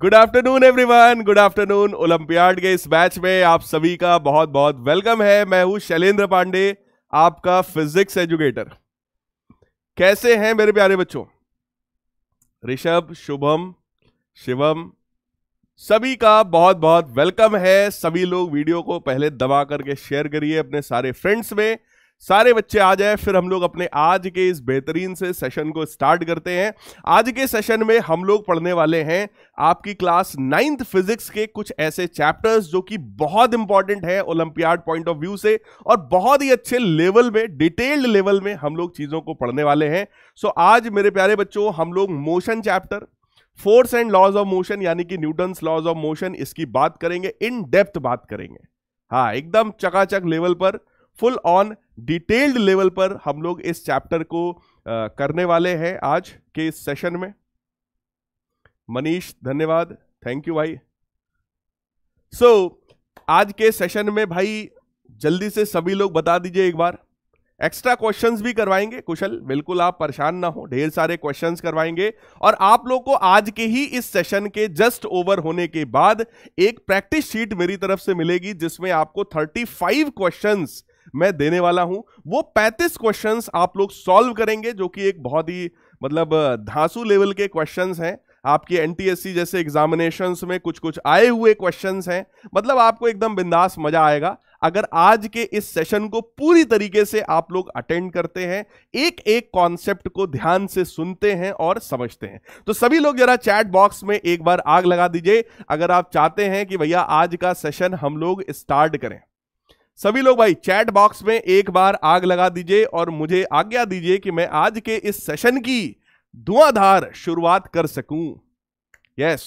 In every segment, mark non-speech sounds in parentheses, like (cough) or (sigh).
Good afternoon everyone good afternoon Olympiad के इस match में आप सभी का बहुत बहुत वेलकम है मैं हूं शैलेंद्र पांडे आपका फिजिक्स एजुकेटर कैसे हैं मेरे प्यारे बच्चों ऋषभ शुभम शिवम सभी का बहुत बहुत वेलकम है सभी लोग वीडियो को पहले दबा करके शेयर करिए अपने सारे फ्रेंड्स में सारे बच्चे आ जाए फिर हम लोग अपने आज के इस बेहतरीन से सेशन को स्टार्ट करते हैं आज के सेशन में हम लोग पढ़ने वाले हैं आपकी क्लास नाइन्थ फिजिक्स के कुछ ऐसे चैप्टर्स जो कि बहुत इंपॉर्टेंट है ओलंपियाड पॉइंट ऑफ व्यू से और बहुत ही अच्छे लेवल में डिटेल्ड लेवल में हम लोग चीज़ों को पढ़ने वाले हैं सो आज मेरे प्यारे बच्चों हम लोग motion chapter force and laws of motion यानी कि न्यूटन्स लॉज ऑफ मोशन इसकी बात करेंगे इन डेप्थ बात करेंगे हाँ एकदम चकाचक लेवल पर फुल ऑन डिटेल्ड लेवल पर हम लोग इस चैप्टर को आ, करने वाले हैं आज के इस सेशन में मनीष धन्यवाद थैंक यू भाई सो so, आज के सेशन में भाई जल्दी से सभी लोग बता दीजिए एक बार एक्स्ट्रा क्वेश्चंस भी करवाएंगे कुशल बिल्कुल आप परेशान ना हो ढेर सारे क्वेश्चंस करवाएंगे और आप लोग को आज के ही इस सेशन के जस्ट ओवर होने के बाद एक प्रैक्टिस शीट मेरी तरफ से मिलेगी जिसमें आपको 35 क्वेश्चंस मैं देने वाला हूं वो 35 क्वेश्चंस आप लोग सॉल्व करेंगे जो कि एक बहुत ही मतलब धांसू लेवल के क्वेश्चंस हैं आपके एनटीएससी जैसे एग्जामिनेशन में कुछ कुछ आए हुए क्वेश्चन हैं मतलब आपको एकदम बिंदास मजा आएगा अगर आज के इस सेशन को पूरी तरीके से आप लोग अटेंड करते हैं एक एक कॉन्सेप्ट को ध्यान से सुनते हैं और समझते हैं तो सभी लोग जरा चैट बॉक्स में एक बार आग लगा दीजिए अगर आप चाहते हैं कि भैया आज का सेशन हम लोग स्टार्ट करें सभी लोग भाई चैट बॉक्स में एक बार आग लगा दीजिए और मुझे आज्ञा दीजिए कि मैं आज के इस सेशन की धुआंधार शुरुआत कर सकूं यस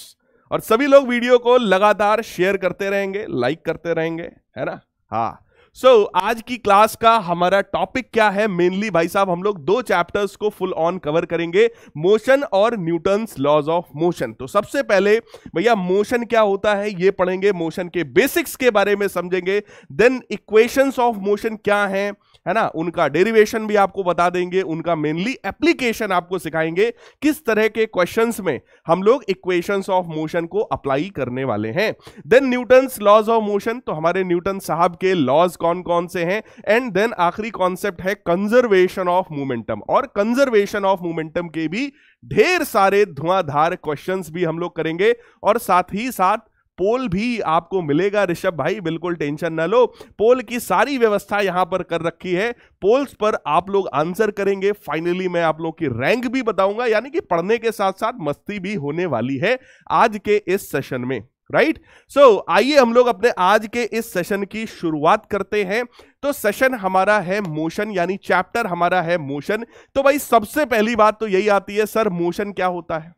और सभी लोग वीडियो को लगातार शेयर करते रहेंगे लाइक करते रहेंगे है ना हाँ सो so, आज की क्लास का हमारा टॉपिक क्या है मेनली भाई साहब हम लोग दो चैप्टर्स को फुल ऑन कवर करेंगे मोशन और न्यूटन लॉज ऑफ मोशन तो सबसे पहले भैया मोशन क्या होता है ये पढ़ेंगे मोशन के बेसिक्स के बारे में समझेंगे देन इक्वेशंस ऑफ मोशन क्या है है ना उनका डेरिवेशन भी आपको बता देंगे उनका मेनली एप्लीकेशन आपको सिखाएंगे किस तरह के क्वेश्चंस में हम लोग इक्वेशंस ऑफ मोशन को अप्लाई करने वाले हैं then Newton's laws of motion तो हमारे न्यूटन साहब के लॉज कौन कौन से हैं एंड देन आखिरी कॉन्सेप्ट है कंजर्वेशन ऑफ मोमेंटम और कंजर्वेशन ऑफ मोमेंटम के भी ढेर सारे धुआंधार क्वेश्चंस भी हम लोग करेंगे और साथ ही साथ पोल भी आपको मिलेगा ऋषभ भाई बिल्कुल टेंशन ना लो पोल की सारी व्यवस्था यहां पर कर रखी है पोल्स पर आप लोग आंसर करेंगे फाइनली मैं आप लोगों की रैंक भी बताऊंगा यानी कि पढ़ने के साथ साथ मस्ती भी होने वाली है आज के इस सेशन में राइट सो आइए हम लोग अपने आज के इस सेशन की शुरुआत करते हैं तो सेशन हमारा है मोशन यानी चैप्टर हमारा है मोशन तो भाई सबसे पहली बात तो यही आती है सर मोशन क्या होता है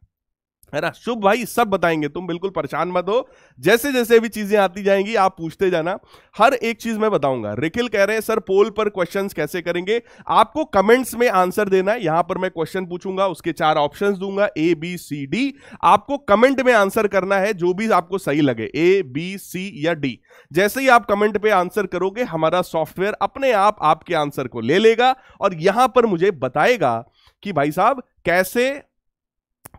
है ना शुभ भाई सब बताएंगे तुम बिल्कुल परेशान मत हो जैसे जैसे भी चीजें आती जाएंगी आप पूछते जाना हर एक चीज मैं बताऊंगा रिखिल कह रहे हैं सर पोल पर क्वेश्चंस कैसे करेंगे आपको कमेंट्स में आंसर देना है यहां पर मैं क्वेश्चन पूछूंगा उसके चार ऑप्शंस दूंगा ए बी सी डी आपको कमेंट में आंसर करना है जो भी आपको सही लगे ए बी सी या डी जैसे ही आप कमेंट पे आंसर करोगे हमारा सॉफ्टवेयर अपने आप आपके आंसर को ले लेगा और यहां पर मुझे बताएगा कि भाई साहब कैसे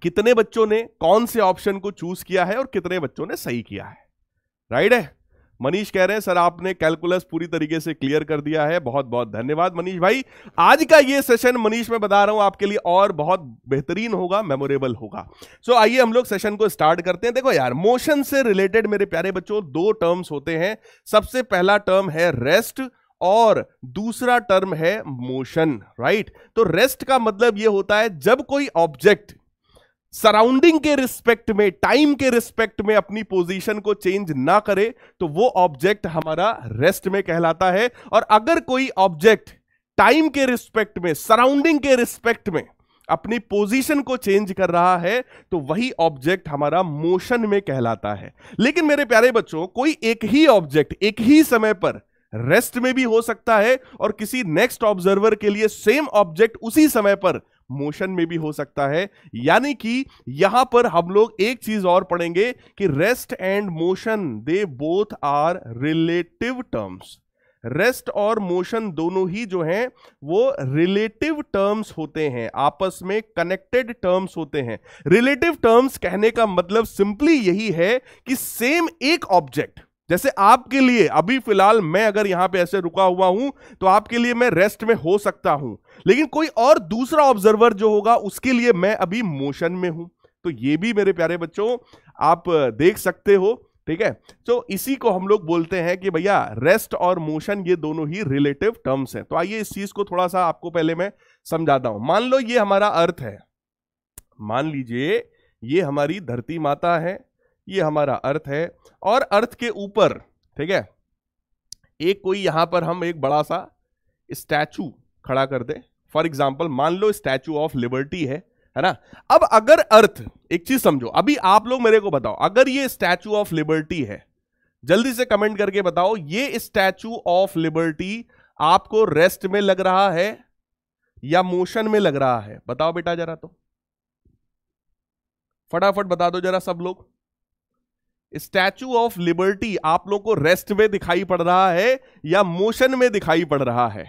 कितने बच्चों ने कौन से ऑप्शन को चूज किया है और कितने बच्चों ने सही किया है राइट है मनीष कह रहे हैं सर आपने कैलकुलस पूरी तरीके से क्लियर कर दिया है बहुत बहुत धन्यवाद मनीष भाई आज का ये सेशन मनीष मैं बता रहा हूं आपके लिए और बहुत बेहतरीन होगा मेमोरेबल होगा सो so, आइए हम लोग सेशन को स्टार्ट करते हैं देखो यार मोशन से रिलेटेड मेरे प्यारे बच्चों दो टर्म्स होते हैं सबसे पहला टर्म है रेस्ट और दूसरा टर्म है मोशन राइट तो रेस्ट का मतलब यह होता है जब कोई ऑब्जेक्ट सराउंडिंग के रिस्पेक्ट में टाइम के रिस्पेक्ट में अपनी पोजीशन को चेंज ना करे तो वो ऑब्जेक्ट हमारा रेस्ट में कहलाता है और अगर कोई ऑब्जेक्ट टाइम के रिस्पेक्ट में सराउंडिंग के रिस्पेक्ट में अपनी पोजीशन को चेंज कर रहा है तो वही ऑब्जेक्ट हमारा मोशन में कहलाता है लेकिन मेरे प्यारे बच्चों कोई एक ही ऑब्जेक्ट एक ही समय पर रेस्ट में भी हो सकता है और किसी नेक्स्ट ऑब्जर्वर के लिए सेम ऑब्जेक्ट उसी समय पर मोशन में भी हो सकता है यानी कि यहां पर हम लोग एक चीज और पढ़ेंगे कि rest and motion they both are relative terms rest और मोशन दोनों ही जो हैं वो रिलेटिव टर्म्स होते हैं आपस में कनेक्टेड टर्म्स होते हैं रिलेटिव टर्म्स कहने का मतलब सिंपली यही है कि सेम एक ऑब्जेक्ट जैसे आपके लिए अभी फिलहाल मैं अगर यहां पे ऐसे रुका हुआ हूं तो आपके लिए मैं रेस्ट में हो सकता हूं लेकिन कोई और दूसरा ऑब्जर्वर जो होगा उसके लिए मैं अभी मोशन में हूं तो ये भी मेरे प्यारे बच्चों आप देख सकते हो ठीक है तो इसी को हम लोग बोलते हैं कि भैया रेस्ट और मोशन ये दोनों ही रिलेटिव टर्म्स हैं तो आइए इस चीज को थोड़ा सा आपको पहले मैं समझाता हूं मान लो ये हमारा अर्थ है मान लीजिए ये हमारी धरती माता है ये हमारा अर्थ है और अर्थ के ऊपर ठीक है एक कोई यहां पर हम एक बड़ा सा स्टैचू खड़ा कर दे फॉर एग्जाम्पल मान लो स्टैचू ऑफ लिबर्टी है है ना अब अगर अर्थ एक चीज समझो अभी आप लोग मेरे को बताओ अगर ये स्टैचू ऑफ लिबर्टी है जल्दी से कमेंट करके बताओ ये स्टैचू ऑफ लिबर्टी आपको रेस्ट में लग रहा है या मोशन में लग रहा है बताओ बेटा जरा तो फटाफट बता दो जरा सब लोग स्टैचू ऑफ लिबर्टी आप लोग को रेस्ट में दिखाई पड़ रहा है या मोशन में दिखाई पड़ रहा है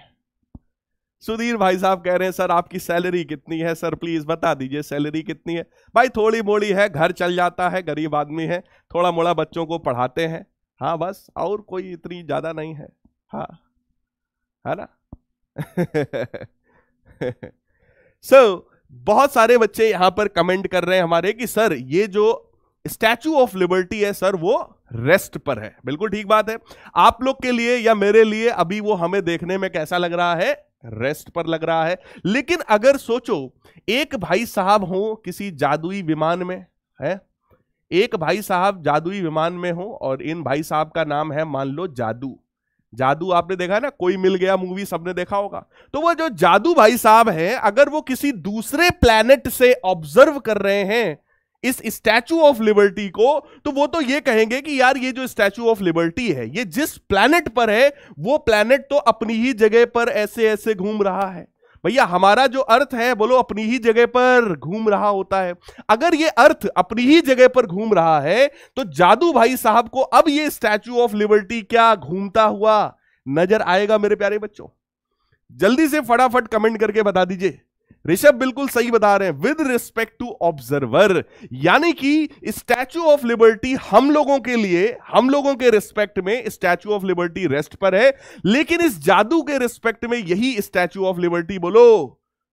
सुधीर भाई साहब कह रहे हैं सर आपकी सैलरी कितनी है सर प्लीज बता दीजिए सैलरी कितनी है भाई थोड़ी मोड़ी है घर चल जाता है गरीब आदमी है थोड़ा मोड़ा बच्चों को पढ़ाते हैं हाँ बस और कोई इतनी ज्यादा नहीं है हाँ है ना सो (laughs) so, बहुत सारे बच्चे यहां पर कमेंट कर रहे हैं हमारे कि सर ये जो स्टैचू ऑफ लिबर्टी है सर वो रेस्ट पर है बिल्कुल ठीक बात है आप लोग के लिए या मेरे लिए अभी वो हमें देखने में कैसा लग रहा है रेस्ट पर लग रहा है लेकिन अगर सोचो एक भाई साहब हो किसी जादुई विमान में है एक भाई साहब जादुई विमान में हो और इन भाई साहब का नाम है मान लो जादू जादू आपने देखा ना कोई मिल गया मूवी सबने देखा होगा तो वो जो जादू भाई साहब हैं अगर वो किसी दूसरे प्लेनेट से ऑब्जर्व कर रहे हैं इस स्टैचू ऑफ लिबर्टी को तो वो तो ये कहेंगे कि यार ये जो स्टैचू ऑफ लिबर्टी है ये जिस प्लैनेट पर है वो प्लैनेट तो अपनी ही जगह पर ऐसे ऐसे घूम रहा है भैया हमारा जो अर्थ है बोलो अपनी ही जगह पर घूम रहा होता है अगर ये अर्थ अपनी ही जगह पर घूम रहा है तो जादू भाई साहब को अब ये स्टैचू ऑफ लिबर्टी क्या घूमता हुआ नजर आएगा मेरे प्यारे बच्चों जल्दी से फटाफट कमेंट करके बता दीजिए ऋषभ बिल्कुल सही बता रहे हैं विद रिस्पेक्ट टू ऑब्जर्वर यानी कि स्टैचू ऑफ लिबर्टी हम लोगों के लिए हम लोगों के रिस्पेक्ट में स्टैचू ऑफ लिबर्टी रेस्ट पर है लेकिन इस जादू के रिस्पेक्ट में यही स्टैचू ऑफ लिबर्टी बोलो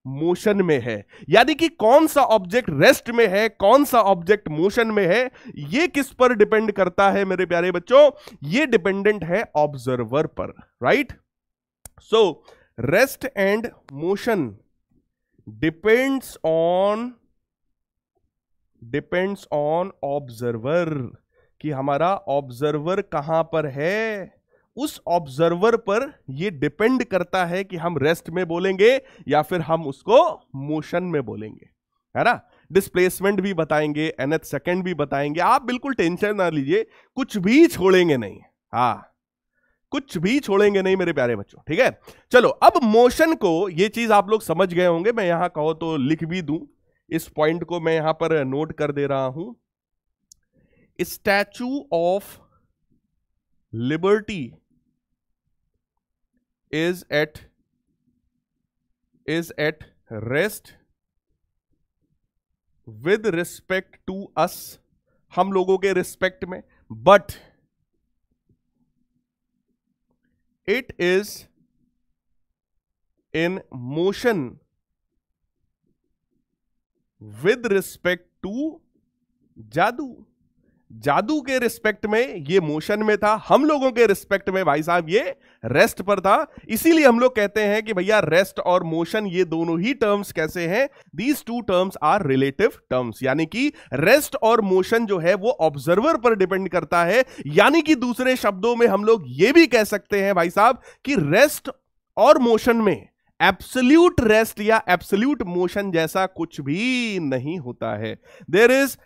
मोशन में है यानी कि कौन सा ऑब्जेक्ट रेस्ट में है कौन सा ऑब्जेक्ट मोशन में है यह किस पर डिपेंड करता है मेरे प्यारे बच्चों ये डिपेंडेंट है ऑब्जर्वर पर right so rest and motion depends on depends on observer कि हमारा ऑब्जर्वर कहां पर है उस ऑब्जर्वर पर ये डिपेंड करता है कि हम रेस्ट में बोलेंगे या फिर हम उसको मोशन में बोलेंगे है ना डिस्प्लेसमेंट भी बताएंगे एनएथ सेकेंड भी बताएंगे आप बिल्कुल टेंशन ना लीजिए कुछ भी छोड़ेंगे नहीं हाँ कुछ भी छोड़ेंगे नहीं मेरे प्यारे बच्चों ठीक है चलो अब मोशन को ये चीज आप लोग समझ गए होंगे मैं यहां कहो तो लिख भी दू इस पॉइंट को मैं यहां पर नोट कर दे रहा हूं Statue of Liberty is at is at rest with respect to us हम लोगों के रिस्पेक्ट में but it is in motion with respect to जादू जादू के रिस्पेक्ट में ये मोशन में था हम लोगों के रिस्पेक्ट में भाई साहब ये रेस्ट पर था इसीलिए हम लोग कहते हैं कि भैया रेस्ट और मोशन ये दोनों ही टर्म्स कैसे हैं these two terms are relative terms यानी कि रेस्ट और मोशन जो है वो ऑब्जर्वर पर डिपेंड करता है यानी कि दूसरे शब्दों में हम लोग ये भी कह सकते हैं भाई साहब कि रेस्ट और मोशन में एब्सोल्यूट रेस्ट या एब्सोल्यूट मोशन जैसा कुछ भी नहीं होता है there is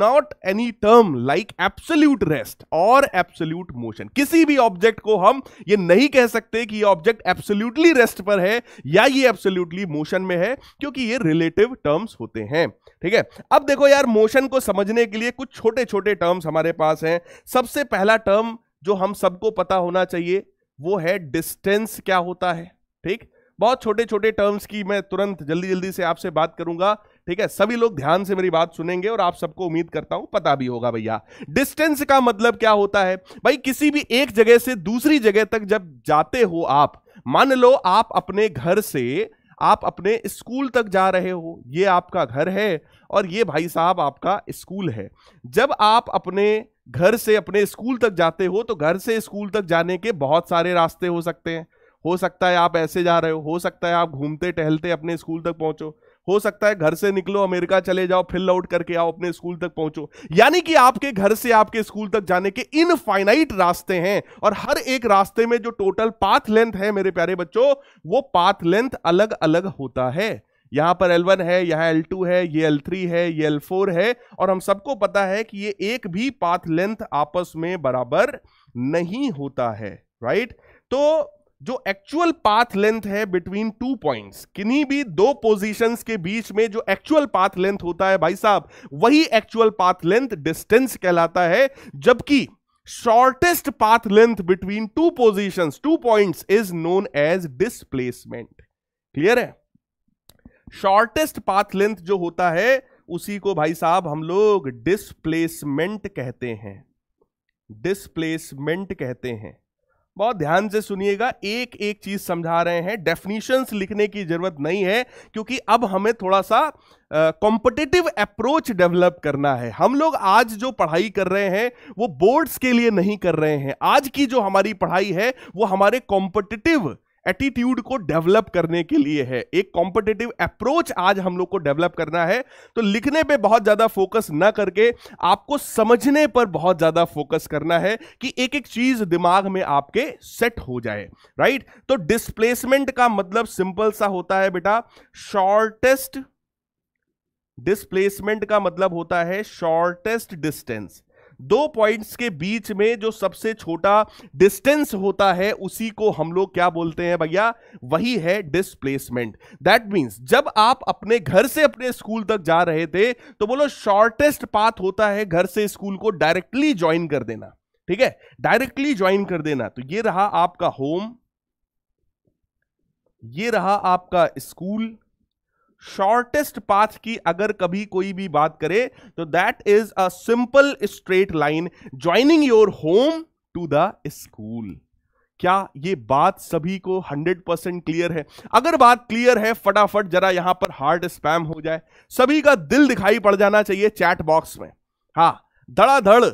not any term like absolute rest और एब्सोल्यूट मोशन किसी भी ऑब्जेक्ट को हम ये नहीं कह सकते कि ये ऑब्जेक्ट एब्सोल्यूटली रेस्ट पर है या ये एब्सोल्यूटली मोशन में है क्योंकि ये रिलेटिव टर्म्स होते हैं ठीक है अब देखो यार मोशन को समझने के लिए कुछ छोटे छोटे टर्म्स हमारे पास हैं सबसे पहला टर्म जो हम सबको पता होना चाहिए वो है डिस्टेंस क्या होता है ठीक बहुत छोटे छोटे टर्म्स की मैं तुरंत जल्दी जल्दी से आपसे बात करूंगा ठीक है सभी लोग ध्यान से मेरी बात सुनेंगे और आप सबको उम्मीद करता हूं पता भी होगा भैया डिस्टेंस का मतलब क्या होता है भाई किसी भी एक जगह से दूसरी जगह तक जब जाते हो आप मान लो आप अपने घर से आप अपने स्कूल तक जा रहे हो ये आपका घर है और ये भाई साहब आपका स्कूल है जब आप अपने घर से अपने स्कूल तक जाते हो तो घर से स्कूल तक जाने के बहुत सारे रास्ते हो सकते हैं हो सकता है आप ऐसे जा रहे हो हो सकता है आप घूमते टहलते अपने स्कूल तक पहुंचो हो सकता है घर से निकलो अमेरिका चले जाओ फिर लौट करके आओ अपने स्कूल तक पहुंचो यानी कि आपके घर से आपके स्कूल तक जाने के इनफाइनाइट रास्ते हैं और हर एक रास्ते में जो टोटल पाथ लेंथ है मेरे प्यारे बच्चों वो पाथ लेंथ अलग अलग होता है यहां पर L1 है यहां L2 है ये L3 है ये L4 है और हम सबको पता है कि ये एक भी पाथ लेंथ आपस में बराबर नहीं होता है राइट तो जो एक्चुअल पाथ लेंथ है बिटवीन टू पॉइंट्स किन्हीं भी दो पोजीशंस के बीच में जो एक्चुअल पाथ लेंथ होता है भाई साहब वही एक्चुअल पाथ लेंथ डिस्टेंस कहलाता है जबकि shortest path length between two positions two points is known as displacement clear है शॉर्टेस्ट पाथ लेंथ जो होता है उसी को भाई साहब हम लोग डिस्प्लेसमेंट कहते हैं डिस्प्लेसमेंट कहते हैं बहुत ध्यान से सुनिएगा एक एक चीज समझा रहे हैं डेफिनेशंस लिखने की जरूरत नहीं है क्योंकि अब हमें थोड़ा सा कॉम्पिटेटिव अप्रोच डेवलप करना है हम लोग आज जो पढ़ाई कर रहे हैं वो बोर्ड्स के लिए नहीं कर रहे हैं आज की जो हमारी पढ़ाई है वो हमारे कॉम्पिटेटिव एटीट्यूड को डेवलप करने के लिए है एक कॉम्पिटेटिव अप्रोच आज हम लोग को डेवलप करना है तो लिखने पे बहुत ज्यादा फोकस ना करके आपको समझने पर बहुत ज्यादा फोकस करना है कि एक एक चीज दिमाग में आपके सेट हो जाए राइट तो डिस्प्लेसमेंट का मतलब सिंपल सा होता है बेटा शॉर्टेस्ट डिस्प्लेसमेंट का मतलब होता है शॉर्टेस्ट डिस्टेंस दो पॉइंट्स के बीच में जो सबसे छोटा डिस्टेंस होता है उसी को हम लोग क्या बोलते हैं भैया वही है डिस्प्लेसमेंट दैट मींस जब आप अपने घर से अपने स्कूल तक जा रहे थे तो बोलो शॉर्टेस्ट पाथ होता है घर से स्कूल को डायरेक्टली ज्वाइन कर देना ठीक है डायरेक्टली ज्वाइन कर देना तो ये रहा आपका होम ये रहा आपका स्कूल शॉर्टेस्ट पाथ की अगर कभी कोई भी बात करे तो that is a simple straight line joining your home to the school क्या ये बात सभी को 100 परसेंट क्लियर है अगर बात क्लियर है फटाफट जरा यहां पर हार्ट स्पैम हो जाए सभी का दिल दिखाई पड़ जाना चाहिए चैट बॉक्स में हाँ धड़ाधड़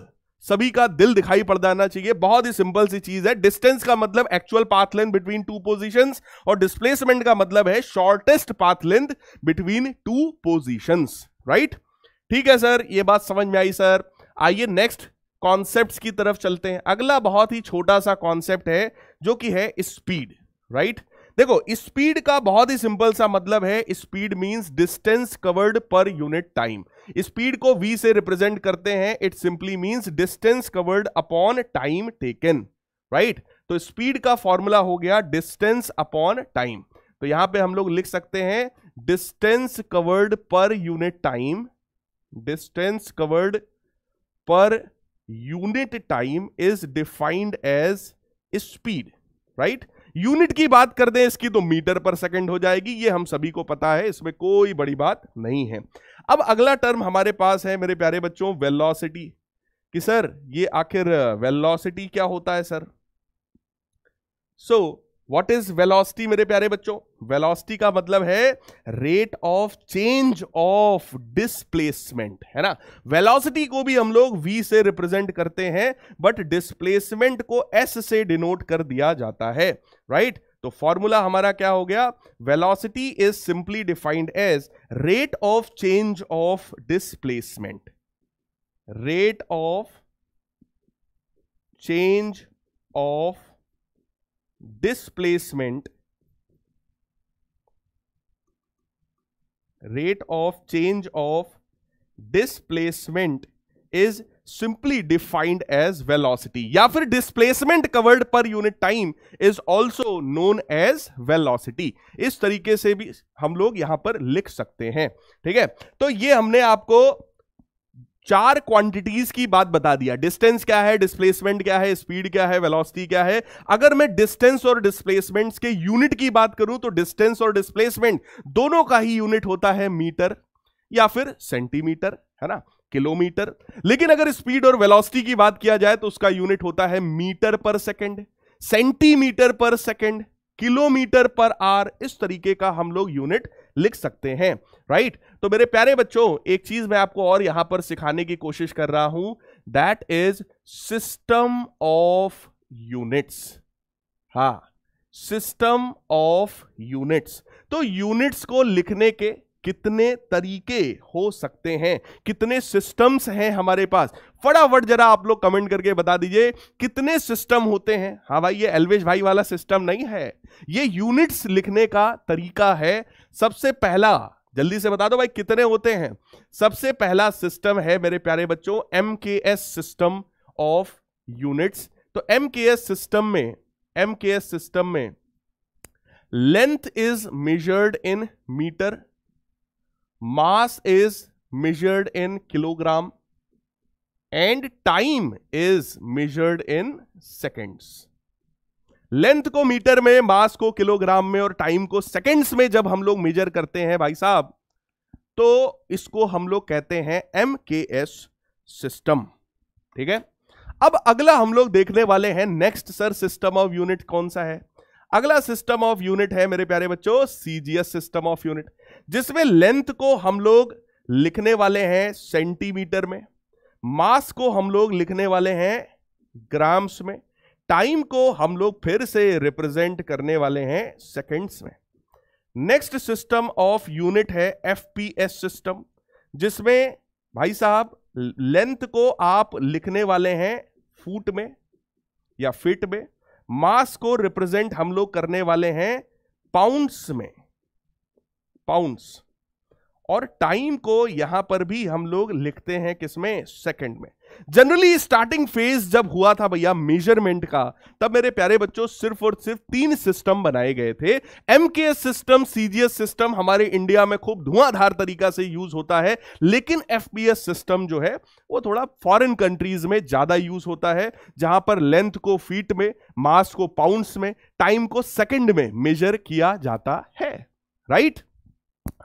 सभी का दिल दिखाई पड़ जाना चाहिए बहुत ही सिंपल सी चीज है डिस्टेंस का मतलब actual path length between two positions और डिस्प्लेसमेंट का मतलब है shortest path length between two positions right ठीक है सर ये बात समझ में आई सर आइए नेक्स्ट कॉन्सेप्ट की तरफ चलते हैं अगला बहुत ही छोटा सा कॉन्सेप्ट है जो कि है स्पीड राइट देखो स्पीड का बहुत ही सिंपल सा मतलब है speed means distance covered per unit time speed को वी से रिप्रेजेंट करते हैं it simply means distance covered upon time taken right तो स्पीड का फॉर्मूला हो गया डिस्टेंस अपॉन टाइम तो यहां पे हम लोग लिख सकते हैं distance covered per unit time distance covered per unit time is defined as speed right unit की बात कर दें इसकी तो मीटर पर सेकंड हो जाएगी ये हम सभी को पता है इसमें कोई बड़ी बात नहीं है अब अगला टर्म हमारे पास है मेरे प्यारे बच्चों वेलोसिटी कि सर ये आखिर वेलोसिटी क्या होता है sir so so, what is velocity मेरे प्यारे बच्चों वेलोसिटी का मतलब है rate of change of displacement है ना वेलोसिटी को भी हम लोग v से रिप्रेजेंट करते हैं बट डिस्प्लेसमेंट को s से डिनोट कर दिया जाता है राइट right? तो फॉर्मूला हमारा क्या हो गया velocity is simply defined as rate of change of displacement rate of change of displacement rate of change of displacement is simply defined as velocity या फिर displacement covered per unit time is also known as velocity इस तरीके से भी हम लोग यहां पर लिख सकते हैं ठीक है तो ये हमने आपको चार क्वांटिटीज की बात बता दिया डिस्टेंस क्या है डिस्प्लेसमेंट क्या है स्पीड क्या है वेलोसिटी क्या है अगर मैं डिस्टेंस और डिस्प्लेसमेंट्स के यूनिट की बात करूं तो डिस्टेंस और डिस्प्लेसमेंट दोनों का ही यूनिट होता है मीटर या फिर सेंटीमीटर है ना किलोमीटर लेकिन अगर स्पीड और वेलॉसिटी की बात किया जाए तो उसका यूनिट होता है metre per second centimetre per second kilometre per hour इस तरीके का हम लोग यूनिट लिख सकते हैं राइट right? तो मेरे प्यारे बच्चों एक चीज मैं आपको और यहां पर सिखाने की कोशिश कर रहा हूं that is system of units हा सिस्टम ऑफ यूनिट्स तो यूनिट्स को लिखने के कितने तरीके हो सकते हैं कितने सिस्टम्स हैं हमारे पास फटाफट जरा आप लोग कमेंट करके बता दीजिए कितने सिस्टम होते हैं हाँ भाई ये एलवेश भाई वाला सिस्टम नहीं है ये यूनिट्स लिखने का तरीका है सबसे पहला जल्दी से बता दो भाई कितने होते हैं सबसे पहला सिस्टम है मेरे प्यारे बच्चों M K S system of units तो एम के एस सिस्टम में एम के एस सिस्टम में length is measured in metre mass is measured in kilogram and time is measured in seconds length को metre में mass को kilogram में और time को seconds में जब हम लोग मेजर करते हैं भाई साहब तो इसको हम लोग कहते हैं एम के एस सिस्टम ठीक है अब अगला हम लोग देखने वाले हैं next sir system of unit कौन सा है अगला सिस्टम ऑफ यूनिट है मेरे प्यारे बच्चों सीजीएस सिस्टम ऑफ यूनिट जिसमें लेंथ को हम लोग लिखने वाले हैं सेंटीमीटर में मास को हम लोग लिखने वाले हैं ग्राम्स में टाइम को हम लोग फिर से रिप्रेजेंट करने वाले हैं सेकेंड्स में नेक्स्ट सिस्टम ऑफ यूनिट है एस सिस्टम जिसमें भाई साहब लेंथ को आप लिखने वाले हैं फुट में या फिट में मास को रिप्रेजेंट हम लोग करने वाले हैं पाउंड्स में पाउंड्स और टाइम को यहां पर भी हम लोग लिखते हैं किसमें सेकंड में जनरली स्टार्टिंग फेज जब हुआ था भैया मेजरमेंट का तब मेरे प्यारे बच्चों सिर्फ और सिर्फ तीन सिस्टम बनाए गए थे एम सिस्टम सीजीएस सिस्टम हमारे इंडिया में खूब धुआंधार तरीका से यूज होता है लेकिन एफ सिस्टम जो है वो थोड़ा फॉरेन कंट्रीज में ज्यादा यूज होता है जहां पर लेंथ को फीट में मास को पाउंड्स में टाइम को सेकेंड में मेजर किया जाता है राइट right?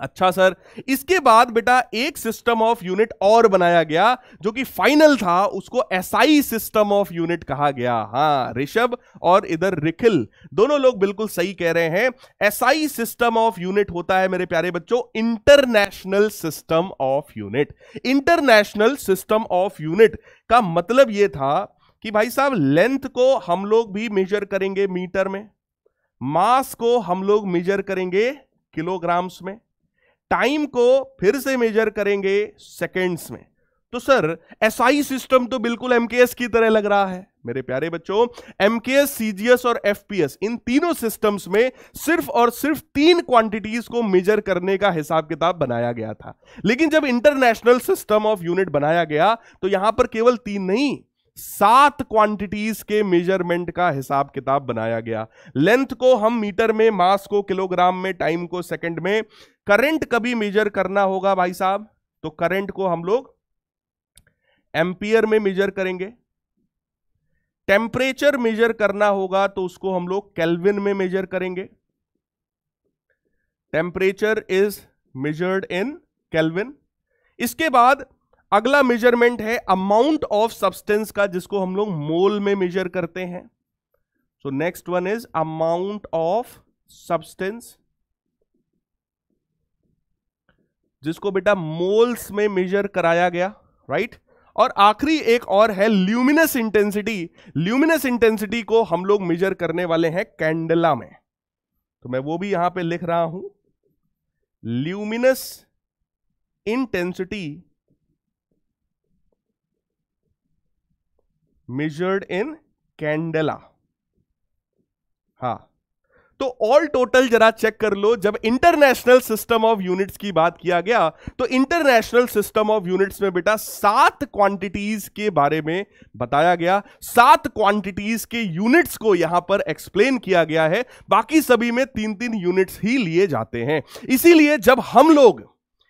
अच्छा सर इसके बाद बेटा एक सिस्टम ऑफ यूनिट और बनाया गया जो कि फाइनल था उसको एसआई सिस्टम ऑफ यूनिट कहा गया हाँ ऋषभ और इधर रिखिल दोनों लोग बिल्कुल सही कह रहे हैं एसआई सिस्टम ऑफ यूनिट होता है मेरे प्यारे बच्चों international system of unit international system of unit का मतलब यह था कि भाई साहब लेंथ को हम लोग भी मेजर करेंगे मीटर में मास को हम लोग मेजर करेंगे किलोग्राम्स में टाइम को फिर से मेजर करेंगे सेकेंड्स में तो सर एसआई सिस्टम तो बिल्कुल एमकेएस की तरह लग रहा है मेरे प्यारे बच्चों एमकेएस सीजीएस और एफपीएस इन तीनों सिस्टम्स में सिर्फ और सिर्फ तीन क्वांटिटीज को मेजर करने का हिसाब किताब बनाया गया था लेकिन जब इंटरनेशनल सिस्टम ऑफ यूनिट बनाया गया तो यहां पर केवल तीन नहीं सात क्वांटिटीज के मेजरमेंट का हिसाब किताब बनाया गया लेंथ को हम मीटर में मास को किलोग्राम में टाइम को सेकंड में करंट कभी मेजर करना होगा भाई साहब तो करंट को हम लोग एम्पियर में मेजर करेंगे टेम्परेचर मेजर करना होगा तो उसको हम लोग कैलविन में मेजर करेंगे temperature is measured in kelvin इसके बाद अगला मेजरमेंट है अमाउंट ऑफ सब्सटेंस का जिसको हम लोग मोल में मेजर करते हैं so next one is amount of substance जिसको बेटा मोल्स में मेजर कराया गया राइट right? और आखिरी एक और है ल्यूमिनस इंटेंसिटी ल्यूमिनस इंटेंसिटी को हम लोग मेजर करने वाले हैं कैंडला में तो मैं वो भी यहां पे लिख रहा हूं luminous intensity measured in candela हा तो ऑल टोटल जरा चेक कर लो जब इंटरनेशनल सिस्टम ऑफ यूनिट्स की बात किया गया तो इंटरनेशनल सिस्टम ऑफ यूनिट्स में बेटा सात क्वांटिटीज के बारे में बताया गया सात क्वांटिटीज के यूनिट्स को यहां पर एक्सप्लेन किया गया है बाकी सभी में तीन तीन यूनिट्स ही लिए जाते हैं इसीलिए जब हम लोग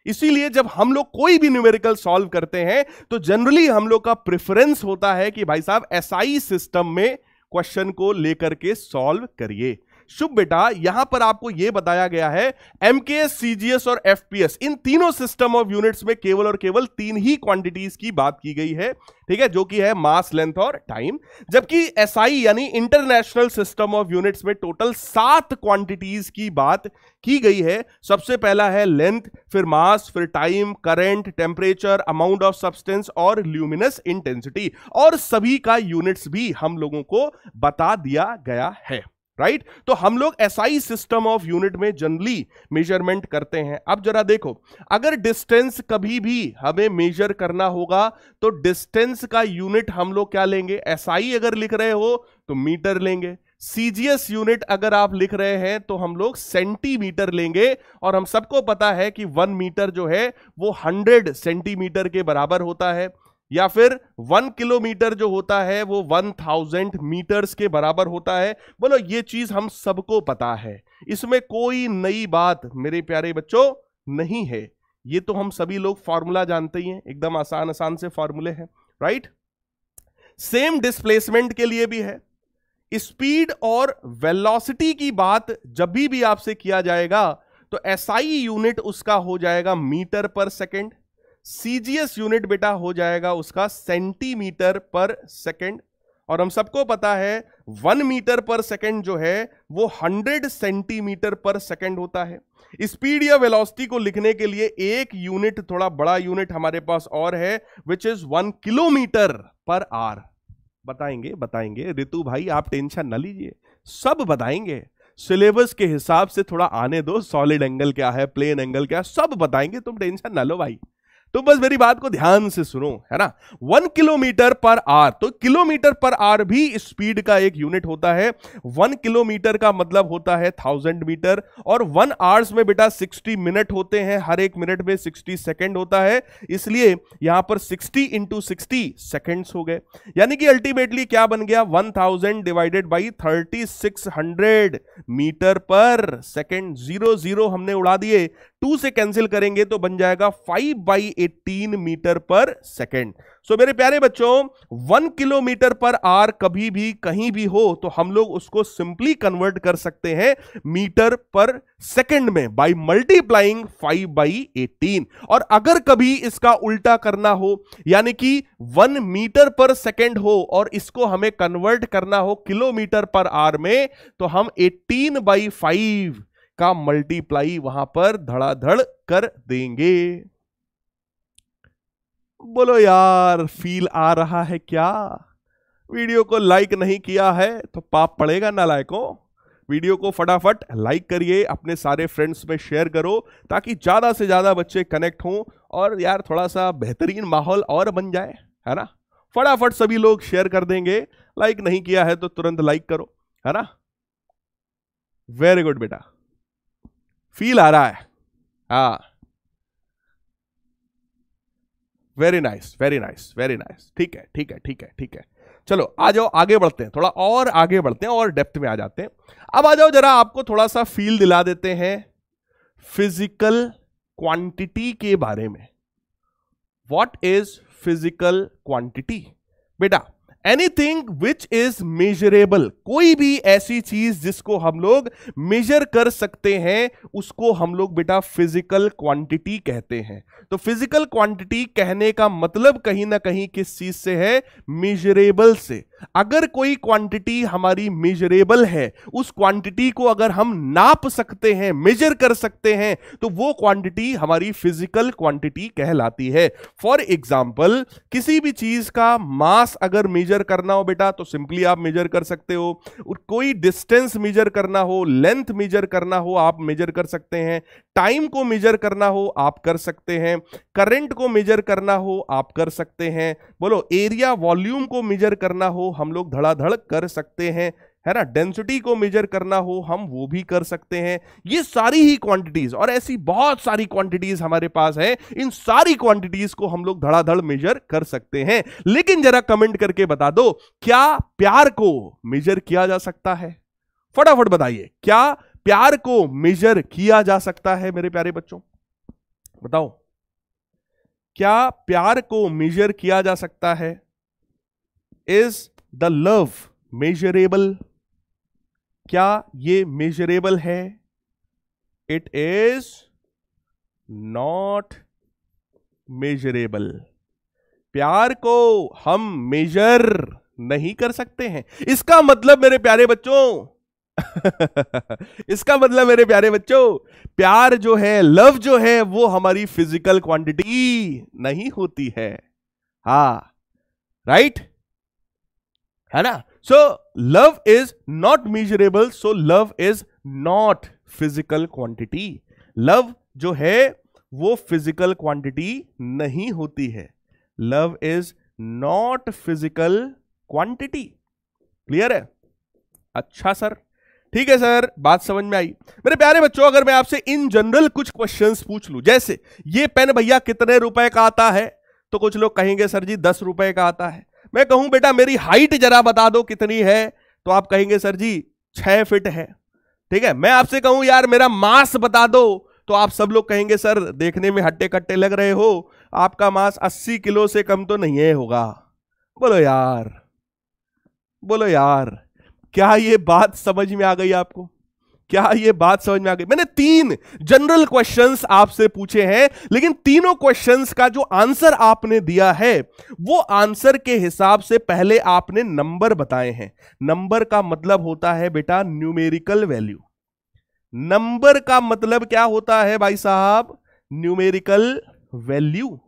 इसीलिए जब हम लोग कोई भी न्यूमेरिकल सॉल्व करते हैं तो जनरली हम लोग का प्रेफरेंस होता है कि भाई साहब एसआई सिस्टम में क्वेश्चन को लेकर के सॉल्व करिए शुभ बेटा यहां पर आपको यह बताया गया है एमकेएस सीजीएस और एफपीएस इन तीनों सिस्टम ऑफ यूनिट्स में केवल और केवल तीन ही क्वांटिटीज की बात की गई है ठीक है जो कि है मास लेंथ और टाइम जबकि एसआई यानी इंटरनेशनल सिस्टम ऑफ यूनिट्स में टोटल सात क्वांटिटीज की बात की गई है सबसे पहला है लेंथ फिर मास फिर time current temperature amount of substance और ल्यूमिनस इंटेंसिटी और सभी का यूनिट्स भी हम लोगों को बता दिया गया है राइट right? तो हम लोग एसआई सिस्टम ऑफ यूनिट में जनरली मेजरमेंट करते हैं अब जरा देखो अगर डिस्टेंस कभी भी हमें मेजर करना होगा तो डिस्टेंस का यूनिट हम लोग क्या लेंगे एसआई अगर लिख रहे हो तो मीटर लेंगे सीजीएस यूनिट अगर आप लिख रहे हैं तो हम लोग सेंटीमीटर लेंगे और हम सबको पता है कि वन मीटर जो है वो हंड्रेड सेंटीमीटर के बराबर होता है या फिर वन किलोमीटर जो होता है वो वन थाउजेंड मीटर्स के बराबर होता है बोलो ये चीज हम सबको पता है इसमें कोई नई बात मेरे प्यारे बच्चों नहीं है ये तो हम सभी लोग फॉर्मूला जानते ही हैं एकदम आसान आसान से फॉर्मूले हैं राइट सेम डिस्प्लेसमेंट के लिए भी है स्पीड और वेलोसिटी की बात जब भी, भी आपसे किया जाएगा तो एसआई SI यूनिट उसका हो जाएगा metre per second CGS unit बेटा हो जाएगा उसका सेंटीमीटर पर सेकेंड और हम सबको पता है वन मीटर पर सेकेंड जो है वो हंड्रेड सेंटीमीटर पर सेकेंड होता है स्पीड या वेलोसिटी को लिखने के लिए एक यूनिट थोड़ा बड़ा यूनिट हमारे पास और है which is one kilometre per hour बताएंगे बताएंगे रितु भाई आप टेंशन ना लीजिए सब बताएंगे सिलेबस के हिसाब से थोड़ा आने दो सॉलिड एंगल क्या है प्लेन एंगल क्या है सब बताएंगे तुम टेंशन ना लो भाई तो बस मेरी बात को ध्यान से सुनो है ना वन किलोमीटर पर आर तो किलोमीटर पर आर भी स्पीड का एक यूनिट होता है वन किलोमीटर का मतलब होता है थाउजेंड मीटर और वन आवर्स में बेटा सिक्सटी मिनट होते हैं हर एक मिनट में सिक्सटी सेकेंड होता है इसलिए यहां पर सिक्सटी इंटू सिक्सटी सेकेंड्स हो गए यानी कि अल्टीमेटली क्या बन गया one thousand divided by thirty six hundred metre per second zero zero हमने उड़ा दिए टू से कैंसिल करेंगे तो बन जाएगा five by eighteen metre per second so so, मेरे प्यारे बच्चों वन किलोमीटर पर आर कभी भी कहीं भी हो तो हम लोग उसको सिंपली कन्वर्ट कर सकते हैं मीटर पर सेकेंड में by multiplying five by eighteen और अगर कभी इसका उल्टा करना हो यानी कि वन मीटर पर सेकेंड हो और इसको हमें कन्वर्ट करना हो किलोमीटर पर आर में तो हम एटीन बाई फाइव का मल्टीप्लाई वहां पर धड़ाधड़ कर देंगे बोलो यार फील आ रहा है क्या वीडियो को लाइक नहीं किया है तो पाप पड़ेगा ना लाइकों वीडियो को फटाफट लाइक करिए अपने सारे फ्रेंड्स में शेयर करो ताकि ज़्यादा से ज़्यादा बच्चे कनेक्ट हों और यार थोड़ा सा बेहतरीन माहौल और बन जाए है ना फटाफट सभी लोग शेयर कर देंगे लाइक नहीं किया है तो तुरंत लाइक करो है ना वेरी गुड बेटा फील आ रहा है हा very nice very nice very nice ठीक है ठीक है ठीक है ठीक है चलो आ जाओ आगे बढ़ते हैं थोड़ा और आगे बढ़ते हैं और डेप्थ में आ जाते हैं अब आ जाओ जरा आपको थोड़ा सा फील दिला देते हैं फिजिकल क्वांटिटी के बारे में वॉट इज फिजिकल क्वांटिटी बेटा एनीथिंग विच इज मेजरेबल कोई भी ऐसी चीज जिसको हम लोग मेजर कर सकते हैं उसको हम लोग बेटा फिजिकल क्वांटिटी कहते हैं तो फिजिकल क्वांटिटी कहने का मतलब कहीं ना कहीं किस चीज से है मेजरेबल से अगर कोई क्वांटिटी हमारी मेजरेबल है उस क्वांटिटी को अगर हम नाप सकते हैं मेजर कर सकते हैं तो वो क्वांटिटी हमारी फिजिकल क्वांटिटी कहलाती है फॉर एग्जाम्पल किसी भी चीज का मास अगर मेजर करना हो बेटा तो सिंपली आप मेजर कर सकते हो और कोई डिस्टेंस मेजर करना हो लेंथ मेजर करना हो आप मेजर कर सकते हैं टाइम को मेजर करना हो आप कर सकते हैं करंट को मेजर करना हो आप कर सकते हैं बोलो एरिया वॉल्यूम को मेजर करना हो हम लोग धड़ाधड़ कर सकते हैं है ना डेंसिटी को मेजर करना हो हम वो भी कर सकते हैं ये सारी ही क्वांटिटीज और ऐसी बहुत सारी क्वांटिटीज हमारे पास है इन सारी क्वांटिटीज को हम लोग धड़ाधड़ मेजर कर सकते हैं लेकिन जरा कमेंट करके बता दो क्या प्यार को मेजर किया जा सकता है फटाफट बताइए क्या प्यार को मेजर किया जा सकता है मेरे प्यारे बच्चों बताओ क्या प्यार को मेजर किया जा सकता है इज द लव मेजरेबल क्या ये मेजरेबल है इट इज नॉट मेजरेबल प्यार को हम मेजर नहीं कर सकते हैं इसका मतलब मेरे प्यारे बच्चों (laughs) इसका मतलब मेरे प्यारे बच्चों प्यार जो है लव जो है वो हमारी फिजिकल क्वांटिटी नहीं होती है हा राइट है ना so love is not measurable so love is not physical quantity love जो है वो फिजिकल क्वांटिटी नहीं होती है love is not physical quantity clear है अच्छा सर ठीक है सर बात समझ में आई मेरे प्यारे बच्चों अगर मैं आपसे इन जनरल कुछ क्वेश्चन पूछ लू जैसे ये पेन भैया कितने रुपए का आता है तो कुछ लोग कहेंगे सर जी दस रुपए का आता है मैं कहूं बेटा मेरी हाइट जरा बता दो कितनी है तो आप कहेंगे सर जी छह फिट है ठीक है मैं आपसे कहूं यार मेरा मास बता दो तो आप सब लोग कहेंगे सर देखने में हट्टे कट्टे लग रहे हो आपका मास 80 किलो से कम तो नहीं है होगा बोलो यार बोलो यार क्या ये बात समझ में आ गई आपको क्या ये बात समझ में आ गई मैंने तीन जनरल क्वेश्चंस आपसे पूछे हैं लेकिन तीनों क्वेश्चंस का जो आंसर आपने दिया है वो आंसर के हिसाब से पहले आपने नंबर बताए हैं नंबर का मतलब होता है बेटा न्यूमेरिकल वैल्यू नंबर का मतलब क्या होता है भाई साहब न्यूमेरिकल वैल्यू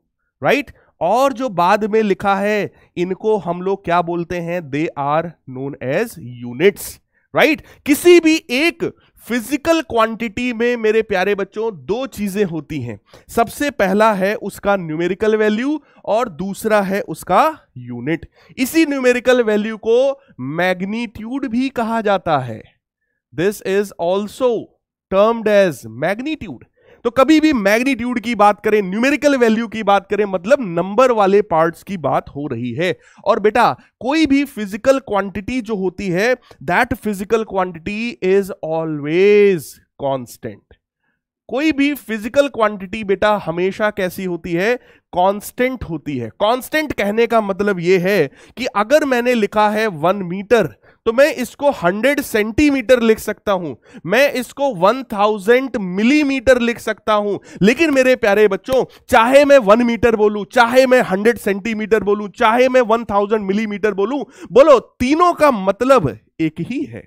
राइट और जो बाद में लिखा है इनको हम लोग क्या बोलते हैं they are known as units right किसी भी एक फिजिकल क्वांटिटी में मेरे प्यारे बच्चों दो चीजें होती हैं सबसे पहला है उसका न्यूमेरिकल वैल्यू और दूसरा है उसका यूनिट इसी न्यूमेरिकल वैल्यू को मैग्नीट्यूड भी कहा जाता है this is also termed as magnitude तो कभी भी मैग्नीट्यूड की बात करें न्यूमेरिकल वैल्यू की बात करें मतलब नंबर वाले पार्ट्स की बात हो रही है और बेटा कोई भी फिजिकल क्वांटिटी जो होती है that physical quantity is always constant कोई भी फिजिकल क्वांटिटी बेटा हमेशा कैसी होती है कांस्टेंट होती है कांस्टेंट कहने का मतलब यह है कि अगर मैंने लिखा है वन मीटर तो मैं इसको 100 सेंटीमीटर लिख सकता हूं मैं इसको 1000 मिलीमीटर लिख सकता हूं लेकिन मेरे प्यारे बच्चों चाहे मैं 1 मीटर बोलूं चाहे मैं 100 सेंटीमीटर बोलूं चाहे मैं 1000 मिलीमीटर बोलूं बोलो तीनों का मतलब एक ही है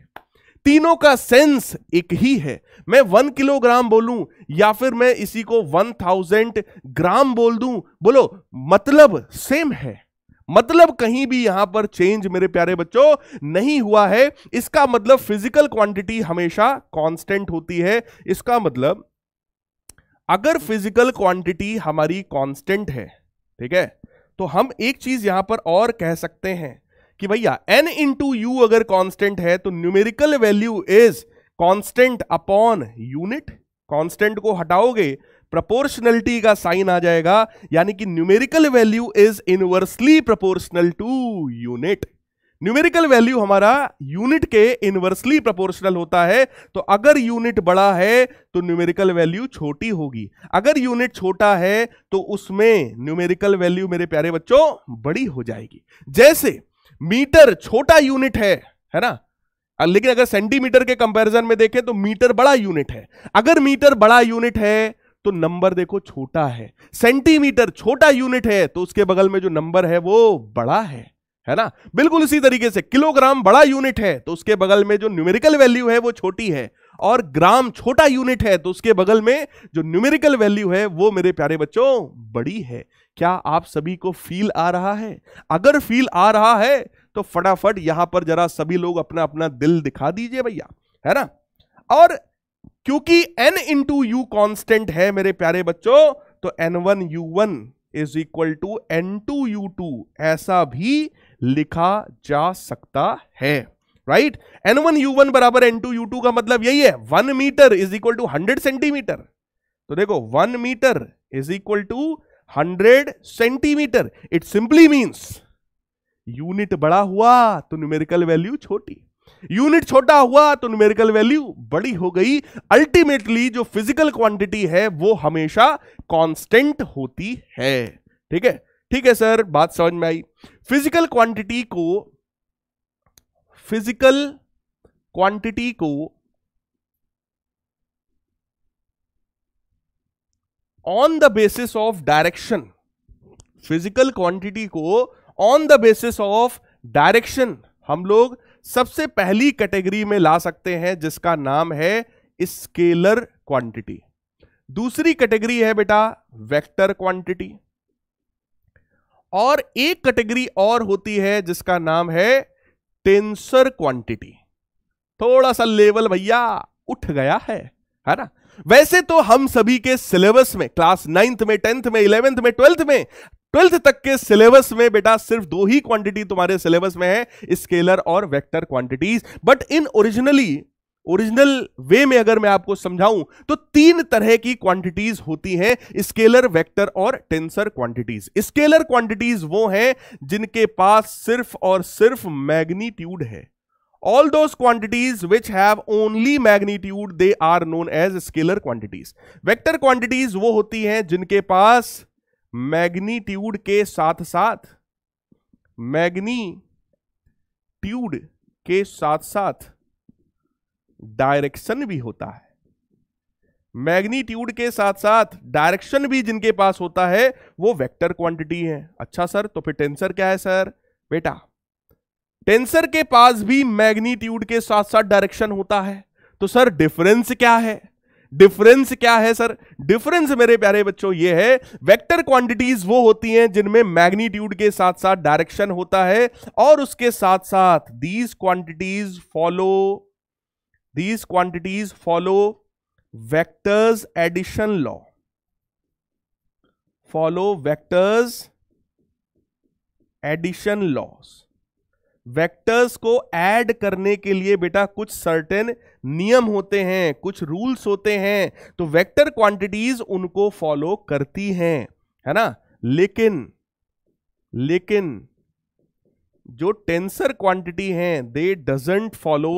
तीनों का सेंस एक ही है मैं वन किलोग्राम बोलूं या फिर मैं इसी को वन थाउजेंड ग्राम बोल दूं बोलो मतलब सेम है मतलब कहीं भी यहां पर चेंज मेरे प्यारे बच्चों नहीं हुआ है इसका मतलब फिजिकल क्वांटिटी हमेशा कांस्टेंट होती है इसका मतलब अगर फिजिकल क्वांटिटी हमारी कांस्टेंट है ठीक है तो हम एक चीज यहां पर और कह सकते हैं कि भैया n इंटू यू अगर कांस्टेंट है तो numerical value is constant upon unit constant को हटाओगे प्रपोर्शनलिटी का साइन आ जाएगा यानी कि numerical value is inversely proportional to unit numerical value हमारा यूनिट के इनवर्सली प्रोपोर्शनल होता है तो अगर यूनिट बड़ा है तो न्यूमेरिकल वैल्यू छोटी होगी अगर यूनिट छोटा है तो उसमें न्यूमेरिकल वैल्यू मेरे प्यारे बच्चों बड़ी हो जाएगी जैसे मीटर छोटा यूनिट है है ना लेकिन अगर सेंटीमीटर के कंपैरिजन में देखें तो मीटर बड़ा यूनिट है अगर मीटर बड़ा यूनिट है तो नंबर देखो छोटा है सेंटीमीटर छोटा यूनिट है तो उसके बगल में जो नंबर है वो बड़ा है है ना बिल्कुल इसी तरीके से किलोग्राम बड़ा यूनिट है तो उसके बगल में जो न्यूमेरिकल वैल्यू है वो छोटी है और ग्राम छोटा यूनिट है तो उसके बगल में जो न्यूमेरिकल वैल्यू है वो मेरे प्यारे बच्चों बड़ी है क्या आप सभी को फील आ रहा है अगर फील आ रहा है तो फटाफट यहां पर जरा सभी लोग अपना अपना दिल दिखा दीजिए भैया है ना और क्योंकि एन इंटू यू कॉन्स्टेंट है मेरे प्यारे बच्चों तो n one you one is equal to n two you two ऐसा भी लिखा जा सकता है right n one you one बराबर एन टू यू टू का मतलब यही है one metre is equal to hundred centimetre तो देखो one metre is equal to hundred centimetre it simply means unit बड़ा हुआ तो न्यूमेरिकल वैल्यू छोटी यूनिट छोटा हुआ तो न्यूमेरिकल वैल्यू बड़ी हो गई अल्टीमेटली जो फिजिकल क्वांटिटी है वो हमेशा कांस्टेंट होती है ठीक है ठीक है सर बात समझ में आई फिजिकल क्वांटिटी को फिजिकल क्वांटिटी को on the basis of direction physical quantity को on the basis of direction हम लोग सबसे पहली कैटेगरी में ला सकते हैं जिसका नाम है स्केलर क्वांटिटी दूसरी कैटेगरी है बेटा वेक्टर क्वांटिटी और एक कैटेगरी और होती है जिसका नाम है टेंसर क्वांटिटी थोड़ा सा लेवल भैया उठ गया है है ना वैसे तो हम सभी के सिलेबस में क्लास नाइन्थ में टेंथ में इलेवेंथ में ट्वेल्थ में ट्वेल्थ तक के सिलेबस में बेटा सिर्फ दो ही क्वांटिटी तुम्हारे सिलेबस में है स्केलर और vector quantities but in originally original way में अगर मैं आपको समझाऊं तो तीन तरह की क्वांटिटीज होती हैं स्केलर वेक्टर और टेंसर क्वांटिटीज स्केलर क्वांटिटीज वो हैं जिनके पास सिर्फ और सिर्फ मैग्नीट्यूड है all those quantities which have only magnitude they are known as scalar quantities vector quantities वो होती हैं जिनके पास magnitude के साथ साथ magnitude के साथ साथ डायरेक्शन भी होता है मैग्नीट्यूड के साथ साथ डायरेक्शन भी जिनके पास होता है वो वेक्टर क्वांटिटी है अच्छा सर तो फिर टेंसर क्या है सर बेटा टेंसर के पास भी मैग्नीट्यूड के साथ साथ डायरेक्शन होता है तो सर डिफरेंस क्या है डिफरेंस क्या है सर डिफरेंस मेरे प्यारे बच्चों ये है वेक्टर क्वांटिटीज वो होती हैं जिनमें मैग्नीट्यूड के साथ साथ डायरेक्शन होता है और उसके साथ साथ these quantities follow these quantities follow vectors addition law follow vectors addition laws vectors को ऐड करने के लिए बेटा कुछ सर्टेन नियम होते हैं कुछ रूल्स होते हैं तो वेक्टर क्वांटिटीज उनको फॉलो करती हैं है ना लेकिन लेकिन जो टेंसर क्वांटिटी हैं they doesn't follow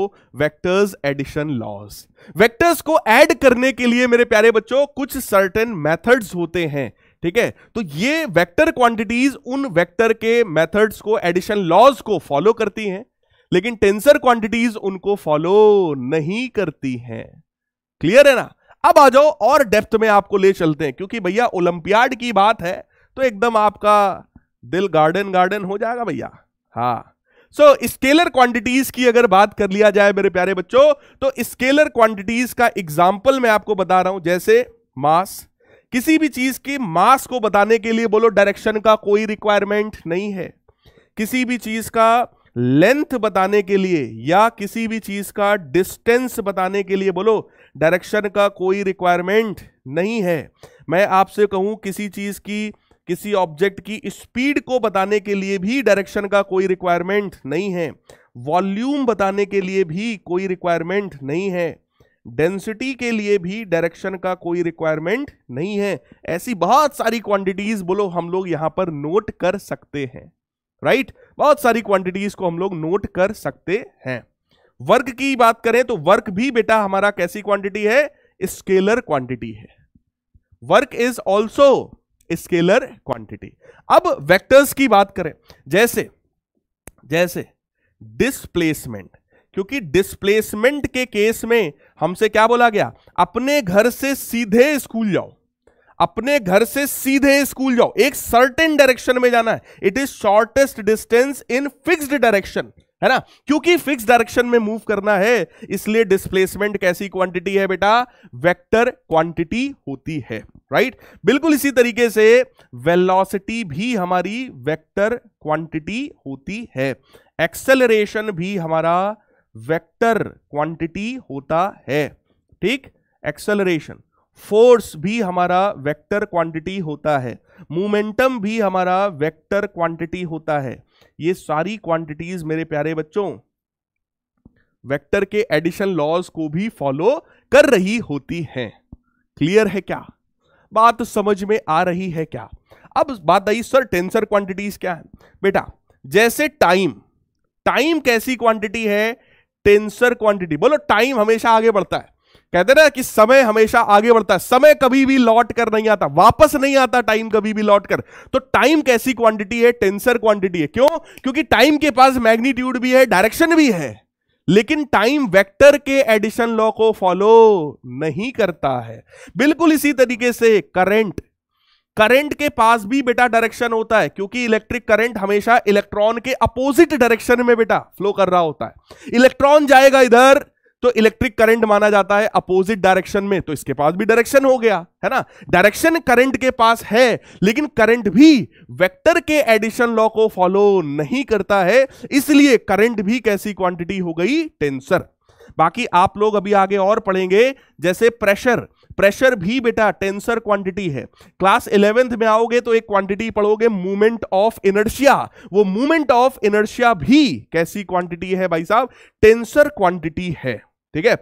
vectors addition laws vectors को ऐड करने के लिए मेरे प्यारे बच्चों कुछ सर्टेन मेथड्स होते हैं ठीक है तो ये वेक्टर क्वांटिटीज उन वेक्टर के मेथड्स को एडिशन लॉज को फॉलो करती हैं लेकिन टेंसर क्वांटिटीज उनको फॉलो नहीं करती हैं क्लियर है ना अब आ जाओ और डेप्थ में आपको ले चलते हैं क्योंकि भैया ओलंपियाड की बात है तो एकदम आपका दिल गार्डन गार्डन हो जाएगा भैया हाँ सो so, स्केलर क्वांटिटीज की अगर बात कर लिया जाए मेरे प्यारे बच्चों तो स्केलर क्वांटिटीज का एग्जाम्पल मैं आपको बता रहा हूं जैसे मास किसी भी चीज के मास को बताने के लिए बोलो डायरेक्शन का कोई रिक्वायरमेंट नहीं है किसी भी चीज का लेंथ बताने के लिए या किसी भी चीज का डिस्टेंस बताने के लिए बोलो डायरेक्शन का कोई रिक्वायरमेंट नहीं है मैं आपसे कहूं किसी चीज की किसी ऑब्जेक्ट की स्पीड को बताने के लिए भी डायरेक्शन का कोई रिक्वायरमेंट नहीं है वॉल्यूम बताने के लिए भी कोई रिक्वायरमेंट नहीं है डेंसिटी के लिए भी डायरेक्शन का कोई रिक्वायरमेंट नहीं है ऐसी बहुत सारी क्वांटिटीज बोलो हम लोग यहां पर नोट कर सकते हैं राइट right? बहुत सारी क्वांटिटीज को हम लोग नोट कर सकते हैं वर्क की बात करें तो वर्क भी बेटा हमारा कैसी क्वांटिटी है स्केलर क्वांटिटी है work is also scalar quantity अब वेक्टर्स की बात करें जैसे जैसे डिस्प्लेसमेंट क्योंकि डिस्प्लेसमेंट के केस में हमसे क्या बोला गया अपने घर से सीधे स्कूल जाओ अपने घर से सीधे स्कूल जाओ एक सर्टेन डायरेक्शन में जाना है it is shortest distance in fixed direction है ना क्योंकि फिक्स डायरेक्शन में मूव करना है इसलिए डिस्प्लेसमेंट कैसी क्वांटिटी है बेटा वेक्टर क्वांटिटी होती है राइट बिल्कुल इसी तरीके से वेलोसिटी भी हमारी वेक्टर क्वांटिटी होती है एक्सेलरेशन भी हमारा वेक्टर क्वांटिटी होता है ठीक एक्सेलरेशन फोर्स भी हमारा वेक्टर क्वांटिटी होता है मोमेंटम भी हमारा वेक्टर क्वांटिटी होता है ये सारी क्वांटिटीज मेरे प्यारे बच्चों वेक्टर के एडिशन लॉज को भी फॉलो कर रही होती हैं क्लियर है क्या बात समझ में आ रही है क्या अब बात आई सर टेंसर क्वांटिटीज क्या है बेटा जैसे टाइम टाइम कैसी क्वांटिटी है टेंसर क्वांटिटी बोलो टाइम हमेशा आगे बढ़ता है कहते ना कि समय हमेशा आगे बढ़ता है समय कभी भी लौट कर नहीं आता वापस नहीं आता टाइम कभी भी लौट कर तो टाइम कैसी क्वांटिटी है टेंसर क्वांटिटी है क्यों क्योंकि टाइम के पास मैग्नीट्यूड भी है डायरेक्शन भी है लेकिन टाइम वेक्टर के एडिशन लॉ को फॉलो नहीं करता है बिल्कुल इसी तरीके से करंट करंट के पास भी बेटा डायरेक्शन होता है क्योंकि इलेक्ट्रिक करंट हमेशा इलेक्ट्रॉन के अपोजिट डायरेक्शन में बेटा फ्लो कर रहा होता है इलेक्ट्रॉन जाएगा इधर तो इलेक्ट्रिक करंट माना जाता है अपोजिट डायरेक्शन में तो इसके पास भी डायरेक्शन हो गया है ना डायरेक्शन करंट के पास है लेकिन करंट भी वेक्टर के एडिशन लॉ को फॉलो नहीं करता है इसलिए करंट भी कैसी क्वांटिटी हो गई टेंसर बाकी आप लोग अभी आगे और पढ़ेंगे जैसे प्रेशर प्रेशर भी बेटा टेंसर क्वांटिटी है क्लास इलेवेंथ में आओगे तो एक क्वांटिटी पढ़ोगे मूवमेंट ऑफ इनर्शिया वो मूवमेंट ऑफ इनर्शिया भी कैसी क्वांटिटी है भाई साहब टेंसर क्वांटिटी है ठीक है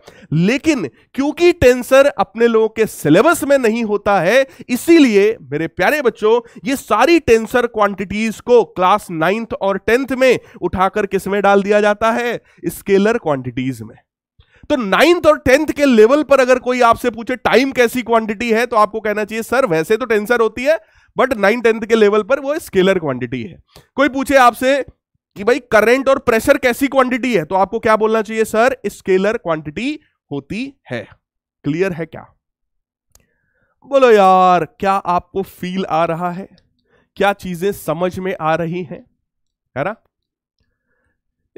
लेकिन क्योंकि टेंसर अपने लोगों के सिलेबस में नहीं होता है इसीलिए मेरे प्यारे बच्चों ये सारी टेंसर क्वांटिटीज को क्लास नाइन्थ और टेंथ में उठाकर किसमें डाल दिया जाता है स्केलर क्वांटिटीज में तो नाइन्थ और टेंथ के लेवल पर अगर कोई आपसे पूछे टाइम कैसी क्वांटिटी है तो आपको कहना चाहिए सर वैसे तो टेंसर होती है बट नाइन टेंथ के लेवल पर वो स्केलर क्वांटिटी है कोई पूछे आपसे कि भाई करंट और प्रेशर कैसी क्वांटिटी है तो आपको क्या बोलना चाहिए सर स्केलर क्वांटिटी होती है क्लियर है क्या बोलो यार क्या आपको फील आ रहा है क्या चीजें समझ में आ रही हैं है ना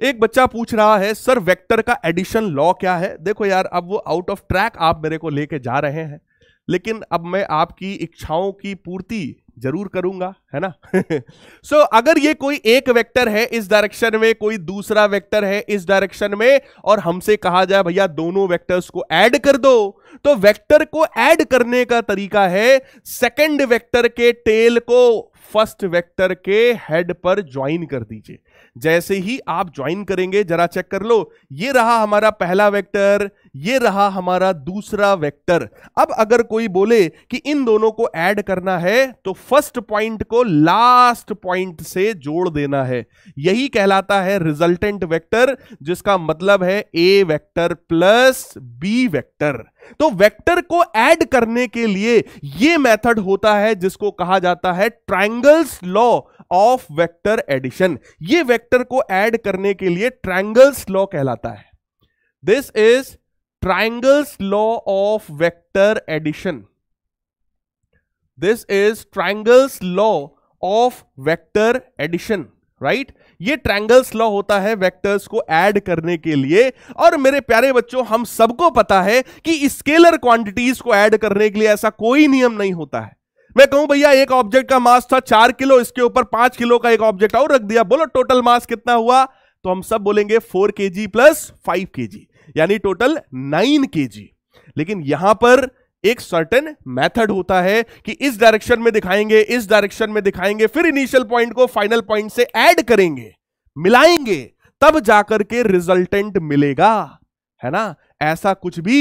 एक बच्चा पूछ रहा है सर वेक्टर का एडिशन लॉ क्या है देखो यार अब वो आउट ऑफ ट्रैक आप मेरे को लेके जा रहे हैं लेकिन अब मैं आपकी इच्छाओं की पूर्ति जरूर करूंगा है ना सो (laughs) so, अगर ये कोई एक वेक्टर है इस डायरेक्शन में कोई दूसरा वेक्टर है इस डायरेक्शन में और हमसे कहा जाए भैया दोनों वेक्टर्स को ऐड कर दो तो वेक्टर को ऐड करने का तरीका है सेकंड वेक्टर के टेल को फर्स्ट वेक्टर के हेड पर ज्वाइन कर दीजिए जैसे ही आप ज्वाइन करेंगे जरा चेक कर लो ये रहा हमारा पहला वेक्टर ये रहा हमारा दूसरा वेक्टर अब अगर कोई बोले कि इन दोनों को ऐड करना है तो फर्स्ट पॉइंट को लास्ट पॉइंट से जोड़ देना है यही कहलाता है रिजल्टेंट वेक्टर जिसका मतलब है A vector plus B vector तो वेक्टर को ऐड करने के लिए यह मेथड होता है जिसको कहा जाता है triangles law of vector addition ये वेक्टर को ऐड करने के लिए ट्रायंगल्स लॉ कहलाता है this is triangles law of vector addition this is triangles law of vector addition right ये ट्रायंगल्स लॉ होता है वेक्टर्स को ऐड करने के लिए और मेरे प्यारे बच्चों हम सबको पता है कि स्केलर क्वांटिटीज को ऐड करने के लिए ऐसा कोई नियम नहीं होता है मैं कहूं भैया एक ऑब्जेक्ट का मास था चार किलो इसके ऊपर पांच किलो का एक ऑब्जेक्ट और रख दिया बोलो टोटल मास कितना हुआ तो हम सब बोलेंगे फोर के जी प्लस फाइव के जी यानी टोटल नाइन के जी लेकिन यहां पर एक सर्टेन मेथड होता है कि इस डायरेक्शन में दिखाएंगे इस डायरेक्शन में दिखाएंगे फिर इनिशियल पॉइंट को फाइनल पॉइंट से एड करेंगे मिलाएंगे तब जाकर के रिजल्टेंट मिलेगा है ना ऐसा कुछ भी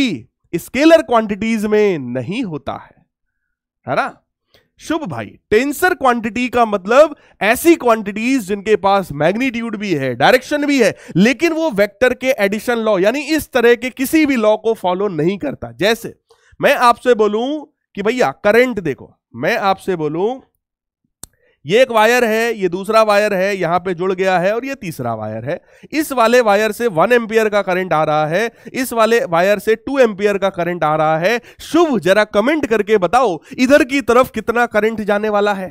स्केलर क्वांटिटीज में नहीं होता है है ना शुभ भाई टेंसर क्वांटिटी का मतलब ऐसी क्वांटिटीज जिनके पास मैग्नीट्यूड भी है डायरेक्शन भी है लेकिन वो वेक्टर के एडिशन लॉ यानी इस तरह के किसी भी लॉ को फॉलो नहीं करता जैसे मैं आपसे बोलूं कि भैया करंट देखो मैं आपसे बोलूं ये एक वायर है ये दूसरा वायर है यहां पे जुड़ गया है और ये तीसरा वायर है इस वाले वायर से वन एम्पियर का करंट आ रहा है इस वाले वायर से टू एम्पियर का करंट आ रहा है शुभ जरा कमेंट करके बताओ इधर की तरफ कितना करंट जाने वाला है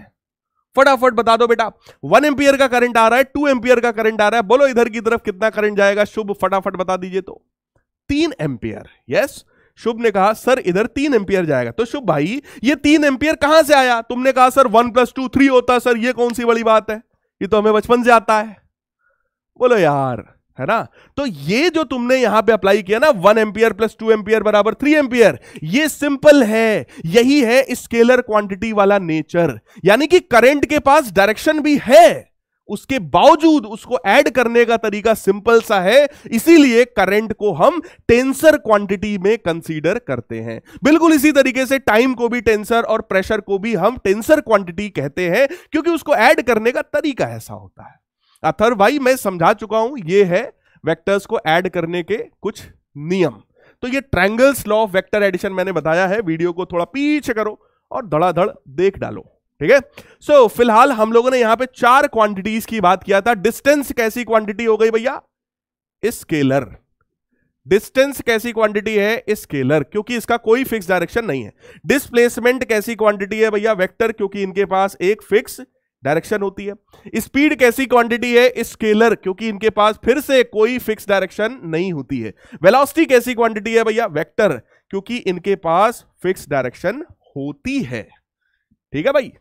फटाफट बता दो बेटा वन एम्पियर का करंट आ रहा है टू एम्पियर का करंट आ रहा है बोलो इधर की तरफ कितना करंट जाएगा शुभ फटाफट बता दीजिए तो तीन एम्पियर यस शुभ ने कहा सर इधर तीन एम्पियर जाएगा तो शुभ भाई ये तीन एम्पियर कहां से आया तुमने कहा sir one plus two three होता सर ये कौन सी बड़ी बात है ये तो हमें बचपन से आता है बोलो यार है ना तो ये जो तुमने यहां पे अप्लाई किया ना one ampere plus two ampere बराबर थ्री एम्पियर ये सिंपल है यही है स्केलर क्वांटिटी वाला नेचर यानी कि करंट के पास डायरेक्शन भी है उसके बावजूद उसको ऐड करने का तरीका सिंपल सा है इसीलिए करंट को हम टेंसर क्वांटिटी में कंसीडर करते हैं बिल्कुल इसी तरीके से टाइम को भी टेंसर और प्रेशर को भी हम टेंसर क्वांटिटी कहते हैं क्योंकि उसको ऐड करने का तरीका ऐसा होता है अथर भाई मैं समझा चुका हूं ये है वेक्टर्स को ऐड करने के कुछ नियम तो ये triangles law of vector addition मैंने बताया है वीडियो को थोड़ा पीछे करो और धड़ाधड़ देख डालो ठीक है सो फिलहाल हम लोगों ने यहां पे चार क्वांटिटीज की बात किया था डिस्टेंस कैसी क्वांटिटी हो गई भैया स्केलर डिस्टेंस कैसी क्वांटिटी है स्केलर क्योंकि इसका कोई फिक्स डायरेक्शन नहीं है डिस्प्लेसमेंट कैसी क्वांटिटी है भैया वेक्टर क्योंकि इनके पास एक फिक्स डायरेक्शन होती है स्पीड कैसी क्वांटिटी है स्केलर क्योंकि इनके पास फिर से कोई फिक्स डायरेक्शन नहीं होती है वेलोसिटी कैसी क्वांटिटी है भैया वेक्टर क्योंकि इनके पास फिक्स डायरेक्शन होती है ठीक है भाई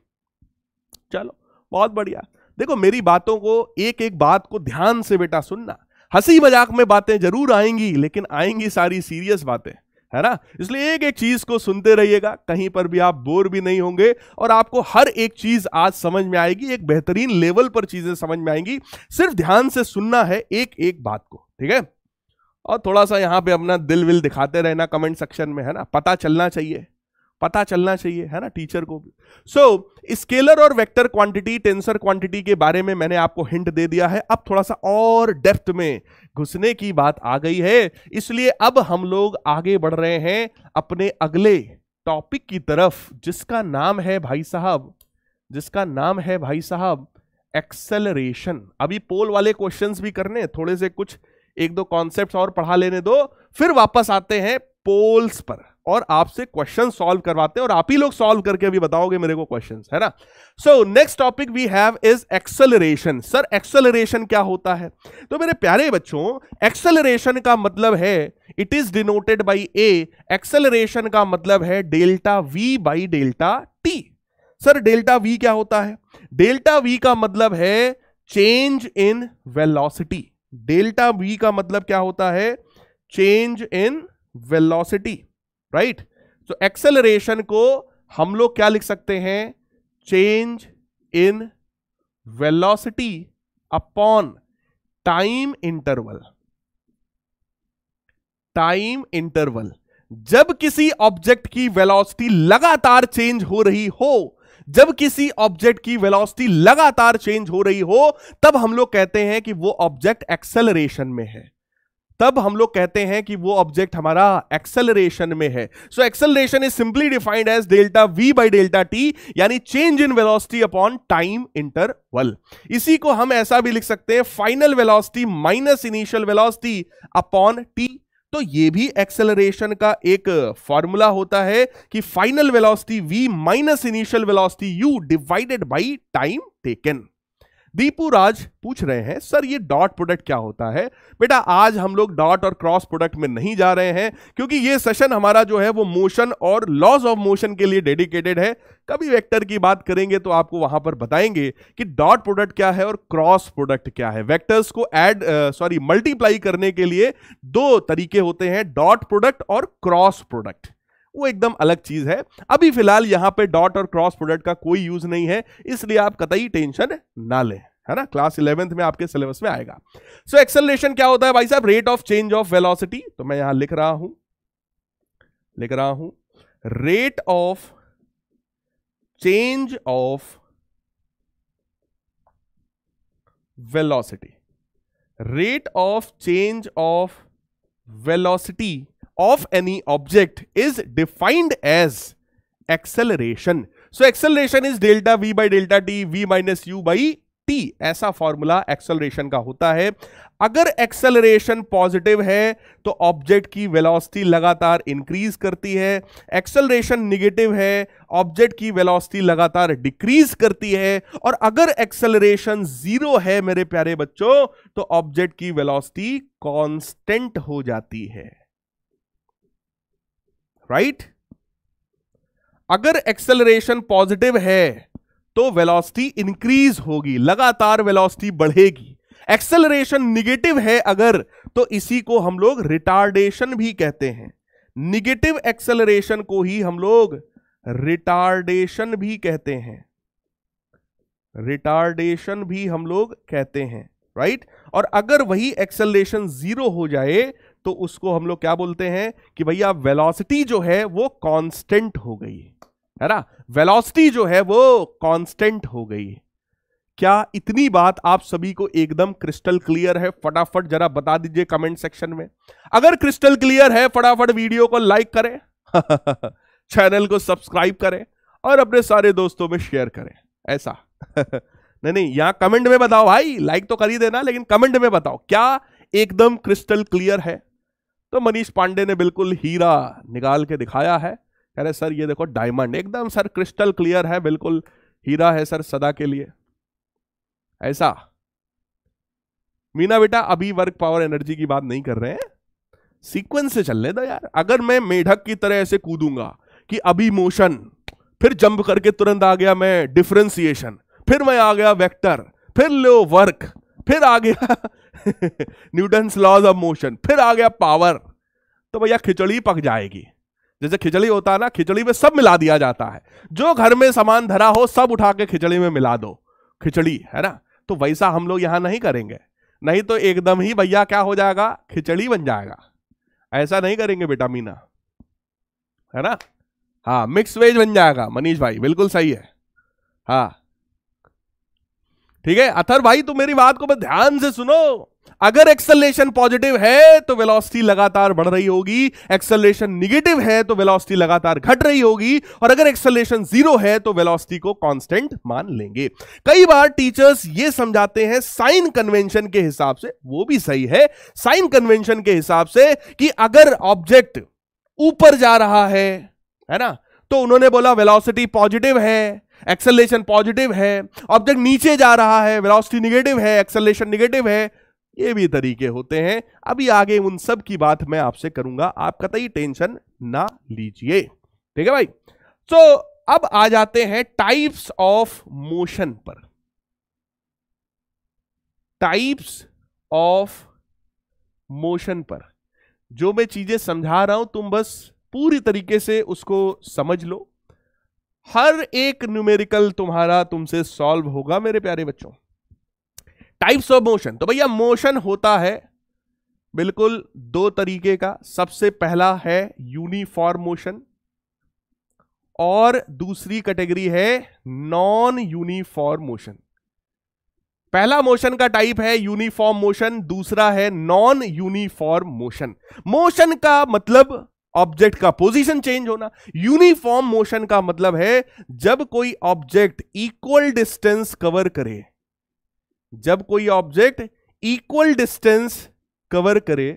चलो बहुत बढ़िया देखो मेरी बातों को एक एक बात को ध्यान से बेटा सुनना हंसी मजाक में बातें जरूर आएंगी लेकिन आएंगी सारी सीरियस बातें है ना इसलिए एक एक चीज को सुनते रहिएगा कहीं पर भी आप बोर भी नहीं होंगे और आपको हर एक चीज आज समझ में आएगी एक बेहतरीन लेवल पर चीजें समझ में आएंगी सिर्फ ध्यान से सुनना है एक एक बात को ठीक है और थोड़ा सा यहां पे अपना दिल विल दिखाते रहना कमेंट सेक्शन में है ना पता चलना चाहिए पता चलना चाहिए है ना टीचर को भी सो स्केलर और वेक्टर क्वांटिटी टेंसर क्वांटिटी के बारे में मैंने आपको हिंट दे दिया है अब थोड़ा सा और डेप्थ में घुसने की बात आ गई है इसलिए अब हम लोग आगे बढ़ रहे हैं अपने अगले टॉपिक की तरफ जिसका नाम है भाई साहब जिसका नाम है भाई साहब एक्सेलरेशन अभी पोल वाले क्वेश्चन भी करने थोड़े से कुछ एक दो कॉन्सेप्ट और पढ़ा लेने दो फिर वापस आते हैं पोल्स पर और आपसे क्वेश्चन सॉल्व करवाते हैं और आप ही लोग सॉल्व करके अभी बताओगे मेरे को क्वेश्चंस है ना so next topic we have is acceleration sir acceleration क्या होता है तो मेरे प्यारे बच्चों एक्सेलरेशन का मतलब है it is denoted by a acceleration का मतलब है delta v by delta t sir delta v क्या होता है डेल्टा वी का मतलब है change in velocity delta v का मतलब क्या होता है चेंज इन वेलोसिटी राइट तो एक्सेलरेशन को हम लोग क्या लिख सकते हैं change in velocity upon time interval time interval जब किसी ऑब्जेक्ट की वेलोसिटी लगातार चेंज हो रही हो जब किसी ऑब्जेक्ट की वेलोसिटी लगातार चेंज हो रही हो तब हम लोग कहते हैं कि वो ऑब्जेक्ट एक्सेलरेशन में है तब हम लोग कहते हैं कि वो ऑब्जेक्ट हमारा एक्सेलरेशन में है so acceleration is simply defined as delta v by delta t यानी change in velocity upon time interval इसी को हम ऐसा भी लिख सकते हैं final velocity minus initial velocity upon t तो ये भी एक्सेलरेशन का एक फॉर्मूला होता है कि final velocity v minus initial velocity u divided by time taken Deepu Raj पूछ रहे हैं सर ये डॉट प्रोडक्ट क्या होता है बेटा आज हम लोग डॉट और क्रॉस प्रोडक्ट में नहीं जा रहे हैं क्योंकि ये सेशन हमारा जो है वो मोशन और लॉज ऑफ मोशन के लिए डेडिकेटेड है कभी वेक्टर की बात करेंगे तो आपको वहां पर बताएंगे कि डॉट प्रोडक्ट क्या है और क्रॉस प्रोडक्ट क्या है वेक्टर्स को एड सॉरी मल्टीप्लाई करने के लिए दो तरीके होते हैं डॉट प्रोडक्ट और क्रॉस प्रोडक्ट वो एकदम अलग चीज है अभी फिलहाल यहां पे डॉट और क्रॉस प्रोडक्ट का कोई यूज नहीं है इसलिए आप कतई टेंशन ना लें है ना क्लास इलेवेंथ में आपके सिलेबस में आएगा सो so, एक्सेलरेशन क्या होता है भाई साहब rate of change of velocity तो मैं यहां लिख रहा हूं लिख रहा हूं rate of change of velocity rate of change of velocity of any object is defined as acceleration so acceleration is delta v by delta t v minus u by t ऐसा फॉर्मूला एक्सेलरेशन का होता है अगर acceleration positive है तो object की velocity लगातार increase करती है एक्सेलरेशन निगेटिव है ऑब्जेक्ट की वेलोसिटी लगातार डिक्रीज करती है और अगर एक्सेलरेशन जीरो है मेरे प्यारे बच्चों तो ऑब्जेक्ट की वेलोसिटी कांस्टेंट हो जाती है राइट अगर एक्सेलरेशन पॉजिटिव है तो वेलोसिटी इंक्रीज होगी लगातार वेलोसिटी बढ़ेगी एक्सेलरेशन निगेटिव है अगर तो इसी को हम लोग रिटार्डेशन भी कहते हैं निगेटिव एक्सेलरेशन को ही हम लोग रिटार्डेशन भी कहते हैं रिटार्डेशन भी हम लोग कहते हैं राइट right? और अगर वही एक्सेलरेशन जीरो हो जाए तो उसको हम लोग क्या बोलते हैं कि भैया वेलोसिटी जो है वो कांस्टेंट हो गई है ना वेलोसिटी जो है वो कांस्टेंट हो गई क्या इतनी बात आप सभी को एकदम क्रिस्टल क्लियर है फटाफट जरा बता दीजिए कमेंट सेक्शन में अगर क्रिस्टल क्लियर है फटाफट वीडियो को लाइक करें चैनल (laughs) को सब्सक्राइब करें और अपने सारे दोस्तों में शेयर करें ऐसा (laughs) नहीं नहीं यहां कमेंट में बताओ भाई लाइक तो कर ही देना लेकिन कमेंट में बताओ क्या एकदम क्रिस्टल क्लियर है तो मनीष पांडे ने बिल्कुल हीरा निकाल के दिखाया है कह रहे सर ये देखो डायमंड एकदम सर क्रिस्टल क्लियर है बिल्कुल हीरा है सर सदा के लिए ऐसा मीना बेटा अभी वर्क पावर एनर्जी की बात नहीं कर रहे हैं सीक्वेंस से चलने दो यार अगर मैं मेढक की तरह ऐसे कूदूंगा कि अभी मोशन फिर जंप करके तुरंत आ गया मैं डिफ्रेंसिएशन फिर मैं आ गया वेक्टर फिर लो वर्क फिर आ गया न्यूटन लॉज ऑफ मोशन फिर आ गया पावर तो भैया खिचड़ी पक जाएगी जैसे खिचड़ी होता है ना खिचड़ी में सब मिला दिया जाता है जो घर में सामान धरा हो सब उठा के खिचड़ी में मिला दो खिचड़ी है ना तो वैसा हम लोग यहां नहीं करेंगे नहीं तो एकदम ही भैया क्या हो जाएगा खिचड़ी बन जाएगा ऐसा नहीं करेंगे बेटा मीना है ना हाँ मिक्स वेज बन जाएगा मनीष भाई बिल्कुल सही है हाँ ठीक है अथर भाई तुम मेरी बात को बस ध्यान से सुनो अगर एक्सलेशन पॉजिटिव है तो वेलोसिटी लगातार बढ़ रही होगी एक्सलेशन निगेटिव है तो वेलोसिटी लगातार घट रही होगी और अगर एक्सलेशन जीरो है तो वेलोसिटी को कांस्टेंट मान लेंगे कई बार टीचर्स ये समझाते हैं साइन कन्वेंशन के हिसाब से वो भी सही है साइन कन्वेंशन के हिसाब से कि अगर ऑब्जेक्ट ऊपर जा रहा है है ना तो उन्होंने बोला वेलोसिटी पॉजिटिव है एक्सेलेशन पॉजिटिव है ऑब्जेक्ट नीचे जा रहा है वेलोसिटी निगेटिव है एक्सेलेशन निगेटिव है ये भी तरीके होते हैं अभी आगे उन सब की बात मैं आपसे करूंगा आप कतई टेंशन ना लीजिए ठीक है भाई तो so, अब आ जाते हैं टाइप्स ऑफ मोशन पर टाइप्स ऑफ मोशन पर जो मैं चीजें समझा रहा हूं तुम बस पूरी तरीके से उसको समझ लो हर एक न्यूमेरिकल तुम्हारा तुमसे सॉल्व होगा मेरे प्यारे बच्चों टाइप्स ऑफ मोशन तो भैया मोशन होता है बिल्कुल दो तरीके का सबसे पहला है यूनिफॉर्म मोशन और दूसरी कैटेगरी है नॉन यूनिफॉर्म मोशन पहला मोशन का टाइप है यूनिफॉर्म मोशन दूसरा है नॉन यूनिफॉर्म मोशन मोशन का मतलब ऑब्जेक्ट का पोजीशन चेंज होना यूनिफॉर्म मोशन का मतलब है जब कोई ऑब्जेक्ट इक्वल डिस्टेंस कवर करे जब कोई ऑब्जेक्ट इक्वल डिस्टेंस कवर करे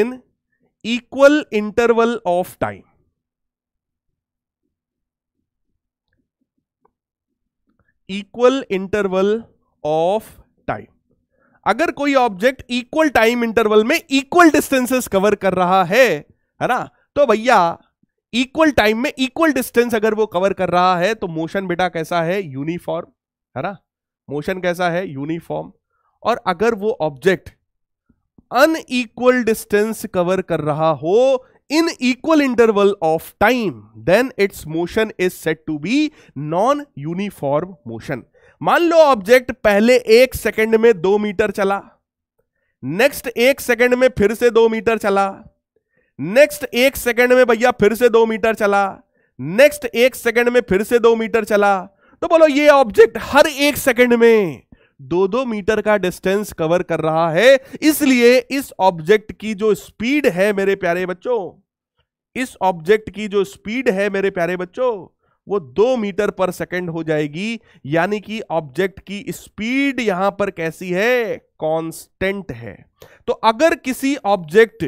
in equal interval of time equal interval of time अगर कोई ऑब्जेक्ट इक्वल टाइम इंटरवल में इक्वल डिस्टेंसेस कवर कर रहा है है ना तो भैया इक्वल टाइम में इक्वल डिस्टेंस अगर वो कवर कर रहा है तो मोशन बेटा कैसा है यूनिफॉर्म है ना मोशन कैसा है यूनिफॉर्म और अगर वो ऑब्जेक्ट अनइक्वल डिस्टेंस कवर कर रहा हो in equal interval of time then its motion is said to be non uniform motion मान लो ऑब्जेक्ट पहले एक सेकंड में दो मीटर चला नेक्स्ट एक सेकंड में फिर से दो मीटर चला नेक्स्ट एक सेकंड में भैया फिर से दो मीटर चला नेक्स्ट एक सेकंड में फिर से दो मीटर चला तो बोलो ये ऑब्जेक्ट हर एक सेकंड में दो दो मीटर का डिस्टेंस कवर कर रहा है इसलिए इस ऑब्जेक्ट की जो स्पीड है मेरे प्यारे बच्चों इस ऑब्जेक्ट की जो स्पीड है मेरे प्यारे बच्चों वो दो मीटर पर सेकंड हो जाएगी यानी कि ऑब्जेक्ट की स्पीड यहां पर कैसी है कांस्टेंट है तो अगर किसी ऑब्जेक्ट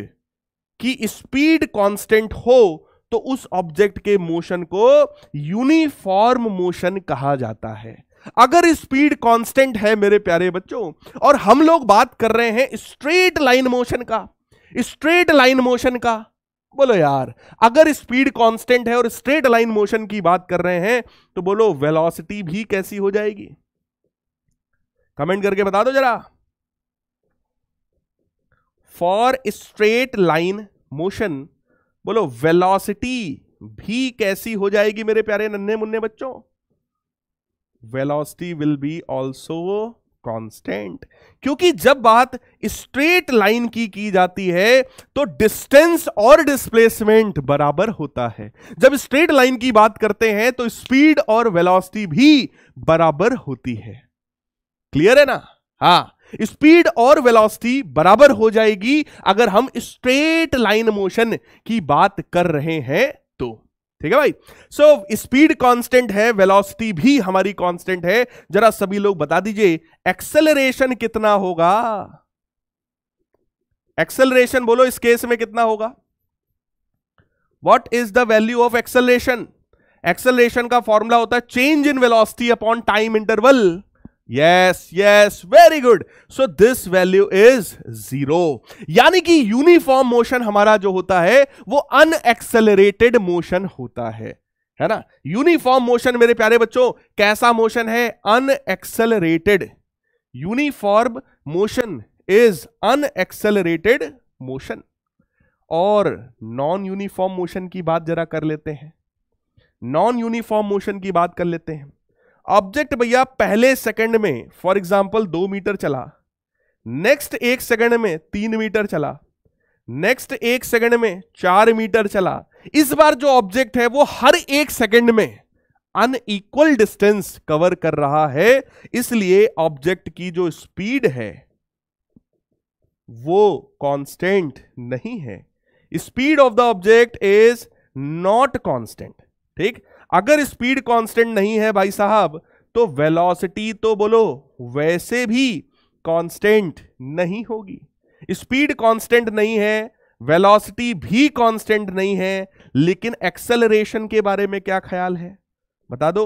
की स्पीड कांस्टेंट हो तो उस ऑब्जेक्ट के मोशन को यूनिफॉर्म मोशन कहा जाता है अगर स्पीड कांस्टेंट है मेरे प्यारे बच्चों और हम लोग बात कर रहे हैं स्ट्रेट लाइन मोशन का स्ट्रेट लाइन मोशन का बोलो यार अगर स्पीड कांस्टेंट है और स्ट्रेट लाइन मोशन की बात कर रहे हैं तो बोलो वेलोसिटी भी कैसी हो जाएगी कमेंट करके बता दो जरा फॉर स्ट्रेट लाइन मोशन बोलो वेलोसिटी भी कैसी हो जाएगी मेरे प्यारे नन्हे मुन्ने बच्चों velocity will be also constant क्योंकि जब बात स्ट्रेट लाइन की की जाती है तो डिस्टेंस और डिस्प्लेसमेंट बराबर होता है जब स्ट्रेट लाइन की बात करते हैं तो स्पीड और वेलोसिटी भी बराबर होती है क्लियर है ना हा स्पीड और वेलोसिटी बराबर हो जाएगी अगर हम स्ट्रेट लाइन मोशन की बात कर रहे हैं तो ठीक है भाई सो स्पीड कांस्टेंट है वेलोसिटी भी हमारी कांस्टेंट है जरा सभी लोग बता दीजिए एक्सेलरेशन कितना होगा एक्सेलरेशन बोलो इस केस में कितना होगा what is the value of acceleration acceleration का फॉर्मूला होता है change in velocity upon time interval yes yes very good so this value is zero यानी कि यूनिफॉर्म मोशन हमारा जो होता है वो अनएक्सेलरेटेड मोशन होता है है ना यूनिफॉर्म मोशन मेरे प्यारे बच्चों कैसा मोशन है unaccelerated uniform motion is unaccelerated motion और नॉन यूनिफॉर्म मोशन की बात जरा कर लेते हैं नॉन यूनिफॉर्म मोशन की बात कर लेते हैं ऑब्जेक्ट भैया पहले सेकंड में फॉर एग्जांपल दो मीटर चला नेक्स्ट एक सेकंड में तीन मीटर चला नेक्स्ट एक सेकंड में चार मीटर चला इस बार जो ऑब्जेक्ट है वो हर एक सेकंड में अनइक्वल डिस्टेंस कवर कर रहा है इसलिए ऑब्जेक्ट की जो स्पीड है वो कांस्टेंट नहीं है speed of the object is not constant ठीक अगर स्पीड कांस्टेंट नहीं है भाई साहब तो वेलोसिटी तो बोलो वैसे भी कांस्टेंट नहीं होगी स्पीड कांस्टेंट नहीं है वेलोसिटी भी कांस्टेंट नहीं है लेकिन एक्सेलरेशन के बारे में क्या ख्याल है बता दो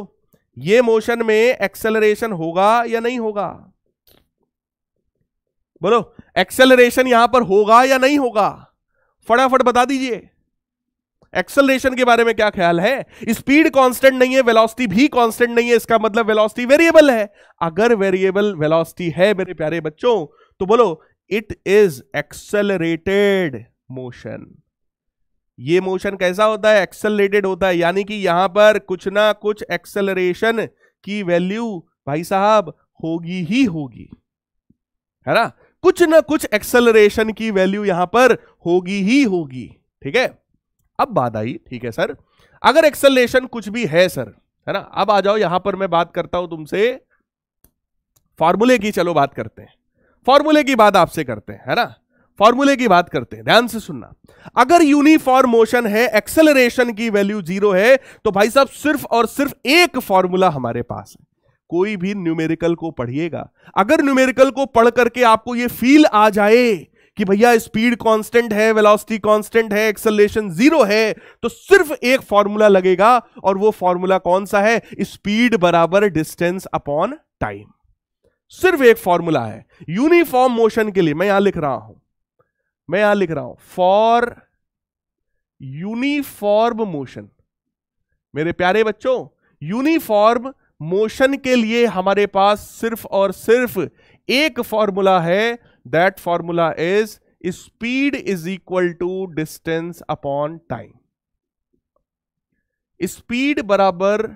ये मोशन में एक्सेलरेशन होगा या नहीं होगा बोलो एक्सेलरेशन यहां पर होगा या नहीं होगा फटाफट बता दीजिए एक्सेलरेशन के बारे में क्या ख्याल है स्पीड कांस्टेंट नहीं है वेलोसिटी भी कांस्टेंट नहीं है इसका मतलब वेलोसिटी वेरिएबल है अगर वेरिएबल वेलोसिटी है मेरे प्यारे बच्चों तो बोलो इट इज एक्सेलरेटेड मोशन ये मोशन कैसा होता है एक्सेलरेटेड होता है यानी कि यहां पर कुछ ना कुछ एक्सेलरेशन की वैल्यू भाई साहब होगी ही होगी है ना कुछ ना कुछ एक्सेलरेशन की वैल्यू यहां पर होगी ही होगी ठीक है अब बात आई ठीक है सर अगर एक्सलेशन कुछ भी है सर है ना अब आ जाओ यहां पर मैं बात करता हूं तुमसे फॉर्मूले की चलो बात करते हैं फॉर्मूले की बात आपसे करते हैं है ना फॉर्मूले की बात करते हैं ध्यान से सुनना अगर यूनिफॉर्म मोशन है एक्सेलरेशन की वैल्यू जीरो है तो भाई साहब सिर्फ और सिर्फ एक फॉर्मूला हमारे पास है कोई भी न्यूमेरिकल को पढ़िएगा अगर न्यूमेरिकल को पढ़ करके आपको ये फील आ जाए कि भैया स्पीड कांस्टेंट है वेलोसिटी कांस्टेंट है एक्सलेशन जीरो है तो सिर्फ एक फॉर्मूला लगेगा और वो फॉर्मूला कौन सा है स्पीड बराबर डिस्टेंस अपॉन टाइम सिर्फ एक फॉर्मूला है यूनिफॉर्म मोशन के लिए मैं यहां लिख रहा हूं मैं यहां लिख रहा हूं फॉर यूनिफॉर्म मोशन मेरे प्यारे बच्चों यूनिफॉर्म मोशन के लिए हमारे पास सिर्फ और सिर्फ एक फॉर्मूला है that formula is speed is equal to distance upon time speed बराबर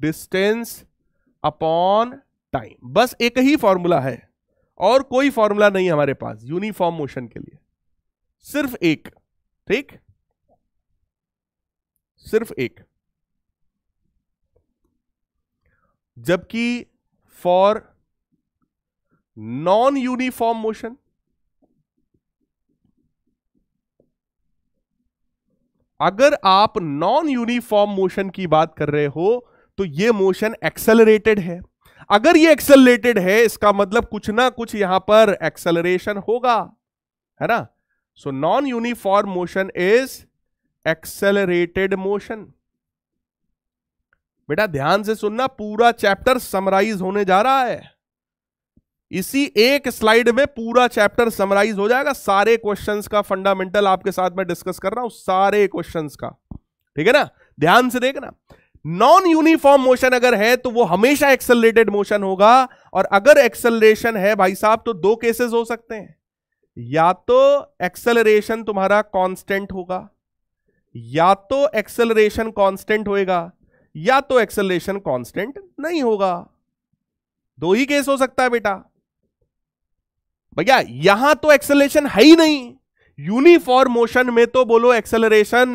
डिस्टेंस अपॉन टाइम बस एक ही फॉर्मूला है और कोई फॉर्मूला नहीं हमारे पास यूनिफॉर्म मोशन के लिए सिर्फ एक ठीक सिर्फ एक जबकि फॉर नॉन यूनिफॉर्म मोशन अगर आप नॉन यूनिफॉर्म मोशन की बात कर रहे हो तो ये मोशन एक्सेलरेटेड है अगर ये एक्सेलरेटेड है इसका मतलब कुछ ना कुछ यहां पर एक्सेलरेशन होगा है ना so non uniform motion is accelerated motion बेटा ध्यान से सुनना पूरा चैप्टर समराइज होने जा रहा है इसी एक स्लाइड में पूरा चैप्टर समराइज हो जाएगा सारे क्वेश्चंस का फंडामेंटल आपके साथ मैं डिस्कस कर रहा हूं सारे क्वेश्चंस का ठीक है ना ध्यान से देखना नॉन यूनिफॉर्म मोशन अगर है तो वो हमेशा एक्सेलरेटेड मोशन होगा और अगर एक्सेलरेशन है भाई साहब तो दो केसेस हो सकते हैं या तो एक्सेलरेशन तुम्हारा कॉन्स्टेंट होगा या तो एक्सेलरेशन कॉन्स्टेंट होगा या तो एक्सेलरेशन कॉन्स्टेंट नहीं होगा दो ही केस हो सकता है बेटा भैया यहां तो एक्सेलेशन है ही नहीं यूनिफॉर्म मोशन में तो बोलो एक्सेलरेशन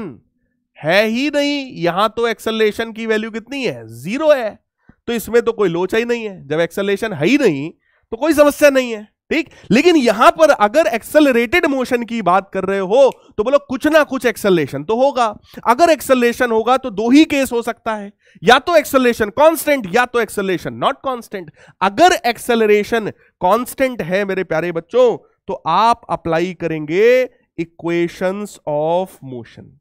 है ही नहीं यहां तो एक्सेलरेशन की वैल्यू कितनी है जीरो है तो इसमें तो कोई लोचा ही नहीं है जब एक्सेलरेशन है ही नहीं तो कोई समस्या नहीं है ठीक लेकिन यहां पर अगर एक्सेलरेटेड मोशन की बात कर रहे हो तो बोलो कुछ ना कुछ एक्सेलेशन तो होगा अगर एक्सेलेशन होगा तो दो ही केस हो सकता है या तो एक्सेलेशन कांस्टेंट या तो एक्सलेशन नॉट कांस्टेंट अगर एक्सेलरेशन कांस्टेंट है मेरे प्यारे बच्चों तो आप अप्लाई करेंगे इक्वेशंस ऑफ मोशन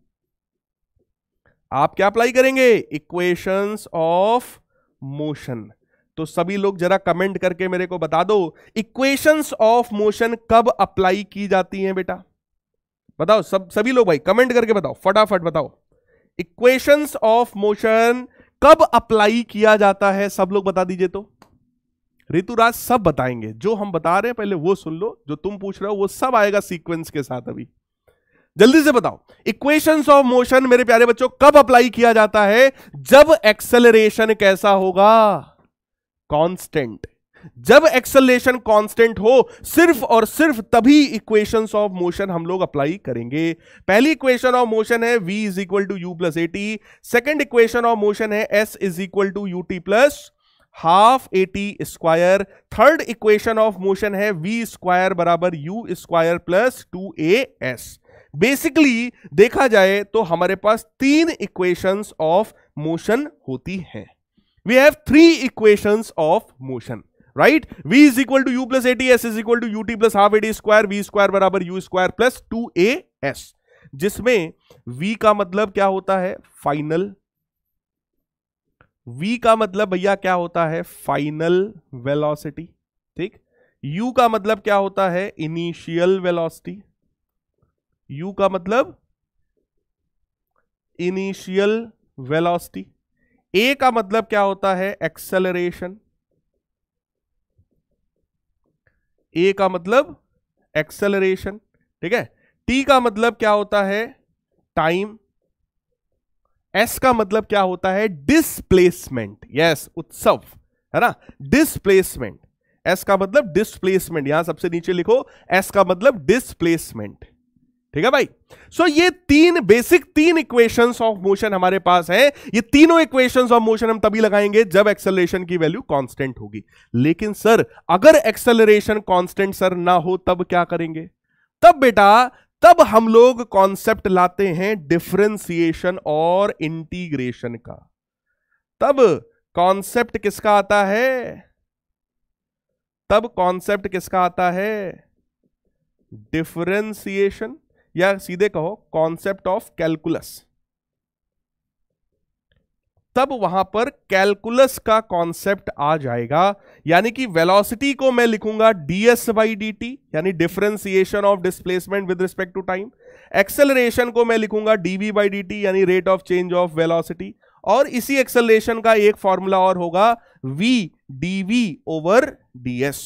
आप क्या अप्लाई करेंगे इक्वेशंस ऑफ मोशन तो सभी लोग जरा कमेंट करके मेरे को बता दो इक्वेशंस ऑफ मोशन कब अप्लाई की जाती हैं बेटा बताओ सब सभी लोग भाई कमेंट करके बताओ फटाफट बताओ इक्वेशंस ऑफ मोशन कब अप्लाई किया जाता है सब लोग बता दीजिए तो ऋतुराज सब बताएंगे जो हम बता रहे हैं पहले वो सुन लो जो तुम पूछ रहे हो वो सब आएगा सीक्वेंस के साथ अभी जल्दी से बताओ इक्वेशंस ऑफ मोशन मेरे प्यारे बच्चों कब अप्लाई किया जाता है जब एक्सेलरेशन कैसा होगा कांस्टेंट जब एक्सलेशन कांस्टेंट हो सिर्फ और सिर्फ तभी इक्वेशंस ऑफ मोशन हम लोग अप्लाई करेंगे पहली इक्वेशन ऑफ मोशन है v is equal to you plus a t second equation of motion है s is equal to U T plus half A T square third equation of motion है we square बराबर you square plus two A s basically देखा जाए तो हमारे पास तीन equations of motion होती हैं we have three equations of motion right v is equal to you plus a t s is equal to U T plus half A T square we square बराबर you square plus two A s जिसमें v का मतलब क्या होता है final v का मतलब भैया क्या होता है फाइनल वेलोसिटी ठीक u का मतलब क्या होता है इनिशियल वेलोसिटी u का मतलब इनिशियल वेलोसिटी ए का मतलब क्या होता है एक्सेलरेशन ए का मतलब एक्सेलरेशन ठीक है टी का मतलब क्या होता है टाइम एस का मतलब क्या होता है डिस्प्लेसमेंट यस उत्सव है ना डिस्प्लेसमेंट एस का मतलब डिस्प्लेसमेंट यहां सबसे नीचे लिखो एस का मतलब डिस्प्लेसमेंट ठीक है भाई सो so, ये तीन बेसिक तीन इक्वेशंस ऑफ मोशन हमारे पास है ये तीनों इक्वेशंस ऑफ मोशन हम तभी लगाएंगे जब एक्सेलरेशन की वैल्यू कांस्टेंट होगी लेकिन सर अगर एक्सेलरेशन कांस्टेंट सर ना हो तब क्या करेंगे तब बेटा तब हम लोग कॉन्सेप्ट लाते हैं डिफ्रेंसिएशन और इंटीग्रेशन का तब कॉन्सेप्ट किसका आता है तब कॉन्सेप्ट किसका आता है डिफ्रेंसिएशन या सीधे कहो कॉन्सेप्ट ऑफ कैलकुलस तब वहां पर कैलकुलस का कॉन्सेप्ट आ जाएगा यानी कि वेलोसिटी को मैं लिखूंगा डीएस बाई डी टी यानी differentiation of displacement with respect to time acceleration को मैं लिखूंगा डीवी बाई डी टी यानी rate of change of velocity और इसी एक्सेलरेशन का एक फॉर्मूला और होगा वी डीवी ओवर डीएस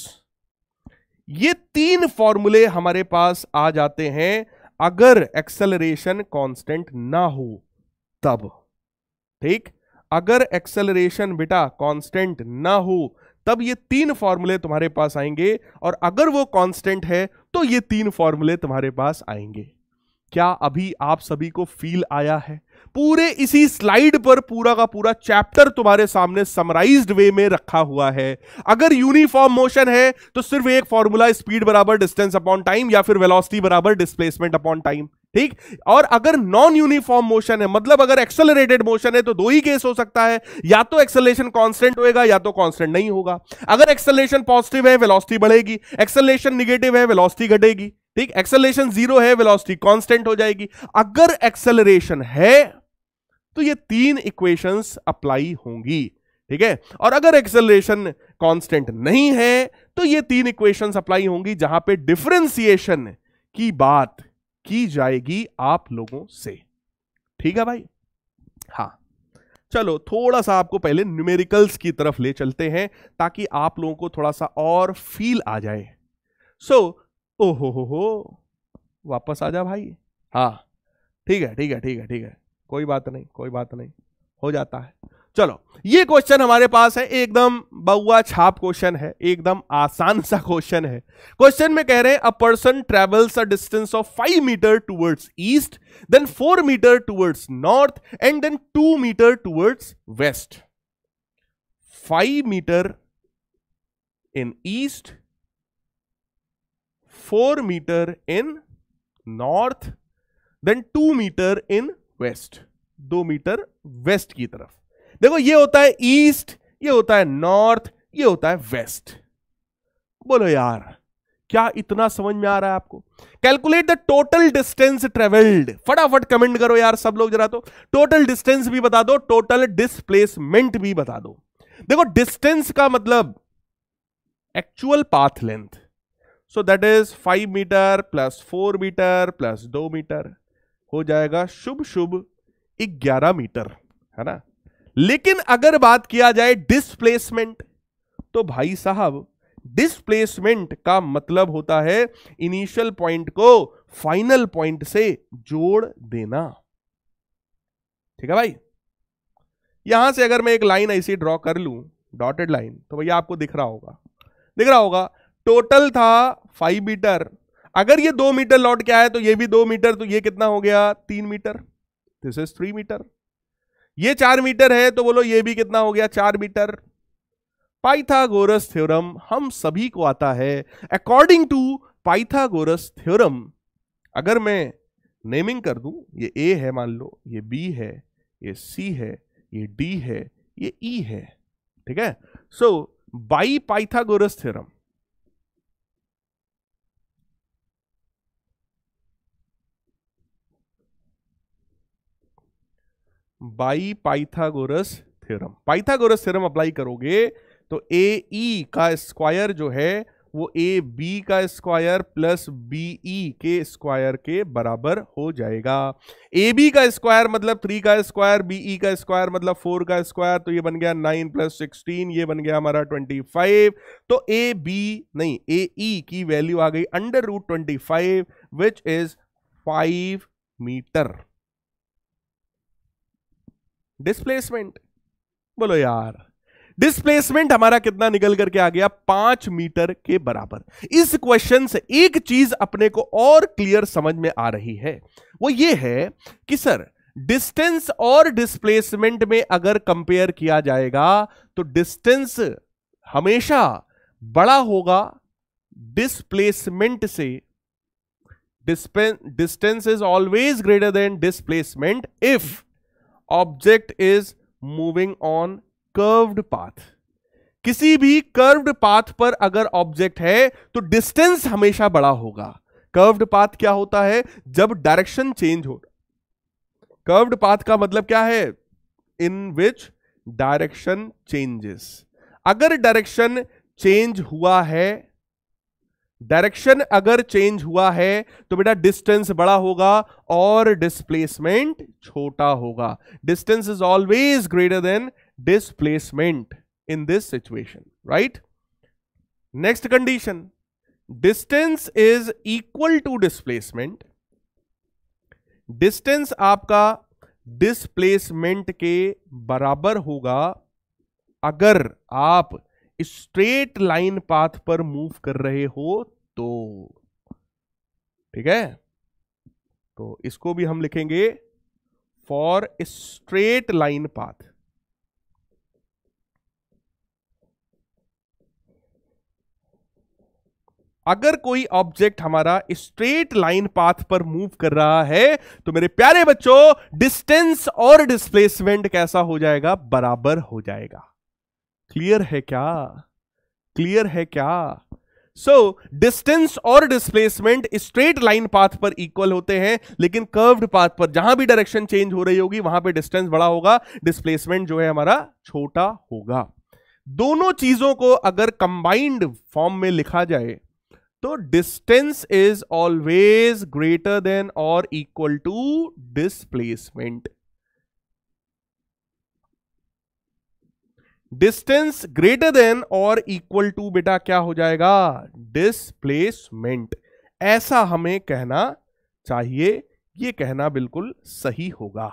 ये तीन फॉर्मूले हमारे पास आ जाते हैं अगर एक्सेलरेशन कांस्टेंट ना हो तब ठीक अगर एक्सेलरेशन बेटा कांस्टेंट ना हो तब ये तीन फॉर्मूले तुम्हारे पास आएंगे और अगर वो कांस्टेंट है तो ये तीन फॉर्मूले तुम्हारे पास आएंगे क्या अभी आप सभी को फील आया है पूरे इसी स्लाइड पर पूरा का पूरा चैप्टर तुम्हारे सामने समराइज्ड वे में रखा हुआ है अगर यूनिफॉर्म मोशन है तो सिर्फ एक फॉर्मूला स्पीड बराबर डिस्टेंस अपॉन टाइम या फिर वेलोसिटी बराबर डिस्प्लेसमेंट अपॉन टाइम ठीक और अगर नॉन यूनिफॉर्म मोशन है मतलब अगर एक्सेलरेटेड मोशन है तो दो ही केस हो सकता है या तो एक्सेलेशन कांस्टेंट होएगा या तो कांस्टेंट नहीं होगा अगर एक्सेलेशन पॉजिटिव है वेलोसिटी बढ़ेगी एक्सेलेशन निगेटिव है वेलोसिटी घटेगी ठीक एक्सेलरेशन जीरो है वेलोसिटी कांस्टेंट हो जाएगी अगर एक्सेलरेशन है तो ये तीन इक्वेशंस अप्लाई होंगी ठीक है और अगर एक्सेलरेशन कांस्टेंट नहीं है तो ये तीन इक्वेशंस अप्लाई होंगी जहां पे डिफरेंसिएशन की बात की जाएगी आप लोगों से ठीक है भाई हाँ चलो थोड़ा सा आपको पहले न्यूमेरिकल्स की तरफ ले चलते हैं ताकि आप लोगों को थोड़ा सा और फील आ जाए सो so, ओहो हो हो वापस आ जा भाई हाँ ठीक है ठीक है ठीक है ठीक है कोई बात नहीं कोई बात नहीं हो जाता है चलो ये क्वेश्चन हमारे पास है एकदम बउआ छाप क्वेश्चन है एकदम आसान सा क्वेश्चन है क्वेश्चन में कह रहे हैं a person travels a distance of five metre towards east then four metre towards north and then two metre towards west five metre in east four metre in north then two metre in west दो metre west की तरफ देखो ये होता है east ये होता है नॉर्थ ये होता है वेस्ट बोलो यार क्या इतना समझ में आ रहा है आपको calculate the total distance travelled फटाफट कमेंट करो यार सब लोग जरा तो टोटल डिस्टेंस भी बता दो टोटल डिस्प्लेसमेंट भी बता दो देखो डिस्टेंस का मतलब actual path length so that is five metre plus four metre plus दो मीटर हो जाएगा शुभ शुभ ग्यारह मीटर है ना लेकिन अगर बात किया जाए डिस्प्लेसमेंट तो भाई साहब डिस्प्लेसमेंट का मतलब होता है इनिशियल पॉइंट को फाइनल पॉइंट से जोड़ देना ठीक है भाई यहां से अगर मैं एक लाइन ऐसी ड्रॉ कर लू डॉटेड लाइन तो भैया आपको दिख रहा होगा दिख रहा होगा टोटल था फाइव मीटर अगर ये दो मीटर लौट के आया तो ये भी दो मीटर तो ये कितना हो गया तीन metre this is three metre ये चार मीटर है तो बोलो ये भी कितना हो गया चार मीटर पाइथागोरस थ्योरम हम सभी को आता है अकॉर्डिंग टू पाइथागोरस थ्योरम अगर मैं नेमिंग कर दूं ये ए है मान लो ये बी है ये सी है ये डी है ये ई e है ठीक है so by Pythagoras theorem by Pythagoras theorem Pythagoras theorem apply करोगे तो ए ई e का स्क्वायर जो है वो ए बी का स्क्वायर प्लस बी ई के स्क्वायर के बराबर हो जाएगा ए बी का स्क्वायर मतलब थ्री का स्क्वायर बी ई का स्क्वायर मतलब फोर का स्क्वायर तो ये बन गया नाइन प्लस सिक्सटीन ये बन गया हमारा ट्वेंटी फाइव तो ए बी नहीं ए ई e की वैल्यू आ गई under root twenty five which is five metre displacement बोलो यार डिस्प्लेसमेंट हमारा कितना निकल करके आ गया पांच मीटर के बराबर इस क्वेश्चन से एक चीज अपने को और क्लियर समझ में आ रही है वो ये है कि सर डिस्टेंस और डिस्प्लेसमेंट में अगर कंपेयर किया जाएगा तो डिस्टेंस हमेशा बड़ा होगा डिस्प्लेसमेंट से distance is always greater than displacement if object is moving on curved path किसी भी कर्व्ड पाथ पर अगर ऑब्जेक्ट है तो डिस्टेंस हमेशा बड़ा होगा कर्व्ड पाथ क्या होता है जब डायरेक्शन चेंज हो कर्व्ड पाथ का मतलब क्या है इन विच डायरेक्शन चेंजेस अगर डायरेक्शन चेंज हुआ है डायरेक्शन अगर चेंज हुआ है तो बेटा डिस्टेंस बड़ा होगा और डिस्प्लेसमेंट छोटा होगा distance is always greater than displacement in this situation right next condition distance is equal to displacement distance आपका डिस्प्लेसमेंट के बराबर होगा अगर आप स्ट्रेट लाइन पाथ पर मूव कर रहे हो तो ठीक है तो इसको भी हम लिखेंगे फॉर स्ट्रेट लाइन पाथ अगर कोई ऑब्जेक्ट हमारा स्ट्रेट लाइन पाथ पर मूव कर रहा है तो मेरे प्यारे बच्चों डिस्टेंस और डिस्प्लेसमेंट कैसा हो जाएगा बराबर हो जाएगा क्लियर है क्या क्लियर है क्या सो डिस्टेंस और डिस्प्लेसमेंट स्ट्रेट लाइन पाथ पर इक्वल होते हैं लेकिन कर्व्ड पाथ पर जहां भी डायरेक्शन चेंज हो रही होगी वहां पे डिस्टेंस बड़ा होगा डिस्प्लेसमेंट जो है हमारा छोटा होगा दोनों चीजों को अगर कंबाइंड फॉर्म में लिखा जाए तो distance is always greater than और equal to displacement distance greater than और इक्वल टू बेटा क्या हो जाएगा डिस्प्लेसमेंट ऐसा हमें कहना चाहिए ये कहना बिल्कुल सही होगा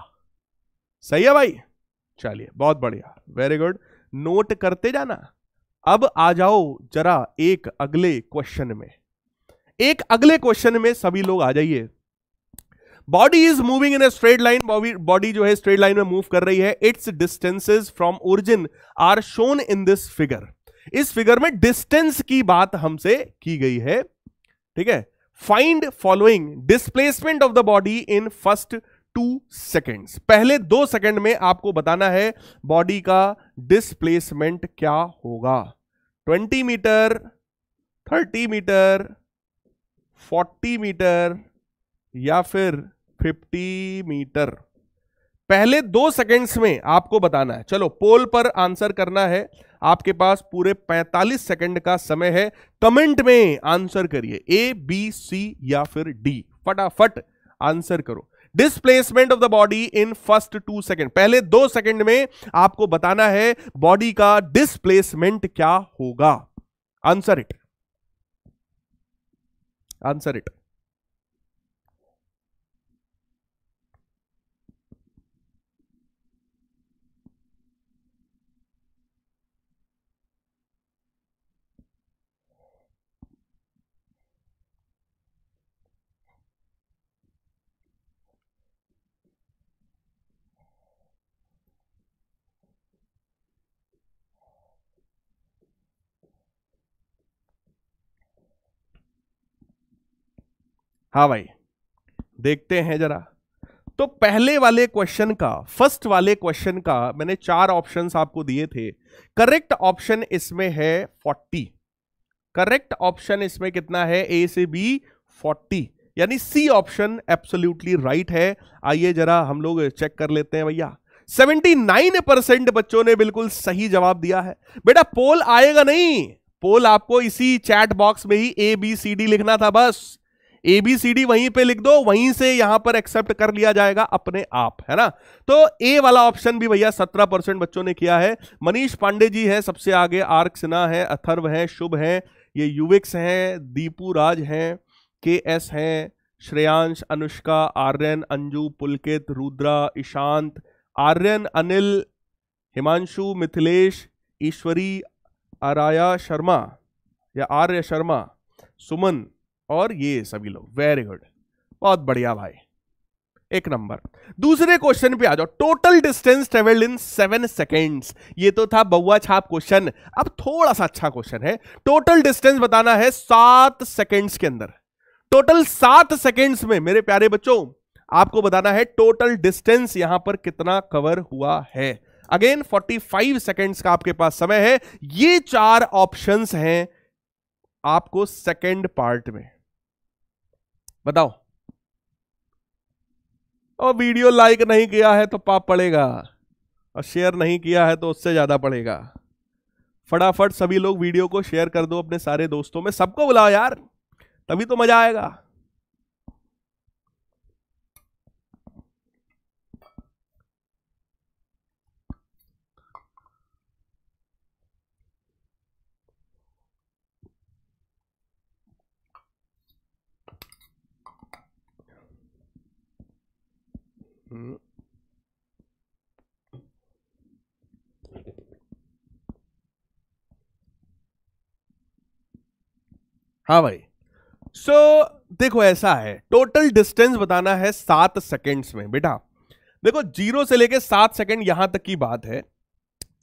सही है भाई चलिए बहुत बढ़िया वेरी गुड नोट करते जाना अब आ जाओ जरा एक अगले क्वेश्चन में एक अगले क्वेश्चन में सभी लोग आ जाइए body is moving in a straight line body जो है स्ट्रेट लाइन में मूव कर रही है its distances from origin are shown in this figure इस फिगर में डिस्टेंस की बात हमसे की गई है ठीक है find following displacement of the body in first two seconds पहले दो सेकेंड में आपको बताना है बॉडी का डिस्प्लेसमेंट क्या होगा 20 मीटर 30 मीटर 40 मीटर या फिर फिफ्टी मीटर पहले दो सेकंड्स में आपको बताना है चलो पोल पर आंसर करना है आपके पास पूरे 45 सेकंड का समय है कमेंट में आंसर करिए ए बी सी या फिर डी फटाफट आंसर करो displacement of the body in first two second पहले दो सेकेंड में आपको बताना है बॉडी का डिस्प्लेसमेंट क्या होगा आंसर इट आंसर इट हाँ भाई देखते हैं जरा तो पहले वाले क्वेश्चन का फर्स्ट वाले क्वेश्चन का मैंने चार ऑप्शंस आपको दिए थे करेक्ट ऑप्शन इसमें है 40 करेक्ट ऑप्शन इसमें कितना है ए से बी 40 यानी सी ऑप्शन एब्सोल्यूटली राइट है आइए जरा हम लोग चेक कर लेते हैं भैया 79 परसेंट बच्चों ने बिल्कुल सही जवाब दिया है बेटा पोल आएगा नहीं पोल आपको इसी चैट बॉक्स में ही ए बी सी डी लिखना था बस एबीसीडी वहीं पे लिख दो वहीं से यहां पर एक्सेप्ट कर लिया जाएगा अपने आप है ना तो ए वाला ऑप्शन भी भैया सत्रह परसेंट बच्चों ने किया है मनीष पांडे जी है सबसे आगे आर्क सिन्हा है अथर्व है शुभ है ये युविक्स हैं दीपू राज हैं के एस हैं श्रेयांश अनुष्का आर्यन अंजू पुलकित रुद्रा ईशांत आर्यन अनिल हिमांशु मिथिलेश ईश्वरी आराया शर्मा या आर्य शर्मा सुमन और ये सभी लोग वेरी गुड बहुत बढ़िया भाई एक नंबर दूसरे क्वेश्चन पे आ जाओ total distance travelled in seven seconds ये तो था बउआ छाप क्वेश्चन अब थोड़ा सा अच्छा क्वेश्चन है टोटल डिस्टेंस बताना है सात सेकेंड्स के अंदर टोटल सात सेकेंड्स में मेरे प्यारे बच्चों आपको बताना है टोटल डिस्टेंस यहां पर कितना कवर हुआ है अगेन 45 सेकेंड्स का आपके पास समय है ये चार ऑप्शंस हैं आपको सेकेंड पार्ट में बताओ और वीडियो लाइक नहीं किया है तो पाप पड़ेगा और शेयर नहीं किया है तो उससे ज़्यादा पड़ेगा फटाफट सभी लोग वीडियो को शेयर कर दो अपने सारे दोस्तों में सबको बुलाओ यार तभी तो मज़ा आएगा Mm. हाँ भाई सो so, देखो ऐसा है टोटल डिस्टेंस बताना है सात सेकेंड्स में बेटा देखो जीरो से लेके सात सेकेंड यहां तक की बात है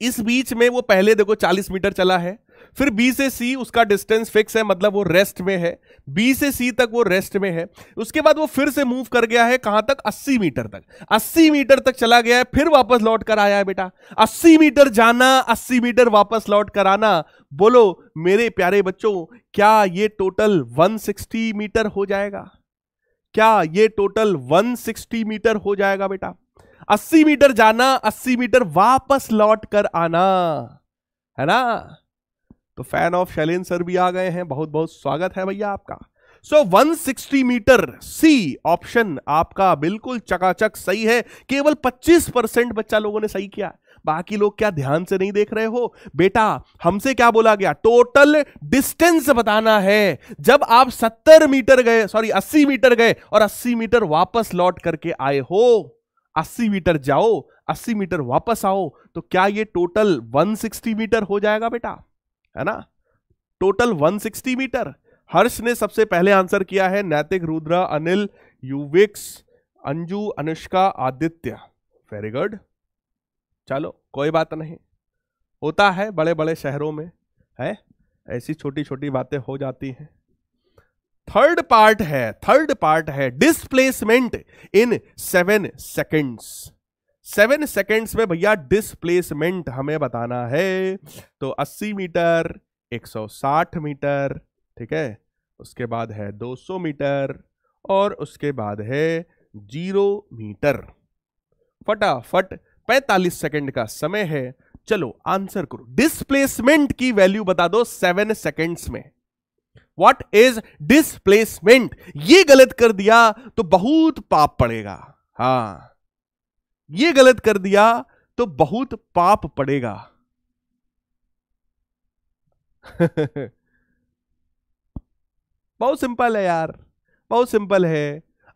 इस बीच में वो पहले देखो चालीस मीटर चला है फिर बी से सी उसका डिस्टेंस फिक्स है मतलब वो रेस्ट में है बी से सी तक वो रेस्ट में है उसके बाद वो फिर से मूव कर गया है कहां तक 80 मीटर तक 80 मीटर तक चला गया है फिर वापस लौट कर आया है बेटा 80 मीटर जाना 80 मीटर वापस लौट कर आना बोलो मेरे प्यारे बच्चों क्या ये टोटल 160 मीटर हो जाएगा क्या ये टोटल 160 मीटर हो जाएगा बेटा 80 मीटर जाना 80 मीटर वापस लौट कर आना है ना तो फैन ऑफ शैलेन सर भी आ गए हैं बहुत बहुत स्वागत है भैया आपका so so, 160 metre C option आपका बिल्कुल चकाचक सही है केवल 25 परसेंट बच्चा लोगों ने सही किया बाकी लोग क्या ध्यान से नहीं देख रहे हो बेटा हमसे क्या बोला गया टोटल डिस्टेंस बताना है जब आप 70 मीटर गए सॉरी 80 मीटर गए और 80 मीटर वापस लौट करके आए हो 80 मीटर जाओ 80 मीटर वापस आओ तो क्या ये टोटल 160 मीटर हो जाएगा बेटा है ना टोटल 160 मीटर हर्ष ने सबसे पहले आंसर किया है नैतिक रुद्रा अनिल युविक्स अंजू अनुष्का आदित्य वेरी गुड चलो कोई बात नहीं होता है बड़े बड़े शहरों में है ऐसी छोटी छोटी बातें हो जाती हैं थर्ड पार्ट है थर्ड पार्ट है displacement in seven seconds seven seconds में भैया डिस्प्लेसमेंट हमें बताना है तो 80 मीटर 160 मीटर ठीक है उसके बाद है 200 मीटर और उसके बाद है जीरो मीटर फटाफट 45 सेकेंड का समय है चलो आंसर करो डिस्प्लेसमेंट की वैल्यू बता दो सेवन सेकेंड्स में वॉट इज डिस्प्लेसमेंट ये गलत कर दिया तो बहुत पाप पड़ेगा हाँ ये गलत कर दिया तो बहुत पाप पड़ेगा (laughs) बहुत सिंपल है यार बहुत सिंपल है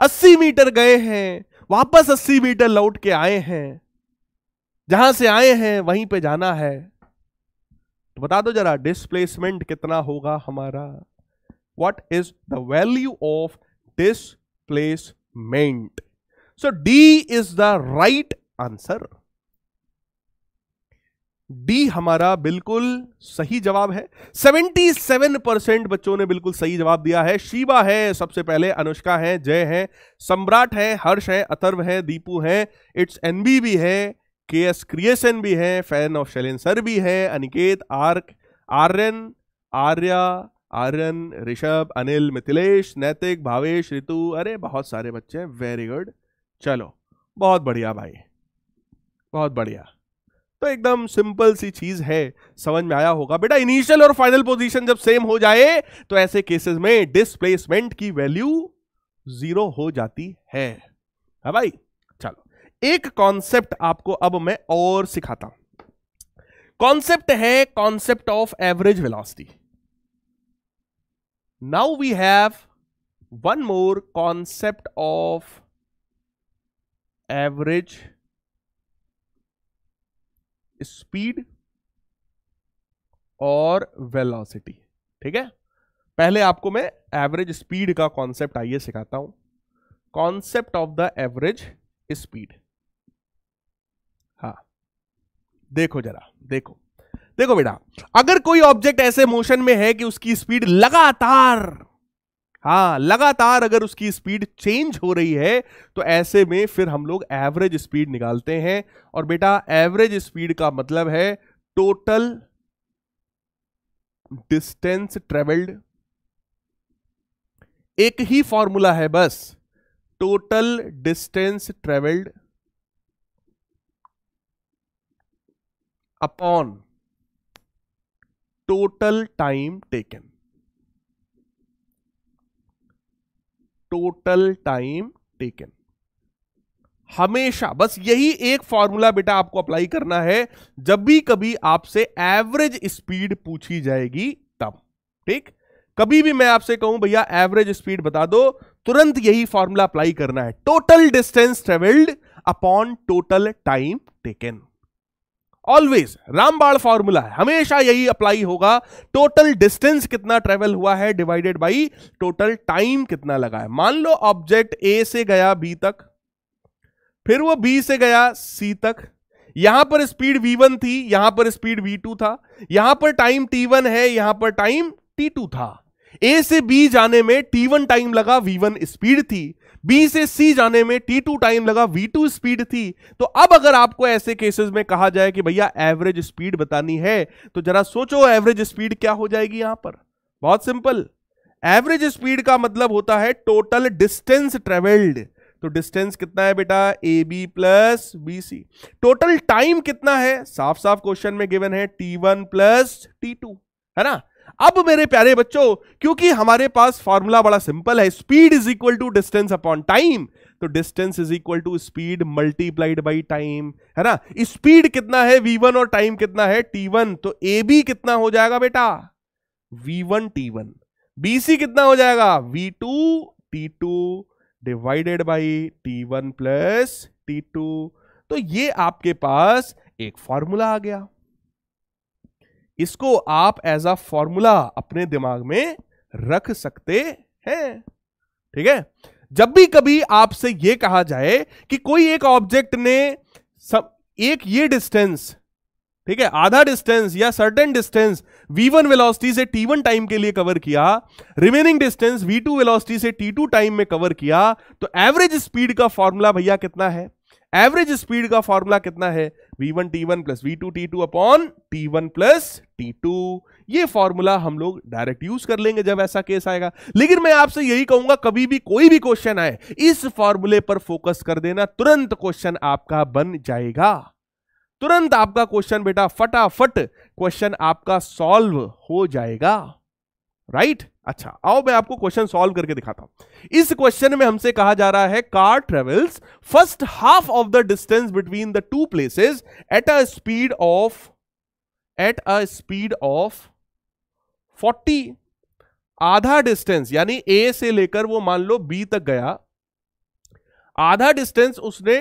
अस्सी मीटर गए हैं वापस अस्सी मीटर लौट के आए हैं जहां से आए हैं वहीं पे जाना है तो बता दो जरा डिस्प्लेसमेंट कितना होगा हमारा what is the value of placement So D is the right answer. D हमारा बिल्कुल सही जवाब है 77 परसेंट बच्चों ने बिल्कुल सही जवाब दिया है शिवा है सबसे पहले अनुष्का है जय है सम्राट है हर्ष है अथर्व है दीपू है इट्स एनबी भी है के एस क्रिएशन भी है फैन ऑफ शैलेन सर भी है अनिकेत आर्क आर्यन आर्या आर्यन ऋषभ अनिल मिथिलेश नैतिक भावेश ऋतु अरे बहुत सारे बच्चे हैं वेरी गुड चलो बहुत बढ़िया भाई बहुत बढ़िया तो एकदम सिंपल सी चीज है समझ में आया होगा बेटा इनिशियल और फाइनल पोजीशन जब सेम हो जाए तो ऐसे केसेस में डिस्प्लेसमेंट की वैल्यू जीरो हो जाती है हाँ भाई चलो एक कॉन्सेप्ट आपको अब मैं और सिखाता हूं कॉन्सेप्ट है concept of average velocity now we have one more concept of average speed और वेलोसिटी ठीक है पहले आपको मैं एवरेज स्पीड का कॉन्सेप्ट आइए सिखाता हूं concept of the average speed हा देखो जरा देखो देखो बेटा अगर कोई ऑब्जेक्ट ऐसे मोशन में है कि उसकी स्पीड लगातार हाँ लगातार अगर उसकी स्पीड चेंज हो रही है तो ऐसे में फिर हम लोग एवरेज स्पीड निकालते हैं और बेटा एवरेज स्पीड का मतलब है टोटल डिस्टेंस ट्रेवल्ड एक ही फॉर्मूला है बस total distance travelled upon total time taken total time taken हमेशा बस यही एक फॉर्मूला बेटा आपको अप्लाई करना है जब भी कभी आपसे एवरेज स्पीड पूछी जाएगी तब ठीक कभी भी मैं आपसे कहूं भैया एवरेज स्पीड बता दो तुरंत यही फॉर्मूला अप्लाई करना है total distance travelled upon total time taken always रामबाड़ फॉर्मूला है हमेशा यही अप्लाई होगा टोटल डिस्टेंस कितना ट्रेवल हुआ है डिवाइडेड बाई टोटल टाइम कितना लगा है मान लो ऑब्जेक्ट ए से गया बी तक फिर वो बी से गया सी तक यहां पर स्पीड वी वन थी यहां पर स्पीड वी टू था यहां पर टाइम टी वन है यहां पर टाइम टी टू था ए से बी जाने में टी वन टाइम लगा वी वन स्पीड थी बी से सी जाने में टी टू टाइम लगा वी टू स्पीड थी तो अब अगर आपको ऐसे केसेस में कहा जाए कि भैया एवरेज स्पीड बतानी है तो जरा सोचो एवरेज स्पीड क्या हो जाएगी यहां पर बहुत सिंपल एवरेज स्पीड का मतलब होता है टोटल डिस्टेंस ट्रेवल्ड तो डिस्टेंस कितना है बेटा A B plus B C total time कितना है साफ साफ क्वेश्चन में गिवन है t one plus t two है ना अब मेरे प्यारे बच्चों क्योंकि हमारे पास फॉर्मूला बड़ा सिंपल है speed is equal to distance upon time तो distance is equal to speed multiplied by time है ना स्पीड कितना है वी वन और टाइम कितना है टी वन तो ए बी कितना हो जाएगा बेटा v one t one B C कितना हो जाएगा v two t two divided by t one plus t two तो ये आपके पास एक फॉर्मूला आ गया इसको आप एज अ फॉर्मूला अपने दिमाग में रख सकते हैं ठीक है जब भी कभी आपसे यह कहा जाए कि कोई एक ऑब्जेक्ट ने सब एक ये डिस्टेंस ठीक है आधा डिस्टेंस या सर्टेन डिस्टेंस v1 वेलोसिटी से t1 टाइम के लिए कवर किया रिमेनिंग डिस्टेंस v2 वेलोसिटी से t2 टाइम में कवर किया तो एवरेज स्पीड का फॉर्मूला भैया कितना है एवरेज स्पीड का फॉर्मूला कितना है v one t one plus v two t two upon t one plus t two ये फॉर्मूला हम लोग डायरेक्ट यूज कर लेंगे जब ऐसा केस आएगा लेकिन मैं आपसे यही कहूंगा कभी भी कोई भी क्वेश्चन आए इस फॉर्मूले पर फोकस कर देना तुरंत क्वेश्चन आपका बन जाएगा तुरंत आपका क्वेश्चन बेटा फटाफट क्वेश्चन आपका सॉल्व हो जाएगा राइट right? अच्छा आओ मैं आपको क्वेश्चन सॉल्व करके दिखाता हूं इस क्वेश्चन में हमसे कहा जा रहा है car travels first half of the distance between the two places at a speed of at a speed of 40 आधा डिस्टेंस यानी ए से लेकर वो मान लो बी तक गया आधा डिस्टेंस उसने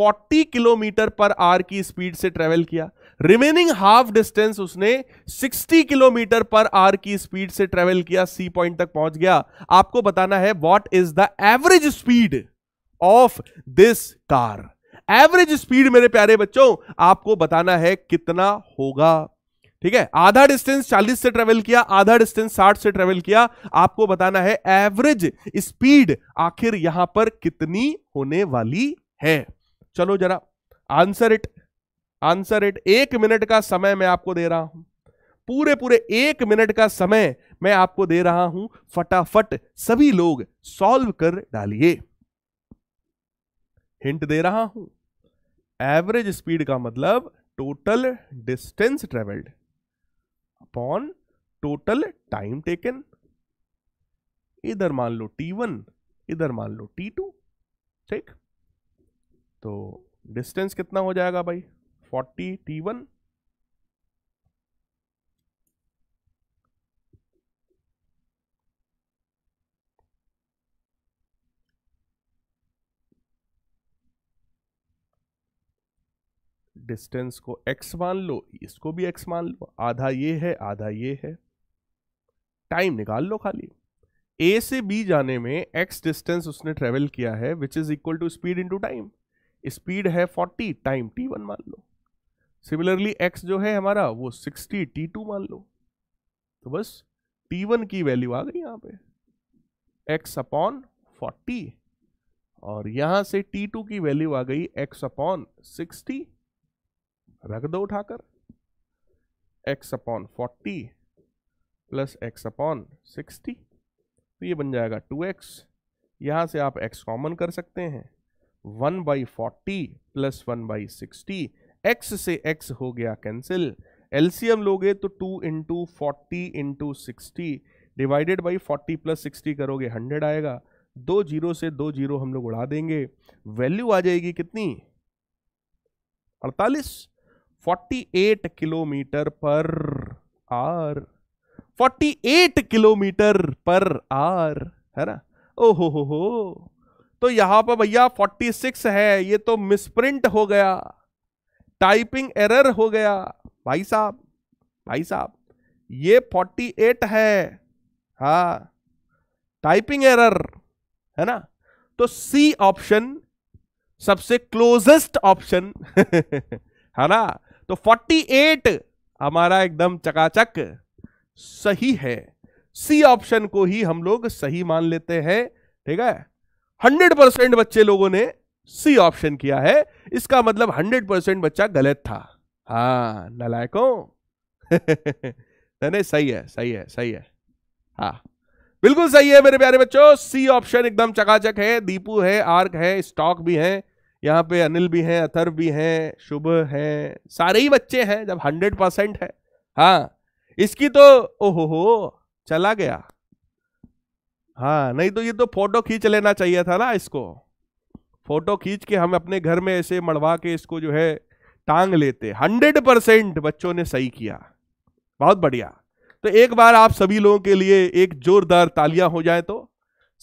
40 किलोमीटर पर आर की स्पीड से ट्रेवल किया रिमेनिंग हाफ डिस्टेंस उसने 60 किलोमीटर पर आर की स्पीड से ट्रेवल किया सी पॉइंट तक पहुंच गया आपको बताना है what is the average speed of this car average speed मेरे प्यारे बच्चों आपको बताना है कितना होगा ठीक है आधा डिस्टेंस 40 से ट्रेवल किया आधा डिस्टेंस 60 से ट्रेवल किया आपको बताना है एवरेज स्पीड आखिर यहां पर कितनी होने वाली है चलो जरा आंसर इट आंसर इट एक मिनट का समय मैं आपको दे रहा हूं पूरे पूरे एक मिनट का समय मैं आपको दे रहा हूं फटाफट सभी लोग सॉल्व कर डालिए हिंट दे रहा हूं एवरेज स्पीड का मतलब total distance travelled upon total time taken इधर मान लो T1 इधर मान लो T2 ठीक तो डिस्टेंस कितना हो जाएगा भाई फोर्टी टी वन डिस्टेंस को एक्स मान लो इसको भी एक्स मान लो आधा ये है आधा ये है टाइम निकाल लो खाली ए से बी जाने में एक्स डिस्टेंस उसने ट्रेवल किया है which is equal to speed into time speed है 40 टाइम टी वन मान लो सिमिलरली एक्स जो है हमारा वो सिक्सटी टी टू मान लो तो बस टी वन की वैल्यू आ गई यहाँ पे एक्स अपॉन फोर्टी और यहां से टी टू की वैल्यू आ गई एक्स अपॉन सिक्सटी रख दो उठाकर x upon forty plus x upon sixty तो ये बन जाएगा टू एक्स यहां से आप एक्स कॉमन कर सकते हैं one by forty plus one by sixty x से एक्स हो गया कैंसिल एलसीएम लोगे तो two into forty into sixty divided by forty plus sixty करोगे हंड्रेड आएगा दो जीरो से दो जीरो हम लोग उड़ा देंगे वैल्यू आ जाएगी कितनी अड़तालीस forty eight kilometre per hour forty eight kilometre per hour है ना ओ हो हो हो तो यहां पर भैया फोर्टी सिक्स है ये तो मिसप्रिंट हो गया टाइपिंग एरर हो गया भाई साहब भाई साहब ये 48 है हा टाइपिंग एरर है ना तो सी ऑप्शन सबसे क्लोजेस्ट ऑप्शन (laughs) है ना तो 48 हमारा एकदम चकाचक सही है सी ऑप्शन को ही हम लोग सही मान लेते हैं ठीक है हंड्रेड परसेंट बच्चे लोगों ने सी ऑप्शन किया है इसका मतलब 100 परसेंट बच्चा गलत था हाँ नलायकों (laughs) नहीं सही है सही है सही है हाँ बिल्कुल सही है मेरे प्यारे बच्चों सी ऑप्शन एकदम चकाचक है दीपू है आर्क है स्टॉक भी है यहाँ पे अनिल भी हैं अथर्व भी हैं शुभ हैं सारे ही बच्चे हैं जब हंड्रेड परसेंट है हाँ इसकी तो ओहो हो चला गया हाँ नहीं तो ये तो फोटो खींच लेना चाहिए था ना इसको फोटो खींच के हम अपने घर में ऐसे मड़वा के इसको जो है टांग लेते हंड्रेड परसेंट बच्चों ने सही किया बहुत बढ़िया तो एक बार आप सभी लोगों के लिए एक जोरदार तालियां हो जाए तो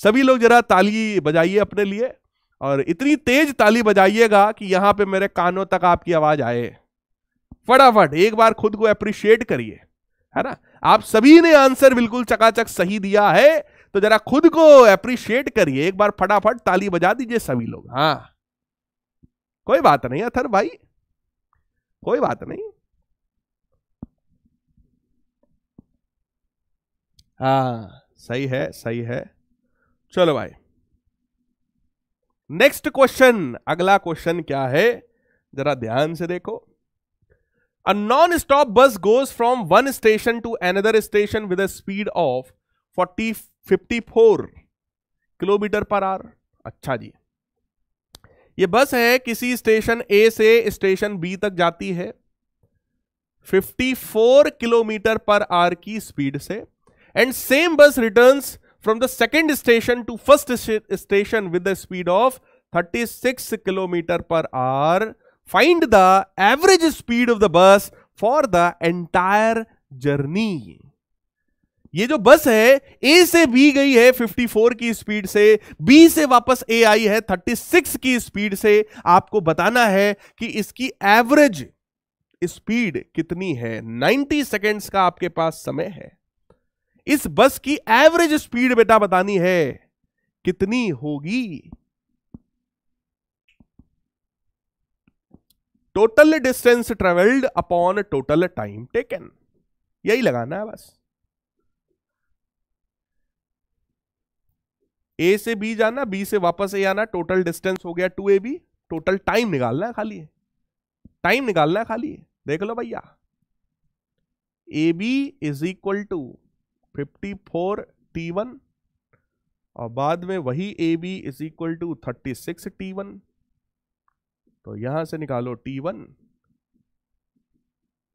सभी लोग जरा ताली बजाइए अपने लिए और इतनी तेज ताली बजाइएगा कि यहां पे मेरे कानों तक आपकी आवाज आए फटाफट एक बार खुद को अप्रिशिएट करिए है ना आप सभी ने आंसर बिल्कुल चकाचक सही दिया है तो जरा खुद को अप्रिशिएट करिए एक बार फटाफट ताली बजा दीजिए सभी लोग हाँ कोई बात नहीं अथर भाई कोई बात नहीं हाँ सही है सही है चलो भाई नेक्स्ट क्वेश्चन अगला क्वेश्चन क्या है जरा ध्यान से देखो a non stop bus goes from one station to another station with a speed of forty fifty four kilometre per hour अच्छा जी ये बस है किसी स्टेशन ए से स्टेशन बी तक जाती है fifty four kilometre per hour की स्पीड से and same bus return from the second station to first station with the speed of thirty six kilometre per hour find the average speed of the bus for the entire journey ये जो बस है ए से B गई है 54 की speed से B से वापस ए आई है 36 की स्पीड से आपको बताना है कि इसकी एवरेज स्पीड कितनी है 90 सेकेंड्स का आपके पास समय है इस बस की एवरेज स्पीड बेटा बतानी है कितनी होगी total distance travelled upon total time taken यही लगाना है बस ए से बी जाना बी से वापस ए आना टोटल डिस्टेंस हो गया two A B total time निकालना है खाली टाइम निकालना है खाली देख लो भैया A B is equal to fifty four T one और बाद में वही A B is equal to thirty six T one तो यहां से निकालो T one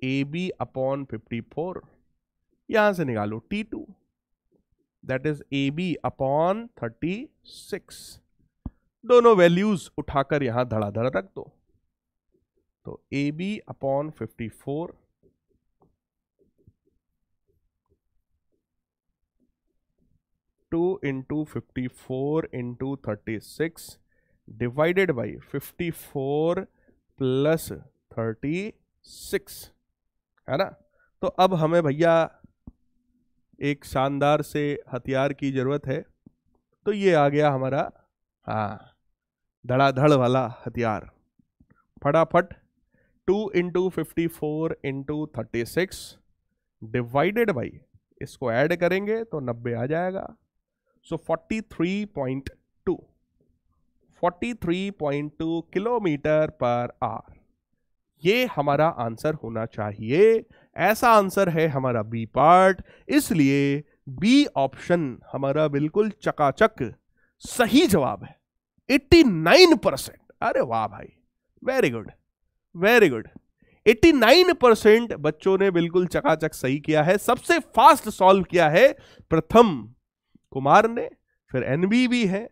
A B upon fifty four यहां से निकालो T two that is A B upon thirty six दोनों वैल्यूज उठाकर यहां धड़ाधड़ रख दो तो A B upon fifty four two into fifty four into thirty six divided by fifty four plus thirty six है ना तो अब हमें भैया एक शानदार से हथियार की ज़रूरत है तो ये आ गया हमारा हाँ धड़ाधड़ वाला हथियार फटाफट two into fifty four into thirty six divided by इसको ऐड करेंगे तो नब्बे आ जाएगा so forty three point two forty three point two kilometre per hour ये हमारा आंसर होना चाहिए ऐसा आंसर है हमारा बी पार्ट इसलिए बी ऑप्शन हमारा बिल्कुल चकाचक सही जवाब है 89 परसेंट अरे वाह भाई very good very good 89 percent बच्चों ने बिल्कुल चकाचक सही किया है सबसे फास्ट सॉल्व किया है प्रथम कुमार ने फिर एनबी भी है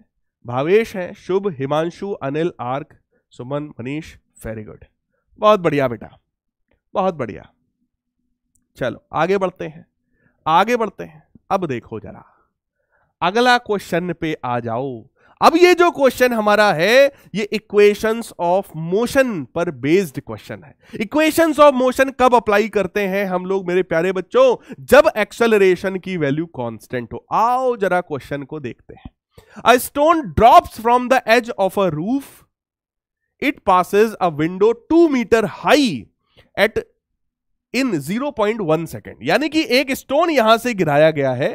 भावेश है शुभ हिमांशु अनिल आर्क सुमन मनीष वेरी गुड बहुत बढ़िया बेटा बहुत बढ़िया चलो आगे बढ़ते हैं आगे बढ़ते हैं अब देखो जरा अगला क्वेश्चन पे आ जाओ अब ये जो क्वेश्चन हमारा है ये इक्वेशंस ऑफ मोशन पर बेस्ड क्वेश्चन है इक्वेशंस ऑफ मोशन कब अप्लाई करते हैं हम लोग मेरे प्यारे बच्चों जब एक्सेलरेशन की वैल्यू कांस्टेंट हो आओ जरा क्वेश्चन को देखते हैं a stone drops from the edge of a roof it passes a window two metre high at in 0.1 second यानी कि एक स्टोन यहां से गिराया गया है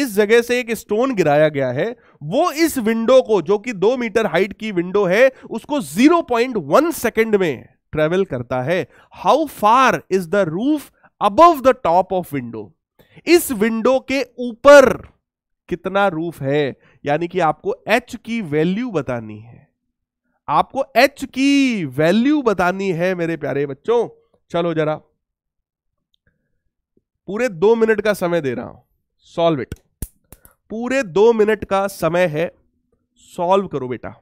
इस जगह से एक स्टोन गिराया गया है वो इस विंडो को जो कि दो मीटर हाइट की विंडो है उसको 0.1 सेकेंड में ट्रेवल करता है how far is the roof above the top of window इस विंडो के ऊपर कितना रूफ है यानी कि आपको एच की वैल्यू बतानी है आपको एच की वैल्यू बतानी है मेरे प्यारे बच्चों चलो जरा पूरे दो मिनट का समय दे रहा हूं सॉल्व इट पूरे दो मिनट का समय है सॉल्व करो बेटा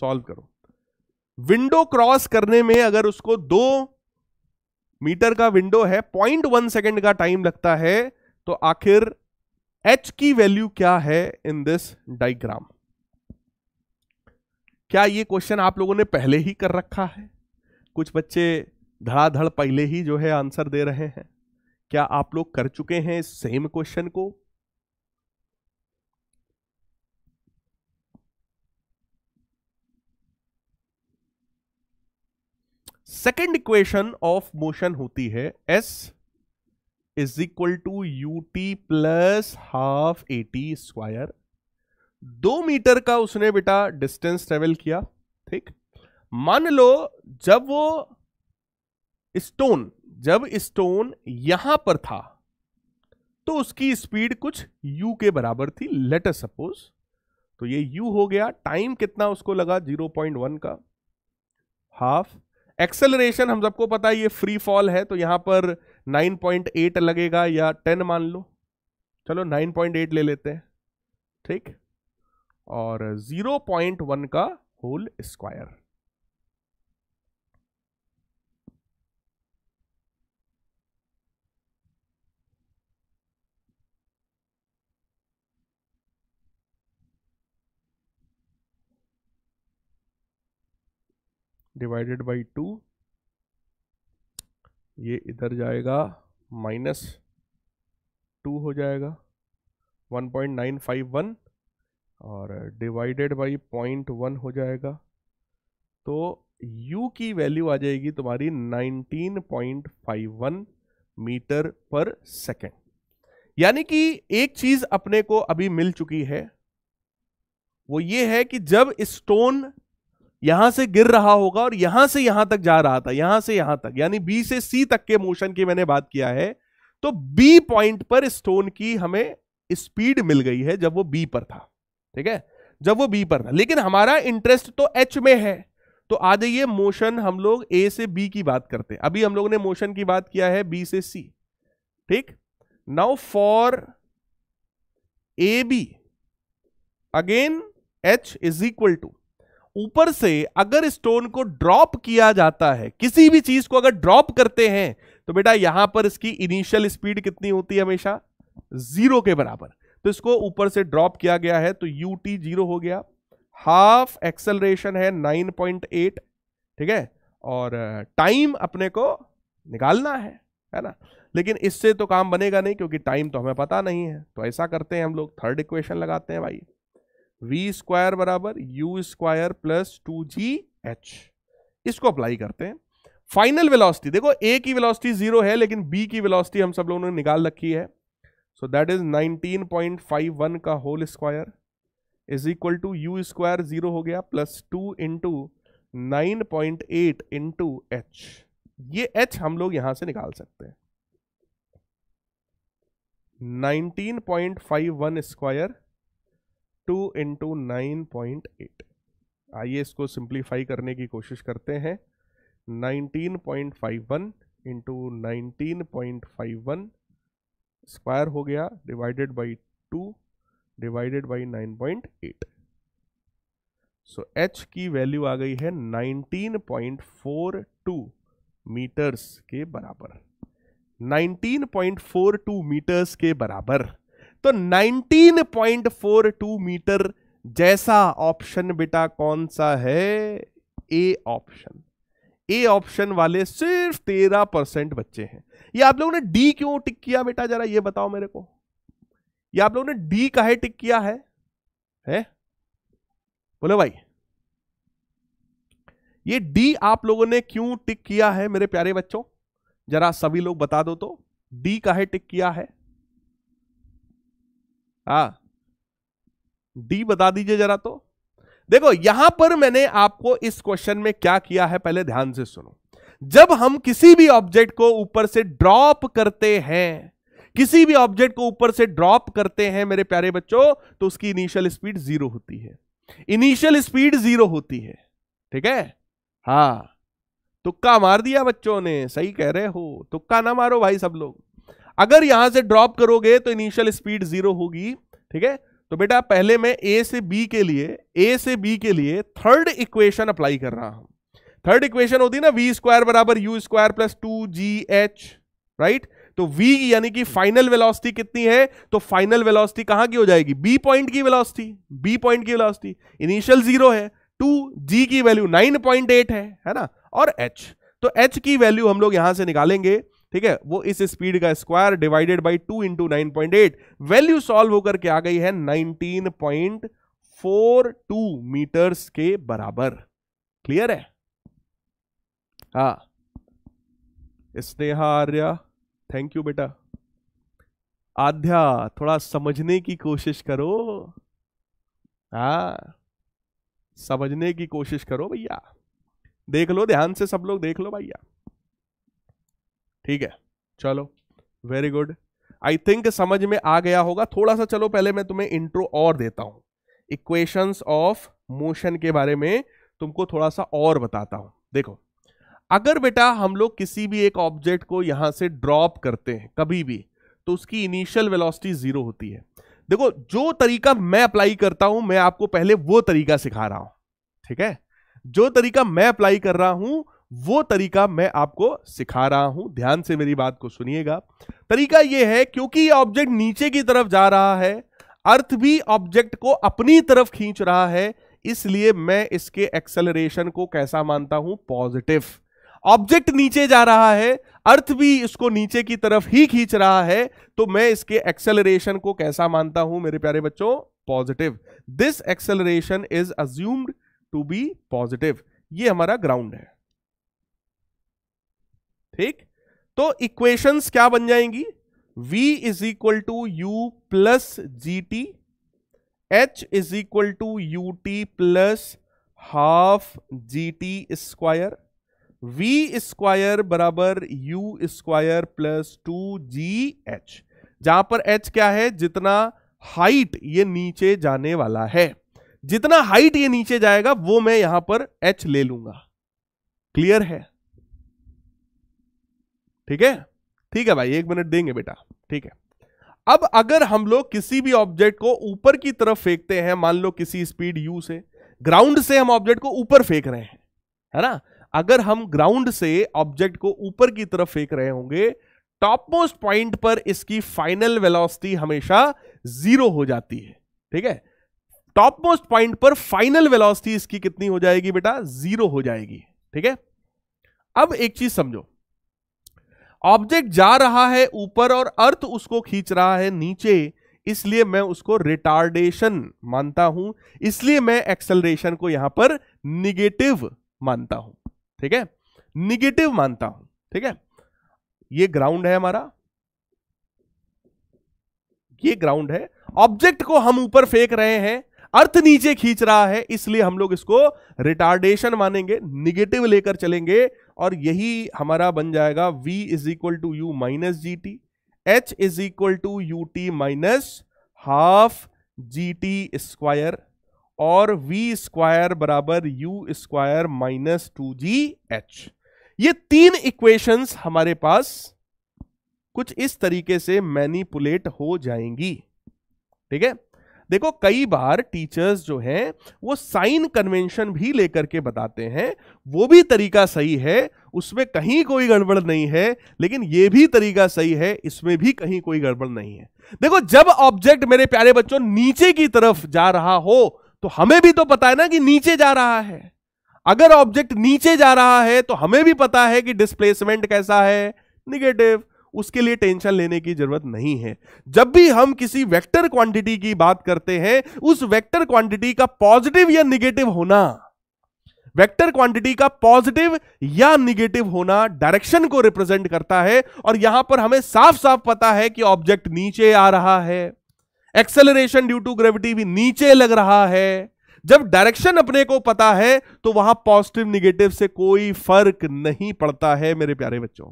सॉल्व करो विंडो क्रॉस करने में अगर उसको दो मीटर का विंडो है पॉइंट वन सेकेंड का टाइम लगता है तो आखिर एच की वैल्यू क्या है इन दिस डाइग्राम क्या ये क्वेश्चन आप लोगों ने पहले ही कर रखा है कुछ बच्चे धड़ाधड़ पहले ही जो है आंसर दे रहे हैं क्या आप लोग कर चुके हैं सेम क्वेश्चन को सेकेंड इक्वेशन ऑफ मोशन होती है S is equal to U T plus half A T square दो मीटर का उसने बेटा डिस्टेंस ट्रेवल किया ठीक मान लो जब वो स्टोन जब स्टोन यहां पर था तो उसकी स्पीड कुछ u के बराबर थी लेटर सपोज तो ये u हो गया टाइम कितना उसको लगा 0.1 का हाफ एक्सेलरेशन हम सबको पता है ये फ्री फॉल है तो यहां पर 9.8 लगेगा या 10 मान लो चलो 9.8 ले लेते हैं ठीक और 0.1 का whole square divided by two ये इधर जाएगा माइनस टू हो जाएगा one point nine five one और डिवाइडेड बाई पॉइंट वन हो जाएगा तो यू की वैल्यू आ जाएगी तुम्हारी nineteen point five one metre per second यानी कि एक चीज अपने को अभी मिल चुकी है वो ये है कि जब स्टोन यहां से गिर रहा होगा और यहां से यहां तक जा रहा था यहां से यहां तक यानी बी से सी तक के मोशन की मैंने बात किया है तो बी पॉइंट पर स्टोन की हमें स्पीड मिल गई है जब वो बी पर था ठीक है जब वो बी पर था लेकिन हमारा इंटरेस्ट तो एच में है तो आ जाइए मोशन हम लोग ए से बी की बात करते हैं अभी हम लोगों ने मोशन की बात किया है बी से सी ठीक now for A B again H is equal to ऊपर से अगर स्टोन को ड्रॉप किया जाता है किसी भी चीज को अगर ड्रॉप करते हैं तो बेटा यहां पर इसकी इनिशियल स्पीड कितनी होती है हमेशा जीरो के बराबर तो इसको ऊपर से ड्रॉप किया गया है तो यू टी जीरो हो गया हाफ एक्सेलरेशन है 9.8 ठीक है और टाइम अपने को निकालना है है ना लेकिन इससे तो काम बनेगा नहीं क्योंकि टाइम तो हमें पता नहीं है तो ऐसा करते हैं हम लोग थर्ड इक्वेशन लगाते हैं भाई वी स्क्वायर बराबर you square plus two G H इसको अप्लाई करते हैं फाइनल वेलोसिटी देखो ए की वेलोसिटी जीरो है लेकिन बी की वेलोसिटी हम सब लोगों ने निकाल रखी है सो दैट इज 19.51 का whole square is equal to you square zero हो गया plus two into nine point eight into H ये एच हम लोग यहां से निकाल सकते हैं 19.51 square two into nine point eight आइए इसको सिंप्लीफाई करने की कोशिश करते हैं nineteen point five one into nineteen point five one square हो गया divided by two divided by nine point eight so H की वैल्यू आ गई है nineteen point four two metres के बराबर nineteen point four two metres के बराबर तो 19.42 मीटर जैसा ऑप्शन बेटा कौन सा है ए ऑप्शन ए ऑप्शन वाले सिर्फ तेरह परसेंट बच्चे हैं ये आप लोगों ने डी क्यों टिक किया बेटा जरा ये बताओ मेरे को ये आप लोगों ने डी काहे टिक किया है है बोलो भाई ये डी आप लोगों ने क्यों टिक किया है मेरे प्यारे बच्चों जरा सभी लोग बता दो तो डी काहे टिक किया है हा डी बता दीजिए जरा तो देखो यहां पर मैंने आपको इस क्वेश्चन में क्या किया है पहले ध्यान से सुनो जब हम किसी भी ऑब्जेक्ट को ऊपर से ड्रॉप करते हैं किसी भी ऑब्जेक्ट को ऊपर से ड्रॉप करते हैं मेरे प्यारे बच्चों तो उसकी इनिशियल स्पीड जीरो होती है इनिशियल स्पीड जीरो होती है ठीक है हा तुक्का मार दिया बच्चों ने सही कह रहे हो तुक्का ना मारो भाई सब लोग अगर यहां से ड्रॉप करोगे तो इनिशियल स्पीड जीरो होगी ठीक है तो बेटा पहले मैं ए से बी के लिए ए से बी के लिए थर्ड इक्वेशन अप्लाई कर रहा हूं थर्ड इक्वेशन होती ना वी स्क्वायर बराबर you square plus two G H right तो v यानी कि फाइनल वेलोसिटी कितनी है तो फाइनल वेलोसिटी कहां की हो जाएगी b पॉइंट की वेलोसिटी b पॉइंट की वेलोसिटी इनिशियल जीरो है टू g की वैल्यू 9.8 है है ना और h तो h की वैल्यू हम लोग यहां से निकालेंगे ठीक है वो इस स्पीड का square divided by two into nine point eight value solve होकर के आ गई है nineteen point four two metres के बराबर क्लियर है हा स्नेहा आर्या थैंक यू बेटा आध्या थोड़ा समझने की कोशिश करो हाँ समझने की कोशिश करो भैया देख लो ध्यान से सब लोग देख लो भैया ठीक है चलो वेरी गुड आई थिंक समझ में आ गया होगा थोड़ा सा चलो पहले मैं तुम्हें इंट्रो और देता हूं इक्वेशंस ऑफ मोशन के बारे में तुमको थोड़ा सा और बताता हूं देखो अगर बेटा हम लोग किसी भी एक ऑब्जेक्ट को यहां से ड्रॉप करते हैं कभी भी तो उसकी इनिशियल वेलोसिटी जीरो होती है देखो जो तरीका मैं अप्लाई करता हूं मैं आपको पहले वो तरीका सिखा रहा हूं ठीक है जो तरीका मैं अप्लाई कर रहा हूं वो तरीका मैं आपको सिखा रहा हूं ध्यान से मेरी बात को सुनिएगा तरीका यह है क्योंकि ऑब्जेक्ट नीचे की तरफ जा रहा है अर्थ भी ऑब्जेक्ट को अपनी तरफ खींच रहा है इसलिए मैं इसके एक्सेलरेशन को कैसा मानता हूं पॉजिटिव ऑब्जेक्ट नीचे जा रहा है अर्थ भी इसको नीचे की तरफ ही खींच रहा है तो मैं इसके एक्सेलरेशन को कैसा मानता हूं मेरे प्यारे बच्चों positive this acceleration is assumed to be positive ये हमारा ग्राउंड है ठीक तो इक्वेशंस क्या बन जाएंगी v is equal to you plus G T H is equal to U T plus half G T square we square बराबर you square plus two G H जहां पर एच क्या है जितना हाइट ये नीचे जाने वाला है जितना हाइट ये नीचे जाएगा वो मैं यहां पर एच ले लूंगा क्लियर है ठीक है ठीक है भाई एक मिनट देंगे बेटा ठीक है अब अगर हम लोग किसी भी ऑब्जेक्ट को ऊपर की तरफ फेंकते हैं मान लो किसी स्पीड यू से ग्राउंड से हम ऑब्जेक्ट को ऊपर फेंक रहे हैं है ना अगर हम ग्राउंड से ऑब्जेक्ट को ऊपर की तरफ फेंक रहे होंगे टॉप मोस्ट पॉइंट पर इसकी फाइनल वेलोसिटी हमेशा जीरो हो जाती है ठीक है टॉप मोस्ट पॉइंट पर फाइनल वेलोसिटी इसकी कितनी हो जाएगी बेटा जीरो हो जाएगी ठीक है अब एक चीज समझो ऑब्जेक्ट जा रहा है ऊपर और अर्थ उसको खींच रहा है नीचे इसलिए मैं उसको रिटार्डेशन मानता हूं इसलिए मैं एक्सेलरेशन को यहां पर निगेटिव मानता हूं ठीक है निगेटिव मानता हूं ठीक है ये ग्राउंड है हमारा ये ग्राउंड है ऑब्जेक्ट को हम ऊपर फेंक रहे हैं अर्थ नीचे खींच रहा है इसलिए हम लोग इसको रिटार्डेशन मानेंगे निगेटिव लेकर चलेंगे और यही हमारा बन जाएगा v is equal to U minus G T H is equal to you T minus half G T square और v स्क्वायर बराबर u square minus two G H ये तीन इक्वेशंस हमारे पास कुछ इस तरीके से मैनिपुलेट हो जाएंगी ठीक है देखो कई बार टीचर्स जो हैं वो साइन कन्वेंशन भी लेकर के बताते हैं वो भी तरीका सही है उसमें कहीं कोई गड़बड़ नहीं है लेकिन ये भी तरीका सही है इसमें भी कहीं कोई गड़बड़ नहीं है देखो जब ऑब्जेक्ट मेरे प्यारे बच्चों नीचे की तरफ जा रहा हो तो हमें भी तो पता है ना कि नीचे जा रहा है अगर ऑब्जेक्ट नीचे जा रहा है तो हमें भी पता है कि डिस्प्लेसमेंट कैसा है निगेटिव उसके लिए टेंशन लेने की जरूरत नहीं है जब भी हम किसी वेक्टर क्वांटिटी की बात करते हैं उस वेक्टर क्वांटिटी का पॉजिटिव या निगेटिव होना वेक्टर क्वांटिटी का पॉजिटिव या निगेटिव होना डायरेक्शन को रिप्रेजेंट करता है और यहां पर हमें साफ साफ पता है कि ऑब्जेक्ट नीचे आ रहा है एक्सेलरेशन ड्यू टू ग्रेविटी भी नीचे लग रहा है जब डायरेक्शन अपने को पता है तो वहां पॉजिटिव निगेटिव से कोई फर्क नहीं पड़ता है मेरे प्यारे बच्चों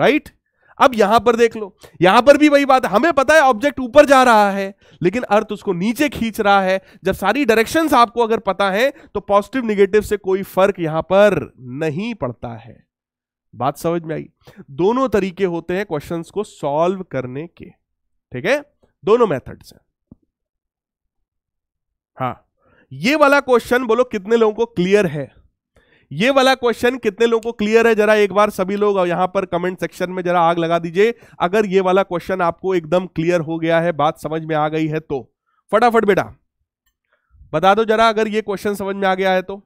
राइट right? अब यहां पर देख लो यहां पर भी वही बात है हमें पता है ऑब्जेक्ट ऊपर जा रहा है लेकिन अर्थ उसको नीचे खींच रहा है जब सारी डायरेक्शंस आपको अगर पता है तो पॉजिटिव निगेटिव से कोई फर्क यहां पर नहीं पड़ता है बात समझ में आई दोनों तरीके होते हैं क्वेश्चन को सॉल्व करने के ठीक है दोनों मैथड हैं हाँ ये वाला क्वेश्चन बोलो कितने लोगों को क्लियर है ये वाला क्वेश्चन कितने लोगों को क्लियर है जरा एक बार सभी लोग यहां पर कमेंट सेक्शन में जरा आग लगा दीजिए अगर ये वाला क्वेश्चन आपको एकदम क्लियर हो गया है बात समझ में आ गई है तो फटाफट बेटा बता दो जरा अगर ये क्वेश्चन समझ में आ गया है तो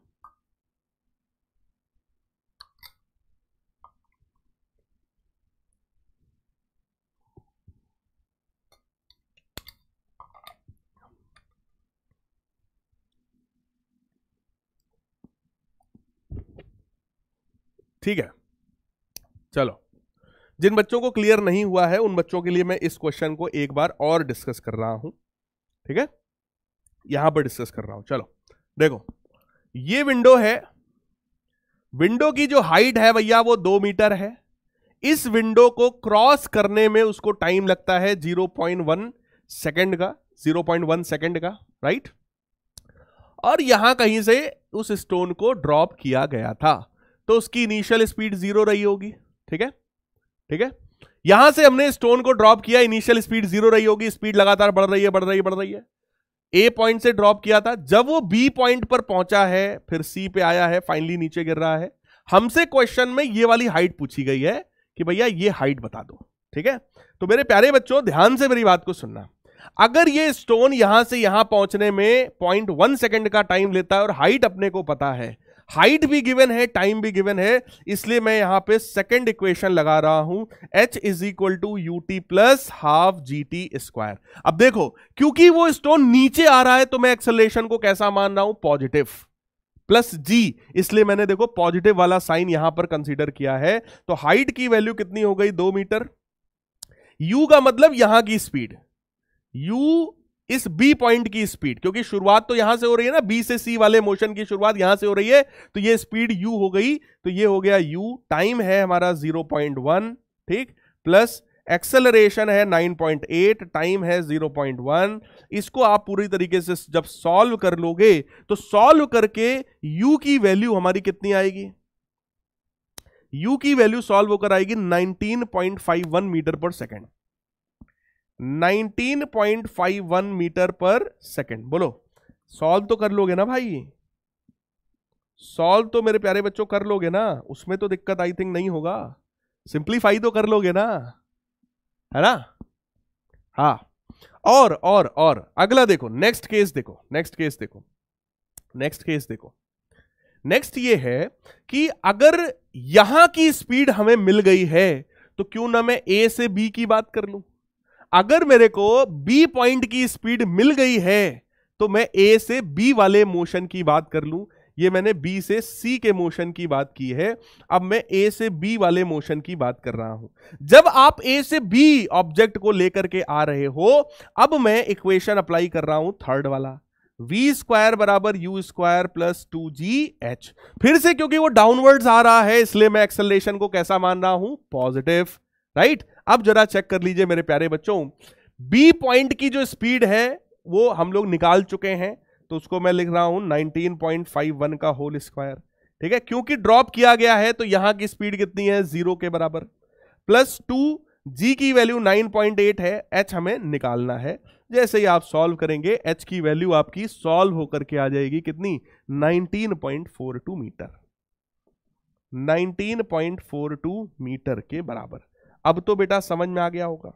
ठीक है चलो जिन बच्चों को क्लियर नहीं हुआ है उन बच्चों के लिए मैं इस क्वेश्चन को एक बार और डिस्कस कर रहा हूं ठीक है यहां पर डिस्कस कर रहा हूं चलो देखो ये विंडो है विंडो की जो हाइट है भैया वो दो मीटर है इस विंडो को क्रॉस करने में उसको टाइम लगता है जीरो पॉइंट वन सेकेंड का जीरो पॉइंट वन सेकेंड का राइट और यहां कहीं से उस स्टोन को ड्रॉप किया गया था तो उसकी इनिशियल स्पीड जीरो रही होगी ठीक है ठीक है यहां से हमने स्टोन को ड्रॉप किया इनिशियल स्पीड जीरो रही होगी स्पीड लगातार बढ़ रही है बढ़ रही है बढ़ रही है ए पॉइंट से ड्रॉप किया था जब वो बी पॉइंट पर पहुंचा है फिर सी पे आया है फाइनली नीचे गिर रहा है हमसे क्वेश्चन में ये वाली हाइट पूछी गई है कि भैया ये हाइट बता दो ठीक है तो मेरे प्यारे बच्चों ध्यान से मेरी बात को सुनना अगर ये स्टोन यहां से यहां पहुंचने में पॉइंट वन सेकेंड का टाइम लेता है और हाइट अपने को पता है हाइट भी गिवन है टाइम भी गिवन है इसलिए मैं यहां पे सेकंड इक्वेशन लगा रहा हूं h is equal to U T plus half G T square अब देखो क्योंकि वो स्टोन नीचे आ रहा है तो मैं एक्सलेशन को कैसा मान रहा हूं पॉजिटिव प्लस जी इसलिए मैंने देखो पॉजिटिव वाला साइन यहां पर कंसिडर किया है तो हाइट की वैल्यू कितनी हो गई दो मीटर यू का मतलब यहां की स्पीड यू इस बी पॉइंट की स्पीड क्योंकि शुरुआत तो यहां से हो रही है ना बी से सी वाले मोशन की शुरुआत यहां से हो रही है तो ये स्पीड यू हो गई तो ये हो गया यू टाइम है हमारा 0.1 ठीक प्लस एक्सेलरेशन है 9.8 टाइम है 0.1 इसको आप पूरी तरीके से जब सॉल्व कर लोगे तो सॉल्व करके u की वैल्यू हमारी कितनी आएगी u की वैल्यू सॉल्व होकर आएगी nineteen metre per second 19.51 metre per second बोलो सॉल्व तो कर लोगे ना भाई सॉल्व तो मेरे प्यारे बच्चों कर लोगे ना उसमें तो दिक्कत आई थिंक नहीं होगा सिंप्लीफाई तो कर लोगे ना है ना हा और और और अगला देखो नेक्स्ट केस देखो नेक्स्ट केस देखो नेक्स्ट केस देखो नेक्स्ट ये है कि अगर यहां की स्पीड हमें मिल गई है तो क्यों ना मैं ए से बी की बात कर लूं अगर मेरे को बी पॉइंट की स्पीड मिल गई है तो मैं ए से बी वाले मोशन की बात कर लूं ये मैंने बी से सी के मोशन की बात की है अब मैं ए से बी वाले मोशन की बात कर रहा हूं जब आप ए से बी ऑब्जेक्ट को लेकर के आ रहे हो अब मैं इक्वेशन अप्लाई कर रहा हूं थर्ड वाला वी स्क्वायर बराबर you square plus two G H फिर से क्योंकि वो डाउनवर्ड्स आ रहा है इसलिए मैं एक्सलेशन को कैसा मान रहा हूं पॉजिटिव राइट अब जरा चेक कर लीजिए मेरे प्यारे बच्चों बी पॉइंट की जो स्पीड है वो हम लोग निकाल चुके हैं तो उसको मैं लिख रहा हूं वन का होल स्क्वायर ठीक है क्योंकि ड्रॉप किया गया है तो यहां की स्पीड कितनी है जीरो के बराबर प्लस टू जी की वैल्यू 9.8 है एच हमें निकालना है जैसे ही आप सॉल्व करेंगे एच की वैल्यू आपकी सॉल्व होकर के आ जाएगी कितनी 19.42 मीटर 19.42 मीटर के बराबर अब तो बेटा समझ में आ गया होगा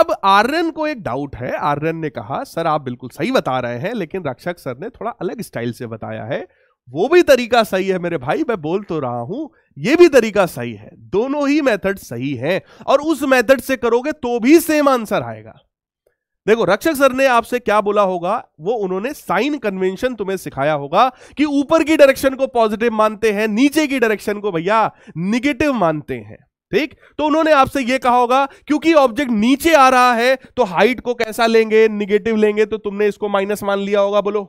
अब आर्यन को एक डाउट है आर्यन ने कहा सर आप बिल्कुल सही बता रहे हैं लेकिन रक्षक सर ने थोड़ा अलग स्टाइल से बताया है वो भी तरीका सही है मेरे भाई मैं बोल तो रहा हूं ये भी तरीका सही है दोनों ही मेथड सही हैं और उस मेथड से करोगे तो भी सेम आंसर आएगा देखो रक्षक सर ने आपसे क्या बोला होगा वो उन्होंने साइन कन्वेंशन तुम्हें सिखाया होगा कि ऊपर की डायरेक्शन को पॉजिटिव मानते हैं नीचे की डायरेक्शन को भैया निगेटिव मानते हैं ठीक तो उन्होंने आपसे यह कहा होगा क्योंकि ऑब्जेक्ट नीचे आ रहा है तो हाइट को कैसा लेंगे निगेटिव लेंगे तो तुमने इसको माइनस मान लिया होगा बोलो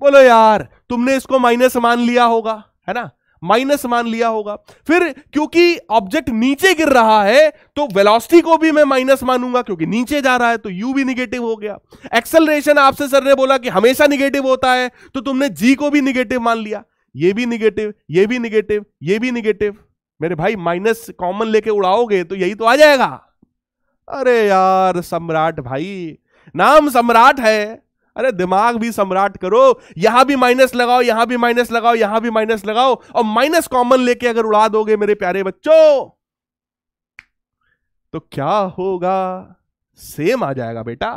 बोलो यार तुमने इसको माइनस मान लिया होगा है ना माइनस मान लिया होगा फिर क्योंकि ऑब्जेक्ट नीचे गिर रहा है तो वेलोसिटी को भी मैं माइनस मानूंगा क्योंकि नीचे जा रहा है तो यू भी निगेटिव हो गया एक्सेलरेशन आपसे सर ने बोला कि हमेशा निगेटिव होता है तो तुमने जी को भी निगेटिव मान लिया ये भी निगेटिव ये भी निगेटिव ये भी निगेटिव मेरे भाई माइनस कॉमन लेके उड़ाओगे तो यही तो आ जाएगा अरे यार सम्राट भाई नाम सम्राट है अरे दिमाग भी सम्राट करो यहां भी माइनस लगाओ यहां भी माइनस लगाओ यहां भी माइनस लगाओ और माइनस कॉमन लेके अगर उड़ा दोगे मेरे प्यारे बच्चों तो क्या होगा सेम आ जाएगा बेटा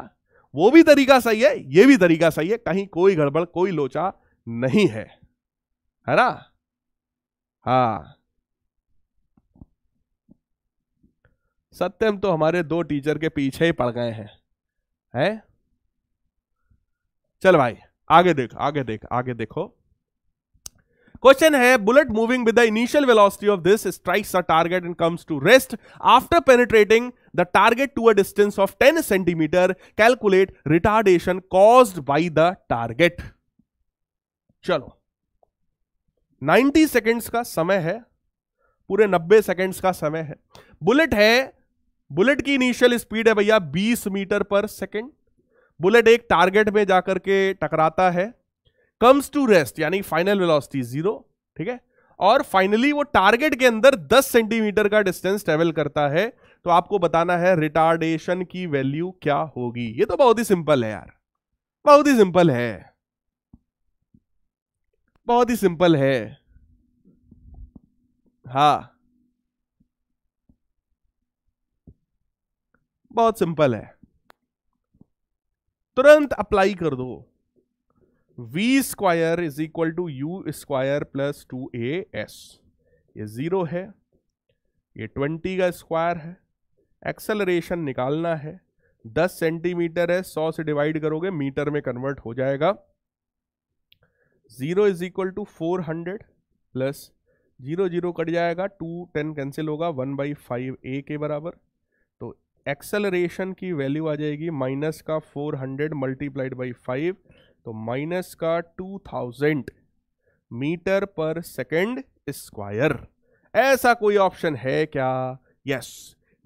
वो भी तरीका सही है ये भी तरीका सही है कहीं कोई गड़बड़ कोई लोचा नहीं है है ना हाँ सत्यम तो हमारे दो टीचर के पीछे ही पड़ गए हैं है चल भाई आगे देख आगे देख आगे देखो क्वेश्चन है bullet moving with the initial velocity of this strikes a target and comes to rest after penetrating the target to a distance of 10 centimetre calculate retardation caused by the target चलो 90 seconds का समय है पूरे 90 seconds का समय है bullet है bullet की इनिशियल स्पीड है भैया 20 मीटर पर सेकंड बुलेट एक टारगेट में जाकर के टकराता है कम्स टू रेस्ट यानी फाइनल वेलोसिटी जीरो ठीक है और फाइनली वो टारगेट के अंदर 10 सेंटीमीटर का डिस्टेंस ट्रेवल करता है तो आपको बताना है रिटार्डेशन की वैल्यू क्या होगी ये तो बहुत ही सिंपल है यार बहुत ही सिंपल है बहुत ही सिंपल है हाँ बहुत सिंपल है तुरंत अप्लाई कर दो V square is equal to you square plus two A S ये जीरो है ये ट्वेंटी का स्क्वायर है एक्सेलरेशन निकालना है दस सेंटीमीटर है सौ से डिवाइड करोगे मीटर में कन्वर्ट हो जाएगा zero is equal to four hundred plus zero zero cut जाएगा टू टेन कैंसिल होगा वन बाई फाइव ए के बराबर एक्सेलरेशन की वैल्यू आ जाएगी माइनस का four hundred multiplied by five तो माइनस का two thousand metre per second square ऐसा कोई ऑप्शन है क्या यस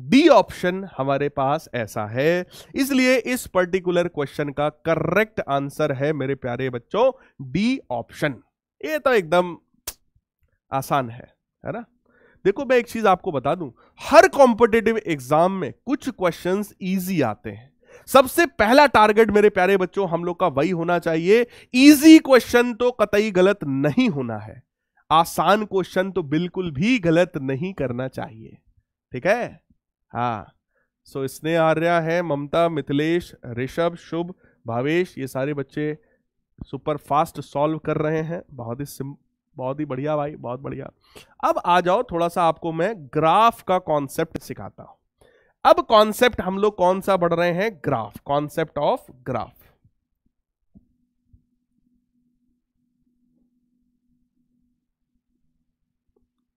डी ऑप्शन हमारे पास ऐसा है इसलिए इस पर्टिकुलर क्वेश्चन का करेक्ट आंसर है मेरे प्यारे बच्चों डी ऑप्शन ये तो एकदम आसान है है ना देखो मैं एक चीज आपको बता दूं हर कॉम्पिटेटिव एग्जाम में कुछ क्वेश्चन ईजी आते हैं सबसे पहला टारगेट मेरे प्यारे बच्चों हम लोग का वही होना चाहिए इजी क्वेश्चन तो कतई गलत नहीं होना है आसान क्वेश्चन तो बिल्कुल भी गलत नहीं करना चाहिए ठीक है हाँ सो so, आ आर्या है ममता मिथिलेश ऋषभ शुभ भावेश ये सारे बच्चे सुपर फास्ट सॉल्व कर रहे हैं बहुत ही बहुत ही बढ़िया भाई बहुत बढ़िया अब आ जाओ थोड़ा सा आपको मैं ग्राफ का कॉन्सेप्ट सिखाता हूं अब कॉन्सेप्ट हम लोग कौन सा बढ़ रहे हैं graph concept of graph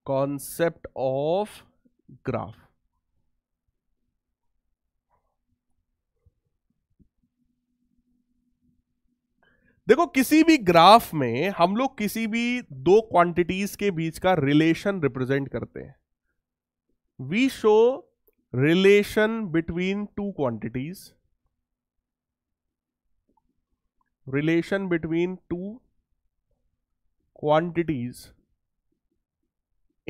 concept of graph देखो किसी भी ग्राफ में हम लोग किसी भी दो क्वांटिटीज के बीच का रिलेशन रिप्रेजेंट करते हैं we show relation between two quantities relation between two quantities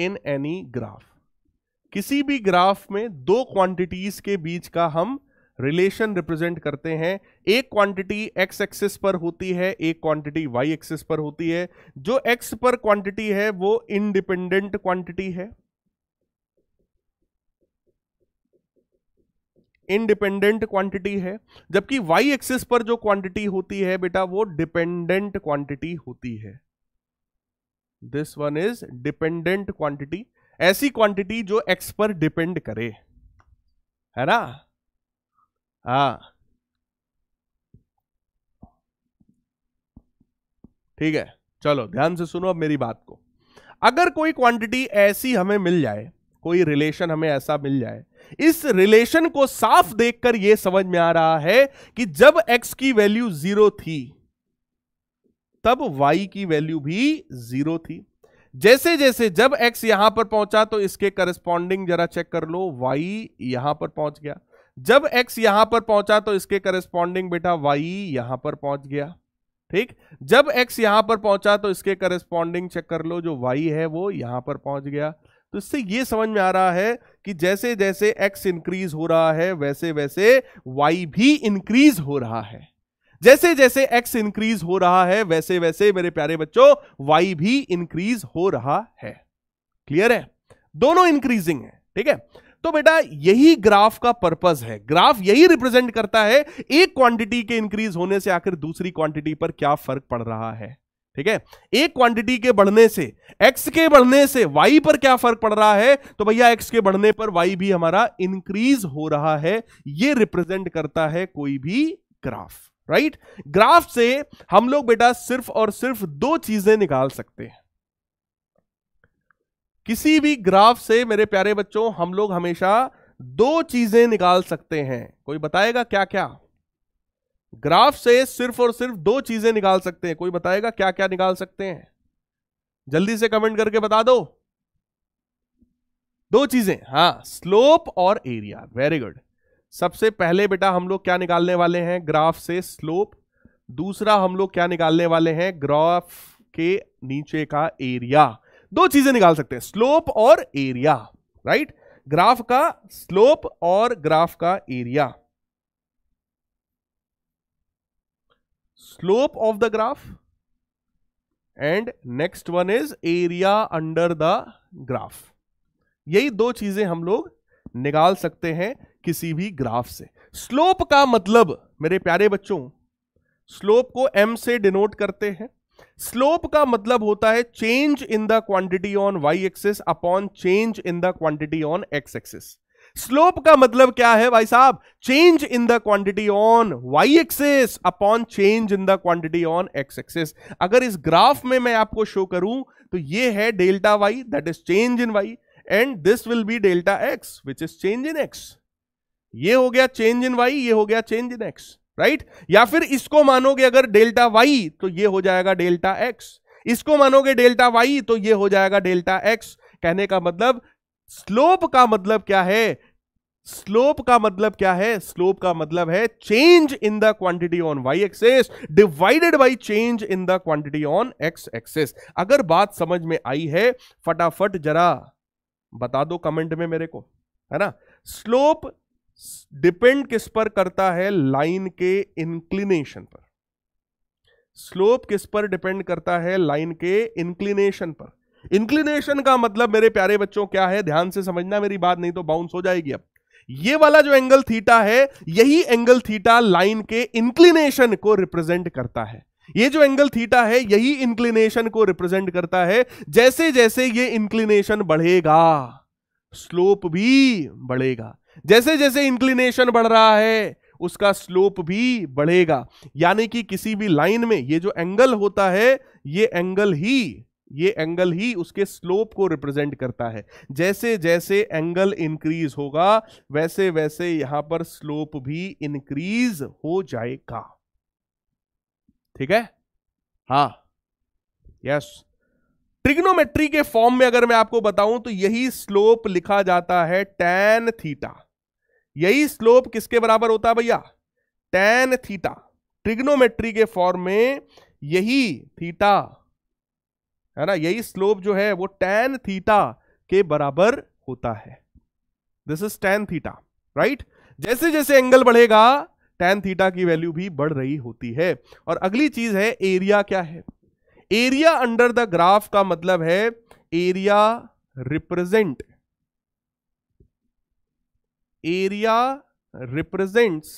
in any graph किसी भी ग्राफ में दो क्वांटिटीज के बीच का हम रिलेशन रिप्रेजेंट करते हैं एक क्वांटिटी एक्स एक्सिस पर होती है एक क्वांटिटी वाई एक्सिस पर होती है जो एक्स पर क्वांटिटी है वो इंडिपेंडेंट क्वांटिटी है इंडिपेंडेंट क्वांटिटी है जबकि वाई एक्सिस पर जो क्वांटिटी होती है बेटा वो डिपेंडेंट क्वांटिटी होती है this one is dependent quantity ऐसी क्वांटिटी जो एक्स पर डिपेंड करे है ना हाँ ठीक है चलो ध्यान से सुनो अब मेरी बात को अगर कोई क्वांटिटी ऐसी हमें मिल जाए कोई रिलेशन हमें ऐसा मिल जाए इस रिलेशन को साफ देखकर यह समझ में आ रहा है कि जब x की वैल्यू जीरो थी तब y की वैल्यू भी जीरो थी जैसे जैसे जब x यहां पर पहुंचा तो इसके करस्पॉन्डिंग जरा चेक कर लो y यहां पर पहुंच गया जब x यहां पर पहुंचा तो इसके करेस्पॉन्डिंग बेटा y यहां पर पहुंच गया ठीक जब x यहां पर पहुंचा तो इसके करेस्पॉन्डिंग चेक कर लो जो y है वो यहां पर पहुंच गया तो इससे ये समझ में आ रहा है कि जैसे जैसे x इंक्रीज हो रहा है वैसे वैसे y भी इंक्रीज हो रहा है जैसे जैसे x इंक्रीज हो रहा है वैसे वैसे मेरे प्यारे बच्चों y भी इंक्रीज हो रहा है क्लियर है दोनों इंक्रीजिंग है ठीक है तो बेटा यही ग्राफ का पर्पज है ग्राफ यही रिप्रेजेंट करता है एक क्वांटिटी के इंक्रीज होने से आखिर दूसरी क्वांटिटी पर क्या फर्क पड़ रहा है ठीक है एक क्वांटिटी के बढ़ने से एक्स के बढ़ने से वाई पर क्या फर्क पड़ रहा है तो भैया एक्स के बढ़ने पर वाई भी हमारा इंक्रीज हो रहा है ये रिप्रेजेंट करता है कोई भी ग्राफ राइट ग्राफ से हम लोग बेटा सिर्फ और सिर्फ दो चीजें निकाल सकते हैं किसी भी ग्राफ से मेरे प्यारे बच्चों हम लोग हमेशा दो चीजें निकाल सकते हैं कोई बताएगा क्या क्या ग्राफ से सिर्फ और सिर्फ दो चीजें निकाल सकते हैं कोई बताएगा क्या क्या निकाल सकते हैं जल्दी से कमेंट करके बता दो दो चीजें हाँ स्लोप और एरिया वेरी गुड सबसे पहले बेटा हम लोग क्या निकालने वाले हैं ग्राफ से स्लोप दूसरा हम लोग क्या निकालने वाले हैं ग्राफ के नीचे का एरिया दो चीजें निकाल सकते हैं स्लोप और एरिया राइट ग्राफ का स्लोप और ग्राफ का area slope of the graph and next one is area under the graph यही दो चीजें हम लोग निकाल सकते हैं किसी भी ग्राफ से स्लोप का मतलब मेरे प्यारे बच्चों स्लोप को एम से डिनोट करते हैं स्लोप का मतलब होता है change in the quantity on Y axis upon change in the quantity on X axis slope का मतलब क्या है भाई साहब change in the quantity on Y axis upon change in the quantity on X axis अगर इस graph में मैं आपको शो करूं तो ये है delta Y that is change in Y and this will be delta X which is change in X ये हो गया चेंज इन वाई ये हो गया चेंज इन एक्स राइट या फिर इसको मानोगे अगर डेल्टा वाई तो ये हो जाएगा डेल्टा एक्स इसको मानोगे डेल्टा वाई तो ये हो जाएगा डेल्टा एक्स कहने का मतलब स्लोप का मतलब क्या है स्लोप का मतलब क्या है स्लोप का मतलब है change in the quantity on Y axes divided by change in the quantity on X axes अगर बात समझ में आई है फटाफट जरा बता दो कमेंट में मेरे को है ना स्लोप डिपेंड किस पर करता है लाइन के इंक्लिनेशन पर स्लोप किस पर डिपेंड करता है लाइन के इंक्लिनेशन पर इंक्लिनेशन का मतलब मेरे प्यारे बच्चों क्या है ध्यान से समझना मेरी बात नहीं तो बाउंस हो जाएगी अब ये वाला जो एंगल थीटा है यही एंगल थीटा लाइन के इंक्लिनेशन को रिप्रेजेंट करता है ये जो एंगल थीटा है यही इंक्लिनेशन को रिप्रेजेंट करता है जैसे जैसे ये इंक्लिनेशन बढ़ेगा स्लोप भी बढ़ेगा जैसे जैसे इंक्लिनेशन बढ़ रहा है उसका स्लोप भी बढ़ेगा यानी कि किसी भी लाइन में ये जो एंगल होता है ये एंगल ही ये एंगल ही उसके स्लोप को रिप्रेजेंट करता है जैसे जैसे एंगल इंक्रीज होगा वैसे वैसे यहां पर स्लोप भी इंक्रीज हो जाएगा ठीक है हा यस ट्रिग्नोमेट्री के फॉर्म में अगर मैं आपको बताऊं तो यही स्लोप लिखा जाता है टैन थीटा यही स्लोप किसके बराबर होता है भैया टेन थीटा ट्रिग्नोमेट्री के फॉर्म में यही थीटा है ना यही स्लोप जो है वो टेन थीटा के बराबर होता है this is tan theta right जैसे जैसे एंगल बढ़ेगा टेन थीटा की वैल्यू भी बढ़ रही होती है और अगली चीज है एरिया क्या है एरिया अंडर द ग्राफ का मतलब है area represent area represents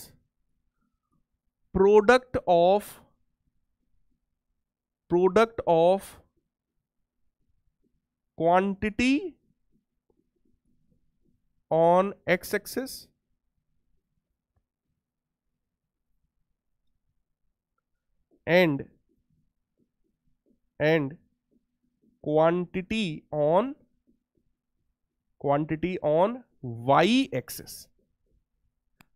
product of product of quantity on X axes and and quantity on quantity on Y axis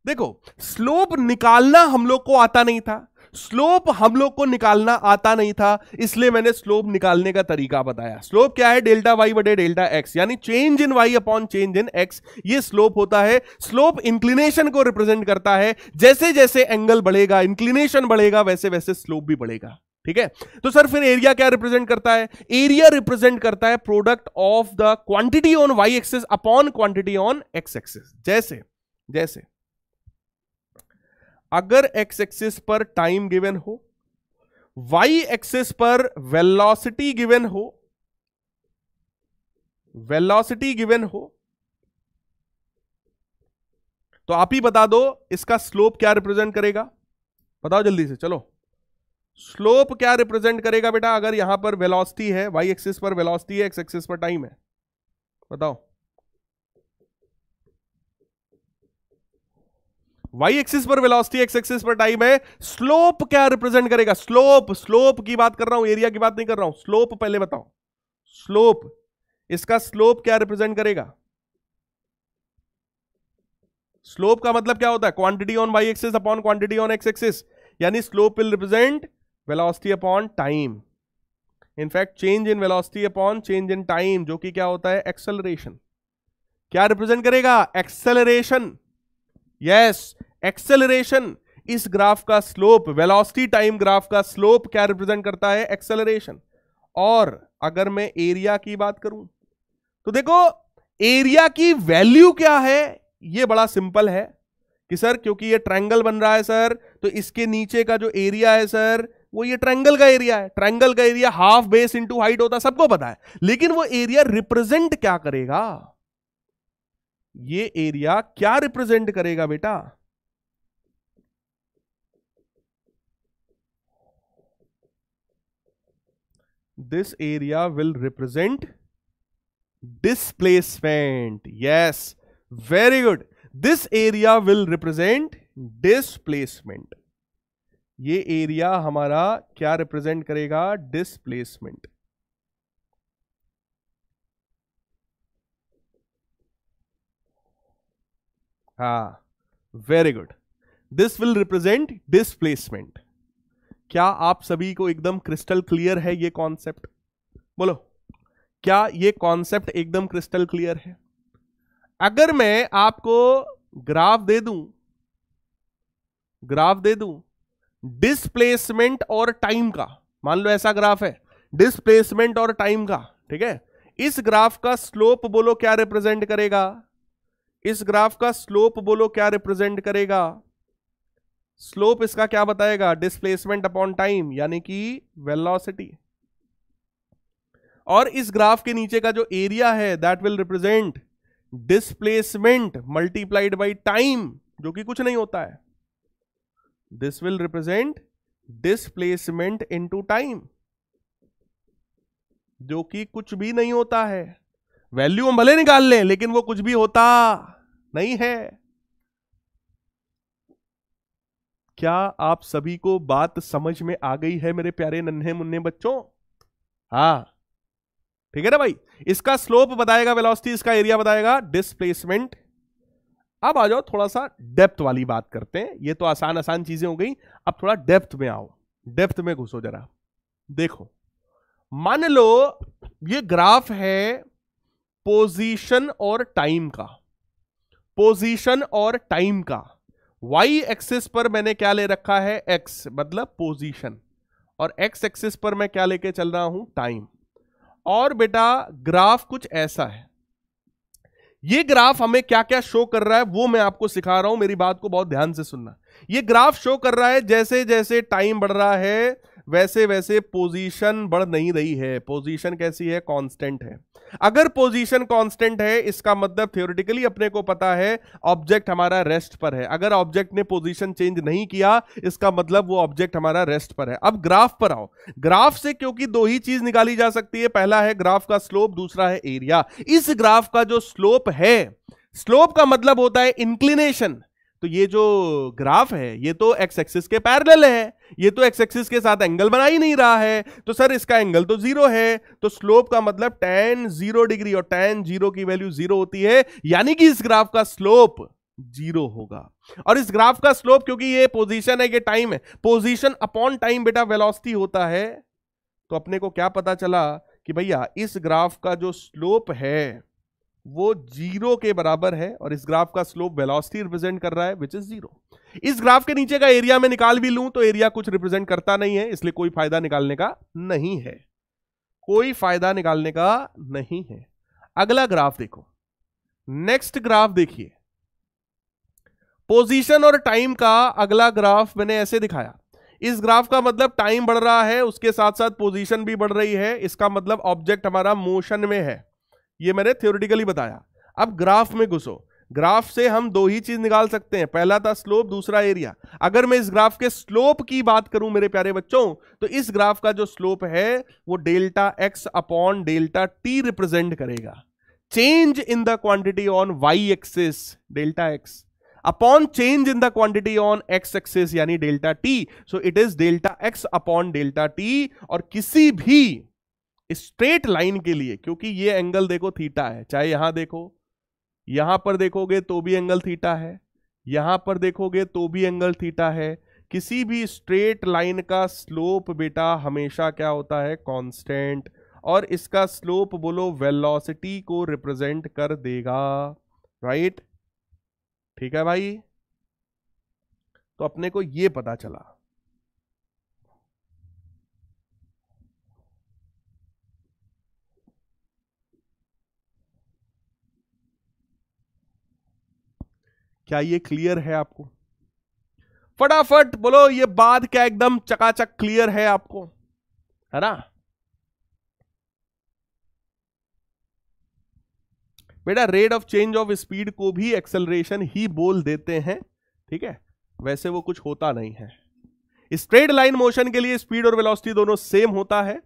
देखो स्लोप निकालना हम लोग को आता नहीं था स्लोप हम लोग को निकालना आता नहीं था इसलिए मैंने स्लोप निकालने का तरीका बताया स्लोप क्या है डेल्टा वाई बटे डेल्टा एक्स यानी change in Y upon change in X ये स्लोप होता है स्लोप इंक्लिनेशन को रिप्रेजेंट करता है जैसे जैसे एंगल बढ़ेगा इंक्लिनेशन बढ़ेगा वैसे वैसे स्लोप भी बढ़ेगा ठीक है तो सर फिर एरिया क्या रिप्रेजेंट करता है एरिया रिप्रेजेंट करता है product of the quantity on Y axis upon quantity on X axis जैसे जैसे अगर एक्स एक्सेस पर टाइम गिवन हो वाई एक्सेस पर वेलोसिटी गिवन हो वेलोसिटी गिवन हो तो आप ही बता दो इसका स्लोप क्या रिप्रेजेंट करेगा बताओ जल्दी से चलो स्लोप क्या रिप्रेजेंट करेगा बेटा अगर यहां पर वेलोसिटी है वाई एक्सिस पर वेलोसिटी है एक्स एक्सिस पर टाइम है बताओ वाई एक्सिस पर वेलोसिटी एक्स एक्सिस पर टाइम है स्लोप क्या रिप्रेजेंट करेगा स्लोप स्लोप की बात कर रहा हूं एरिया की बात नहीं कर रहा हूं स्लोप पहले बताओ स्लोप इसका स्लोप क्या रिप्रेजेंट करेगा स्लोप का मतलब क्या होता है quantity on Y axis upon quantity on X axis यानी slope will represent velocity upon time in fact change in velocity upon change in time जो कि क्या होता है एक्सेलरेशन क्या रिप्रेजेंट करेगा एक्सेलरेशन यस एक्सेलरेशन इस ग्राफ का स्लोप वेलोसिटी टाइम ग्राफ का स्लोप क्या रिप्रेजेंट करता है एक्सेलरेशन और अगर मैं एरिया की बात करूं तो देखो एरिया की वैल्यू क्या है यह बड़ा सिंपल है कि सर क्योंकि ये ट्रायंगल बन रहा है सर तो इसके नीचे का जो एरिया है सर वो ये ट्रैंगल का एरिया है ट्रैंगल का area half base into height होता है सबको पता है लेकिन वो एरिया रिप्रेजेंट क्या करेगा ये एरिया क्या रिप्रेजेंट करेगा बेटा this area will represent displacement yes very good this area will represent displacement ये एरिया हमारा क्या रिप्रेजेंट करेगा डिस्प्लेसमेंट हा very good this will represent displacement क्या आप सभी को एकदम क्रिस्टल क्लियर है ये कॉन्सेप्ट बोलो क्या ये कॉन्सेप्ट एकदम क्रिस्टल क्लियर है अगर मैं आपको ग्राफ दे दूं ग्राफ दे दूं डिस्प्लेसमेंट और टाइम का मान लो ऐसा ग्राफ है डिस्प्लेसमेंट और टाइम का ठीक है इस ग्राफ का स्लोप बोलो क्या रिप्रेजेंट करेगा इस ग्राफ का स्लोप बोलो क्या रिप्रेजेंट करेगा स्लोप इसका क्या बताएगा डिस्प्लेसमेंट अपॉन टाइम यानी कि वेलोसिटी और इस ग्राफ के नीचे का जो एरिया है that will represent displacement multiplied by time जो कि कुछ नहीं होता है this will represent displacement into time जो कि कुछ भी नहीं होता है वैल्यू हम भले निकाल लें लेकिन वो कुछ भी होता नहीं है क्या आप सभी को बात समझ में आ गई है मेरे प्यारे नन्हे मुन्ने बच्चों हा ठीक है ना भाई इसका स्लोप बताएगा वेलोसिटी इसका एरिया बताएगा डिस्प्लेसमेंट अब आ जाओ थोड़ा सा डेप्थ वाली बात करते हैं ये तो आसान आसान चीजें हो गई अब थोड़ा डेप्थ में आओ डेप्थ में घुसो जरा देखो मान लो ये ग्राफ है पोजीशन और टाइम का पोजीशन और टाइम का वाई एक्सिस पर मैंने क्या ले रखा है एक्स मतलब पोजीशन और एक्स एक्सिस पर मैं क्या लेके चल रहा हूं टाइम और बेटा ग्राफ कुछ ऐसा है ये ग्राफ हमें क्या क्या शो कर रहा है वो मैं आपको सिखा रहा हूं मेरी बात को बहुत ध्यान से सुनना ये ग्राफ शो कर रहा है जैसे जैसे टाइम बढ़ रहा है वैसे वैसे पोजीशन बढ़ नहीं रही है पोजीशन कैसी है कांस्टेंट है अगर पोजीशन कांस्टेंट है इसका मतलब थियोरिटिकली अपने को पता है ऑब्जेक्ट हमारा रेस्ट पर है अगर ऑब्जेक्ट ने पोजीशन चेंज नहीं किया इसका मतलब वो ऑब्जेक्ट हमारा रेस्ट पर है अब ग्राफ पर आओ ग्राफ से क्योंकि दो ही चीज निकाली जा सकती है पहला है ग्राफ का स्लोप दूसरा है एरिया इस ग्राफ का जो स्लोप है स्लोप का मतलब होता है इंक्लिनेशन तो ये जो ग्राफ है ये तो एक्स एक्सिस के पैरेलल है ये तो एक्स एक्सिस के साथ एंगल बना ही नहीं रहा है तो सर इसका एंगल तो जीरो है तो स्लोप का मतलब टेन जीरो डिग्री और टेन जीरो की वैल्यू जीरो होती है यानी कि इस ग्राफ का स्लोप जीरो होगा और इस ग्राफ का स्लोप क्योंकि ये पोजिशन है ये टाइम है पोजिशन अपॉन टाइम बेटा वेलोसिटी होता है तो अपने को क्या पता चला कि भैया इस ग्राफ का जो स्लोप है वो जीरो के बराबर है और इस ग्राफ का स्लोप वेलोसिटी रिप्रेजेंट कर रहा है विच इज जीरो इस ग्राफ के नीचे का एरिया में निकाल भी लूं तो एरिया कुछ रिप्रेजेंट करता नहीं है इसलिए कोई फायदा निकालने का नहीं है कोई फायदा निकालने का नहीं है अगला ग्राफ देखो नेक्स्ट ग्राफ देखिए पोजीशन और टाइम का अगला ग्राफ मैंने ऐसे दिखाया इस ग्राफ का मतलब टाइम बढ़ रहा है उसके साथ साथ पोजीशन भी बढ़ रही है इसका मतलब ऑब्जेक्ट हमारा मोशन में है ये मैंने थ्योरिटिकली बताया अब ग्राफ में घुसो ग्राफ से हम दो ही चीज निकाल सकते हैं पहला था स्लोप दूसरा एरिया अगर मैं इस ग्राफ के स्लोप की बात करूं मेरे प्यारे बच्चों तो इस ग्राफ का जो स्लोप है वो delta X upon delta T represent करेगा change in the quantity on Y axis delta X upon change in the quantity on X axis यानी delta T so it is delta X upon delta T और किसी भी straight line के लिए क्योंकि ये angle देखो थीटा है चाहे यहां देखो यहां पर देखोगे तो भी एंगल थीटा है यहां पर देखोगे तो भी एंगल थीटा है किसी भी स्ट्रेट लाइन का स्लोप बेटा हमेशा क्या होता है कांस्टेंट और इसका स्लोप बोलो वेलोसिटी को रिप्रेजेंट कर देगा राइट ठीक है भाई तो अपने को ये पता चला क्या ये क्लियर है आपको फटाफट बोलो ये बात क्या एकदम चकाचक क्लियर है आपको है ना बेटा rate of change of speed को भी एक्सेलरेशन ही बोल देते हैं ठीक है वैसे वो कुछ होता नहीं है स्ट्रेट लाइन मोशन के लिए स्पीड और वेलोसिटी दोनों सेम होता है